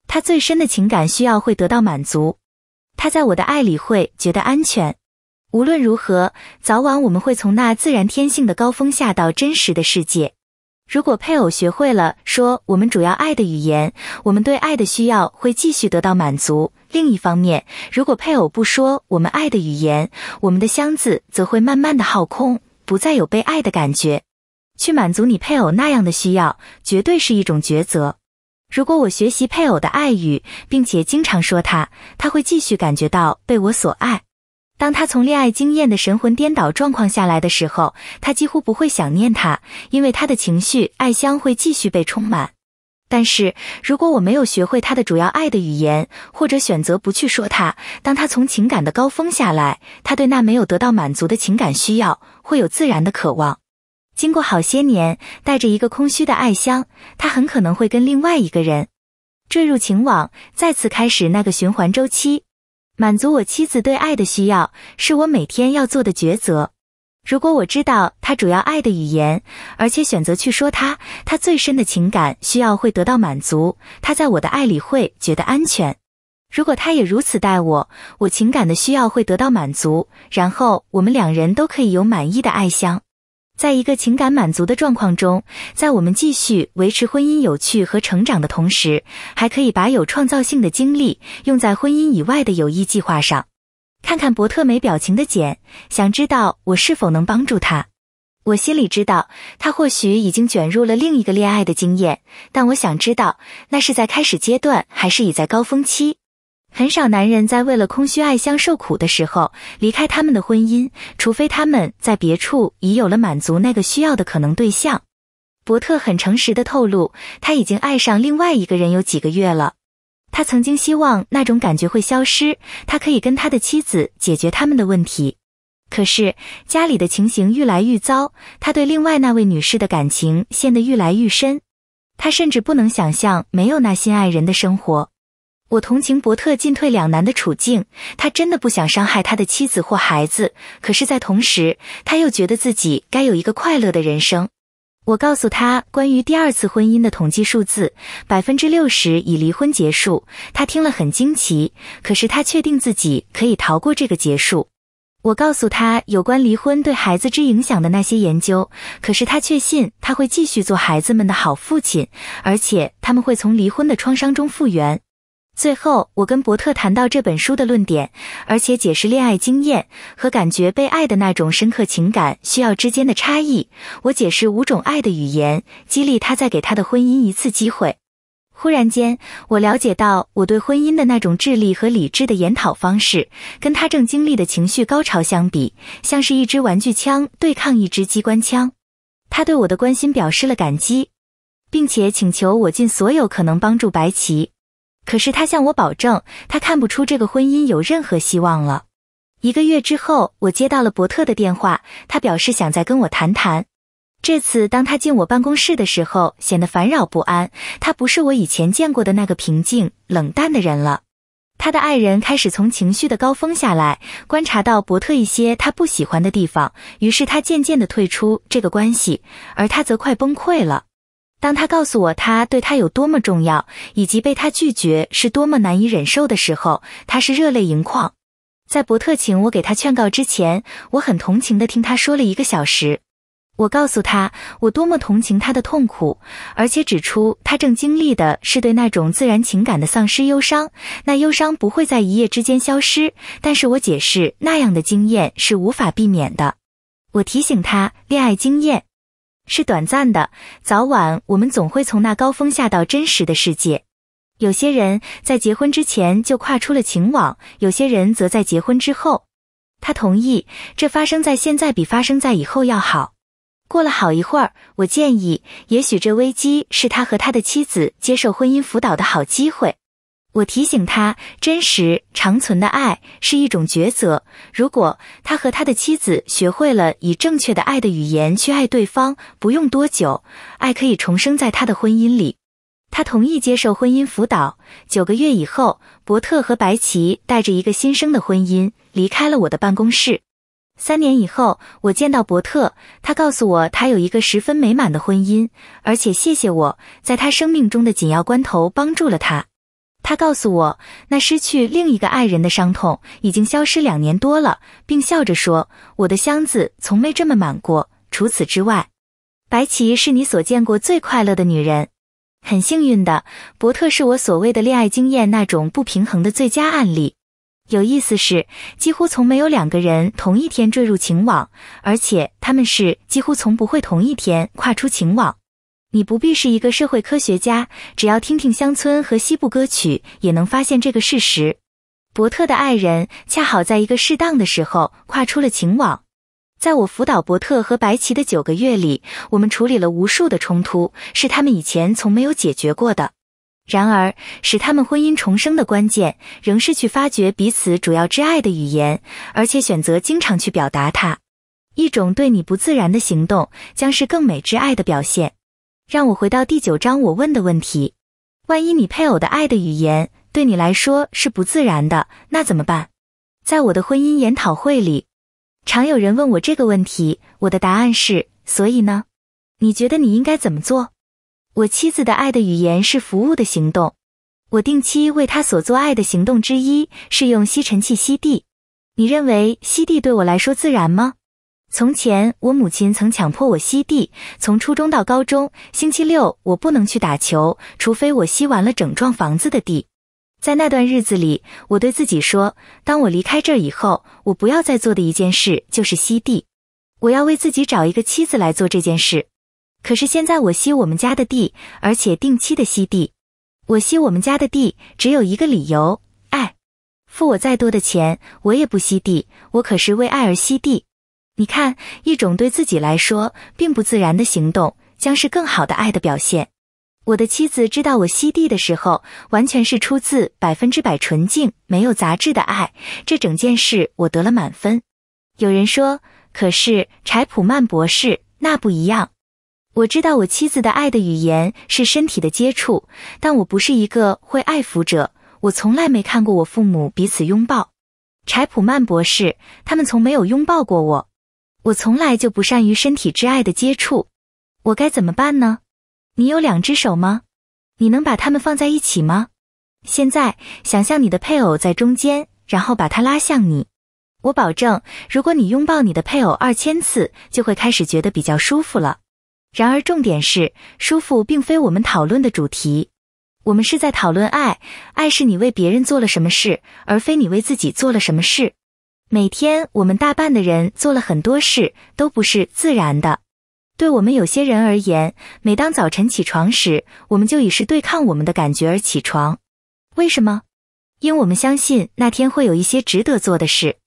她最深的情感需要会得到满足。她在我的爱里会觉得安全。无论如何，早晚我们会从那自然天性的高峰下到真实的世界。如果配偶学会了说我们主要爱的语言，我们对爱的需要会继续得到满足。另一方面，如果配偶不说我们爱的语言，我们的箱子则会慢慢的耗空，不再有被爱的感觉。去满足你配偶那样的需要，绝对是一种抉择。如果我学习配偶的爱语，并且经常说他，他会继续感觉到被我所爱。当他从恋爱经验的神魂颠倒状况下来的时候，他几乎不会想念他，因为他的情绪爱香会继续被充满。但是如果我没有学会他的主要爱的语言，或者选择不去说他，当他从情感的高峰下来，他对那没有得到满足的情感需要会有自然的渴望。经过好些年，带着一个空虚的爱香，他很可能会跟另外一个人坠入情网，再次开始那个循环周期。满足我妻子对爱的需要，是我每天要做的抉择。如果我知道她主要爱的语言，而且选择去说她，她最深的情感需要会得到满足，她在我的爱里会觉得安全。如果他也如此待我，我情感的需要会得到满足，然后我们两人都可以有满意的爱相。在一个情感满足的状况中，在我们继续维持婚姻有趣和成长的同时，还可以把有创造性的精力用在婚姻以外的友谊计划上。看看伯特没表情的简，想知道我是否能帮助他。我心里知道，他或许已经卷入了另一个恋爱的经验，但我想知道，那是在开始阶段还是已在高峰期。很少男人在为了空虚爱香受苦的时候离开他们的婚姻，除非他们在别处已有了满足那个需要的可能对象。伯特很诚实地透露，他已经爱上另外一个人有几个月了。他曾经希望那种感觉会消失，他可以跟他的妻子解决他们的问题。可是家里的情形愈来愈糟，他对另外那位女士的感情陷得愈来愈深。他甚至不能想象没有那心爱人的生活。我同情伯特进退两难的处境，他真的不想伤害他的妻子或孩子，可是，在同时，他又觉得自己该有一个快乐的人生。我告诉他关于第二次婚姻的统计数字，百分之六十以离婚结束。他听了很惊奇，可是他确定自己可以逃过这个结束。我告诉他有关离婚对孩子之影响的那些研究，可是他确信他会继续做孩子们的好父亲，而且他们会从离婚的创伤中复原。最后，我跟伯特谈到这本书的论点，而且解释恋爱经验和感觉被爱的那种深刻情感需要之间的差异。我解释五种爱的语言，激励他再给他的婚姻一次机会。忽然间，我了解到我对婚姻的那种智力和理智的研讨方式，跟他正经历的情绪高潮相比，像是一支玩具枪对抗一支机关枪。他对我的关心表示了感激，并且请求我尽所有可能帮助白棋。可是他向我保证，他看不出这个婚姻有任何希望了。一个月之后，我接到了伯特的电话，他表示想再跟我谈谈。这次当他进我办公室的时候，显得烦扰不安。他不是我以前见过的那个平静冷淡的人了。他的爱人开始从情绪的高峰下来，观察到伯特一些他不喜欢的地方，于是他渐渐的退出这个关系，而他则快崩溃了。当他告诉我他对他有多么重要，以及被他拒绝是多么难以忍受的时候，他是热泪盈眶。在伯特请我给他劝告之前，我很同情地听他说了一个小时。我告诉他我多么同情他的痛苦，而且指出他正经历的是对那种自然情感的丧失忧伤，那忧伤不会在一夜之间消失。但是我解释那样的经验是无法避免的。我提醒他恋爱经验。是短暂的，早晚我们总会从那高峰下到真实的世界。有些人在结婚之前就跨出了情网，有些人则在结婚之后。他同意，这发生在现在比发生在以后要好。过了好一会儿，我建议，也许这危机是他和他的妻子接受婚姻辅导的好机会。我提醒他，真实长存的爱是一种抉择。如果他和他的妻子学会了以正确的爱的语言去爱对方，不用多久，爱可以重生在他的婚姻里。他同意接受婚姻辅导。九个月以后，伯特和白琪带着一个新生的婚姻离开了我的办公室。三年以后，我见到伯特，他告诉我他有一个十分美满的婚姻，而且谢谢我在他生命中的紧要关头帮助了他。他告诉我，那失去另一个爱人的伤痛已经消失两年多了，并笑着说：“我的箱子从没这么满过。”除此之外，白琪是你所见过最快乐的女人，很幸运的。伯特是我所谓的恋爱经验那种不平衡的最佳案例。有意思是，几乎从没有两个人同一天坠入情网，而且他们是几乎从不会同一天跨出情网。你不必是一个社会科学家，只要听听乡村和西部歌曲，也能发现这个事实。伯特的爱人恰好在一个适当的时候跨出了情网。在我辅导伯特和白棋的九个月里，我们处理了无数的冲突，是他们以前从没有解决过的。然而，使他们婚姻重生的关键仍是去发掘彼此主要之爱的语言，而且选择经常去表达它。一种对你不自然的行动，将是更美之爱的表现。让我回到第九章，我问的问题：万一你配偶的爱的语言对你来说是不自然的，那怎么办？在我的婚姻研讨会里，常有人问我这个问题。我的答案是：所以呢？你觉得你应该怎么做？我妻子的爱的语言是服务的行动。我定期为她所做爱的行动之一是用吸尘器吸地。你认为吸地对我来说自然吗？从前，我母亲曾强迫我吸地。从初中到高中，星期六我不能去打球，除非我吸完了整幢房子的地。在那段日子里，我对自己说：当我离开这儿以后，我不要再做的一件事就是吸地。我要为自己找一个妻子来做这件事。可是现在，我吸我们家的地，而且定期的吸地。我吸我们家的地只有一个理由：爱。付我再多的钱，我也不吸地。我可是为爱而吸地。你看，一种对自己来说并不自然的行动，将是更好的爱的表现。我的妻子知道我吸地的时候，完全是出自百分之百纯净、没有杂质的爱。这整件事我得了满分。有人说：“可是柴普曼博士，那不一样。”我知道我妻子的爱的语言是身体的接触，但我不是一个会爱抚者。我从来没看过我父母彼此拥抱。柴普曼博士，他们从没有拥抱过我。我从来就不善于身体之爱的接触，我该怎么办呢？你有两只手吗？你能把它们放在一起吗？现在想象你的配偶在中间，然后把他拉向你。我保证，如果你拥抱你的配偶二千次，就会开始觉得比较舒服了。然而，重点是舒服并非我们讨论的主题，我们是在讨论爱。爱是你为别人做了什么事，而非你为自己做了什么事。每天，我们大半的人做了很多事，都不是自然的。对我们有些人而言，每当早晨起床时，我们就已是对抗我们的感觉而起床。为什么？因我们相信那天会有一些值得做的事。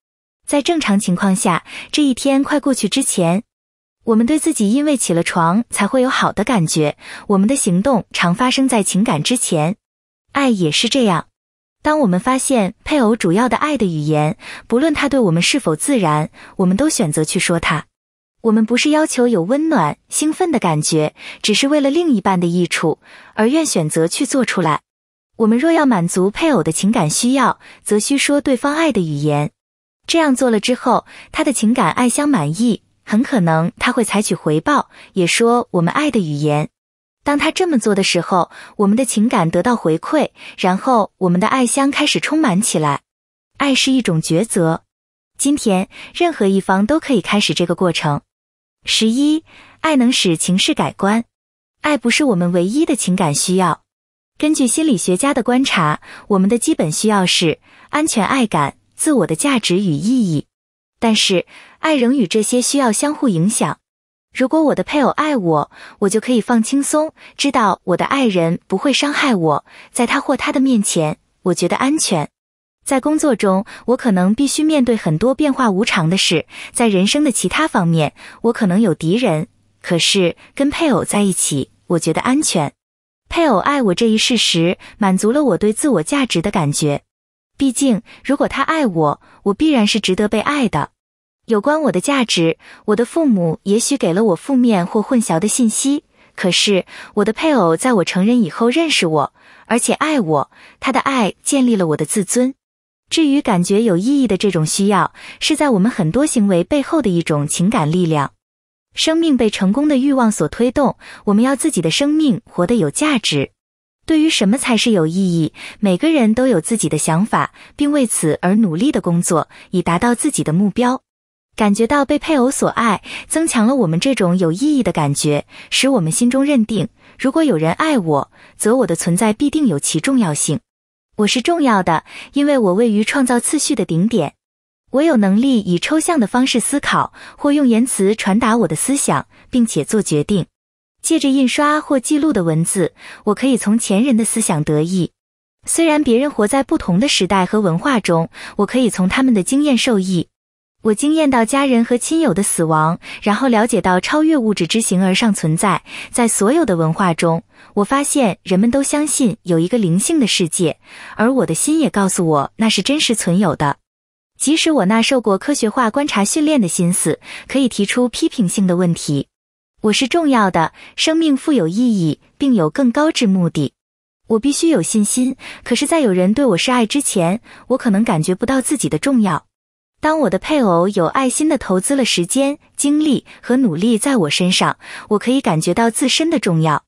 在正常情况下，这一天快过去之前，我们对自己因为起了床才会有好的感觉。我们的行动常发生在情感之前，爱也是这样。当我们发现配偶主要的爱的语言，不论他对我们是否自然，我们都选择去说他。我们不是要求有温暖、兴奋的感觉，只是为了另一半的益处而愿选择去做出来。我们若要满足配偶的情感需要，则需说对方爱的语言。这样做了之后，他的情感爱相满意，很可能他会采取回报，也说我们爱的语言。当他这么做的时候，我们的情感得到回馈，然后我们的爱箱开始充满起来。爱是一种抉择，今天任何一方都可以开始这个过程。十一，爱能使情势改观。爱不是我们唯一的情感需要。根据心理学家的观察，我们的基本需要是安全、爱感、自我的价值与意义。但是，爱仍与这些需要相互影响。如果我的配偶爱我，我就可以放轻松，知道我的爱人不会伤害我，在他或她的面前，我觉得安全。在工作中，我可能必须面对很多变化无常的事，在人生的其他方面，我可能有敌人，可是跟配偶在一起，我觉得安全。配偶爱我这一事实满足了我对自我价值的感觉，毕竟，如果他爱我，我必然是值得被爱的。有关我的价值，我的父母也许给了我负面或混淆的信息，可是我的配偶在我成人以后认识我，而且爱我，他的爱建立了我的自尊。至于感觉有意义的这种需要，是在我们很多行为背后的一种情感力量。生命被成功的欲望所推动，我们要自己的生命活得有价值。对于什么才是有意义，每个人都有自己的想法，并为此而努力的工作，以达到自己的目标。感觉到被配偶所爱，增强了我们这种有意义的感觉，使我们心中认定：如果有人爱我，则我的存在必定有其重要性。我是重要的，因为我位于创造次序的顶点。我有能力以抽象的方式思考，或用言辞传达我的思想，并且做决定。借着印刷或记录的文字，我可以从前人的思想得益。虽然别人活在不同的时代和文化中，我可以从他们的经验受益。我惊艳到家人和亲友的死亡，然后了解到超越物质之形而上存在。在所有的文化中，我发现人们都相信有一个灵性的世界，而我的心也告诉我那是真实存有的。即使我那受过科学化观察训练的心思可以提出批评性的问题，我是重要的，生命富有意义，并有更高之目的。我必须有信心。可是，在有人对我示爱之前，我可能感觉不到自己的重要。当我的配偶有爱心地投资了时间、精力和努力在我身上，我可以感觉到自身的重要。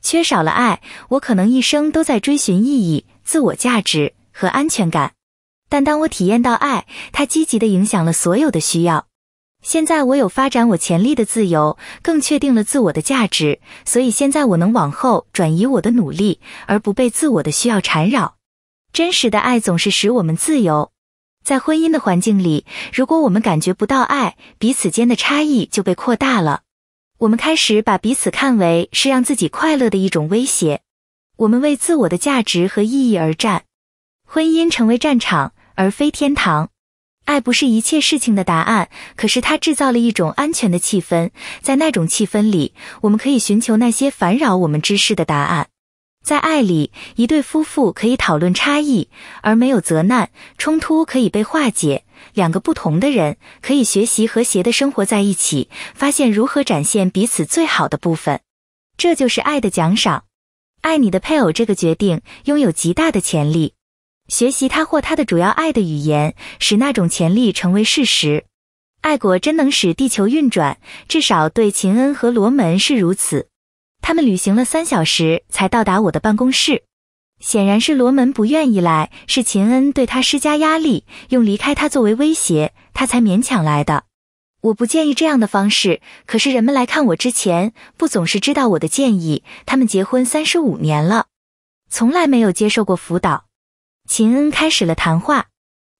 缺少了爱，我可能一生都在追寻意义、自我价值和安全感。但当我体验到爱，它积极地影响了所有的需要。现在我有发展我潜力的自由，更确定了自我的价值。所以现在我能往后转移我的努力，而不被自我的需要缠绕。真实的爱总是使我们自由。在婚姻的环境里，如果我们感觉不到爱，彼此间的差异就被扩大了。我们开始把彼此看为是让自己快乐的一种威胁。我们为自我的价值和意义而战，婚姻成为战场而非天堂。爱不是一切事情的答案，可是它制造了一种安全的气氛，在那种气氛里，我们可以寻求那些烦扰我们之事的答案。在爱里，一对夫妇可以讨论差异，而没有责难；冲突可以被化解，两个不同的人可以学习和谐的生活在一起，发现如何展现彼此最好的部分。这就是爱的奖赏。爱你的配偶这个决定拥有极大的潜力，学习他或她的主要爱的语言，使那种潜力成为事实。爱果真能使地球运转，至少对秦恩和罗门是如此。他们旅行了三小时才到达我的办公室，显然是罗门不愿意来，是秦恩对他施加压力，用离开他作为威胁，他才勉强来的。我不建议这样的方式，可是人们来看我之前不总是知道我的建议。他们结婚三十五年了，从来没有接受过辅导。秦恩开始了谈话：“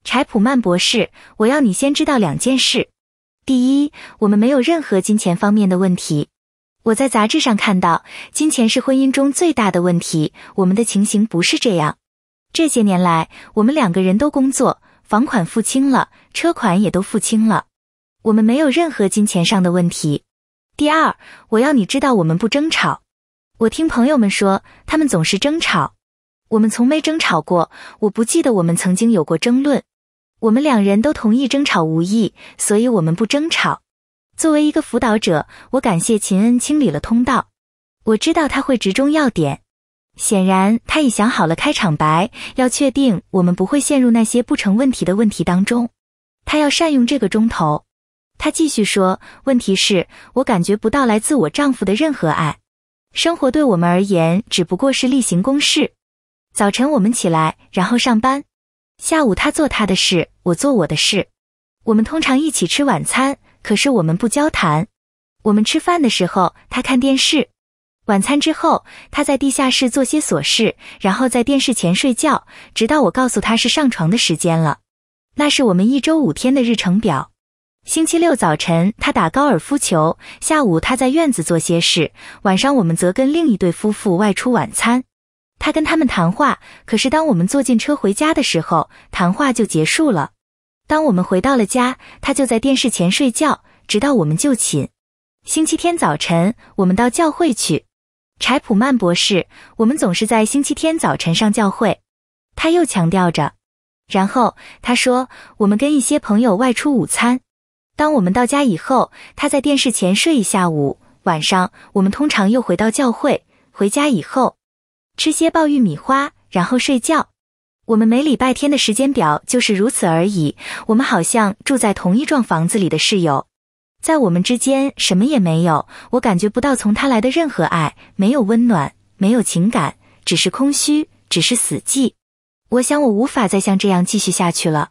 柴普曼博士，我要你先知道两件事。第一，我们没有任何金钱方面的问题。”我在杂志上看到，金钱是婚姻中最大的问题。我们的情形不是这样。这些年来，我们两个人都工作，房款付清了，车款也都付清了，我们没有任何金钱上的问题。第二，我要你知道，我们不争吵。我听朋友们说，他们总是争吵，我们从没争吵过。我不记得我们曾经有过争论。我们两人都同意争吵无益，所以我们不争吵。作为一个辅导者，我感谢秦恩清理了通道。我知道他会直中要点。显然，他已想好了开场白，要确定我们不会陷入那些不成问题的问题当中。他要善用这个钟头。他继续说：“问题是，我感觉不到来自我丈夫的任何爱。生活对我们而言只不过是例行公事。早晨我们起来，然后上班。下午他做他的事，我做我的事。我们通常一起吃晚餐。”可是我们不交谈。我们吃饭的时候，他看电视。晚餐之后，他在地下室做些琐事，然后在电视前睡觉，直到我告诉他是上床的时间了。那是我们一周五天的日程表。星期六早晨，他打高尔夫球；下午，他在院子做些事；晚上，我们则跟另一对夫妇外出晚餐。他跟他们谈话，可是当我们坐进车回家的时候，谈话就结束了。当我们回到了家，他就在电视前睡觉，直到我们就寝。星期天早晨，我们到教会去。柴普曼博士，我们总是在星期天早晨上教会。他又强调着，然后他说，我们跟一些朋友外出午餐。当我们到家以后，他在电视前睡一下午。晚上，我们通常又回到教会。回家以后，吃些爆玉米花，然后睡觉。我们每礼拜天的时间表就是如此而已。我们好像住在同一幢房子里的室友，在我们之间什么也没有。我感觉不到从他来的任何爱，没有温暖，没有情感，只是空虚，只是死寂。我想我无法再像这样继续下去了。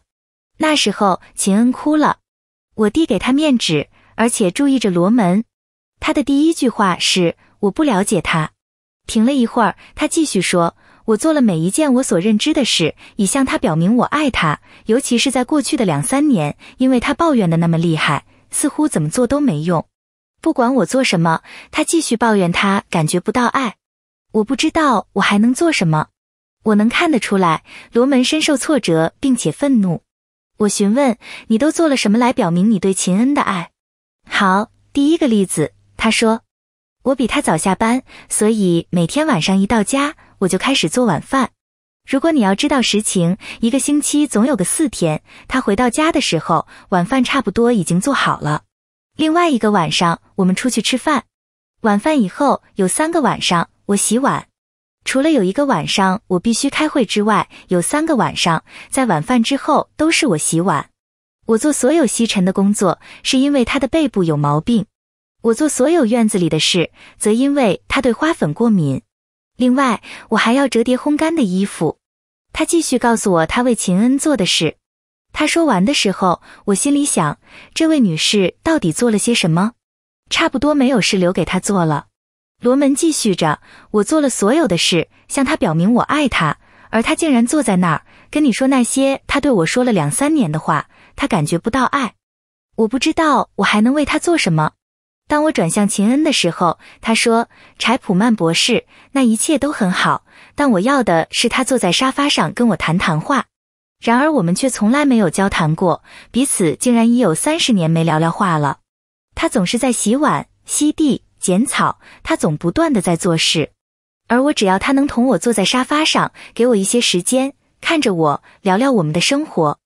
那时候，秦恩哭了。我递给他面纸，而且注意着罗门。他的第一句话是：“我不了解他。”停了一会儿，他继续说。我做了每一件我所认知的事，以向他表明我爱他，尤其是在过去的两三年，因为他抱怨的那么厉害，似乎怎么做都没用。不管我做什么，他继续抱怨，他感觉不到爱。我不知道我还能做什么。我能看得出来，罗门深受挫折并且愤怒。我询问你都做了什么来表明你对秦恩的爱。好，第一个例子，他说，我比他早下班，所以每天晚上一到家。我就开始做晚饭。如果你要知道实情，一个星期总有个四天，他回到家的时候，晚饭差不多已经做好了。另外一个晚上，我们出去吃饭。晚饭以后，有三个晚上我洗碗。除了有一个晚上我必须开会之外，有三个晚上在晚饭之后都是我洗碗。我做所有吸尘的工作，是因为他的背部有毛病；我做所有院子里的事，则因为他对花粉过敏。另外，我还要折叠烘干的衣服。他继续告诉我他为秦恩做的事。他说完的时候，我心里想：这位女士到底做了些什么？差不多没有事留给她做了。罗门继续着：“我做了所有的事，向他表明我爱他，而他竟然坐在那儿跟你说那些他对我说了两三年的话。他感觉不到爱。我不知道我还能为他做什么。”当我转向秦恩的时候，他说：“柴普曼博士，那一切都很好，但我要的是他坐在沙发上跟我谈谈话。然而我们却从来没有交谈过，彼此竟然已有三十年没聊聊话了。他总是在洗碗、吸地、剪草，他总不断的在做事。而我只要他能同我坐在沙发上，给我一些时间，看着我，聊聊我们的生活。”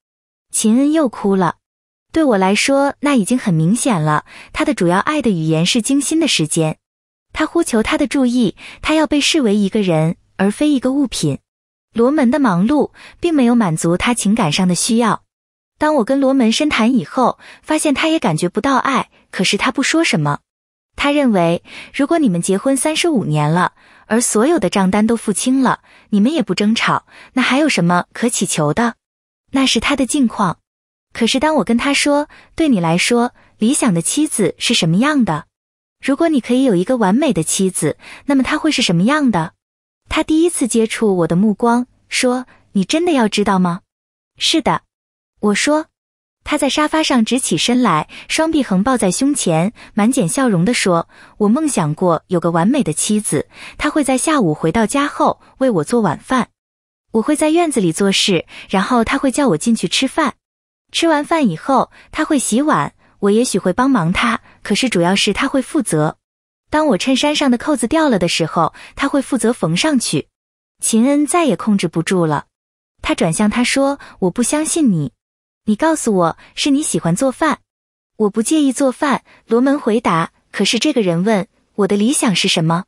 秦恩又哭了。对我来说，那已经很明显了。他的主要爱的语言是精心的时间。他呼求他的注意，他要被视为一个人，而非一个物品。罗门的忙碌并没有满足他情感上的需要。当我跟罗门深谈以后，发现他也感觉不到爱，可是他不说什么。他认为，如果你们结婚三十五年了，而所有的账单都付清了，你们也不争吵，那还有什么可乞求的？那是他的境况。可是，当我跟他说，对你来说，理想的妻子是什么样的？如果你可以有一个完美的妻子，那么她会是什么样的？他第一次接触我的目光，说：“你真的要知道吗？”“是的。”我说。他在沙发上直起身来，双臂横抱在胸前，满脸笑容地说：“我梦想过有个完美的妻子，她会在下午回到家后为我做晚饭，我会在院子里做事，然后她会叫我进去吃饭。”吃完饭以后，他会洗碗，我也许会帮忙他，可是主要是他会负责。当我衬衫上的扣子掉了的时候，他会负责缝上去。秦恩再也控制不住了，他转向他说：“我不相信你，你告诉我是你喜欢做饭，我不介意做饭。”罗门回答。可是这个人问我的理想是什么？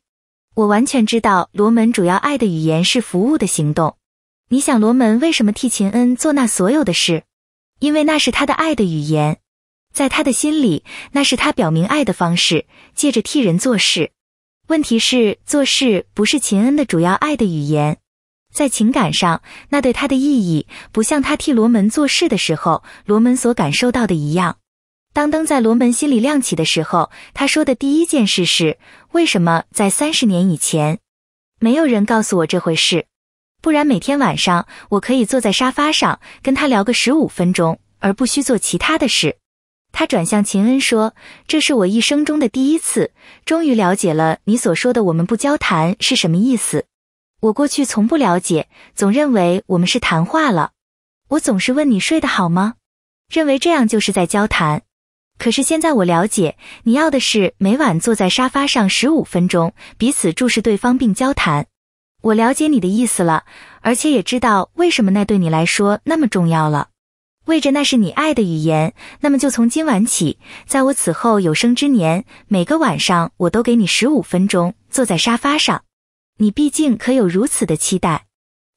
我完全知道罗门主要爱的语言是服务的行动。你想罗门为什么替秦恩做那所有的事？因为那是他的爱的语言，在他的心里，那是他表明爱的方式，借着替人做事。问题是，做事不是秦恩的主要爱的语言，在情感上，那对他的意义不像他替罗门做事的时候，罗门所感受到的一样。当灯在罗门心里亮起的时候，他说的第一件事是：为什么在三十年以前，没有人告诉我这回事？不然每天晚上，我可以坐在沙发上跟他聊个十五分钟，而不需做其他的事。他转向秦恩说：“这是我一生中的第一次，终于了解了你所说的‘我们不交谈’是什么意思。我过去从不了解，总认为我们是谈话了。我总是问你睡得好吗，认为这样就是在交谈。可是现在我了解，你要的是每晚坐在沙发上十五分钟，彼此注视对方并交谈。”我了解你的意思了，而且也知道为什么那对你来说那么重要了。为着那是你爱的语言，那么就从今晚起，在我此后有生之年，每个晚上我都给你十五分钟，坐在沙发上。你毕竟可有如此的期待。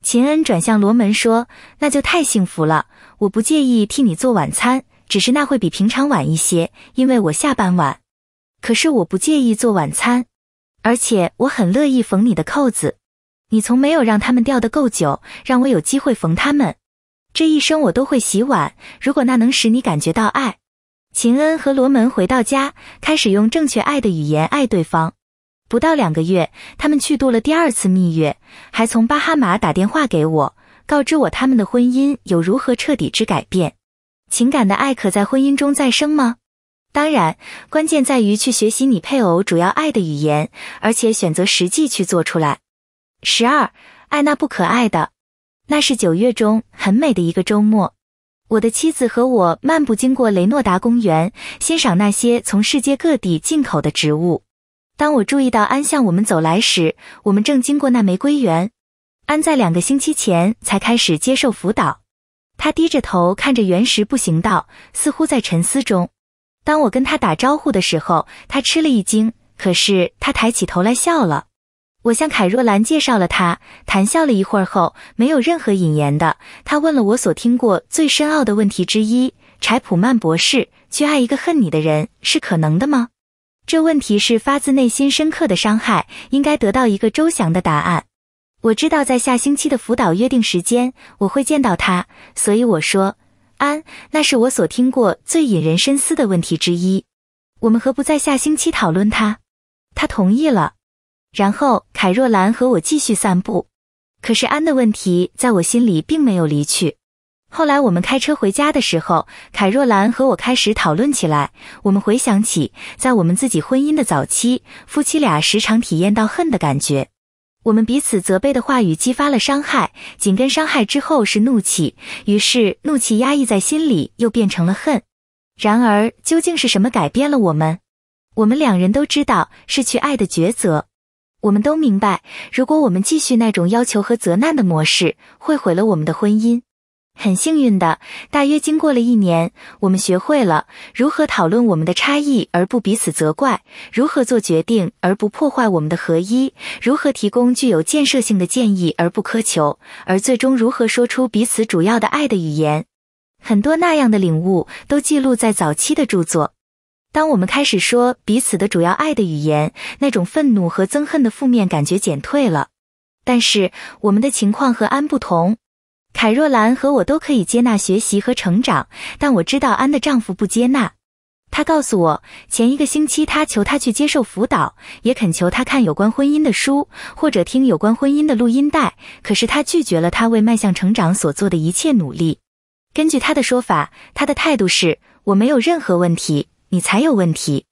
秦恩转向罗门说：“那就太幸福了，我不介意替你做晚餐，只是那会比平常晚一些，因为我下班晚。可是我不介意做晚餐，而且我很乐意缝你的扣子。”你从没有让他们吊得够久，让我有机会缝他们。这一生我都会洗碗。如果那能使你感觉到爱，秦恩和罗门回到家，开始用正确爱的语言爱对方。不到两个月，他们去度了第二次蜜月，还从巴哈马打电话给我，告知我他们的婚姻有如何彻底之改变。情感的爱可在婚姻中再生吗？当然，关键在于去学习你配偶主要爱的语言，而且选择实际去做出来。十二，爱那不可爱的，那是九月中很美的一个周末。我的妻子和我漫步经过雷诺达公园，欣赏那些从世界各地进口的植物。当我注意到安向我们走来时，我们正经过那玫瑰园。安在两个星期前才开始接受辅导，他低着头看着原石步行道，似乎在沉思中。当我跟他打招呼的时候，他吃了一惊，可是他抬起头来笑了。我向凯若兰介绍了他，谈笑了一会儿后，没有任何引言的他问了我所听过最深奥的问题之一：“柴普曼博士，去爱一个恨你的人是可能的吗？”这问题是发自内心深刻的伤害，应该得到一个周详的答案。我知道在下星期的辅导约定时间我会见到他，所以我说：“安，那是我所听过最引人深思的问题之一，我们何不在下星期讨论他？”他同意了。然后凯若兰和我继续散步，可是安的问题在我心里并没有离去。后来我们开车回家的时候，凯若兰和我开始讨论起来。我们回想起在我们自己婚姻的早期，夫妻俩时常体验到恨的感觉。我们彼此责备的话语激发了伤害，紧跟伤害之后是怒气，于是怒气压抑在心里又变成了恨。然而究竟是什么改变了我们？我们两人都知道，是去爱的抉择。我们都明白，如果我们继续那种要求和责难的模式，会毁了我们的婚姻。很幸运的，大约经过了一年，我们学会了如何讨论我们的差异而不彼此责怪，如何做决定而不破坏我们的合一，如何提供具有建设性的建议而不苛求，而最终如何说出彼此主要的爱的语言。很多那样的领悟都记录在早期的著作。当我们开始说彼此的主要爱的语言，那种愤怒和憎恨的负面感觉减退了。但是我们的情况和安不同，凯若兰和我都可以接纳、学习和成长，但我知道安的丈夫不接纳。他告诉我，前一个星期他求他去接受辅导，也恳求他看有关婚姻的书或者听有关婚姻的录音带，可是他拒绝了他为迈向成长所做的一切努力。根据他的说法，他的态度是：我没有任何问题。你才有问题，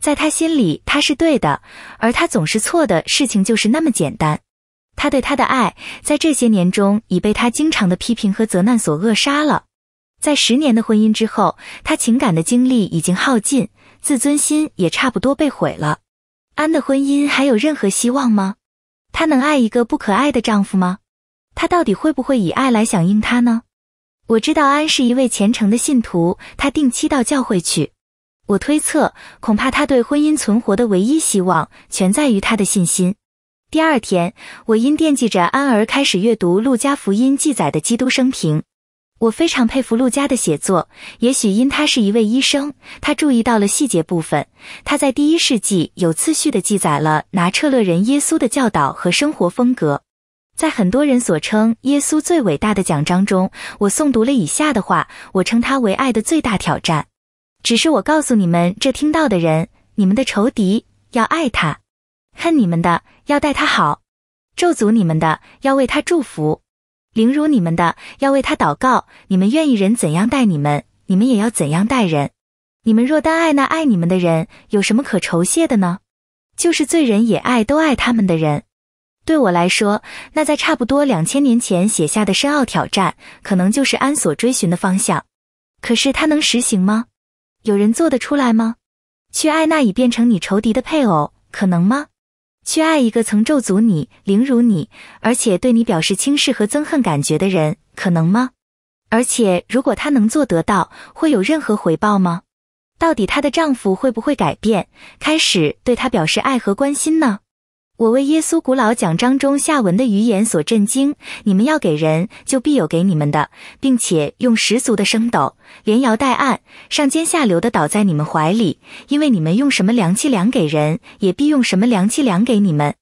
在他心里，他是对的，而他总是错的。事情就是那么简单。他对他的爱，在这些年中已被他经常的批评和责难所扼杀了。在十年的婚姻之后，他情感的精力已经耗尽，自尊心也差不多被毁了。安的婚姻还有任何希望吗？她能爱一个不可爱的丈夫吗？她到底会不会以爱来响应他呢？我知道安是一位虔诚的信徒，她定期到教会去。我推测，恐怕他对婚姻存活的唯一希望，全在于他的信心。第二天，我因惦记着安儿，开始阅读《路加福音》记载的基督生平。我非常佩服路加的写作，也许因他是一位医生，他注意到了细节部分。他在第一世纪有次序的记载了拿彻勒人耶稣的教导和生活风格。在很多人所称耶稣最伟大的讲章中，我诵读了以下的话：我称他为爱的最大挑战。只是我告诉你们，这听到的人，你们的仇敌要爱他，恨你们的要待他好，咒诅你们的要为他祝福，凌辱你们的要为他祷告。你们愿意人怎样待你们，你们也要怎样待人。你们若单爱那爱你们的人，有什么可酬谢的呢？就是罪人也爱都爱他们的人。对我来说，那在差不多两千年前写下的深奥挑战，可能就是安所追寻的方向。可是他能实行吗？有人做得出来吗？去爱那已变成你仇敌的配偶，可能吗？去爱一个曾咒诅你、凌辱你，而且对你表示轻视和憎恨感觉的人，可能吗？而且，如果他能做得到，会有任何回报吗？到底她的丈夫会不会改变，开始对她表示爱和关心呢？我为耶稣古老讲章中下文的语言所震惊。你们要给人，就必有给你们的，并且用十足的升斗，连摇带按，上尖下流的倒在你们怀里，因为你们用什么量器量给人，也必用什么量器量给你们。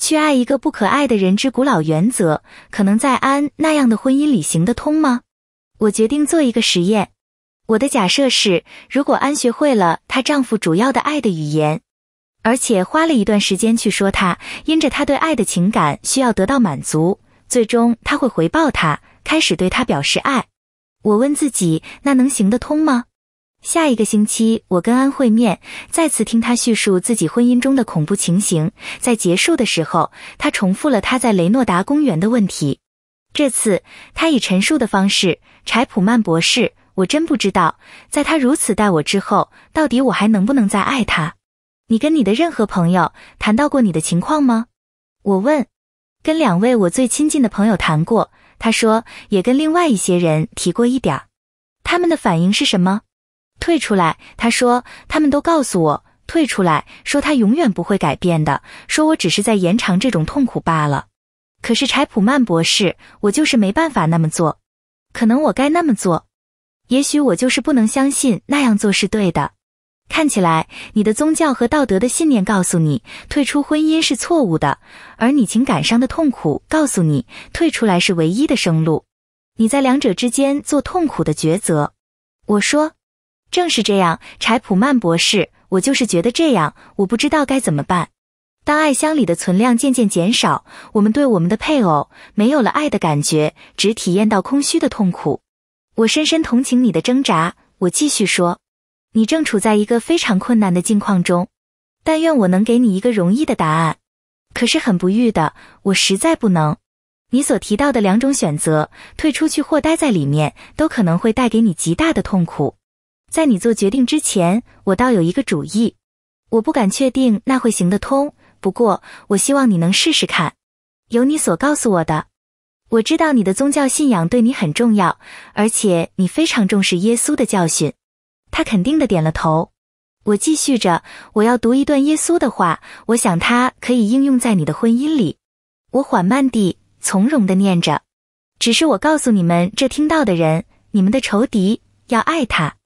去爱一个不可爱的人之古老原则，可能在安那样的婚姻里行得通吗？我决定做一个实验。我的假设是，如果安学会了她丈夫主要的爱的语言。而且花了一段时间去说他，因着他对爱的情感需要得到满足，最终他会回报他，开始对他表示爱。我问自己，那能行得通吗？下一个星期，我跟安会面，再次听他叙述自己婚姻中的恐怖情形。在结束的时候，他重复了他在雷诺达公园的问题。这次他以陈述的方式：“柴普曼博士，我真不知道，在他如此待我之后，到底我还能不能再爱他。”你跟你的任何朋友谈到过你的情况吗？我问。跟两位我最亲近的朋友谈过，他说也跟另外一些人提过一点儿。他们的反应是什么？退出来。他说他们都告诉我退出来说他永远不会改变的，说我只是在延长这种痛苦罢了。可是柴普曼博士，我就是没办法那么做。可能我该那么做，也许我就是不能相信那样做是对的。看起来，你的宗教和道德的信念告诉你退出婚姻是错误的，而你情感上的痛苦告诉你退出来是唯一的生路。你在两者之间做痛苦的抉择。我说，正是这样，柴普曼博士，我就是觉得这样，我不知道该怎么办。当爱箱里的存量渐渐减少，我们对我们的配偶没有了爱的感觉，只体验到空虚的痛苦。我深深同情你的挣扎。我继续说。你正处在一个非常困难的境况中，但愿我能给你一个容易的答案。可是很不遇的，我实在不能。你所提到的两种选择——退出去或待在里面，都可能会带给你极大的痛苦。在你做决定之前，我倒有一个主意。我不敢确定那会行得通，不过我希望你能试试看。有你所告诉我的，我知道你的宗教信仰对你很重要，而且你非常重视耶稣的教训。他肯定的点了头，我继续着，我要读一段耶稣的话，我想它可以应用在你的婚姻里。我缓慢地、从容的念着，只是我告诉你们这听到的人，你们的仇敌要爱他，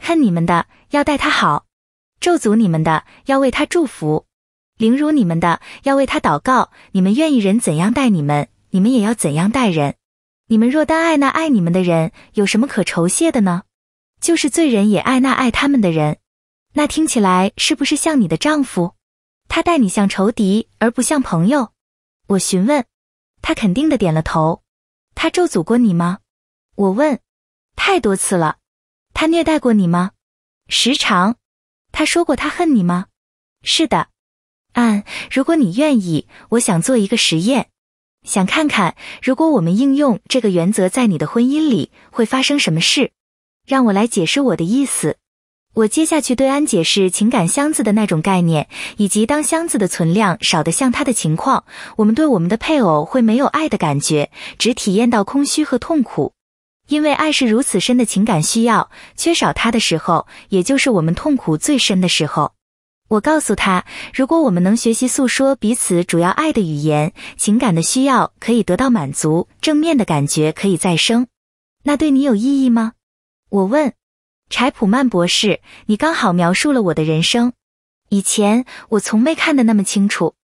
恨你们的要待他好，咒诅你们的要为他祝福，凌辱你们的要为他祷告。你们愿意人怎样待你们，你们也要怎样待人。你们若单爱那爱你们的人，有什么可酬谢的呢？就是罪人也爱那爱他们的人，那听起来是不是像你的丈夫？他待你像仇敌而不像朋友？我询问。他肯定的点了头。他咒诅过你吗？我问。太多次了。他虐待过你吗？时常。他说过他恨你吗？是的。嗯，如果你愿意，我想做一个实验，想看看如果我们应用这个原则在你的婚姻里会发生什么事。让我来解释我的意思。我接下去对安解释情感箱子的那种概念，以及当箱子的存量少得像他的情况，我们对我们的配偶会没有爱的感觉，只体验到空虚和痛苦，因为爱是如此深的情感需要，缺少它的时候，也就是我们痛苦最深的时候。我告诉他，如果我们能学习诉说彼此主要爱的语言，情感的需要可以得到满足，正面的感觉可以再生，那对你有意义吗？我问，柴普曼博士，你刚好描述了我的人生。以前我从没看得那么清楚。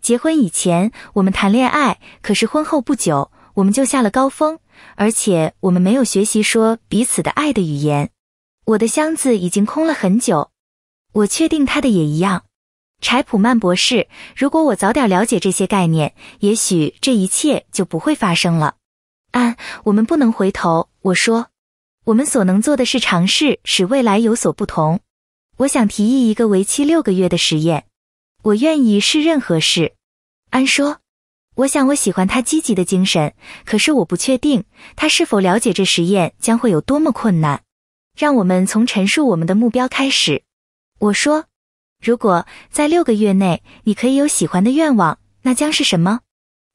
结婚以前我们谈恋爱，可是婚后不久我们就下了高峰，而且我们没有学习说彼此的爱的语言。我的箱子已经空了很久，我确定他的也一样。柴普曼博士，如果我早点了解这些概念，也许这一切就不会发生了。啊，我们不能回头。我说。我们所能做的是尝试使未来有所不同。我想提议一个为期六个月的实验。我愿意试任何事。安说：“我想我喜欢他积极的精神，可是我不确定他是否了解这实验将会有多么困难。”让我们从陈述我们的目标开始。我说：“如果在六个月内你可以有喜欢的愿望，那将是什么？”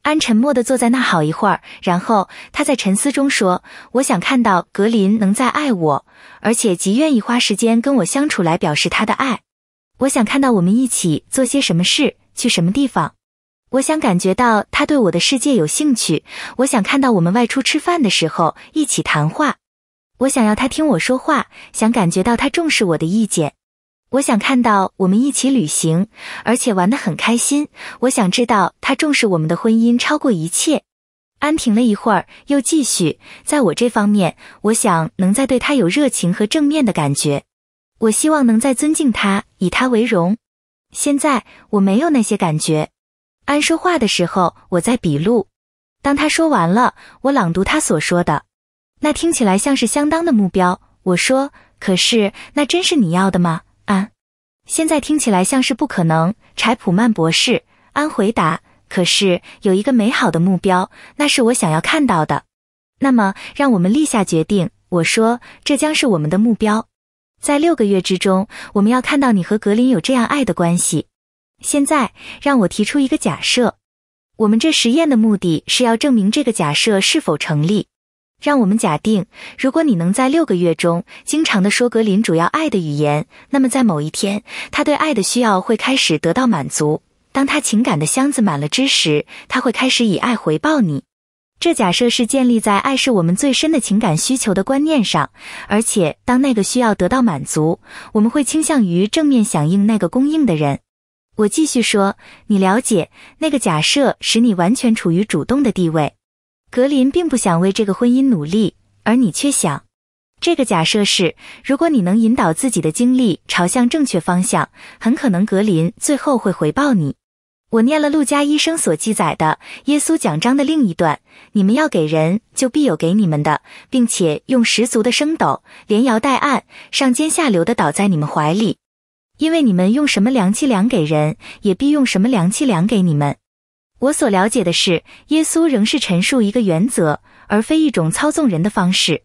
安沉默地坐在那好一会儿，然后他在沉思中说：“我想看到格林能再爱我，而且极愿意花时间跟我相处来表示他的爱。我想看到我们一起做些什么事，去什么地方。我想感觉到他对我的世界有兴趣。我想看到我们外出吃饭的时候一起谈话。我想要他听我说话，想感觉到他重视我的意见。”我想看到我们一起旅行，而且玩得很开心。我想知道他重视我们的婚姻超过一切。安停了一会儿，又继续。在我这方面，我想能再对他有热情和正面的感觉。我希望能再尊敬他，以他为荣。现在我没有那些感觉。安说话的时候，我在笔录。当他说完了，我朗读他所说的。那听起来像是相当的目标。我说，可是那真是你要的吗？啊，现在听起来像是不可能。柴普曼博士，安回答。可是有一个美好的目标，那是我想要看到的。那么，让我们立下决定。我说，这将是我们的目标。在六个月之中，我们要看到你和格林有这样爱的关系。现在，让我提出一个假设。我们这实验的目的是要证明这个假设是否成立。让我们假定，如果你能在六个月中经常地说格林主要爱的语言，那么在某一天，他对爱的需要会开始得到满足。当他情感的箱子满了之时，他会开始以爱回报你。这假设是建立在爱是我们最深的情感需求的观念上，而且当那个需要得到满足，我们会倾向于正面响应那个供应的人。我继续说，你了解那个假设使你完全处于主动的地位。格林并不想为这个婚姻努力，而你却想。这个假设是：如果你能引导自己的精力朝向正确方向，很可能格林最后会回报你。我念了陆家医生所记载的耶稣讲章的另一段：你们要给人，就必有给你们的，并且用十足的升斗，连摇带按，上尖下流的倒在你们怀里，因为你们用什么量器量给人，也必用什么量器量给你们。我所了解的是，耶稣仍是陈述一个原则，而非一种操纵人的方式。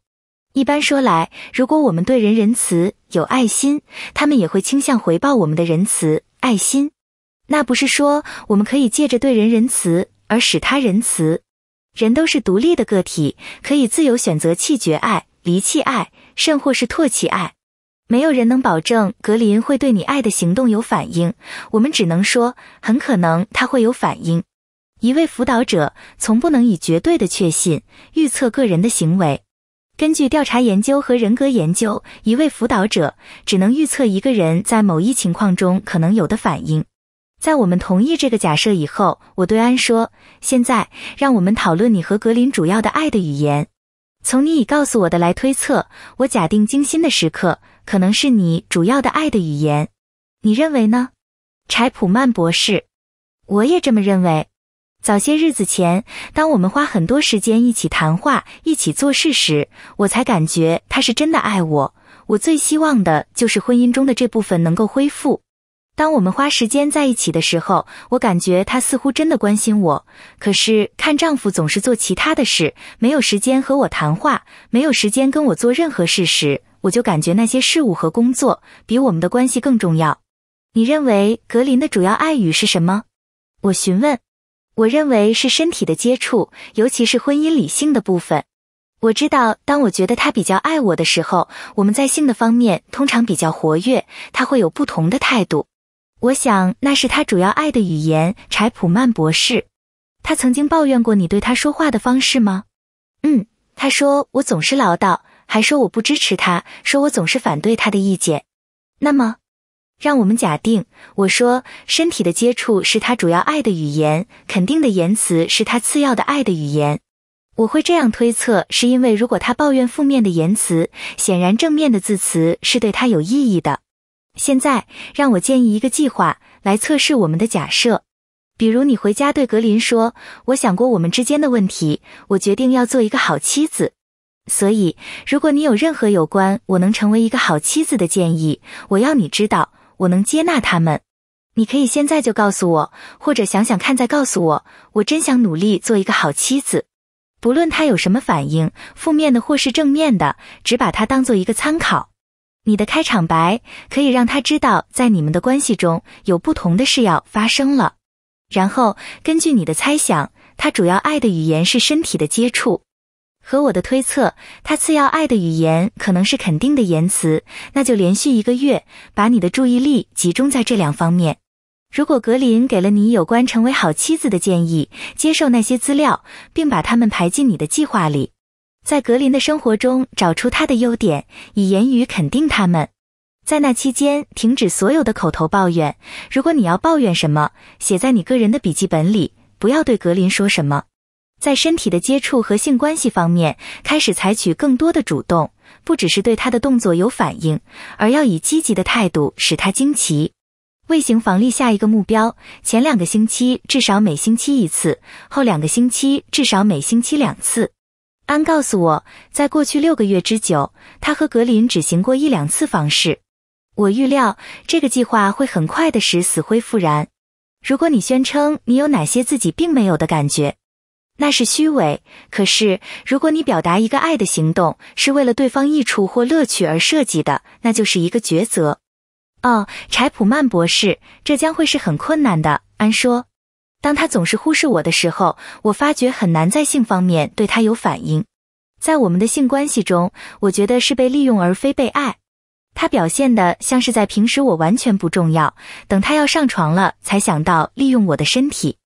一般说来，如果我们对人仁慈、有爱心，他们也会倾向回报我们的仁慈、爱心。那不是说我们可以借着对人仁慈而使他仁慈。人都是独立的个体，可以自由选择弃绝爱、离弃爱，甚或是唾弃爱。没有人能保证格林会对你爱的行动有反应。我们只能说，很可能他会有反应。一位辅导者从不能以绝对的确信预测个人的行为。根据调查研究和人格研究，一位辅导者只能预测一个人在某一情况中可能有的反应。在我们同意这个假设以后，我对安说：“现在让我们讨论你和格林主要的爱的语言。从你已告诉我的来推测，我假定精心的时刻可能是你主要的爱的语言。你认为呢？”柴普曼博士，我也这么认为。早些日子前，当我们花很多时间一起谈话、一起做事时，我才感觉他是真的爱我。我最希望的就是婚姻中的这部分能够恢复。当我们花时间在一起的时候，我感觉他似乎真的关心我。可是看丈夫总是做其他的事，没有时间和我谈话，没有时间跟我做任何事时，我就感觉那些事物和工作比我们的关系更重要。你认为格林的主要爱语是什么？我询问。我认为是身体的接触，尤其是婚姻理性的部分。我知道，当我觉得他比较爱我的时候，我们在性的方面通常比较活跃。他会有不同的态度。我想那是他主要爱的语言。柴普曼博士，他曾经抱怨过你对他说话的方式吗？嗯，他说我总是唠叨，还说我不支持他，说我总是反对他的意见。那么。让我们假定，我说身体的接触是他主要爱的语言，肯定的言辞是他次要的爱的语言。我会这样推测，是因为如果他抱怨负面的言辞，显然正面的字词是对他有意义的。现在，让我建议一个计划来测试我们的假设。比如，你回家对格林说：“我想过我们之间的问题，我决定要做一个好妻子。所以，如果你有任何有关我能成为一个好妻子的建议，我要你知道。”我能接纳他们，你可以现在就告诉我，或者想想看再告诉我。我真想努力做一个好妻子，不论他有什么反应，负面的或是正面的，只把它当做一个参考。你的开场白可以让他知道，在你们的关系中有不同的事要发生了。然后根据你的猜想，他主要爱的语言是身体的接触。和我的推测，他次要爱的语言可能是肯定的言辞，那就连续一个月，把你的注意力集中在这两方面。如果格林给了你有关成为好妻子的建议，接受那些资料，并把他们排进你的计划里。在格林的生活中找出他的优点，以言语肯定他们。在那期间，停止所有的口头抱怨。如果你要抱怨什么，写在你个人的笔记本里，不要对格林说什么。在身体的接触和性关系方面，开始采取更多的主动，不只是对他的动作有反应，而要以积极的态度使他惊奇。为行房立下一个目标：前两个星期至少每星期一次，后两个星期至少每星期两次。安告诉我，在过去六个月之久，他和格林只行过一两次房事。我预料这个计划会很快的使死灰复燃。如果你宣称你有哪些自己并没有的感觉。那是虚伪。可是，如果你表达一个爱的行动是为了对方益处或乐趣而设计的，那就是一个抉择。哦，柴普曼博士，这将会是很困难的。安说：“当他总是忽视我的时候，我发觉很难在性方面对他有反应。在我们的性关系中，我觉得是被利用而非被爱。他表现的像是在平时我完全不重要，等他要上床了才想到利用我的身体。”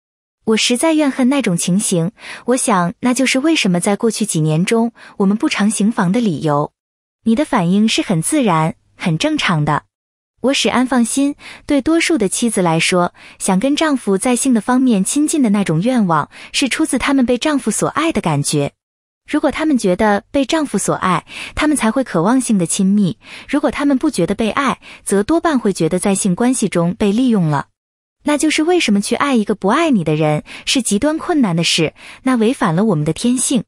我实在怨恨那种情形，我想那就是为什么在过去几年中我们不常行房的理由。你的反应是很自然、很正常的。我使安放心，对多数的妻子来说，想跟丈夫在性的方面亲近的那种愿望，是出自他们被丈夫所爱的感觉。如果他们觉得被丈夫所爱，他们才会渴望性的亲密；如果他们不觉得被爱，则多半会觉得在性关系中被利用了。那就是为什么去爱一个不爱你的人是极端困难的事，那违反了我们的天性。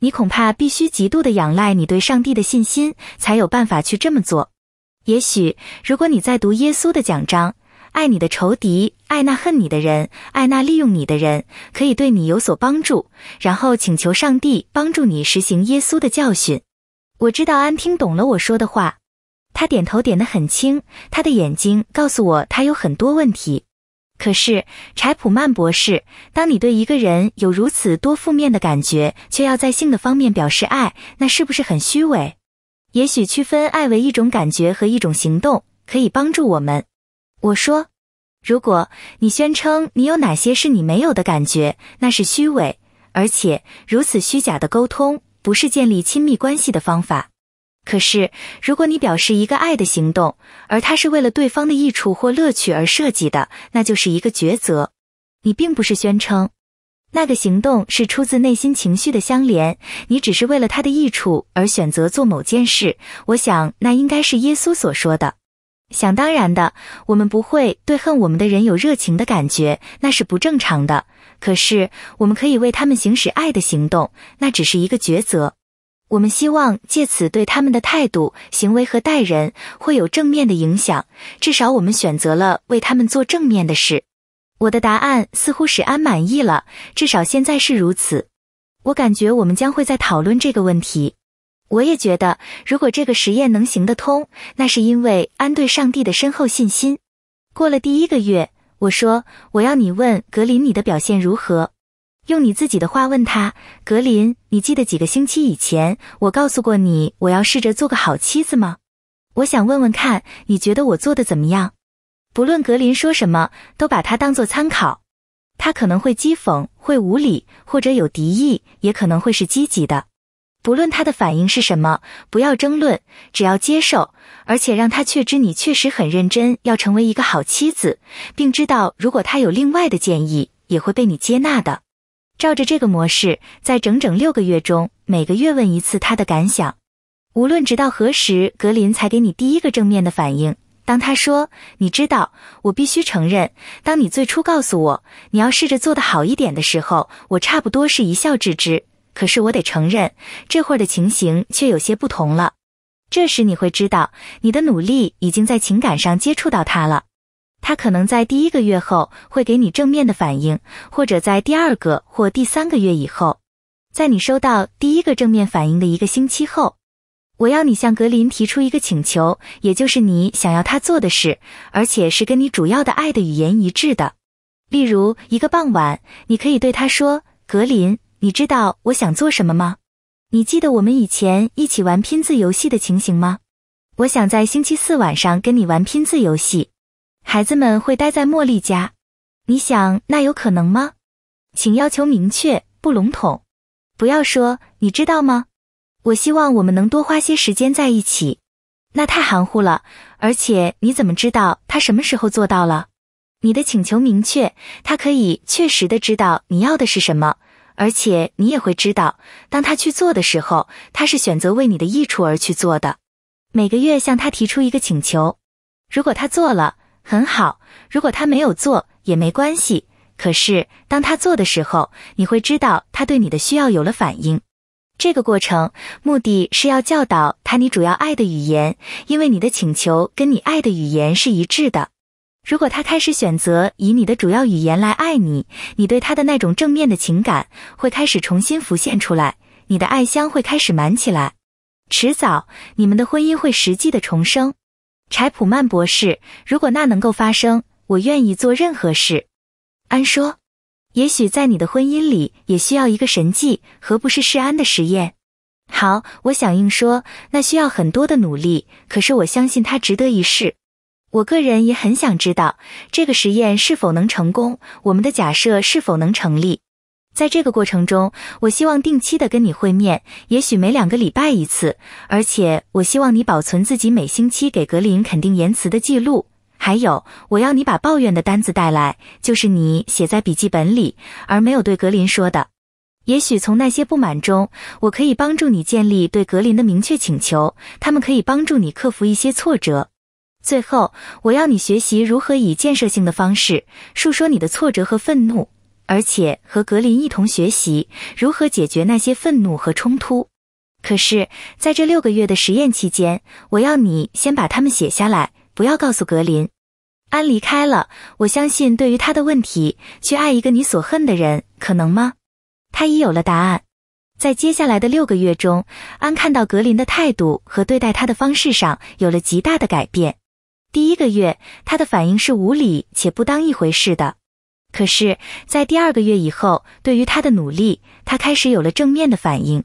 你恐怕必须极度的仰赖你对上帝的信心，才有办法去这么做。也许如果你在读耶稣的讲章，爱你的仇敌，爱那恨你的人，爱那利用你的人，可以对你有所帮助。然后请求上帝帮助你实行耶稣的教训。我知道安听懂了我说的话，他点头点得很轻，他的眼睛告诉我他有很多问题。可是，柴普曼博士，当你对一个人有如此多负面的感觉，却要在性的方面表示爱，那是不是很虚伪？也许区分爱为一种感觉和一种行动可以帮助我们。我说，如果你宣称你有哪些是你没有的感觉，那是虚伪，而且如此虚假的沟通不是建立亲密关系的方法。可是，如果你表示一个爱的行动，而它是为了对方的益处或乐趣而设计的，那就是一个抉择。你并不是宣称那个行动是出自内心情绪的相连，你只是为了他的益处而选择做某件事。我想，那应该是耶稣所说的。想当然的，我们不会对恨我们的人有热情的感觉，那是不正常的。可是，我们可以为他们行使爱的行动，那只是一个抉择。我们希望借此对他们的态度、行为和待人会有正面的影响。至少我们选择了为他们做正面的事。我的答案似乎使安满意了，至少现在是如此。我感觉我们将会在讨论这个问题。我也觉得，如果这个实验能行得通，那是因为安对上帝的深厚信心。过了第一个月，我说：“我要你问格林，你的表现如何。”用你自己的话问他，格林，你记得几个星期以前我告诉过你我要试着做个好妻子吗？我想问问看，你觉得我做的怎么样？不论格林说什么，都把他当做参考。他可能会讥讽、会无理，或者有敌意，也可能会是积极的。不论他的反应是什么，不要争论，只要接受，而且让他确知你确实很认真要成为一个好妻子，并知道如果他有另外的建议，也会被你接纳的。照着这个模式，在整整六个月中，每个月问一次他的感想。无论直到何时，格林才给你第一个正面的反应。当他说：“你知道，我必须承认，当你最初告诉我你要试着做得好一点的时候，我差不多是一笑置之。可是我得承认，这会儿的情形却有些不同了。”这时你会知道，你的努力已经在情感上接触到他了。他可能在第一个月后会给你正面的反应，或者在第二个或第三个月以后，在你收到第一个正面反应的一个星期后，我要你向格林提出一个请求，也就是你想要他做的事，而且是跟你主要的爱的语言一致的。例如，一个傍晚，你可以对他说：“格林，你知道我想做什么吗？你记得我们以前一起玩拼字游戏的情形吗？我想在星期四晚上跟你玩拼字游戏。”孩子们会待在茉莉家，你想那有可能吗？请要求明确，不笼统，不要说你知道吗？我希望我们能多花些时间在一起，那太含糊了。而且你怎么知道他什么时候做到了？你的请求明确，他可以确实的知道你要的是什么，而且你也会知道，当他去做的时候，他是选择为你的益处而去做的。每个月向他提出一个请求，如果他做了。很好，如果他没有做也没关系。可是当他做的时候，你会知道他对你的需要有了反应。这个过程目的是要教导他你主要爱的语言，因为你的请求跟你爱的语言是一致的。如果他开始选择以你的主要语言来爱你，你对他的那种正面的情感会开始重新浮现出来，你的爱香会开始满起来，迟早你们的婚姻会实际的重生。柴普曼博士，如果那能够发生，我愿意做任何事。安说，也许在你的婚姻里也需要一个神迹，何不是世安的实验？好，我响应说，那需要很多的努力，可是我相信它值得一试。我个人也很想知道这个实验是否能成功，我们的假设是否能成立。在这个过程中，我希望定期的跟你会面，也许每两个礼拜一次。而且我希望你保存自己每星期给格林肯定言辞的记录。还有，我要你把抱怨的单子带来，就是你写在笔记本里而没有对格林说的。也许从那些不满中，我可以帮助你建立对格林的明确请求。他们可以帮助你克服一些挫折。最后，我要你学习如何以建设性的方式述说你的挫折和愤怒。而且和格林一同学习如何解决那些愤怒和冲突。可是，在这六个月的实验期间，我要你先把它们写下来，不要告诉格林。安离开了。我相信，对于他的问题，去爱一个你所恨的人，可能吗？他已有了答案。在接下来的六个月中，安看到格林的态度和对待他的方式上有了极大的改变。第一个月，他的反应是无理且不当一回事的。可是，在第二个月以后，对于他的努力，他开始有了正面的反应。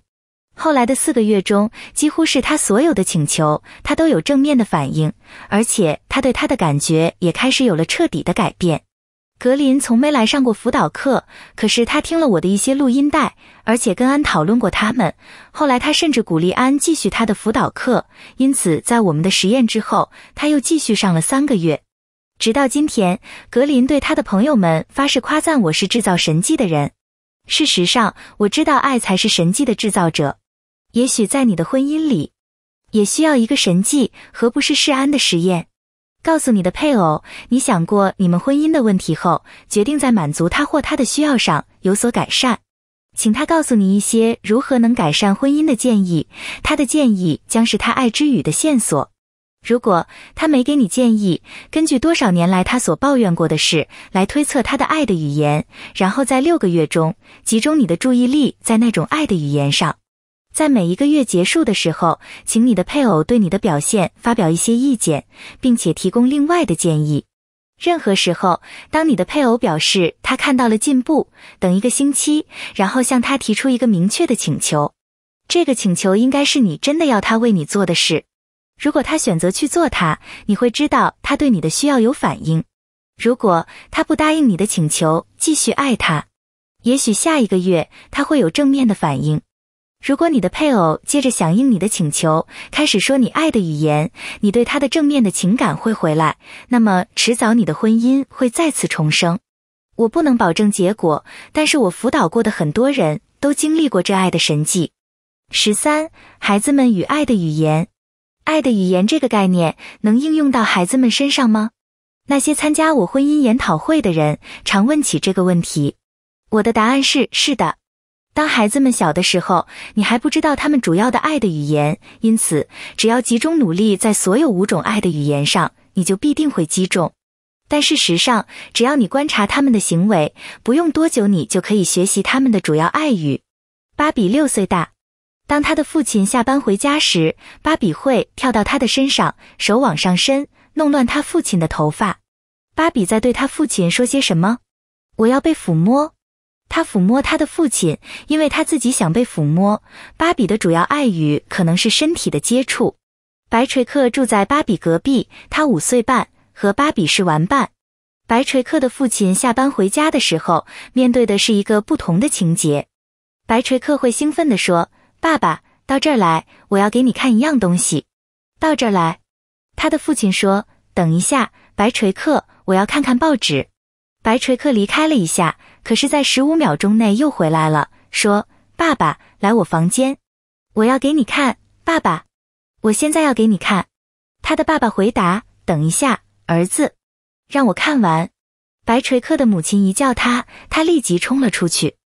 后来的四个月中，几乎是他所有的请求，他都有正面的反应，而且他对他的感觉也开始有了彻底的改变。格林从没来上过辅导课，可是他听了我的一些录音带，而且跟安讨论过他们。后来，他甚至鼓励安继续他的辅导课。因此，在我们的实验之后，他又继续上了三个月。直到今天，格林对他的朋友们发誓夸赞我是制造神迹的人。事实上，我知道爱才是神迹的制造者。也许在你的婚姻里，也需要一个神迹，何不是世安的实验？告诉你的配偶，你想过你们婚姻的问题后，决定在满足他或她的需要上有所改善，请他告诉你一些如何能改善婚姻的建议。他的建议将是他爱之语的线索。如果他没给你建议，根据多少年来他所抱怨过的事来推测他的爱的语言，然后在六个月中集中你的注意力在那种爱的语言上。在每一个月结束的时候，请你的配偶对你的表现发表一些意见，并且提供另外的建议。任何时候，当你的配偶表示他看到了进步，等一个星期，然后向他提出一个明确的请求，这个请求应该是你真的要他为你做的事。如果他选择去做他，你会知道他对你的需要有反应；如果他不答应你的请求，继续爱他，也许下一个月他会有正面的反应。如果你的配偶接着响应你的请求，开始说你爱的语言，你对他的正面的情感会回来，那么迟早你的婚姻会再次重生。我不能保证结果，但是我辅导过的很多人都经历过这爱的神迹。十三，孩子们与爱的语言。爱的语言这个概念能应用到孩子们身上吗？那些参加我婚姻研讨会的人常问起这个问题。我的答案是：是的。当孩子们小的时候，你还不知道他们主要的爱的语言，因此只要集中努力在所有五种爱的语言上，你就必定会击中。但事实上，只要你观察他们的行为，不用多久你就可以学习他们的主要爱语。芭比六岁大。当他的父亲下班回家时，芭比会跳到他的身上，手往上伸，弄乱他父亲的头发。芭比在对他父亲说些什么？我要被抚摸。他抚摸他的父亲，因为他自己想被抚摸。芭比的主要爱语可能是身体的接触。白锤克住在芭比隔壁，他五岁半，和芭比是玩伴。白锤克的父亲下班回家的时候，面对的是一个不同的情节。白锤克会兴奋地说。爸爸，到这儿来，我要给你看一样东西。到这儿来，他的父亲说：“等一下，白锤克，我要看看报纸。”白锤克离开了一下，可是，在十五秒钟内又回来了，说：“爸爸，来我房间，我要给你看。”爸爸，我现在要给你看。他的爸爸回答：“等一下，儿子，让我看完。”白锤克的母亲一叫他，他立即冲了出去。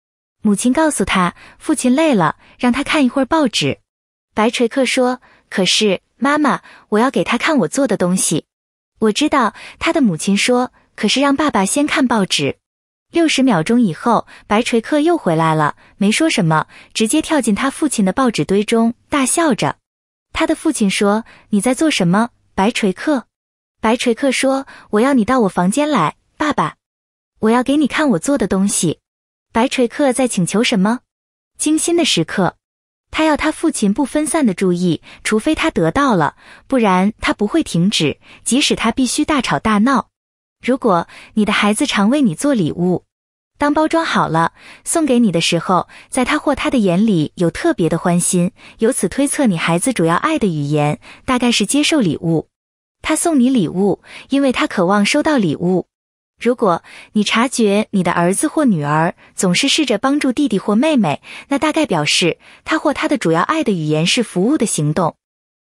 母亲告诉他，父亲累了，让他看一会儿报纸。白锤克说：“可是妈妈，我要给他看我做的东西。”我知道他的母亲说：“可是让爸爸先看报纸。”六十秒钟以后，白锤克又回来了，没说什么，直接跳进他父亲的报纸堆中，大笑着。他的父亲说：“你在做什么？”白锤克，白锤克说：“我要你到我房间来，爸爸，我要给你看我做的东西。”白锤克在请求什么？精心的时刻，他要他父亲不分散的注意，除非他得到了，不然他不会停止，即使他必须大吵大闹。如果你的孩子常为你做礼物，当包装好了送给你的时候，在他或他的眼里有特别的欢心，由此推测你孩子主要爱的语言大概是接受礼物。他送你礼物，因为他渴望收到礼物。如果你察觉你的儿子或女儿总是试着帮助弟弟或妹妹，那大概表示他或他的主要爱的语言是服务的行动。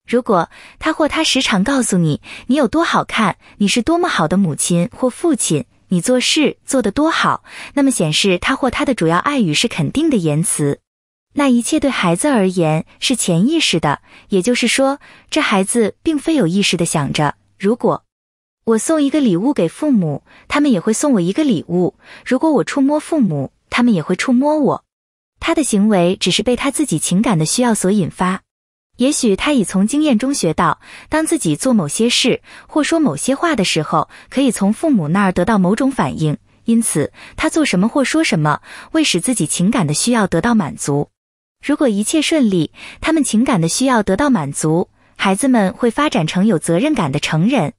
如果他或他时常告诉你你有多好看，你是多么好的母亲或父亲，你做事做得多好，那么显示他或他的主要爱语是肯定的言辞。那一切对孩子而言是潜意识的，也就是说，这孩子并非有意识的想着如果。我送一个礼物给父母，他们也会送我一个礼物。如果我触摸父母，他们也会触摸我。他的行为只是被他自己情感的需要所引发。也许他已从经验中学到，当自己做某些事或说某些话的时候，可以从父母那儿得到某种反应。因此，他做什么或说什么，为使自己情感的需要得到满足。如果一切顺利，他们情感的需要得到满足，孩子们会发展成有责任感的成人。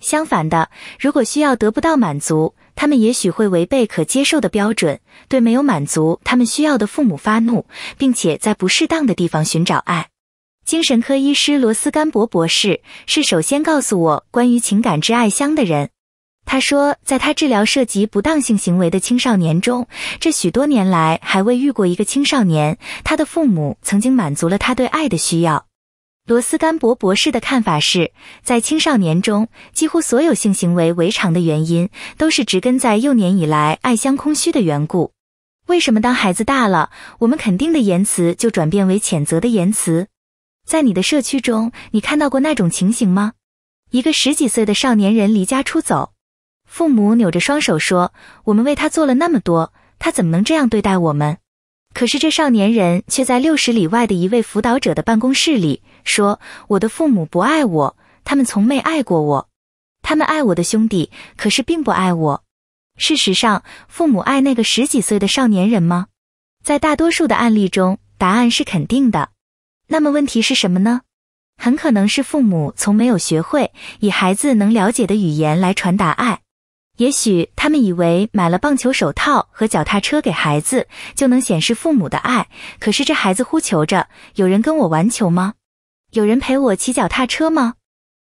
相反的，如果需要得不到满足，他们也许会违背可接受的标准，对没有满足他们需要的父母发怒，并且在不适当的地方寻找爱。精神科医师罗斯甘博博士是首先告诉我关于情感之爱香的人。他说，在他治疗涉及不当性行为的青少年中，这许多年来还未遇过一个青少年，他的父母曾经满足了他对爱的需要。罗斯甘博博士的看法是，在青少年中，几乎所有性行为违常的原因都是植根在幼年以来爱相空虚的缘故。为什么当孩子大了，我们肯定的言辞就转变为谴责的言辞？在你的社区中，你看到过那种情形吗？一个十几岁的少年人离家出走，父母扭着双手说：“我们为他做了那么多，他怎么能这样对待我们？”可是，这少年人却在六十里外的一位辅导者的办公室里说：“我的父母不爱我，他们从没爱过我。他们爱我的兄弟，可是并不爱我。事实上，父母爱那个十几岁的少年人吗？在大多数的案例中，答案是肯定的。那么问题是什么呢？很可能是父母从没有学会以孩子能了解的语言来传达爱。”也许他们以为买了棒球手套和脚踏车给孩子，就能显示父母的爱。可是这孩子呼求着：“有人跟我玩球吗？有人陪我骑脚踏车吗？”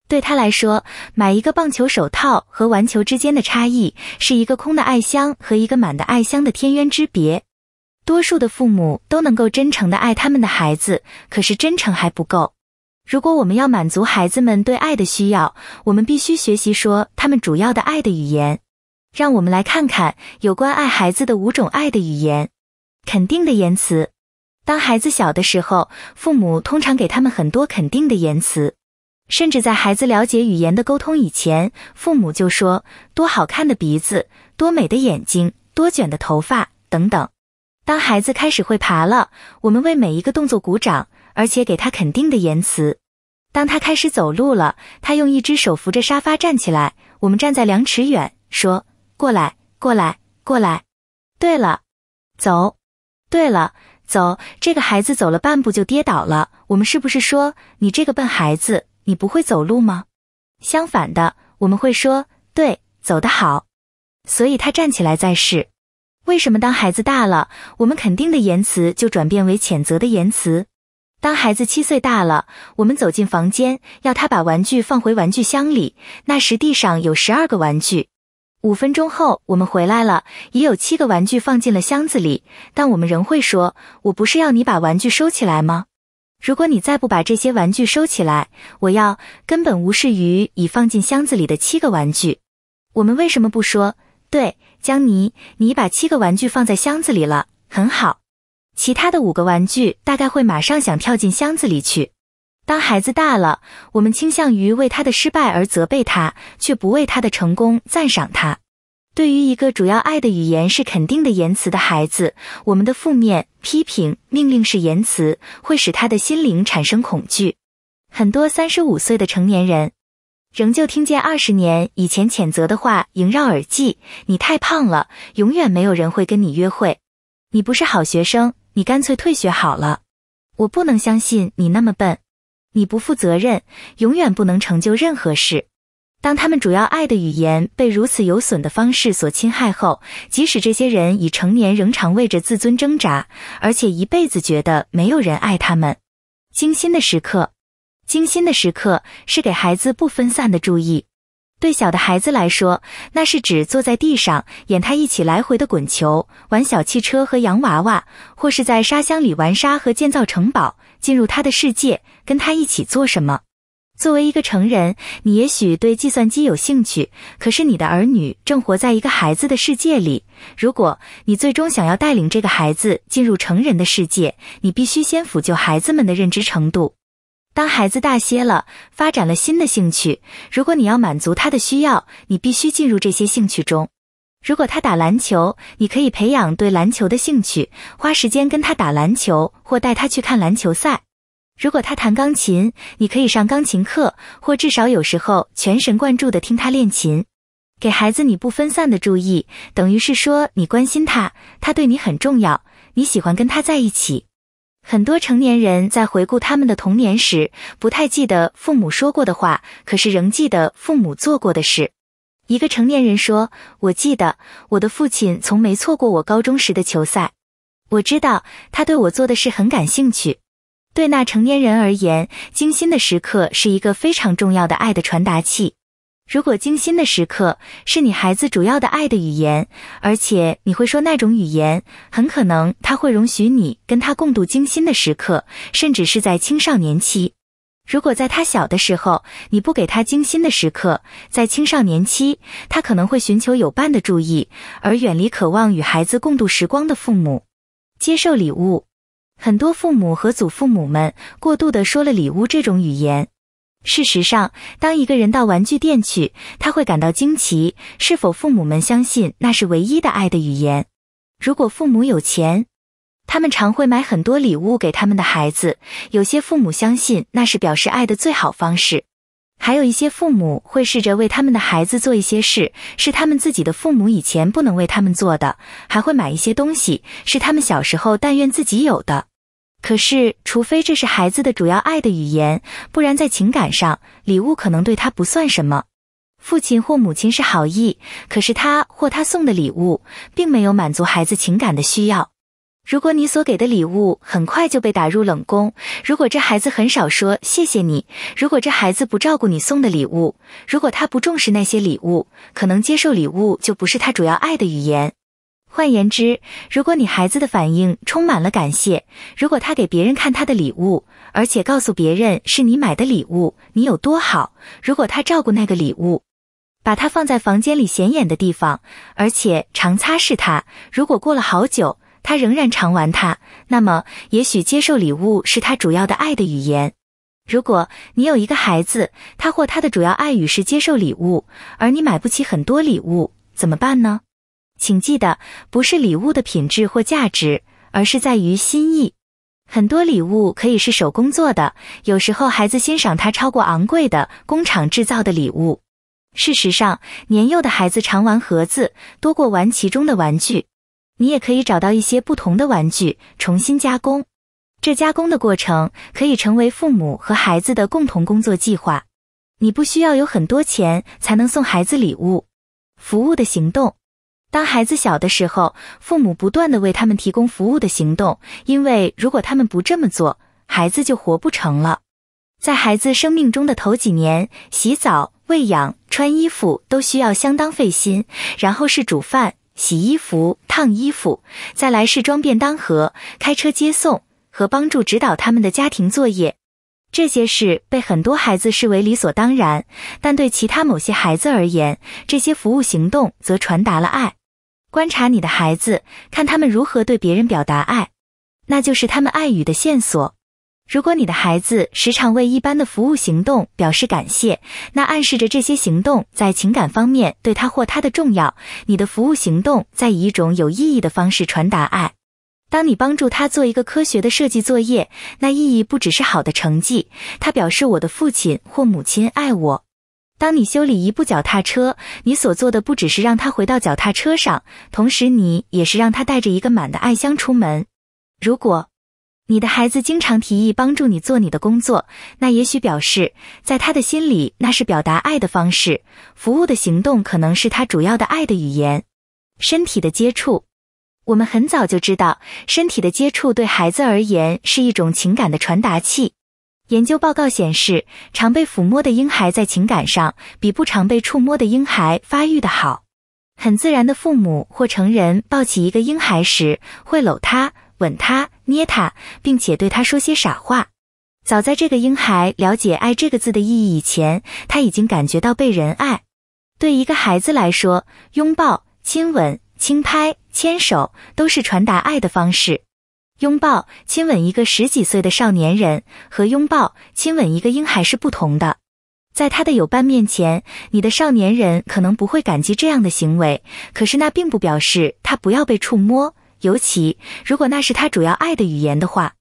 对他来说，买一个棒球手套和玩球之间的差异，是一个空的爱箱和一个满的爱箱的天渊之别。多数的父母都能够真诚的爱他们的孩子，可是真诚还不够。如果我们要满足孩子们对爱的需要，我们必须学习说他们主要的爱的语言。让我们来看看有关爱孩子的五种爱的语言。肯定的言辞。当孩子小的时候，父母通常给他们很多肯定的言辞，甚至在孩子了解语言的沟通以前，父母就说：“多好看的鼻子，多美的眼睛，多卷的头发，等等。”当孩子开始会爬了，我们为每一个动作鼓掌，而且给他肯定的言辞。当他开始走路了，他用一只手扶着沙发站起来，我们站在两尺远，说。过来，过来，过来。对了，走。对了，走。这个孩子走了半步就跌倒了。我们是不是说你这个笨孩子，你不会走路吗？相反的，我们会说对，走得好。所以他站起来再试。为什么当孩子大了，我们肯定的言辞就转变为谴责的言辞？当孩子七岁大了，我们走进房间要他把玩具放回玩具箱里，那时地上有十二个玩具。五分钟后，我们回来了，已有七个玩具放进了箱子里，但我们仍会说：“我不是要你把玩具收起来吗？”如果你再不把这些玩具收起来，我要根本无视于已放进箱子里的七个玩具。我们为什么不说？对，江尼，你把七个玩具放在箱子里了，很好。其他的五个玩具大概会马上想跳进箱子里去。当孩子大了，我们倾向于为他的失败而责备他，却不为他的成功赞赏他。对于一个主要爱的语言是肯定的言辞的孩子，我们的负面批评、命令式言辞会使他的心灵产生恐惧。很多三十五岁的成年人，仍旧听见二十年以前谴责的话萦绕耳际：你太胖了，永远没有人会跟你约会；你不是好学生，你干脆退学好了；我不能相信你那么笨。你不负责任，永远不能成就任何事。当他们主要爱的语言被如此有损的方式所侵害后，即使这些人已成年，仍常为着自尊挣扎，而且一辈子觉得没有人爱他们。精心的时刻，精心的时刻是给孩子不分散的注意。对小的孩子来说，那是指坐在地上，演他一起来回的滚球，玩小汽车和洋娃娃，或是在沙箱里玩沙和建造城堡，进入他的世界。跟他一起做什么？作为一个成人，你也许对计算机有兴趣，可是你的儿女正活在一个孩子的世界里。如果你最终想要带领这个孩子进入成人的世界，你必须先辅救孩子们的认知程度。当孩子大些了，发展了新的兴趣，如果你要满足他的需要，你必须进入这些兴趣中。如果他打篮球，你可以培养对篮球的兴趣，花时间跟他打篮球，或带他去看篮球赛。如果他弹钢琴，你可以上钢琴课，或至少有时候全神贯注的听他练琴。给孩子你不分散的注意，等于是说你关心他，他对你很重要，你喜欢跟他在一起。很多成年人在回顾他们的童年时，不太记得父母说过的话，可是仍记得父母做过的事。一个成年人说：“我记得我的父亲从没错过我高中时的球赛，我知道他对我做的事很感兴趣。”对那成年人而言，精心的时刻是一个非常重要的爱的传达器。如果精心的时刻是你孩子主要的爱的语言，而且你会说那种语言，很可能他会容许你跟他共度精心的时刻，甚至是在青少年期。如果在他小的时候你不给他精心的时刻，在青少年期他可能会寻求有伴的注意，而远离渴望与孩子共度时光的父母。接受礼物。很多父母和祖父母们过度的说了礼物这种语言。事实上，当一个人到玩具店去，他会感到惊奇。是否父母们相信那是唯一的爱的语言？如果父母有钱，他们常会买很多礼物给他们的孩子。有些父母相信那是表示爱的最好方式。还有一些父母会试着为他们的孩子做一些事，是他们自己的父母以前不能为他们做的，还会买一些东西，是他们小时候但愿自己有的。可是，除非这是孩子的主要爱的语言，不然在情感上，礼物可能对他不算什么。父亲或母亲是好意，可是他或他送的礼物，并没有满足孩子情感的需要。如果你所给的礼物很快就被打入冷宫，如果这孩子很少说谢谢你，如果这孩子不照顾你送的礼物，如果他不重视那些礼物，可能接受礼物就不是他主要爱的语言。换言之，如果你孩子的反应充满了感谢，如果他给别人看他的礼物，而且告诉别人是你买的礼物，你有多好。如果他照顾那个礼物，把它放在房间里显眼的地方，而且常擦拭它。如果过了好久，他仍然常玩它，那么也许接受礼物是他主要的爱的语言。如果你有一个孩子，他或他的主要爱语是接受礼物，而你买不起很多礼物，怎么办呢？请记得，不是礼物的品质或价值，而是在于心意。很多礼物可以是手工做的，有时候孩子欣赏它超过昂贵的工厂制造的礼物。事实上，年幼的孩子常玩盒子多过玩其中的玩具。你也可以找到一些不同的玩具重新加工，这加工的过程可以成为父母和孩子的共同工作计划。你不需要有很多钱才能送孩子礼物。服务的行动，当孩子小的时候，父母不断的为他们提供服务的行动，因为如果他们不这么做，孩子就活不成了。在孩子生命中的头几年，洗澡、喂养、穿衣服都需要相当费心，然后是煮饭。洗衣服、烫衣服，再来试装便当盒、开车接送和帮助指导他们的家庭作业，这些事被很多孩子视为理所当然。但对其他某些孩子而言，这些服务行动则传达了爱。观察你的孩子，看他们如何对别人表达爱，那就是他们爱语的线索。如果你的孩子时常为一般的服务行动表示感谢，那暗示着这些行动在情感方面对他或他的重要。你的服务行动在以一种有意义的方式传达爱。当你帮助他做一个科学的设计作业，那意义不只是好的成绩，它表示我的父亲或母亲爱我。当你修理一部脚踏车，你所做的不只是让他回到脚踏车上，同时你也是让他带着一个满的爱箱出门。如果。你的孩子经常提议帮助你做你的工作，那也许表示在他的心里那是表达爱的方式。服务的行动可能是他主要的爱的语言。身体的接触，我们很早就知道，身体的接触对孩子而言是一种情感的传达器。研究报告显示，常被抚摸的婴孩在情感上比不常被触摸的婴孩发育的好。很自然的，父母或成人抱起一个婴孩时会搂他。吻他，捏他，并且对他说些傻话。早在这个婴孩了解“爱”这个字的意义以前，他已经感觉到被人爱。对一个孩子来说，拥抱、亲吻、轻拍、牵手，都是传达爱的方式。拥抱、亲吻一个十几岁的少年人，和拥抱、亲吻一个婴孩是不同的。在他的友伴面前，你的少年人可能不会感激这样的行为，可是那并不表示他不要被触摸。尤其如果那是他主要爱的语言的话，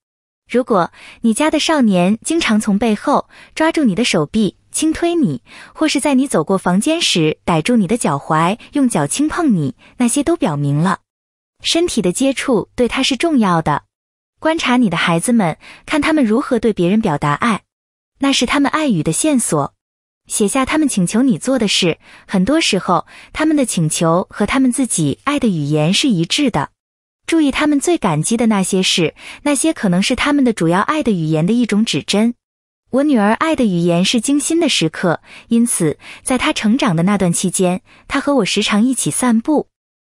如果你家的少年经常从背后抓住你的手臂，轻推你，或是在你走过房间时逮住你的脚踝，用脚轻碰你，那些都表明了身体的接触对他是重要的。观察你的孩子们，看他们如何对别人表达爱，那是他们爱语的线索。写下他们请求你做的事，很多时候他们的请求和他们自己爱的语言是一致的。注意他们最感激的那些事，那些可能是他们的主要爱的语言的一种指针。我女儿爱的语言是精心的时刻，因此在她成长的那段期间，她和我时常一起散步。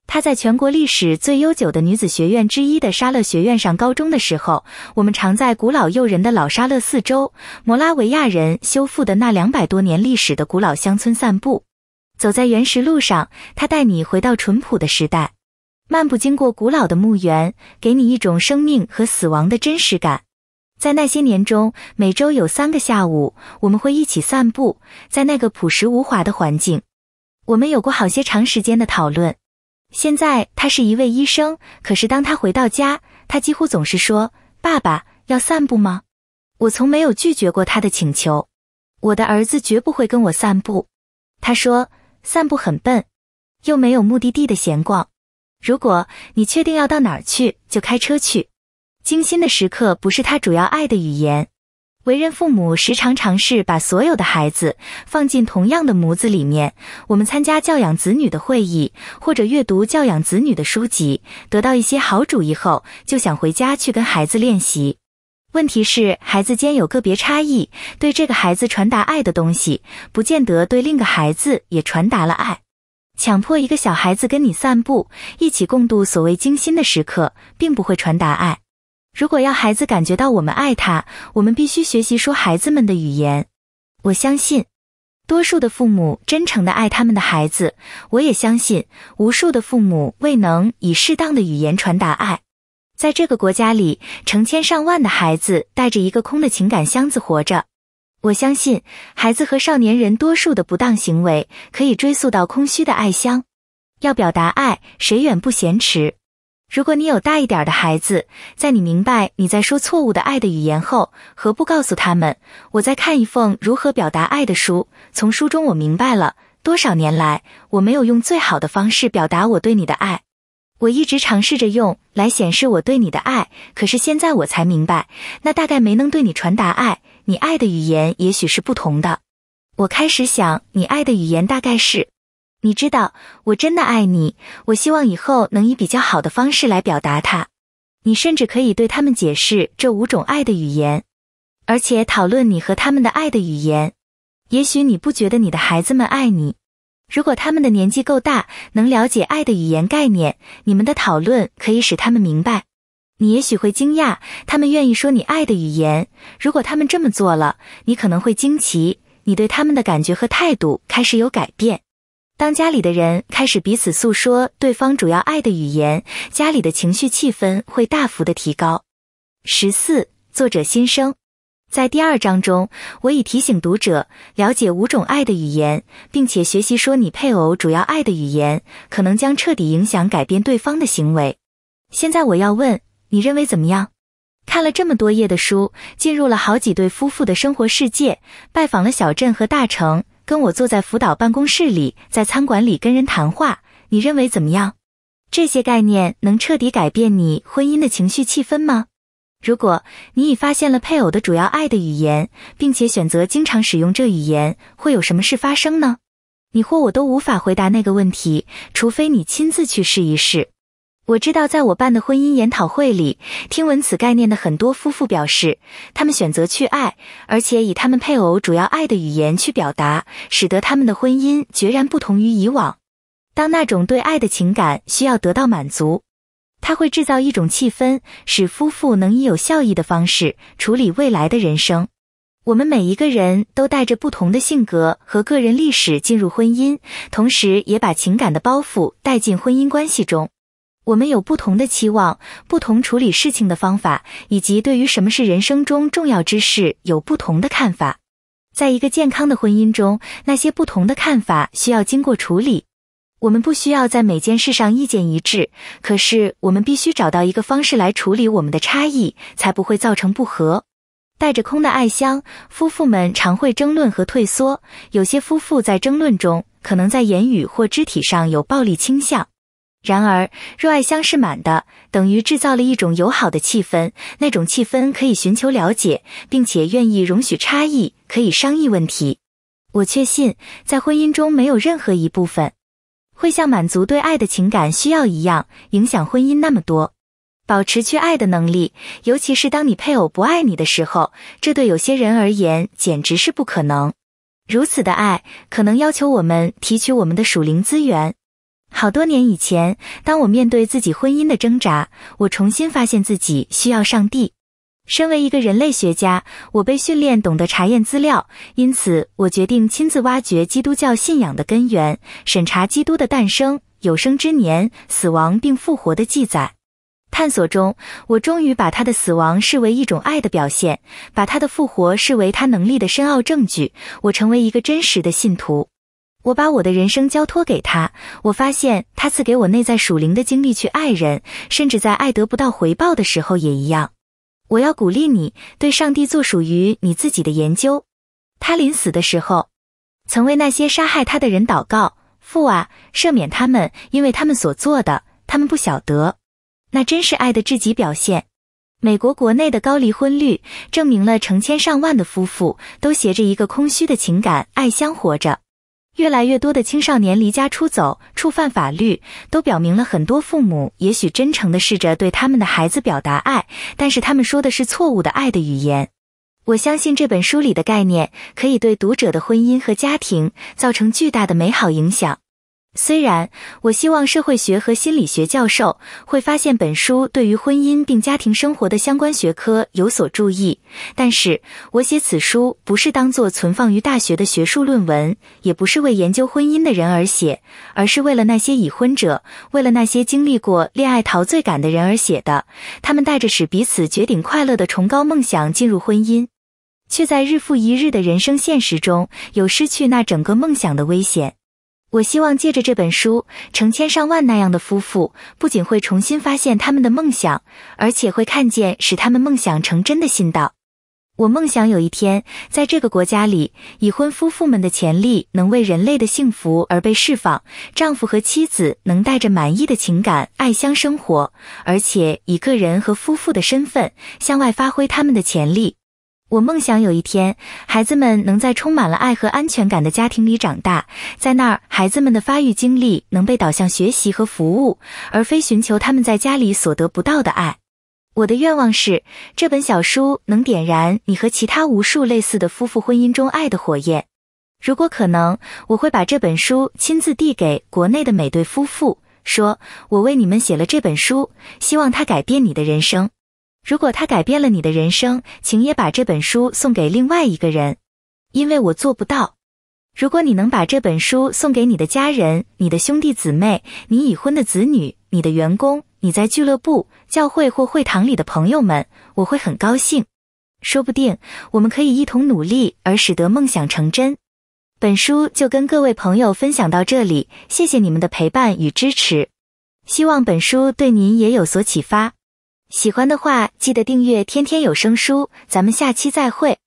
她在全国历史最悠久的女子学院之一的沙勒学院上高中的时候，我们常在古老诱人的老沙勒四周，摩拉维亚人修复的那两百多年历史的古老乡村散步。走在原石路上，他带你回到淳朴的时代。漫步经过古老的墓园，给你一种生命和死亡的真实感。在那些年中，每周有三个下午，我们会一起散步在那个朴实无华的环境。我们有过好些长时间的讨论。现在他是一位医生，可是当他回到家，他几乎总是说：“爸爸要散步吗？”我从没有拒绝过他的请求。我的儿子绝不会跟我散步。他说：“散步很笨，又没有目的地的闲逛。”如果你确定要到哪儿去，就开车去。精心的时刻不是他主要爱的语言。为人父母时常尝试把所有的孩子放进同样的模子里面。我们参加教养子女的会议，或者阅读教养子女的书籍，得到一些好主意后，就想回家去跟孩子练习。问题是，孩子间有个别差异，对这个孩子传达爱的东西，不见得对另一个孩子也传达了爱。强迫一个小孩子跟你散步，一起共度所谓精心的时刻，并不会传达爱。如果要孩子感觉到我们爱他，我们必须学习说孩子们的语言。我相信，多数的父母真诚的爱他们的孩子。我也相信，无数的父母未能以适当的语言传达爱。在这个国家里，成千上万的孩子带着一个空的情感箱子活着。我相信，孩子和少年人多数的不当行为，可以追溯到空虚的爱乡。要表达爱，谁远不嫌迟？如果你有大一点的孩子，在你明白你在说错误的爱的语言后，何不告诉他们，我在看一封如何表达爱的书。从书中我明白了，多少年来我没有用最好的方式表达我对你的爱。我一直尝试着用来显示我对你的爱，可是现在我才明白，那大概没能对你传达爱。你爱的语言也许是不同的，我开始想，你爱的语言大概是，你知道，我真的爱你，我希望以后能以比较好的方式来表达它。你甚至可以对他们解释这五种爱的语言，而且讨论你和他们的爱的语言。也许你不觉得你的孩子们爱你，如果他们的年纪够大，能了解爱的语言概念，你们的讨论可以使他们明白。你也许会惊讶，他们愿意说你爱的语言。如果他们这么做了，你可能会惊奇，你对他们的感觉和态度开始有改变。当家里的人开始彼此诉说对方主要爱的语言，家里的情绪气氛会大幅的提高。十四，作者心声，在第二章中，我已提醒读者了解五种爱的语言，并且学习说你配偶主要爱的语言，可能将彻底影响改变对方的行为。现在我要问。你认为怎么样？看了这么多页的书，进入了好几对夫妇的生活世界，拜访了小镇和大城，跟我坐在辅导办公室里，在餐馆里跟人谈话。你认为怎么样？这些概念能彻底改变你婚姻的情绪气氛吗？如果你已发现了配偶的主要爱的语言，并且选择经常使用这语言，会有什么事发生呢？你或我都无法回答那个问题，除非你亲自去试一试。我知道，在我办的婚姻研讨会里，听闻此概念的很多夫妇表示，他们选择去爱，而且以他们配偶主要爱的语言去表达，使得他们的婚姻决然不同于以往。当那种对爱的情感需要得到满足，它会制造一种气氛，使夫妇能以有效益的方式处理未来的人生。我们每一个人都带着不同的性格和个人历史进入婚姻，同时也把情感的包袱带进婚姻关系中。我们有不同的期望，不同处理事情的方法，以及对于什么是人生中重要之事有不同的看法。在一个健康的婚姻中，那些不同的看法需要经过处理。我们不需要在每件事上意见一致，可是我们必须找到一个方式来处理我们的差异，才不会造成不和。带着空的爱箱，夫妇们常会争论和退缩。有些夫妇在争论中，可能在言语或肢体上有暴力倾向。然而，若爱香是满的，等于制造了一种友好的气氛，那种气氛可以寻求了解，并且愿意容许差异，可以商议问题。我确信，在婚姻中没有任何一部分会像满足对爱的情感需要一样影响婚姻那么多。保持去爱的能力，尤其是当你配偶不爱你的时候，这对有些人而言简直是不可能。如此的爱，可能要求我们提取我们的属灵资源。好多年以前，当我面对自己婚姻的挣扎，我重新发现自己需要上帝。身为一个人类学家，我被训练懂得查验资料，因此我决定亲自挖掘基督教信仰的根源，审查基督的诞生、有生之年、死亡并复活的记载。探索中，我终于把他的死亡视为一种爱的表现，把他的复活视为他能力的深奥证据。我成为一个真实的信徒。我把我的人生交托给他，我发现他赐给我内在属灵的精力去爱人，甚至在爱得不到回报的时候也一样。我要鼓励你对上帝做属于你自己的研究。他临死的时候，曾为那些杀害他的人祷告：“父啊，赦免他们，因为他们所做的，他们不晓得。”那真是爱的至极表现。美国国内的高离婚率证明了成千上万的夫妇都携着一个空虚的情感爱相活着。越来越多的青少年离家出走、触犯法律，都表明了很多父母也许真诚地试着对他们的孩子表达爱，但是他们说的是错误的爱的语言。我相信这本书里的概念可以对读者的婚姻和家庭造成巨大的美好影响。虽然我希望社会学和心理学教授会发现本书对于婚姻并家庭生活的相关学科有所注意，但是我写此书不是当做存放于大学的学术论文，也不是为研究婚姻的人而写，而是为了那些已婚者，为了那些经历过恋爱陶醉感的人而写的。他们带着使彼此绝顶快乐的崇高梦想进入婚姻，却在日复一日的人生现实中有失去那整个梦想的危险。我希望借着这本书，成千上万那样的夫妇不仅会重新发现他们的梦想，而且会看见使他们梦想成真的信道。我梦想有一天，在这个国家里，已婚夫妇们的潜力能为人类的幸福而被释放，丈夫和妻子能带着满意的情感爱相生活，而且以个人和夫妇的身份向外发挥他们的潜力。我梦想有一天，孩子们能在充满了爱和安全感的家庭里长大，在那儿，孩子们的发育精力能被导向学习和服务，而非寻求他们在家里所得不到的爱。我的愿望是，这本小书能点燃你和其他无数类似的夫妇婚姻中爱的火焰。如果可能，我会把这本书亲自递给国内的每对夫妇，说我为你们写了这本书，希望它改变你的人生。如果它改变了你的人生，请也把这本书送给另外一个人，因为我做不到。如果你能把这本书送给你的家人、你的兄弟姊妹、你已婚的子女、你的员工、你在俱乐部、教会或会堂里的朋友们，我会很高兴。说不定我们可以一同努力，而使得梦想成真。本书就跟各位朋友分享到这里，谢谢你们的陪伴与支持，希望本书对您也有所启发。喜欢的话，记得订阅天天有声书，咱们下期再会。